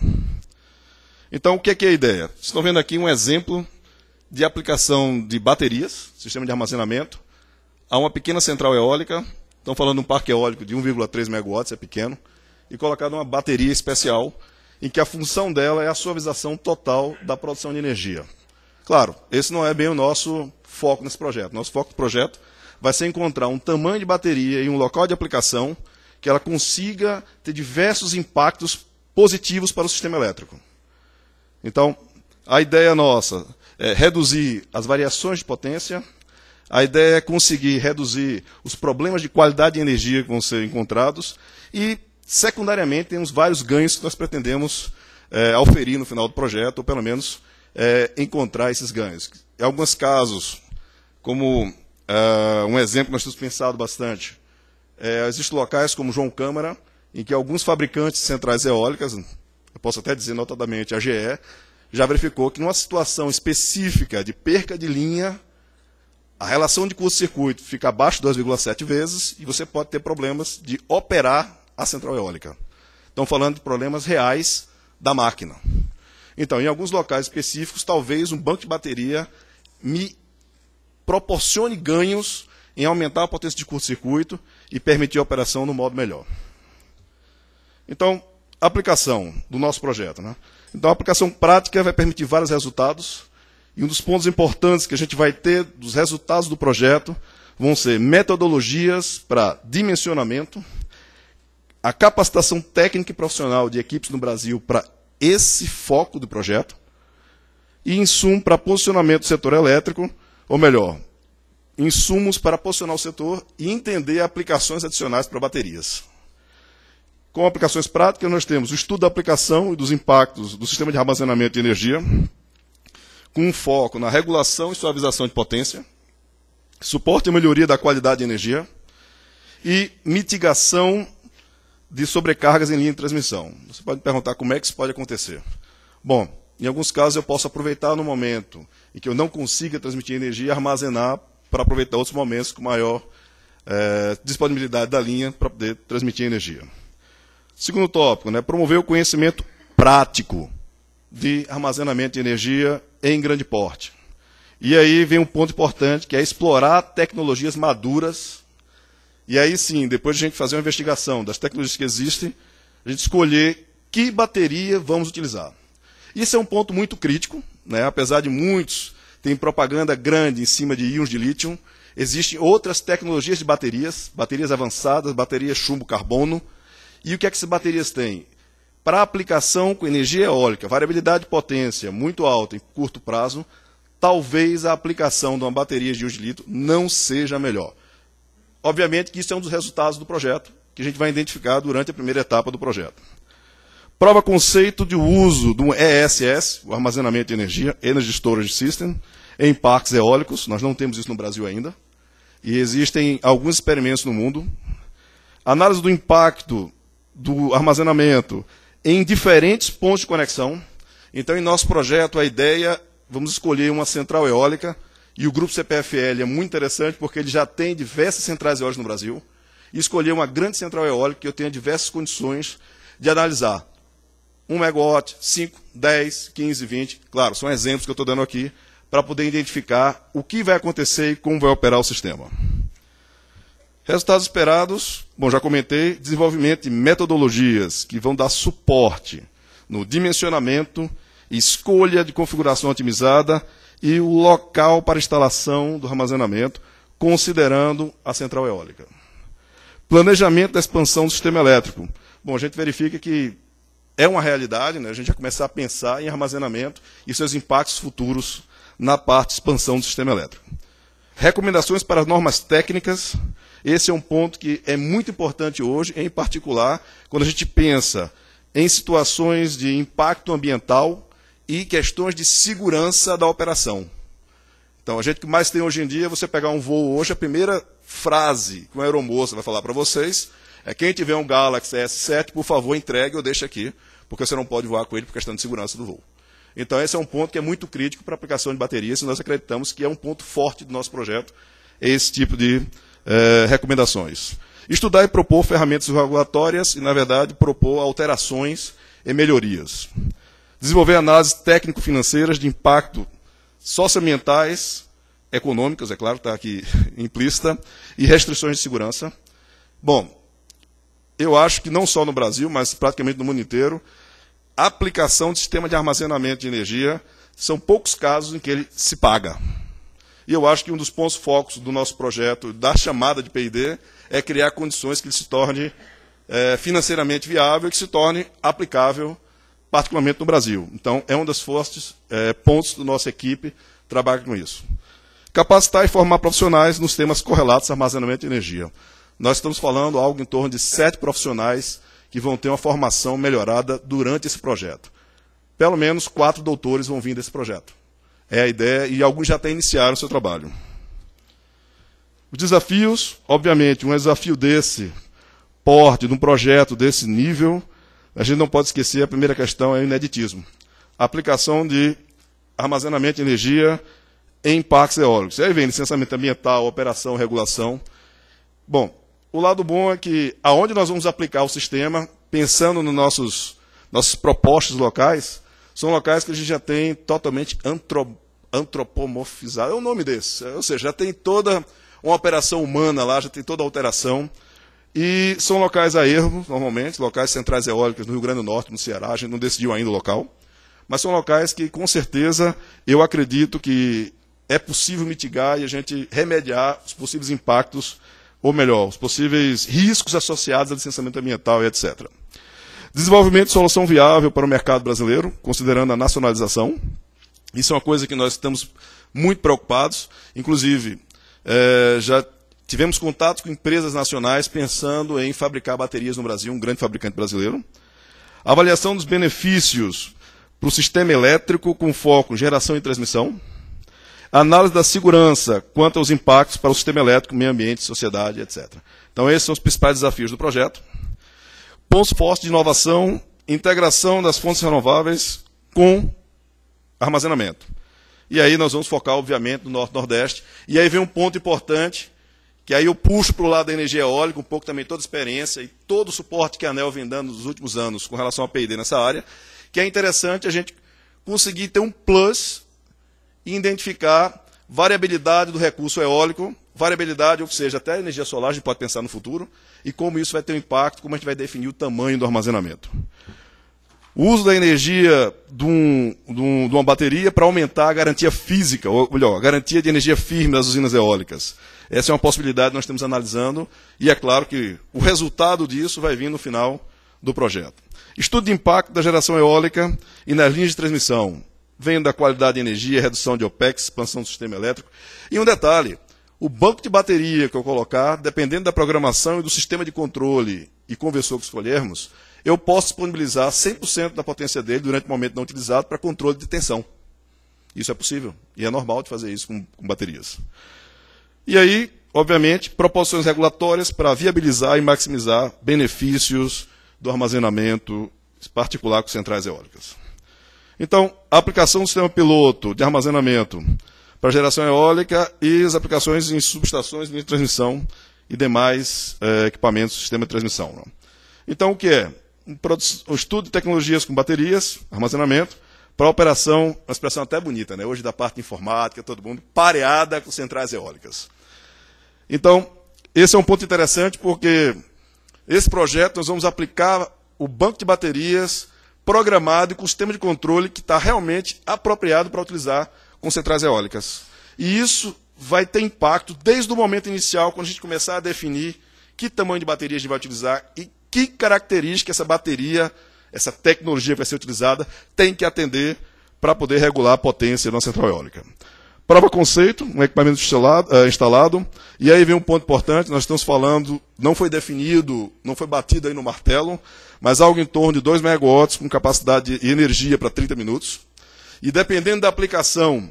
Então, o que é, que é a ideia? Vocês estão vendo aqui um exemplo de aplicação de baterias, sistema de armazenamento, a uma pequena central eólica. Estão falando de um parque eólico de 1,3 megawatts, é pequeno, e colocado uma bateria especial, em que a função dela é a suavização total da produção de energia. Claro, esse não é bem o nosso foco nesse projeto. Nosso foco do projeto vai ser encontrar um tamanho de bateria e um local de aplicação que ela consiga ter diversos impactos positivos para o sistema elétrico. Então, a ideia nossa é reduzir as variações de potência, a ideia é conseguir reduzir os problemas de qualidade de energia que vão ser encontrados e, secundariamente, temos vários ganhos que nós pretendemos é, auferir no final do projeto, ou pelo menos é, encontrar esses ganhos. Em alguns casos, como uh, um exemplo nós temos pensado bastante. É, existem locais como João Câmara, em que alguns fabricantes de centrais eólicas, eu posso até dizer notadamente a GE, já verificou que numa situação específica de perca de linha, a relação de curto-circuito fica abaixo de 2,7 vezes e você pode ter problemas de operar a central eólica. Estão falando de problemas reais da máquina. Então, em alguns locais específicos, talvez um banco de bateria me proporcione ganhos em aumentar a potência de curto-circuito e permitir a operação no modo melhor. Então, aplicação do nosso projeto. Né? Então, a aplicação prática vai permitir vários resultados. E um dos pontos importantes que a gente vai ter dos resultados do projeto vão ser metodologias para dimensionamento, a capacitação técnica e profissional de equipes no Brasil para esse foco do projeto, e insumo para posicionamento do setor elétrico ou melhor, insumos para posicionar o setor e entender aplicações adicionais para baterias. Com aplicações práticas, nós temos o estudo da aplicação e dos impactos do sistema de armazenamento de energia, com um foco na regulação e suavização de potência, suporte e melhoria da qualidade de energia e mitigação de sobrecargas em linha de transmissão. Você pode me perguntar como é que isso pode acontecer. Bom, em alguns casos eu posso aproveitar no momento em que eu não consiga transmitir energia e armazenar para aproveitar outros momentos com maior é, disponibilidade da linha para poder transmitir energia. Segundo tópico, né, promover o conhecimento prático de armazenamento de energia em grande porte. E aí vem um ponto importante, que é explorar tecnologias maduras. E aí sim, depois de a gente fazer uma investigação das tecnologias que existem, a gente escolher que bateria vamos utilizar. Isso é um ponto muito crítico, né? Apesar de muitos têm propaganda grande em cima de íons de lítio, existem outras tecnologias de baterias, baterias avançadas, baterias chumbo-carbono. E o que é que essas baterias têm? Para aplicação com energia eólica, variabilidade de potência muito alta em curto prazo, talvez a aplicação de uma bateria de íons de lítio não seja melhor. Obviamente que isso é um dos resultados do projeto, que a gente vai identificar durante a primeira etapa do projeto. Prova conceito de uso do ESS, o armazenamento de energia, Energy Storage System, em parques eólicos. Nós não temos isso no Brasil ainda. E existem alguns experimentos no mundo. Análise do impacto do armazenamento em diferentes pontos de conexão. Então, em nosso projeto, a ideia, vamos escolher uma central eólica. E o grupo CPFL é muito interessante porque ele já tem diversas centrais eólicas no Brasil. E escolher uma grande central eólica que eu tenha diversas condições de analisar 1 megawatt, 5, 10, 15, 20. Claro, são exemplos que eu estou dando aqui para poder identificar o que vai acontecer e como vai operar o sistema. Resultados esperados, bom, já comentei, desenvolvimento de metodologias que vão dar suporte no dimensionamento, escolha de configuração otimizada e o local para instalação do armazenamento, considerando a central eólica. Planejamento da expansão do sistema elétrico. Bom, a gente verifica que é uma realidade, né? a gente já começar a pensar em armazenamento e seus impactos futuros na parte de expansão do sistema elétrico. Recomendações para normas técnicas. Esse é um ponto que é muito importante hoje, em particular quando a gente pensa em situações de impacto ambiental e questões de segurança da operação. Então, a gente que mais tem hoje em dia, você pegar um voo hoje, a primeira frase que uma aeromoça vai falar para vocês é quem tiver um Galaxy S7, por favor, entregue ou deixe aqui porque você não pode voar com ele por questão de segurança do voo. Então, esse é um ponto que é muito crítico para a aplicação de baterias, e nós acreditamos que é um ponto forte do nosso projeto, esse tipo de eh, recomendações. Estudar e propor ferramentas regulatórias e, na verdade, propor alterações e melhorias. Desenvolver análises técnico-financeiras de impacto socioambientais, econômicas, é claro, está aqui implícita, e restrições de segurança. Bom, eu acho que não só no Brasil, mas praticamente no mundo inteiro, aplicação de sistema de armazenamento de energia, são poucos casos em que ele se paga. E eu acho que um dos pontos focos do nosso projeto, da chamada de PD, é criar condições que ele se torne é, financeiramente viável e que se torne aplicável, particularmente no Brasil. Então, é um dos fortes é, pontos da nossa equipe trabalhar com isso. Capacitar e formar profissionais nos temas correlatos a armazenamento de energia. Nós estamos falando algo em torno de sete profissionais que vão ter uma formação melhorada durante esse projeto. Pelo menos quatro doutores vão vir desse projeto. É a ideia, e alguns já até iniciaram o seu trabalho. Os desafios, obviamente, um desafio desse porte, de um projeto desse nível, a gente não pode esquecer, a primeira questão é o ineditismo. A aplicação de armazenamento de energia em parques eólicos. E aí vem licenciamento ambiental, operação, regulação. Bom, o lado bom é que aonde nós vamos aplicar o sistema, pensando nos nossos nossos propostas locais, são locais que a gente já tem totalmente antro, antropomorfizado. É o nome desse. Ou seja, já tem toda uma operação humana lá, já tem toda a alteração. E são locais a erro, normalmente, locais centrais eólicas no Rio Grande do Norte, no Ceará, a gente não decidiu ainda o local. Mas são locais que, com certeza, eu acredito que é possível mitigar e a gente remediar os possíveis impactos ou melhor, os possíveis riscos associados a licenciamento ambiental e etc. Desenvolvimento de solução viável para o mercado brasileiro, considerando a nacionalização. Isso é uma coisa que nós estamos muito preocupados. Inclusive, é, já tivemos contato com empresas nacionais pensando em fabricar baterias no Brasil, um grande fabricante brasileiro. Avaliação dos benefícios para o sistema elétrico com foco em geração e transmissão. Análise da segurança quanto aos impactos para o sistema elétrico, meio ambiente, sociedade, etc. Então, esses são os principais desafios do projeto. Pontos fortes de inovação, integração das fontes renováveis com armazenamento. E aí nós vamos focar, obviamente, no Norte-Nordeste. E aí vem um ponto importante, que aí eu puxo para o lado da energia eólica, um pouco também toda a experiência e todo o suporte que a ANEL vem dando nos últimos anos com relação à PID nessa área, que é interessante a gente conseguir ter um plus e identificar variabilidade do recurso eólico, variabilidade, ou seja, até a energia solar, a gente pode pensar no futuro, e como isso vai ter um impacto, como a gente vai definir o tamanho do armazenamento. O uso da energia de, um, de, um, de uma bateria para aumentar a garantia física, ou melhor, a garantia de energia firme das usinas eólicas. Essa é uma possibilidade que nós estamos analisando, e é claro que o resultado disso vai vir no final do projeto. Estudo de impacto da geração eólica e nas linhas de transmissão. Vendo da qualidade de energia, redução de OPEX, expansão do sistema elétrico. E um detalhe, o banco de bateria que eu colocar, dependendo da programação e do sistema de controle e conversor que escolhermos, eu posso disponibilizar 100% da potência dele durante o momento não utilizado para controle de tensão. Isso é possível e é normal de fazer isso com, com baterias. E aí, obviamente, proporções regulatórias para viabilizar e maximizar benefícios do armazenamento, particular com centrais eólicas. Então, a aplicação do sistema piloto de armazenamento para geração eólica e as aplicações em subestações de transmissão e demais eh, equipamentos do sistema de transmissão. Não? Né? Então, o que é? O estudo de tecnologias com baterias, armazenamento, para operação, uma expressão até bonita, né? hoje da parte informática, todo mundo, pareada com centrais eólicas. Então, esse é um ponto interessante porque esse projeto nós vamos aplicar o banco de baterias programado e com um sistema de controle que está realmente apropriado para utilizar com centrais eólicas. E isso vai ter impacto desde o momento inicial, quando a gente começar a definir que tamanho de bateria a gente vai utilizar e que característica essa bateria, essa tecnologia que vai ser utilizada, tem que atender para poder regular a potência da nossa central eólica. Prova conceito, um equipamento eh, instalado. E aí vem um ponto importante, nós estamos falando, não foi definido, não foi batido aí no martelo, mas algo em torno de 2 megawatts com capacidade e energia para 30 minutos. E dependendo da aplicação,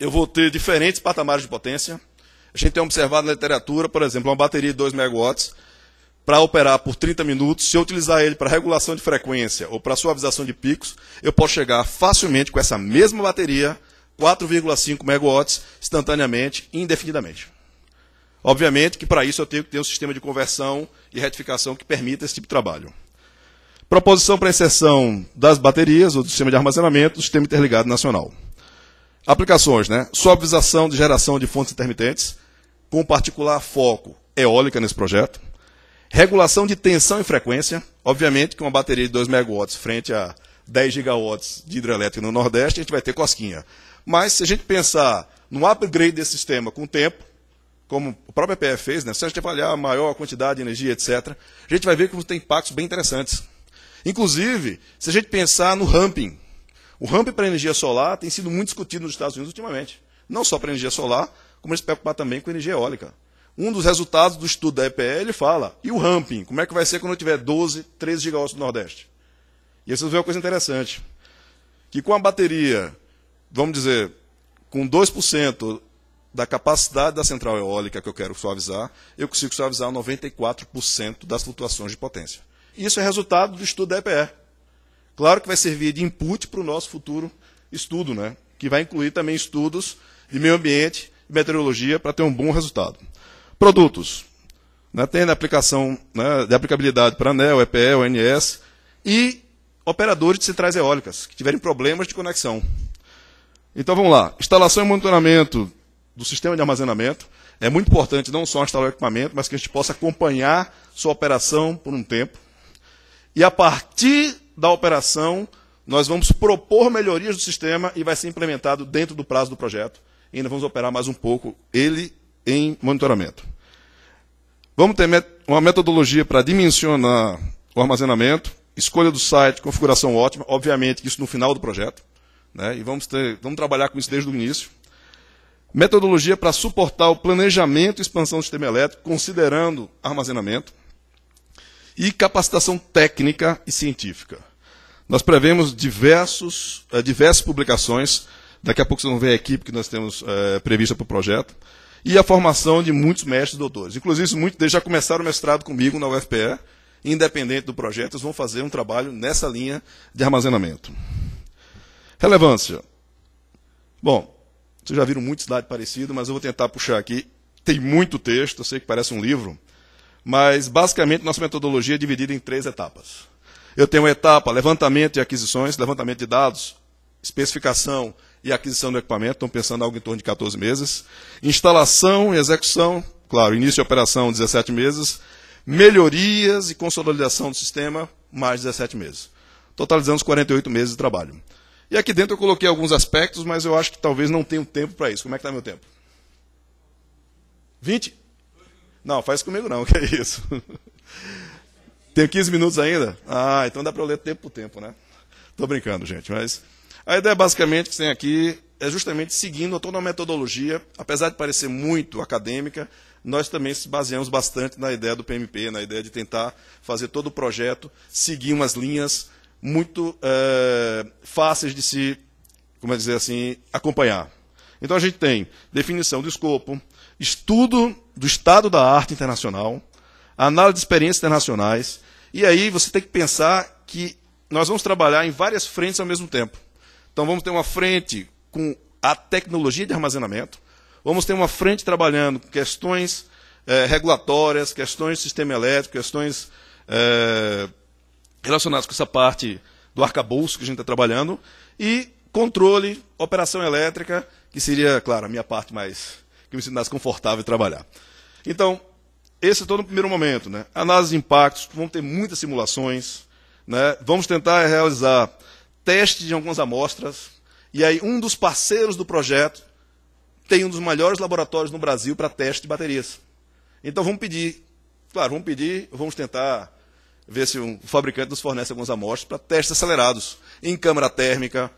eu vou ter diferentes patamares de potência. A gente tem observado na literatura, por exemplo, uma bateria de 2 megawatts, para operar por 30 minutos, se eu utilizar ele para regulação de frequência ou para suavização de picos, eu posso chegar facilmente com essa mesma bateria 4,5 megawatts instantaneamente, indefinidamente. Obviamente que para isso eu tenho que ter um sistema de conversão e retificação que permita esse tipo de trabalho. Proposição para inserção das baterias ou do sistema de armazenamento do sistema interligado nacional. Aplicações, né? Suavização de geração de fontes intermitentes, com particular foco eólica nesse projeto. Regulação de tensão e frequência. Obviamente que uma bateria de 2 megawatts frente a 10 gigawatts de hidrelétrica no Nordeste, a gente vai ter cosquinha. Mas se a gente pensar no upgrade desse sistema com o tempo, como o próprio EPF fez, né? se a gente avaliar a maior quantidade de energia, etc., a gente vai ver que tem impactos bem interessantes. Inclusive, se a gente pensar no ramping, o ramping para energia solar tem sido muito discutido nos Estados Unidos ultimamente. Não só para energia solar, como eles preocupar também com energia eólica. Um dos resultados do estudo da EPL fala, e o ramping, como é que vai ser quando eu tiver 12, 13 gigawatts do Nordeste? E aí vocês vêem uma coisa interessante, que com a bateria vamos dizer, com 2% da capacidade da central eólica que eu quero suavizar, eu consigo suavizar 94% das flutuações de potência. Isso é resultado do estudo da EPE. Claro que vai servir de input para o nosso futuro estudo, né? que vai incluir também estudos de meio ambiente e meteorologia para ter um bom resultado. Produtos. Né, tem a aplicação né, de aplicabilidade para ANEL, EPE, ONS e operadores de centrais eólicas que tiverem problemas de conexão. Então vamos lá. Instalação e monitoramento do sistema de armazenamento. É muito importante não só instalar o equipamento, mas que a gente possa acompanhar sua operação por um tempo. E a partir da operação, nós vamos propor melhorias do sistema e vai ser implementado dentro do prazo do projeto. E ainda vamos operar mais um pouco ele em monitoramento. Vamos ter uma metodologia para dimensionar o armazenamento, escolha do site, configuração ótima, obviamente que isso no final do projeto né? e vamos, ter, vamos trabalhar com isso desde o início. Metodologia para suportar o planejamento e expansão do sistema elétrico, considerando armazenamento. E capacitação técnica e científica. Nós prevemos diversos, eh, diversas publicações, daqui a pouco vocês vão ver a equipe que nós temos eh, prevista para o projeto, e a formação de muitos mestres e doutores. Inclusive, muitos deles já começaram o mestrado comigo na UFPE, independente do projeto, eles vão fazer um trabalho nessa linha de armazenamento. Relevância. Bom, vocês já viram muito dados parecidos, mas eu vou tentar puxar aqui. Tem muito texto, eu sei que parece um livro, mas basicamente nossa metodologia é dividida em três etapas. Eu tenho uma etapa levantamento e aquisições, levantamento de dados, especificação e aquisição do equipamento, estão pensando algo em torno de 14 meses. Instalação e execução, claro, início de operação 17 meses. Melhorias e consolidação do sistema, mais 17 meses. Totalizando os 48 meses de trabalho. E aqui dentro eu coloquei alguns aspectos, mas eu acho que talvez não tenha tempo para isso. Como é que está meu tempo? 20? Não, faz comigo não, que é isso. Tenho 15 minutos ainda? Ah, então dá para ler tempo por tempo, né? Estou brincando, gente, mas... A ideia basicamente que tem aqui é justamente seguindo toda a metodologia, apesar de parecer muito acadêmica, nós também se baseamos bastante na ideia do PMP, na ideia de tentar fazer todo o projeto, seguir umas linhas, muito é, fáceis de se, como é dizer assim, acompanhar. Então a gente tem definição do escopo, estudo do estado da arte internacional, análise de experiências internacionais, e aí você tem que pensar que nós vamos trabalhar em várias frentes ao mesmo tempo. Então vamos ter uma frente com a tecnologia de armazenamento, vamos ter uma frente trabalhando com questões eh, regulatórias, questões de sistema elétrico, questões eh, relacionados com essa parte do arcabouço que a gente está trabalhando, e controle, operação elétrica, que seria, claro, a minha parte mais que me mais confortável de trabalhar. Então, esse é todo o primeiro momento. Né? Análise de impactos, vamos ter muitas simulações, né? vamos tentar realizar teste de algumas amostras, e aí um dos parceiros do projeto tem um dos melhores laboratórios no Brasil para teste de baterias. Então vamos pedir, claro, vamos pedir, vamos tentar ver se um, o fabricante nos fornece algumas amostras para testes acelerados, em câmara térmica.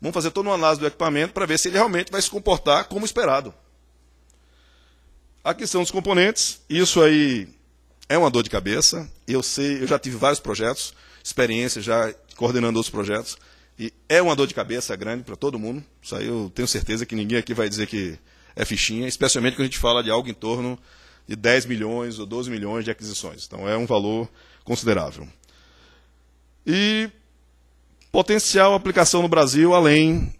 Vamos fazer toda uma análise do equipamento para ver se ele realmente vai se comportar como esperado. Aqui são os componentes. Isso aí é uma dor de cabeça. Eu sei, eu já tive vários projetos, experiência já coordenando outros projetos. E é uma dor de cabeça grande para todo mundo. Isso aí eu tenho certeza que ninguém aqui vai dizer que é fichinha, especialmente quando a gente fala de algo em torno de 10 milhões ou 12 milhões de aquisições. Então é um valor considerável. E potencial aplicação no Brasil além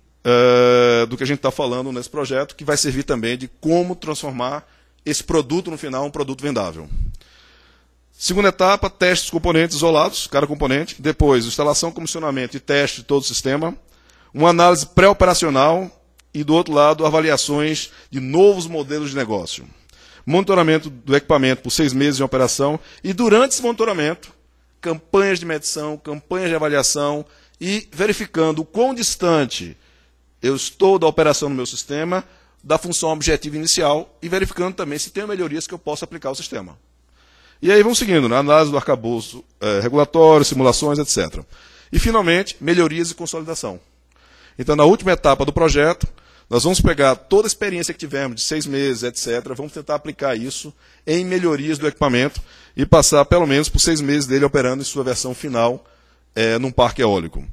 uh, do que a gente está falando nesse projeto, que vai servir também de como transformar esse produto no final um produto vendável. Segunda etapa, testes componentes isolados, cada componente. Depois, instalação, comissionamento e teste de todo o sistema. Uma análise pré-operacional e, do outro lado, avaliações de novos modelos de negócio monitoramento do equipamento por seis meses de operação, e durante esse monitoramento, campanhas de medição, campanhas de avaliação, e verificando o quão distante eu estou da operação no meu sistema, da função objetiva inicial, e verificando também se tem melhorias que eu possa aplicar ao sistema. E aí vamos seguindo, né? análise do arcabouço é, regulatório, simulações, etc. E finalmente, melhorias e consolidação. Então, na última etapa do projeto, nós vamos pegar toda a experiência que tivemos, de seis meses, etc., vamos tentar aplicar isso em melhorias do equipamento e passar pelo menos por seis meses dele operando em sua versão final é, num parque eólico.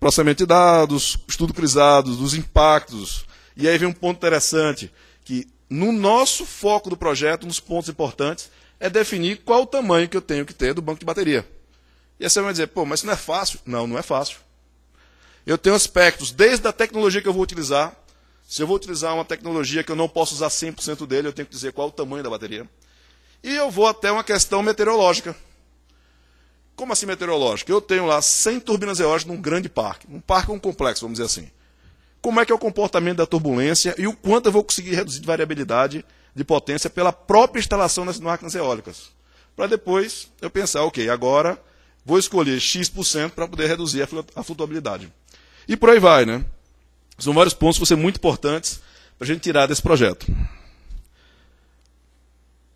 Processamento de dados, estudo crisado, dos impactos. E aí vem um ponto interessante, que no nosso foco do projeto, um dos pontos importantes, é definir qual o tamanho que eu tenho que ter do banco de bateria. E aí você vai dizer, pô, mas isso não é fácil? Não, não é fácil. Eu tenho aspectos, desde a tecnologia que eu vou utilizar, se eu vou utilizar uma tecnologia que eu não posso usar 100% dele, eu tenho que dizer qual é o tamanho da bateria. E eu vou até uma questão meteorológica. Como assim meteorológica? Eu tenho lá 100 turbinas eólicas num grande parque, um parque um complexo, vamos dizer assim. Como é que é o comportamento da turbulência e o quanto eu vou conseguir reduzir de variabilidade de potência pela própria instalação das máquinas eólicas? Para depois eu pensar, ok, agora vou escolher X% para poder reduzir a flutuabilidade. E por aí vai, né? São vários pontos que vão ser muito importantes para a gente tirar desse projeto.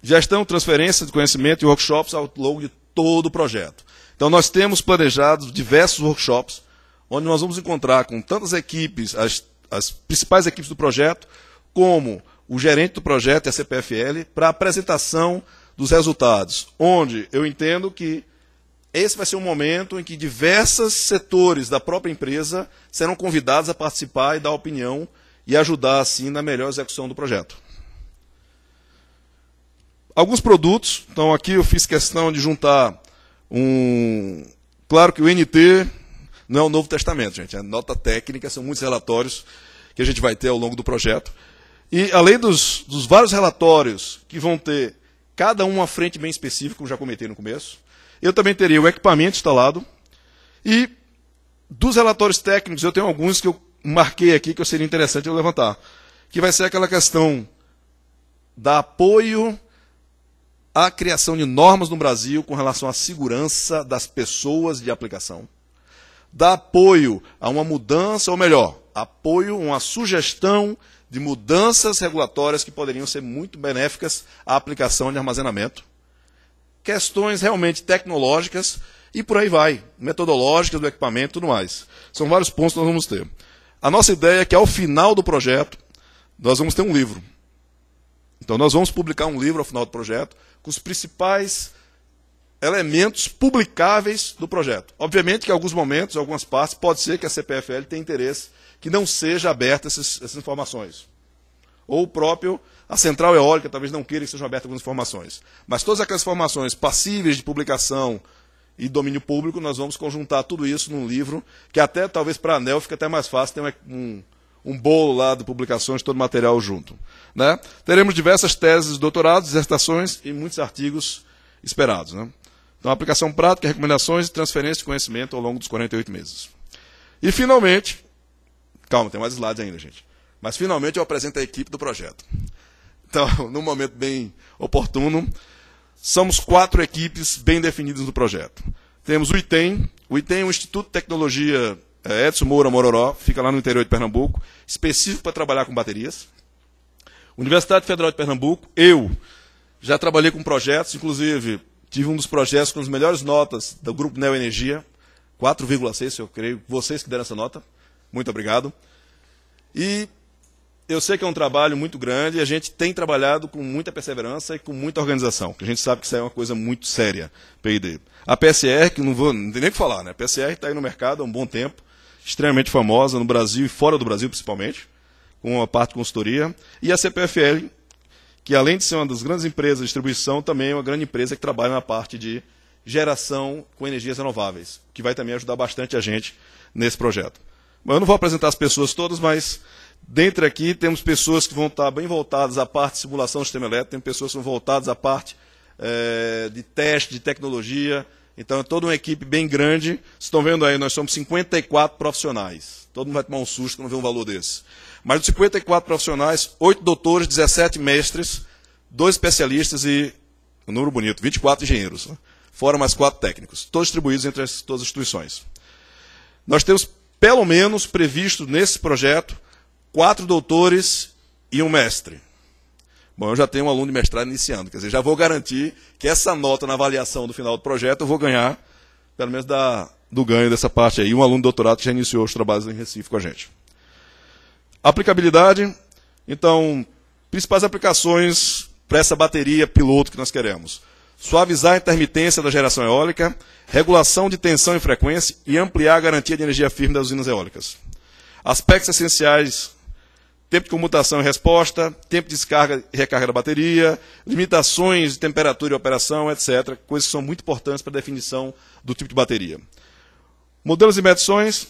Gestão, transferência de conhecimento e workshops ao longo de todo o projeto. Então, nós temos planejado diversos workshops, onde nós vamos encontrar com tantas equipes, as, as principais equipes do projeto, como o gerente do projeto e a CPFL, para apresentação dos resultados, onde eu entendo que esse vai ser um momento em que diversos setores da própria empresa serão convidados a participar e dar opinião e ajudar, assim, na melhor execução do projeto. Alguns produtos, então aqui eu fiz questão de juntar um. Claro que o NT não é o Novo Testamento, gente, é nota técnica, são muitos relatórios que a gente vai ter ao longo do projeto. E além dos, dos vários relatórios que vão ter cada um à frente bem específico, como já comentei no começo, eu também teria o equipamento instalado. E dos relatórios técnicos, eu tenho alguns que eu marquei aqui que eu seria interessante eu levantar. Que vai ser aquela questão da apoio à criação de normas no Brasil com relação à segurança das pessoas de aplicação. Dá apoio a uma mudança, ou melhor, apoio a uma sugestão de mudanças regulatórias que poderiam ser muito benéficas à aplicação de armazenamento questões realmente tecnológicas e por aí vai, metodológicas do equipamento e tudo mais. São vários pontos que nós vamos ter. A nossa ideia é que ao final do projeto, nós vamos ter um livro. Então, nós vamos publicar um livro ao final do projeto com os principais elementos publicáveis do projeto. Obviamente que em alguns momentos, em algumas partes, pode ser que a CPFL tenha interesse que não seja aberta essas, essas informações. Ou o próprio a central eólica talvez não queira que sejam abertas algumas informações. Mas todas aquelas informações passíveis de publicação e domínio público, nós vamos conjuntar tudo isso num livro, que até talvez para a ANEL fica até mais fácil ter um, um, um bolo lá de publicações, todo o material junto. Né? Teremos diversas teses, doutorados, dissertações e muitos artigos esperados. Né? Então, aplicação prática, recomendações e transferência de conhecimento ao longo dos 48 meses. E, finalmente, calma, tem mais slides ainda, gente. Mas, finalmente, eu apresento a equipe do projeto. Então, num momento bem oportuno, somos quatro equipes bem definidas no projeto. Temos o ITEM, o ITEM é um Instituto de Tecnologia é, Edson Moura Mororó, fica lá no interior de Pernambuco, específico para trabalhar com baterias. Universidade Federal de Pernambuco, eu já trabalhei com projetos, inclusive tive um dos projetos com as melhores notas do Grupo Neo Energia, 4,6, eu creio, vocês que deram essa nota, muito obrigado. E eu sei que é um trabalho muito grande e a gente tem trabalhado com muita perseverança e com muita organização, que a gente sabe que isso é uma coisa muito séria, Pid, A PSR, que não vou não tem nem o que falar, né? A PSR está aí no mercado há um bom tempo, extremamente famosa no Brasil e fora do Brasil principalmente, com a parte de consultoria, e a CPFL, que além de ser uma das grandes empresas de distribuição, também é uma grande empresa que trabalha na parte de geração com energias renováveis, que vai também ajudar bastante a gente nesse projeto. Eu não vou apresentar as pessoas todas, mas Dentre aqui, temos pessoas que vão estar bem voltadas à parte de simulação do sistema elétrico, tem pessoas que são voltadas à parte é, de teste, de tecnologia. Então, é toda uma equipe bem grande. Vocês estão vendo aí, nós somos 54 profissionais. Todo mundo vai tomar um susto quando vê um valor desse. Mas de 54 profissionais, 8 doutores, 17 mestres, 2 especialistas e, um número bonito, 24 engenheiros. Né? Fora mais 4 técnicos. Todos distribuídos entre as, todas as instituições. Nós temos, pelo menos, previsto nesse projeto, quatro doutores e um mestre. Bom, eu já tenho um aluno de mestrado iniciando, quer dizer, já vou garantir que essa nota na avaliação do final do projeto eu vou ganhar, pelo menos da, do ganho dessa parte aí. Um aluno de doutorado que já iniciou os trabalhos em Recife com a gente. Aplicabilidade, então, principais aplicações para essa bateria piloto que nós queremos suavizar a intermitência da geração eólica, regulação de tensão e frequência e ampliar a garantia de energia firme das usinas eólicas. Aspectos essenciais tempo de comutação e resposta, tempo de descarga e recarga da bateria, limitações de temperatura e operação, etc. Coisas que são muito importantes para a definição do tipo de bateria. Modelos e medições.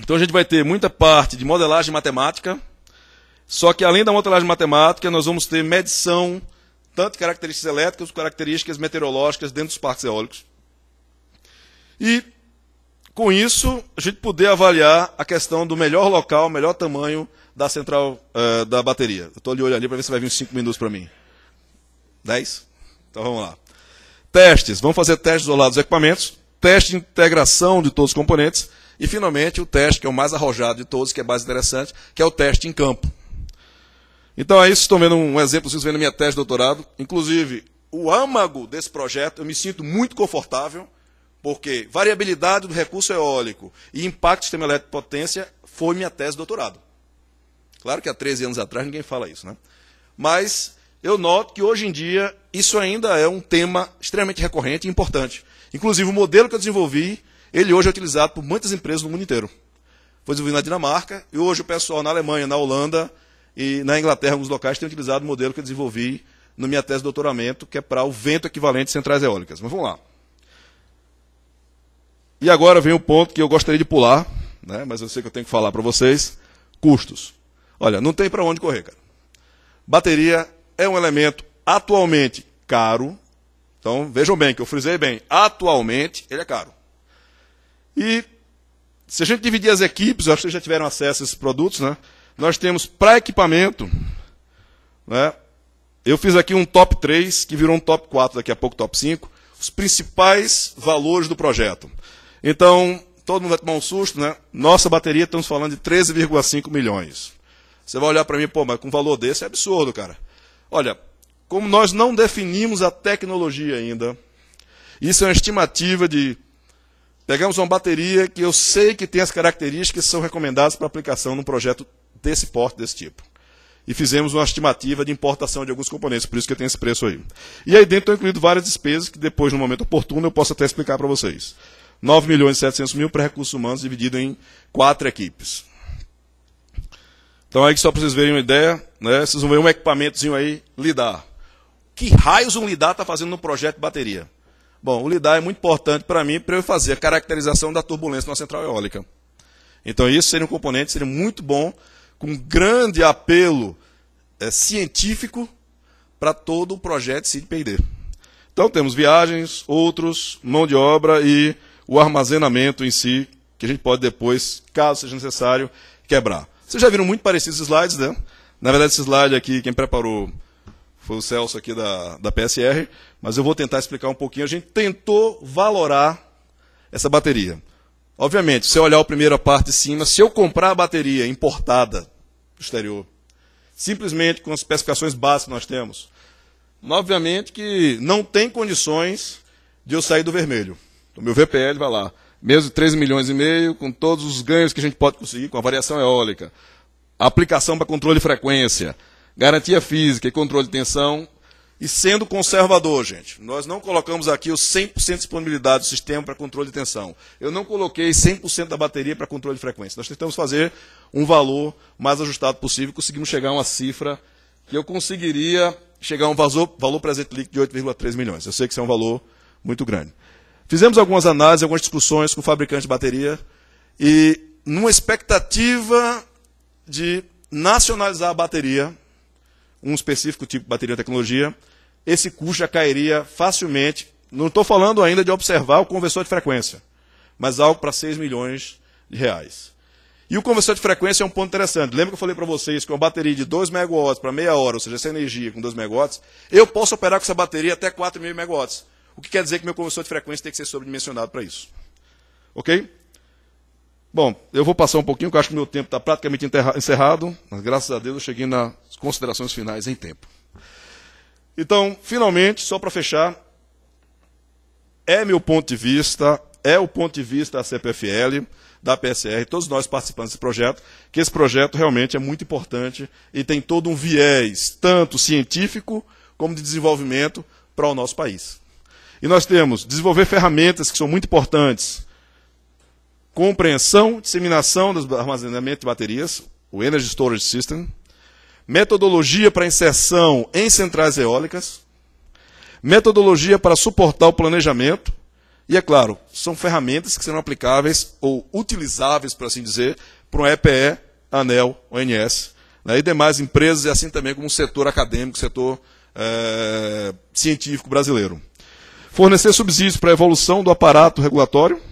Então a gente vai ter muita parte de modelagem matemática, só que além da modelagem matemática, nós vamos ter medição tanto de características elétricas, características meteorológicas dentro dos parques eólicos. E com isso, a gente poder avaliar a questão do melhor local, melhor tamanho da central uh, da bateria. Eu estou de olho ali para ver se vai vir uns 5 minutos para mim. 10? Então vamos lá. Testes. Vamos fazer testes isolados dos equipamentos, teste de integração de todos os componentes e, finalmente, o teste que é o mais arrojado de todos, que é mais interessante, que é o teste em campo. Então é isso, estou vendo um exemplo, vocês vendo minha tese de doutorado. Inclusive, o âmago desse projeto, eu me sinto muito confortável porque variabilidade do recurso eólico e impacto do sistema elétrico de potência foi minha tese de doutorado. Claro que há 13 anos atrás ninguém fala isso, né? Mas eu noto que hoje em dia isso ainda é um tema extremamente recorrente e importante. Inclusive o modelo que eu desenvolvi, ele hoje é utilizado por muitas empresas no mundo inteiro. Foi desenvolvido na Dinamarca e hoje o pessoal na Alemanha, na Holanda e na Inglaterra, alguns locais, tem utilizado o modelo que eu desenvolvi na minha tese de doutoramento, que é para o vento equivalente de centrais eólicas. Mas vamos lá. E agora vem o ponto que eu gostaria de pular, né? mas eu sei que eu tenho que falar para vocês: custos. Olha, não tem para onde correr, cara. Bateria é um elemento atualmente caro. Então vejam bem que eu frisei bem: atualmente ele é caro. E se a gente dividir as equipes, eu acho que vocês já tiveram acesso a esses produtos, né? Nós temos para equipamento, né? Eu fiz aqui um top 3, que virou um top 4, daqui a pouco top 5, os principais valores do projeto. Então, todo mundo vai tomar um susto, né? Nossa bateria, estamos falando de 13,5 milhões. Você vai olhar para mim, pô, mas com um valor desse é absurdo, cara. Olha, como nós não definimos a tecnologia ainda, isso é uma estimativa de. Pegamos uma bateria que eu sei que tem as características que são recomendadas para aplicação num projeto desse porte, desse tipo. E fizemos uma estimativa de importação de alguns componentes, por isso que tem esse preço aí. E aí dentro estão incluídas várias despesas que depois, no momento oportuno, eu posso até explicar para vocês. 9 milhões e 700 mil para recursos humanos, dividido em quatro equipes. Então, aí só para vocês verem uma ideia, né? vocês vão ver um equipamentozinho aí, lidar. Que raios um lidar está fazendo no projeto de bateria? Bom, o lidar é muito importante para mim, para eu fazer a caracterização da turbulência na central eólica. Então, isso seria um componente, seria muito bom, com grande apelo é, científico para todo o projeto se pd Então, temos viagens, outros, mão de obra e o armazenamento em si, que a gente pode depois, caso seja necessário, quebrar. Vocês já viram muito parecidos slides, né? Na verdade, esse slide aqui, quem preparou foi o Celso aqui da, da PSR, mas eu vou tentar explicar um pouquinho. A gente tentou valorar essa bateria. Obviamente, se eu olhar a primeira parte de cima, se eu comprar a bateria importada do exterior, simplesmente com as especificações básicas que nós temos, obviamente que não tem condições de eu sair do vermelho. O meu VPL vai lá, mesmo 13 milhões e meio, com todos os ganhos que a gente pode conseguir com a variação eólica, aplicação para controle de frequência, garantia física e controle de tensão, e sendo conservador, gente, nós não colocamos aqui o 100% de disponibilidade do sistema para controle de tensão. Eu não coloquei 100% da bateria para controle de frequência. Nós tentamos fazer um valor mais ajustado possível, conseguimos chegar a uma cifra que eu conseguiria chegar a um valor, valor presente líquido de 8,3 milhões. Eu sei que isso é um valor muito grande. Fizemos algumas análises, algumas discussões com o fabricante de bateria e, numa expectativa de nacionalizar a bateria, um específico tipo de bateria tecnologia, esse custo já cairia facilmente. Não estou falando ainda de observar o conversor de frequência, mas algo para 6 milhões de reais. E o conversor de frequência é um ponto interessante. Lembra que eu falei para vocês que uma bateria de 2 megawatts para meia hora, ou seja, essa energia com 2 megawatts, eu posso operar com essa bateria até 4 mil megawatts. O que quer dizer que meu conversor de frequência tem que ser sobredimensionado para isso. Ok? Bom, eu vou passar um pouquinho, porque eu acho que meu tempo está praticamente encerrado, mas graças a Deus eu cheguei nas considerações finais em tempo. Então, finalmente, só para fechar, é meu ponto de vista, é o ponto de vista da CPFL, da PSR, todos nós participantes desse projeto, que esse projeto realmente é muito importante e tem todo um viés, tanto científico como de desenvolvimento, para o nosso país. E nós temos desenvolver ferramentas que são muito importantes. Compreensão, disseminação do armazenamento de baterias, o Energy Storage System. Metodologia para inserção em centrais eólicas. Metodologia para suportar o planejamento. E é claro, são ferramentas que serão aplicáveis ou utilizáveis, por assim dizer, para o EPE, ANEL, ONS né, e demais empresas, e assim também como o setor acadêmico, setor é, científico brasileiro. Fornecer subsídios para a evolução do aparato regulatório,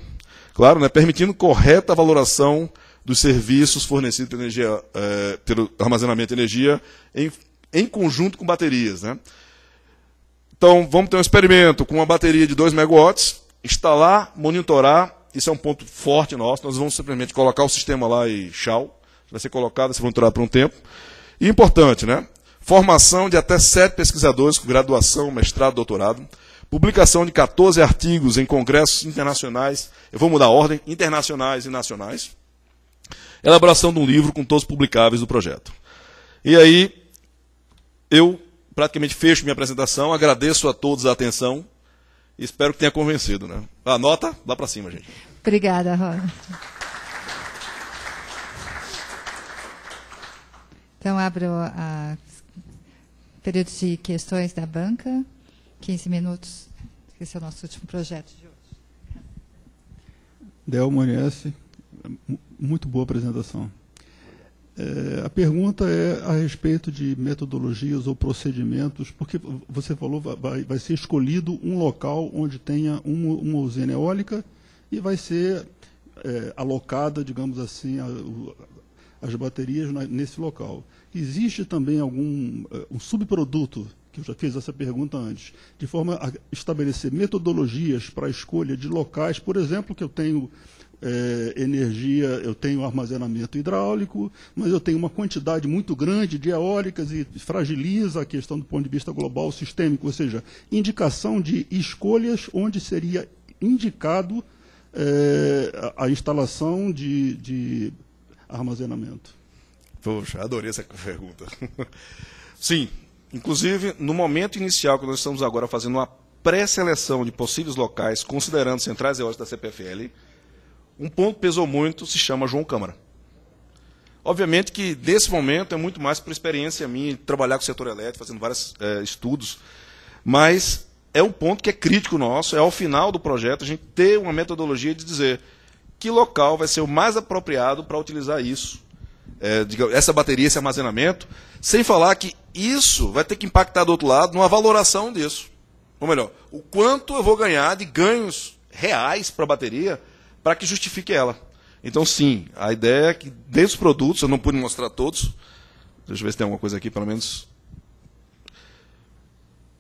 claro, né, permitindo correta valoração dos serviços fornecidos pela energia, é, pelo armazenamento de energia em, em conjunto com baterias. Né? Então, vamos ter um experimento com uma bateria de 2 megawatts, instalar, monitorar, isso é um ponto forte nosso, nós vamos simplesmente colocar o sistema lá e tchau, vai ser colocado, vai ser monitorado por um tempo. E importante, né? Formação de até sete pesquisadores com graduação, mestrado, doutorado, publicação de 14 artigos em congressos internacionais, eu vou mudar a ordem, internacionais e nacionais, elaboração de um livro com todos os publicáveis do projeto. E aí, eu praticamente fecho minha apresentação, agradeço a todos a atenção, espero que tenha convencido. Né? A nota, lá para cima, gente. Obrigada, Rosa. Então, abro o período de questões da banca, 15 minutos. Esse é o nosso último projeto de hoje. Del Monese, muito boa apresentação. É, a pergunta é a respeito de metodologias ou procedimentos, porque você falou vai, vai ser escolhido um local onde tenha uma, uma usina eólica e vai ser é, alocada, digamos assim, a, as baterias nesse local. Existe também algum é, um subproduto que eu já fiz essa pergunta antes, de forma a estabelecer metodologias para a escolha de locais, por exemplo, que eu tenho é, energia, eu tenho armazenamento hidráulico, mas eu tenho uma quantidade muito grande de eólicas e fragiliza a questão do ponto de vista global sistêmico, ou seja, indicação de escolhas onde seria indicado é, a, instalação de, de armazenamento. Poxa, adorei essa pergunta. Sim, Inclusive, no momento inicial que nós estamos agora fazendo uma pré-seleção de possíveis locais, considerando centrais eólicas da CPFL, um ponto pesou muito, se chama João Câmara. Obviamente que, nesse momento, é muito mais por experiência minha trabalhar com o setor elétrico, fazendo vários é, estudos, mas é um ponto que é crítico nosso, é ao final do projeto a gente ter uma metodologia de dizer que local vai ser o mais apropriado para utilizar isso, é, essa bateria, esse armazenamento, sem falar que isso vai ter que impactar do outro lado numa valoração disso. Ou melhor, o quanto eu vou ganhar de ganhos reais para a bateria para que justifique ela. Então, sim, a ideia é que dentro dos produtos, eu não pude mostrar todos, deixa eu ver se tem alguma coisa aqui, pelo menos.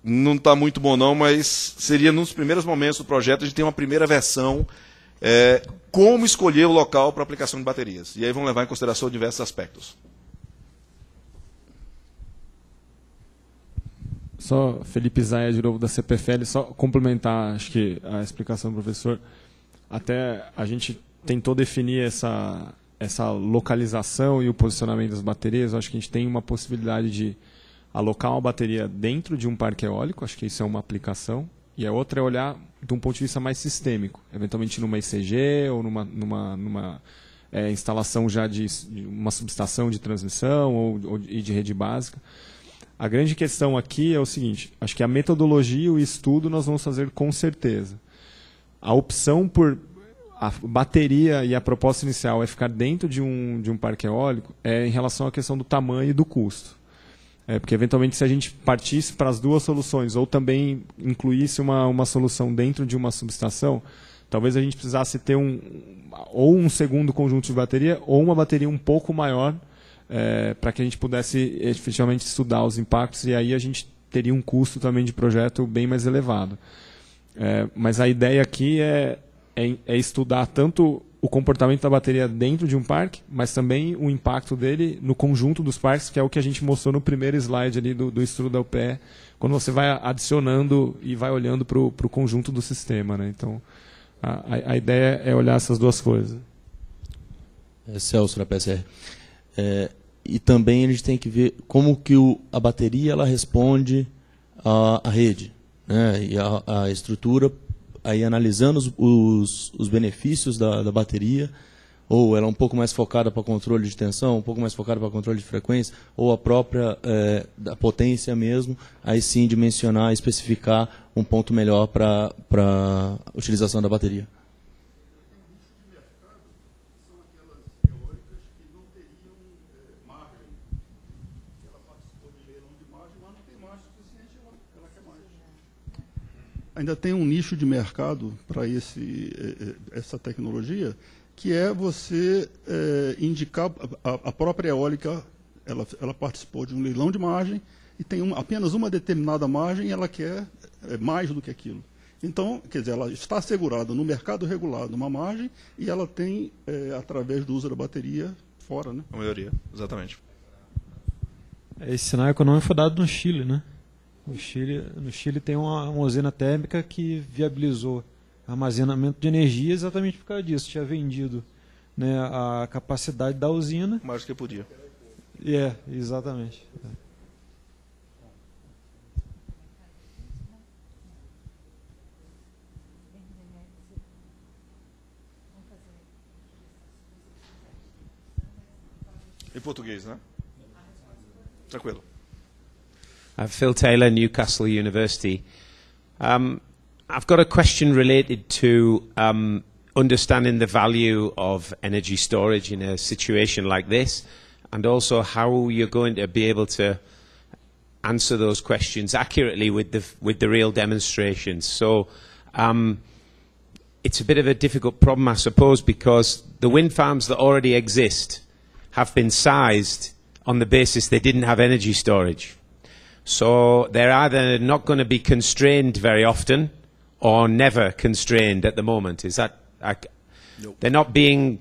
Não está muito bom, não, mas seria num dos primeiros momentos do projeto a gente tem uma primeira versão é, como escolher o local para aplicação de baterias. E aí vão levar em consideração diversos aspectos. Só Felipe Zaia de novo da CPFL, só complementar acho que a explicação do professor. Até a gente tentou definir essa, essa localização e o posicionamento das baterias. acho que a gente tem uma possibilidade de alocar uma bateria dentro de um parque eólico, acho que isso é uma aplicação. E a outra é olhar de um ponto de vista mais sistêmico, eventualmente numa ICG ou numa, numa, numa é, instalação já de, de uma subestação de transmissão ou, ou, e de rede básica. A grande questão aqui é o seguinte: acho que a metodologia e o estudo nós vamos fazer com certeza. A opção por a bateria e a proposta inicial é ficar dentro de um, de um parque eólico é em relação à questão do tamanho e do custo. É, porque, eventualmente, se a gente partisse para as duas soluções ou também incluísse uma, uma solução dentro de uma subestação, talvez a gente precisasse ter um, ou um segundo conjunto de bateria ou uma bateria um pouco maior é, para que a gente pudesse efetivamente estudar os impactos e aí a gente teria um custo também de projeto bem mais elevado. É, mas a ideia aqui é, é, é, estudar tanto o comportamento da bateria dentro de um parque, mas também o impacto dele no conjunto dos parques, que é o que a gente mostrou no primeiro slide ali do, do estudo da UPE, quando você vai adicionando e vai olhando para o conjunto do sistema. Né? Então, a, a, ideia é olhar essas duas coisas. É, Celso, da PSR. É, e também a gente tem que ver como que o, a bateria ela responde à, rede né? e a, estrutura, aí analisando os, os, os benefícios da, da, bateria, ou ela é um pouco mais focada para controle de tensão, um pouco mais focada para controle de frequência, ou a própria é, da potência mesmo, aí sim dimensionar, especificar um ponto melhor para a utilização da bateria. ainda tem um nicho de mercado para eh, eh, essa tecnologia, que é você é, indicar a, a, própria eólica, ela, ela participou de um leilão de margem e tem uma, apenas uma determinada margem e ela quer mais do que aquilo. Então, quer dizer, ela está assegurada no mercado regulado uma margem e ela tem, é, através do uso da bateria, fora, né? A maioria, exatamente. É, esse sinal econômico foi dado no Chile, né? No Chile, no Chile tem uma, uma usina térmica que viabilizou armazenamento de energia exatamente por causa disso. Tinha vendido né, a capacidade da usina. Mais do que podia. É, exatamente. É. Em português, né? Tranquilo. Uh, Phil Taylor, Newcastle University. Um, I've got a question related to um, understanding the value of energy storage in a situation like this, and also how you're going to be able to answer those questions accurately with the with the real demonstrations. So. Um, it's a bit of a difficult problem, I suppose, because the wind farms that already exist have been sized on the basis they didn't have energy storage. So they're either not going to be constrained very often or never constrained at the moment. Is that I, nope. they're not being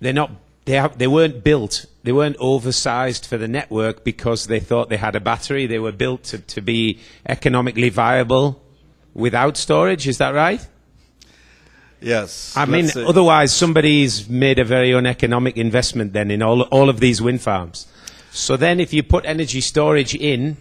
they're not they have, they weren't built they weren't oversized for the network because they thought they had a battery. They were built to, to be economically viable without storage. Is that right? Yes. I mean, otherwise somebody's made a very uneconomic investment then in all all of these wind farms. So then if you put energy storage in,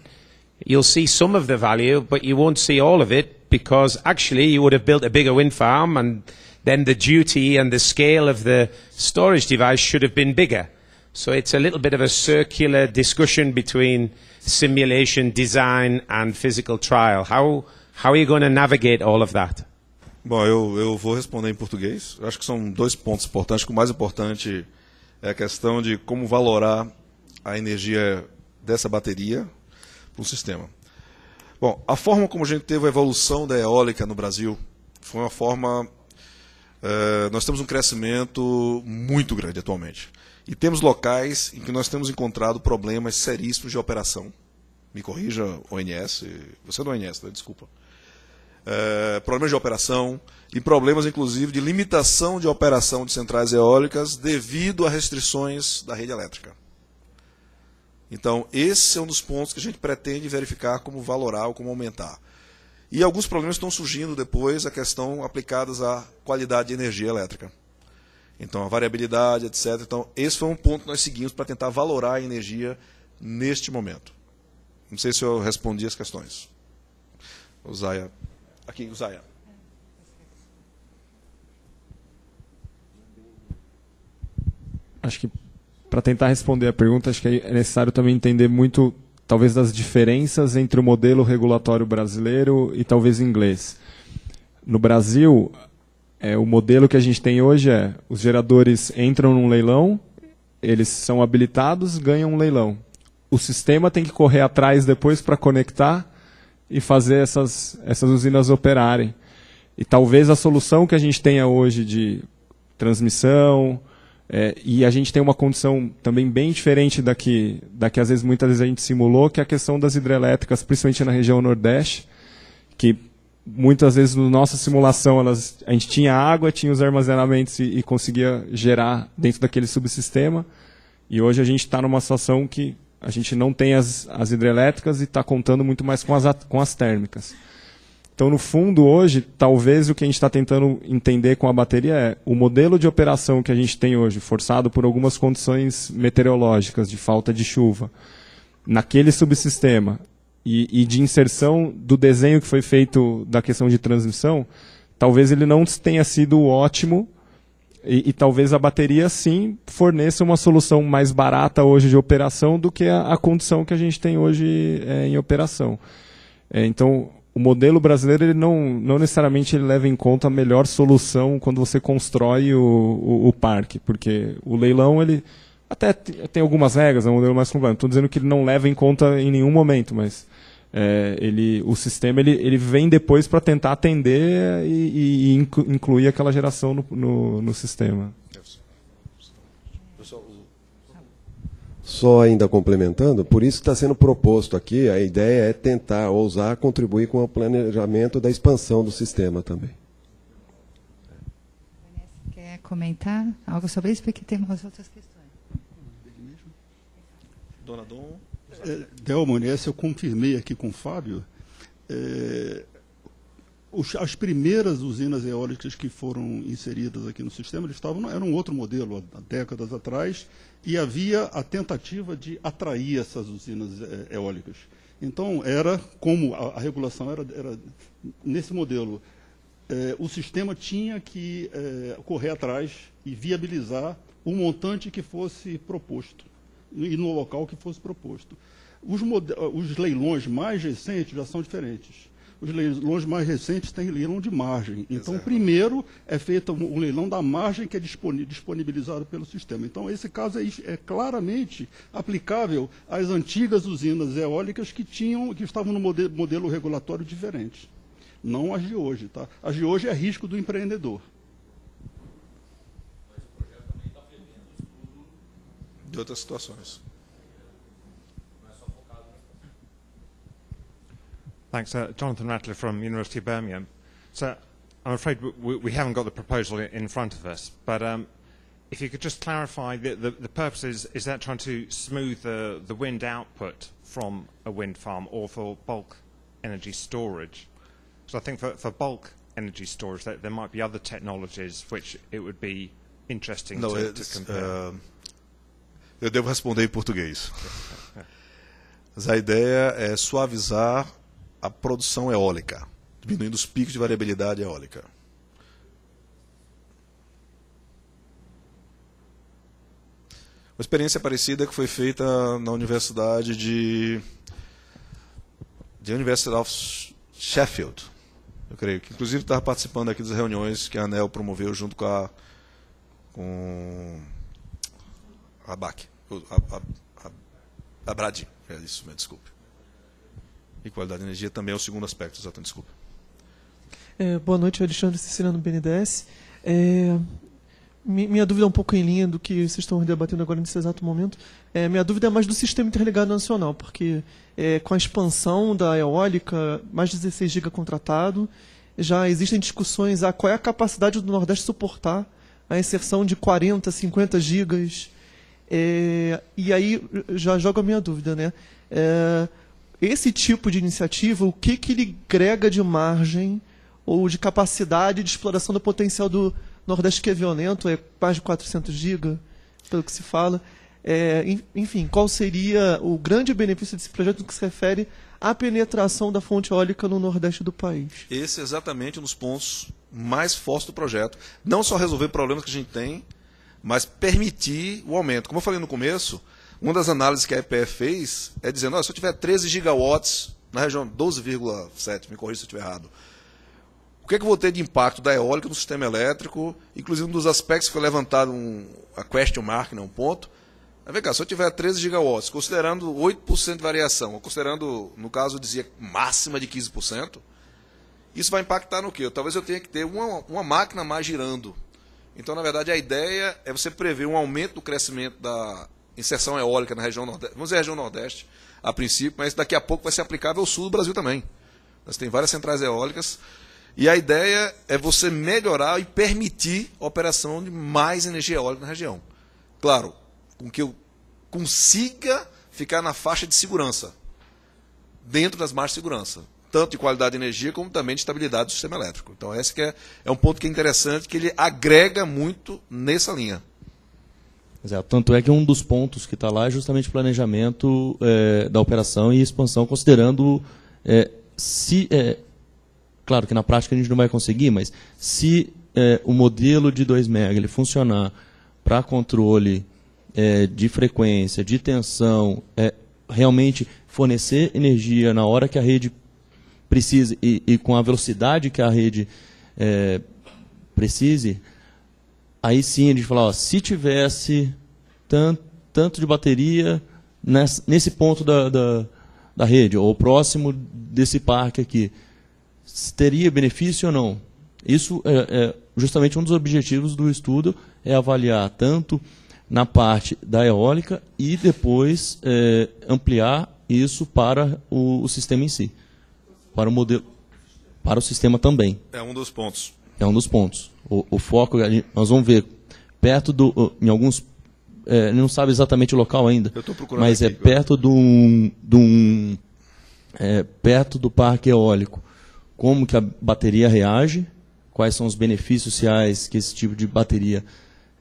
you'll see some of the value, but you won't see all of it because actually you would have built a bigger wind farm and then the duty and the scale of the storage device should have been bigger. So it's a little bit of a circular discussion between simulation, design, and physical trial. How, how are you going to navigate all of that? Bom, eu, eu vou responder em português. Eu acho que são dois pontos importantes. O mais importante é a questão de como valorar a energia dessa bateria para o sistema. Bom, a forma como a gente teve a evolução da eólica no Brasil foi uma forma. Eh, nós temos um crescimento muito grande atualmente. E temos locais em que nós temos encontrado problemas seríssimos de operação. Me corrija, ONS. Você é do ONS, né? desculpa. Eh, problemas de operação e problemas, inclusive, de limitação de operação de centrais eólicas devido a restrições da rede elétrica. Então, esse é um dos pontos que a gente pretende verificar como valorar ou como aumentar. E alguns problemas estão surgindo depois, a questão aplicadas à qualidade de energia elétrica. Então, a variabilidade, etc. Então, esse foi um ponto que nós seguimos para tentar valorar a energia neste momento. Não sei se eu respondi as questões. Usaia. Aqui, Zaya. Acho que para tentar responder a pergunta, acho que é necessário também entender muito, talvez, das diferenças entre o modelo regulatório brasileiro e talvez inglês. No Brasil, é, o modelo que a gente tem hoje é os geradores entram num leilão, eles são habilitados, ganham um leilão. O sistema tem que correr atrás depois para conectar e fazer essas, essas usinas operarem. E talvez a solução que a gente tenha hoje de transmissão, é, e a gente tem uma condição também bem diferente da que, da que às vezes muitas vezes a gente simulou, que é a questão das hidrelétricas, principalmente na região Nordeste, que muitas vezes na nossa simulação elas, a gente tinha água, tinha os armazenamentos e, e conseguia gerar dentro daquele subsistema. E hoje a gente está numa situação que a gente não tem as, as hidrelétricas e está contando muito mais com as, com as térmicas. Então, no fundo, hoje, talvez o que a gente está tentando entender com a bateria é o modelo de operação que a gente tem hoje, forçado por algumas condições meteorológicas, de falta de chuva, naquele subsistema e, e de inserção do desenho que foi feito da questão de transmissão, talvez ele não tenha sido ótimo e, e, talvez a bateria sim forneça uma solução mais barata hoje de operação do que a, a condição que a gente tem hoje é, em operação. É, então, o modelo brasileiro ele não, não necessariamente ele leva em conta a melhor solução quando você constrói o, o, o parque, porque o leilão ele até tem algumas regras, é um modelo mais complexo. Estou dizendo que ele não leva em conta em nenhum momento, mas é, ele, o sistema ele, ele vem depois para tentar atender e, e, incluir aquela geração no, no, no sistema. Só ainda complementando, por isso está sendo proposto aqui, a ideia é tentar, ousar, contribuir com o planejamento da expansão do sistema também. Quer comentar algo sobre isso? Porque temos outras questões. Dona Dom. É, Delmone, essa eu confirmei aqui com o Fábio. É, os, as primeiras usinas eólicas que foram inseridas aqui no sistema estavam, era um outro modelo, há décadas atrás, e havia a tentativa de atrair essas usinas é, eólicas. Então, era como a, a regulação era, era, nesse modelo. É, o sistema tinha que é, correr atrás e viabilizar o montante que fosse proposto e no local que fosse proposto. Os, os leilões mais recentes já são diferentes os leilões mais recentes têm leilão de margem. Então, Exato. primeiro é feito o leilão da margem que é disponibilizado pelo sistema. Então, esse caso é, é claramente aplicável às antigas usinas eólicas que, tinham, que estavam no modelo, modelo regulatório diferente. Não as de hoje. Tá? As de hoje é risco do empreendedor. Tá de outras situações. Thanks. Uh, Jonathan Rattler from University of Birmingham. So I'm afraid we, we haven't got the proposal in front of us, but um, if you could just clarify, the, the, the purpose is, is that trying to smooth the, the wind output from a wind farm or for bulk energy storage? So I think for, for bulk energy storage, there, there might be other technologies which it would be interesting to, to compare. Uh, eu devo responder em português. Mas a ideia é suavizar a produção eólica, diminuindo os picos de variabilidade eólica. Uma experiência parecida que foi feita na Universidade de, de University of Sheffield, eu creio, que inclusive estava participando aqui das reuniões que a ANEL promoveu junto com a com a BAC, a, a, a, a é isso, me desculpe. E qualidade de energia também é o segundo aspecto, exatamente, desculpa. É, boa noite, Alexandre Siciliano BNDES. É, minha dúvida é um pouco em linha do que vocês estão debatendo agora nesse exato momento. É, minha dúvida é mais do sistema interligado nacional, porque é, com a expansão da eólica, mais 16 GB contratado, já existem discussões a qual é a capacidade do Nordeste suportar a inserção de 40, 50 gigas. É, e aí já joga a minha dúvida, né? É, esse tipo de iniciativa, o que, que ele grega de margem ou de capacidade de exploração do potencial do Nordeste que é violento, é mais de 400 gigas, pelo que se fala. É, enfim, qual seria o grande benefício desse projeto no que se refere à penetração da fonte eólica no Nordeste do país? Esse é exatamente um dos pontos mais fortes do projeto. Não só resolver problemas que a gente tem, mas permitir o aumento. Como eu falei no começo, uma das análises que a EPE fez é dizendo, se eu tiver 13 gigawatts na região 12,7, me corrija se eu estiver errado, o que é que eu vou ter de impacto da eólica no sistema elétrico, inclusive um dos aspectos que foi levantado um, a question mark, né, um ponto, é, vem cá, se eu tiver 13 gigawatts, considerando 8% de variação, considerando, no caso, eu dizia máxima de 15%, isso vai impactar no quê? Talvez eu tenha que ter uma, uma máquina mais girando. Então, na verdade, a ideia é você prever um aumento do crescimento da inserção eólica na região Nordeste, vamos dizer região Nordeste a princípio, mas daqui a pouco vai ser aplicável ao sul do Brasil também. Nós tem várias centrais eólicas e a ideia é você melhorar e permitir a operação de mais energia eólica na região. Claro, com que eu consiga ficar na faixa de segurança, dentro das margens de segurança, tanto de qualidade de energia como também de estabilidade do sistema elétrico. Então, esse é, é um ponto que é interessante, que ele agrega muito nessa linha. Exato. Tanto é que um dos pontos que está lá é justamente o planejamento é, da operação e expansão, considerando é, se. É, claro que na prática a gente não vai conseguir, mas se é, o modelo de 2 MB funcionar para controle é, de frequência, de tensão, é, realmente fornecer energia na hora que a rede precisa e, e com a velocidade que a rede precise, Aí sim eles falam, se tivesse tanto, tanto de bateria nesse, nesse ponto da, da, da rede, ou próximo desse parque aqui, teria benefício ou não? Isso é, é, justamente um dos objetivos do estudo, é avaliar tanto na parte da eólica e depois é, ampliar isso para o, o, sistema em si, para o modelo, para o sistema também. É um dos pontos. É um dos pontos. O, o foco, nós vamos ver, perto do. em alguns. É, não sabe exatamente o local ainda. Mas é aqui, é perto de um. De um é, perto do parque eólico. Como que a bateria reage, quais são os benefícios sociais que esse tipo de bateria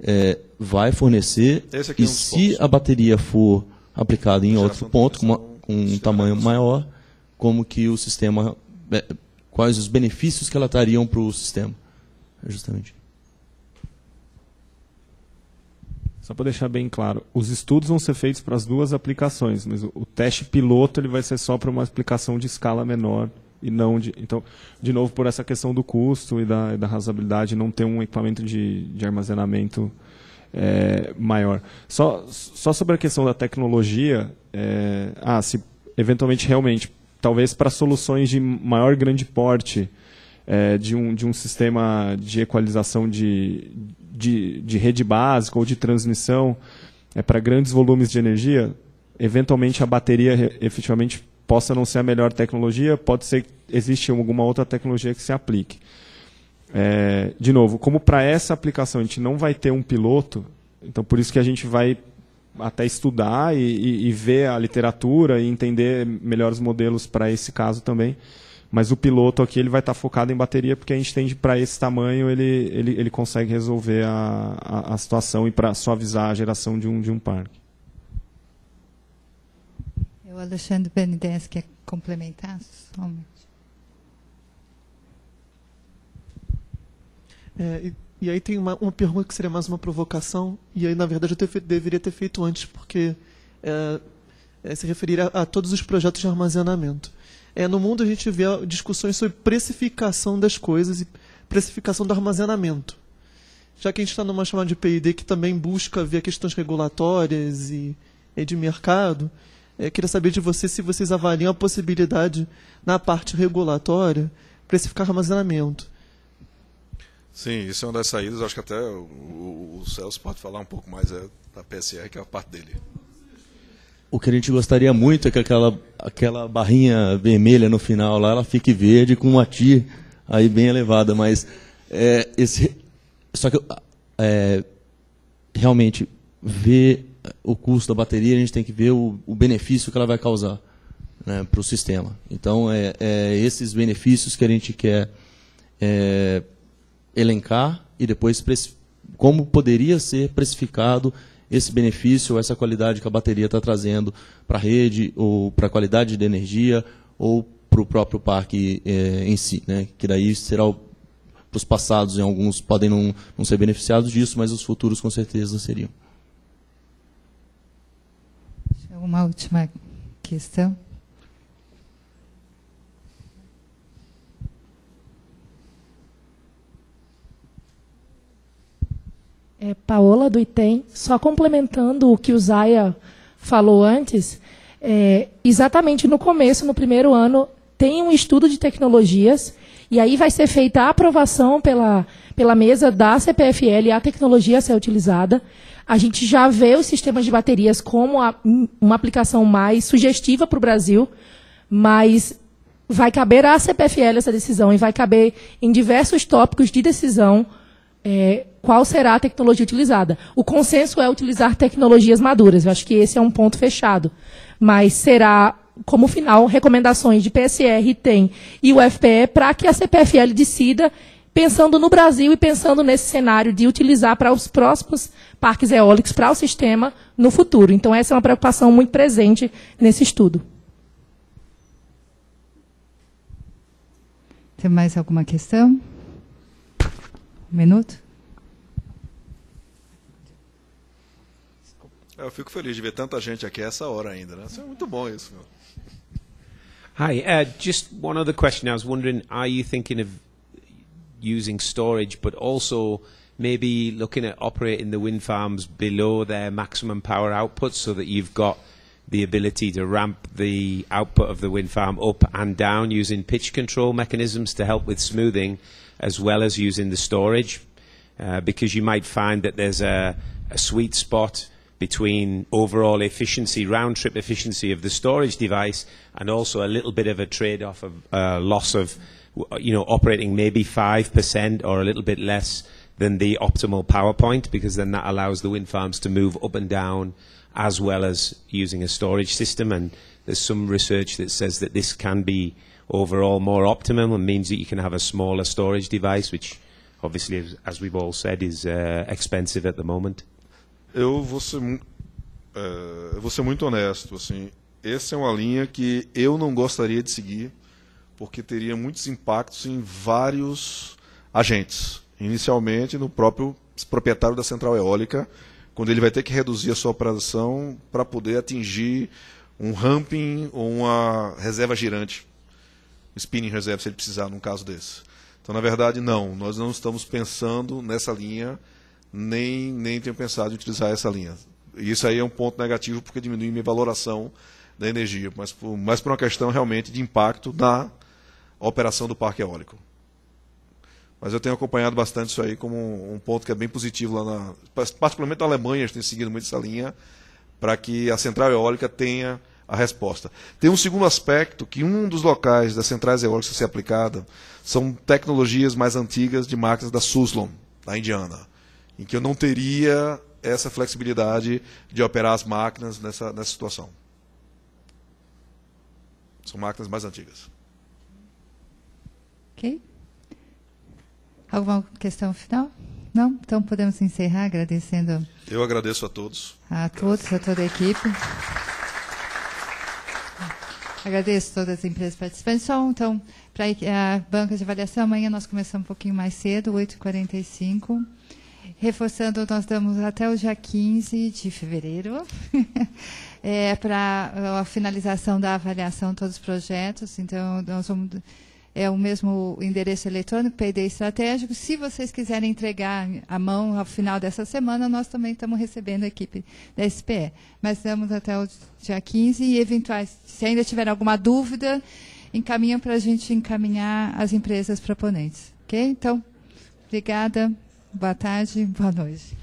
é, vai fornecer. e é um se pontos. a bateria for aplicada em outro ponto, com, uma, com um tamanho maior, como que o sistema. É, quais os benefícios que ela estaria para o sistema justamente. Só para deixar bem claro, os estudos vão ser feitos para as duas aplicações, mas o, teste piloto ele vai ser só para uma aplicação de escala menor e não de. Então, de novo, por essa questão do custo e da, e da razabilidade não ter um equipamento de, de armazenamento é, maior. Só, só sobre a questão da tecnologia, é, ah, se eventualmente realmente, talvez para soluções de maior grande porte, é, de, um, de um sistema de equalização de, de, de rede básica ou de transmissão é, para grandes volumes de energia, eventualmente a bateria efetivamente possa não ser a melhor tecnologia, pode ser que exista alguma outra tecnologia que se aplique. É, de novo, como para essa aplicação a gente não vai ter um piloto, então por isso que a gente vai até estudar e, e, e ver a literatura e entender melhores modelos para esse caso também mas o piloto aqui ele vai estar tá focado em bateria porque a gente tem para esse tamanho ele, ele, ele consegue resolver a, a, a situação e para suavizar a geração de um, de um parque. O Alexandre Benitez quer complementar? Somente. É, e, e, aí tem uma, uma pergunta que seria mais uma provocação, e aí na verdade eu deveria ter feito antes, porque é, é, se referir a, a todos os projetos de armazenamento. É, no mundo a gente vê discussões sobre precificação das coisas e precificação do armazenamento. Já que a gente está numa chamada de PID que também busca ver questões regulatórias e, e de mercado, é, queria saber de vocês se vocês avaliam a possibilidade, na parte regulatória, precificar armazenamento. Sim, isso é uma das saídas. Acho que até o, o, o Celso pode falar um pouco mais é, da PSR, que é a parte dele o que a gente gostaria muito é que aquela, aquela barrinha vermelha no final lá, ela fique verde com uma tir aí bem elevada, mas é, esse, só que é, realmente ver o custo da bateria, a gente tem que ver o, o benefício que ela vai causar né, para o sistema. Então, é, é, esses benefícios que a gente quer é, elencar e depois como poderia ser precificado esse benefício, essa qualidade que a bateria está trazendo para a rede, ou para a qualidade de energia, ou para o próprio parque é, em si, né? que daí será para os passados, em alguns podem não, não ser beneficiados disso, mas os futuros com certeza seriam. Uma última questão. é, Paola do ITEM, só complementando o que o Zaya falou antes, é, exatamente no começo, no primeiro ano, tem um estudo de tecnologias e aí vai ser feita a aprovação pela, pela mesa da CPFL, a tecnologia a ser utilizada. A gente já vê os sistemas de baterias como a, uma aplicação mais sugestiva para o Brasil, mas vai caber à CPFL essa decisão e vai caber em diversos tópicos de decisão é, qual será a tecnologia utilizada. O consenso é utilizar tecnologias maduras. Eu acho que esse é um ponto fechado. Mas será, como final, recomendações de PSR, TEM e o FPE para que a CPFL decida, pensando no Brasil e pensando nesse cenário de utilizar para os próximos parques eólicos, para o sistema no futuro. Então, essa é uma preocupação muito presente nesse estudo. Tem mais alguma questão? minuto. Eu fico feliz de ver tanta gente aqui essa hora ainda, né? Isso é muito bom isso. Meu. Hi, uh, just one other question. I was wondering, are you thinking of using storage, but also maybe looking at operating the wind farms below their maximum power output so that you've got the ability to ramp the output of the wind farm up and down using pitch control mechanisms to help with smoothing as well as using the storage uh, because you might find that there's a, a sweet spot between overall efficiency, round trip efficiency of the storage device, and also a little bit of a trade off of uh, loss of, you know, operating maybe 5% or a little bit less than the optimal power point, because then that allows the wind farms to move up and down as well as using a storage system. And there's some research that says that this can be overall more optimum and means that you can have a smaller storage device, which obviously, as we've all said, is uh, expensive at the moment. Eu vou ser, é, eu vou ser muito honesto, assim, essa é uma linha que eu não gostaria de seguir, porque teria muitos impactos em vários agentes. Inicialmente no próprio proprietário da central eólica, quando ele vai ter que reduzir a sua operação para poder atingir um ramping ou uma reserva girante spinning reserve se ele precisar num caso desse. Então, na verdade, não. Nós não estamos pensando nessa linha, nem, nem tenho pensado em utilizar essa linha. E isso aí é um ponto negativo porque diminui minha valoração da energia, mas por, mas por uma questão realmente de impacto na operação do parque eólico. Mas eu tenho acompanhado bastante isso aí como um, um ponto que é bem positivo lá na. Particularmente na Alemanha, a gente tem seguido muito essa linha para que a central eólica tenha a resposta. Tem um segundo aspecto, que um dos locais das centrais eólicas a ser aplicada são tecnologias mais antigas de máquinas da Suslon, da Indiana, em que eu não teria essa flexibilidade de operar as máquinas nessa, nessa situação. São máquinas mais antigas. Ok. Alguma questão final? Não? Então podemos encerrar agradecendo. Eu agradeço a todos. A todos, a toda a equipe. Agradeço todas as empresas participantes. Só então, para a é, banca de avaliação, amanhã nós começamos um pouquinho mais cedo, 8h45. Reforçando, nós damos até o dia 15 de fevereiro é, para a finalização da avaliação de todos os projetos. Então, nós vamos é o mesmo endereço eletrônico, PD Estratégico. Se vocês quiserem entregar a mão ao final dessa semana, nós também estamos recebendo a equipe da SPE. Mas estamos até o dia 15 e eventuais, se ainda tiver alguma dúvida, encaminham para a gente encaminhar as empresas proponentes. Ok? Então, obrigada, boa tarde, boa noite.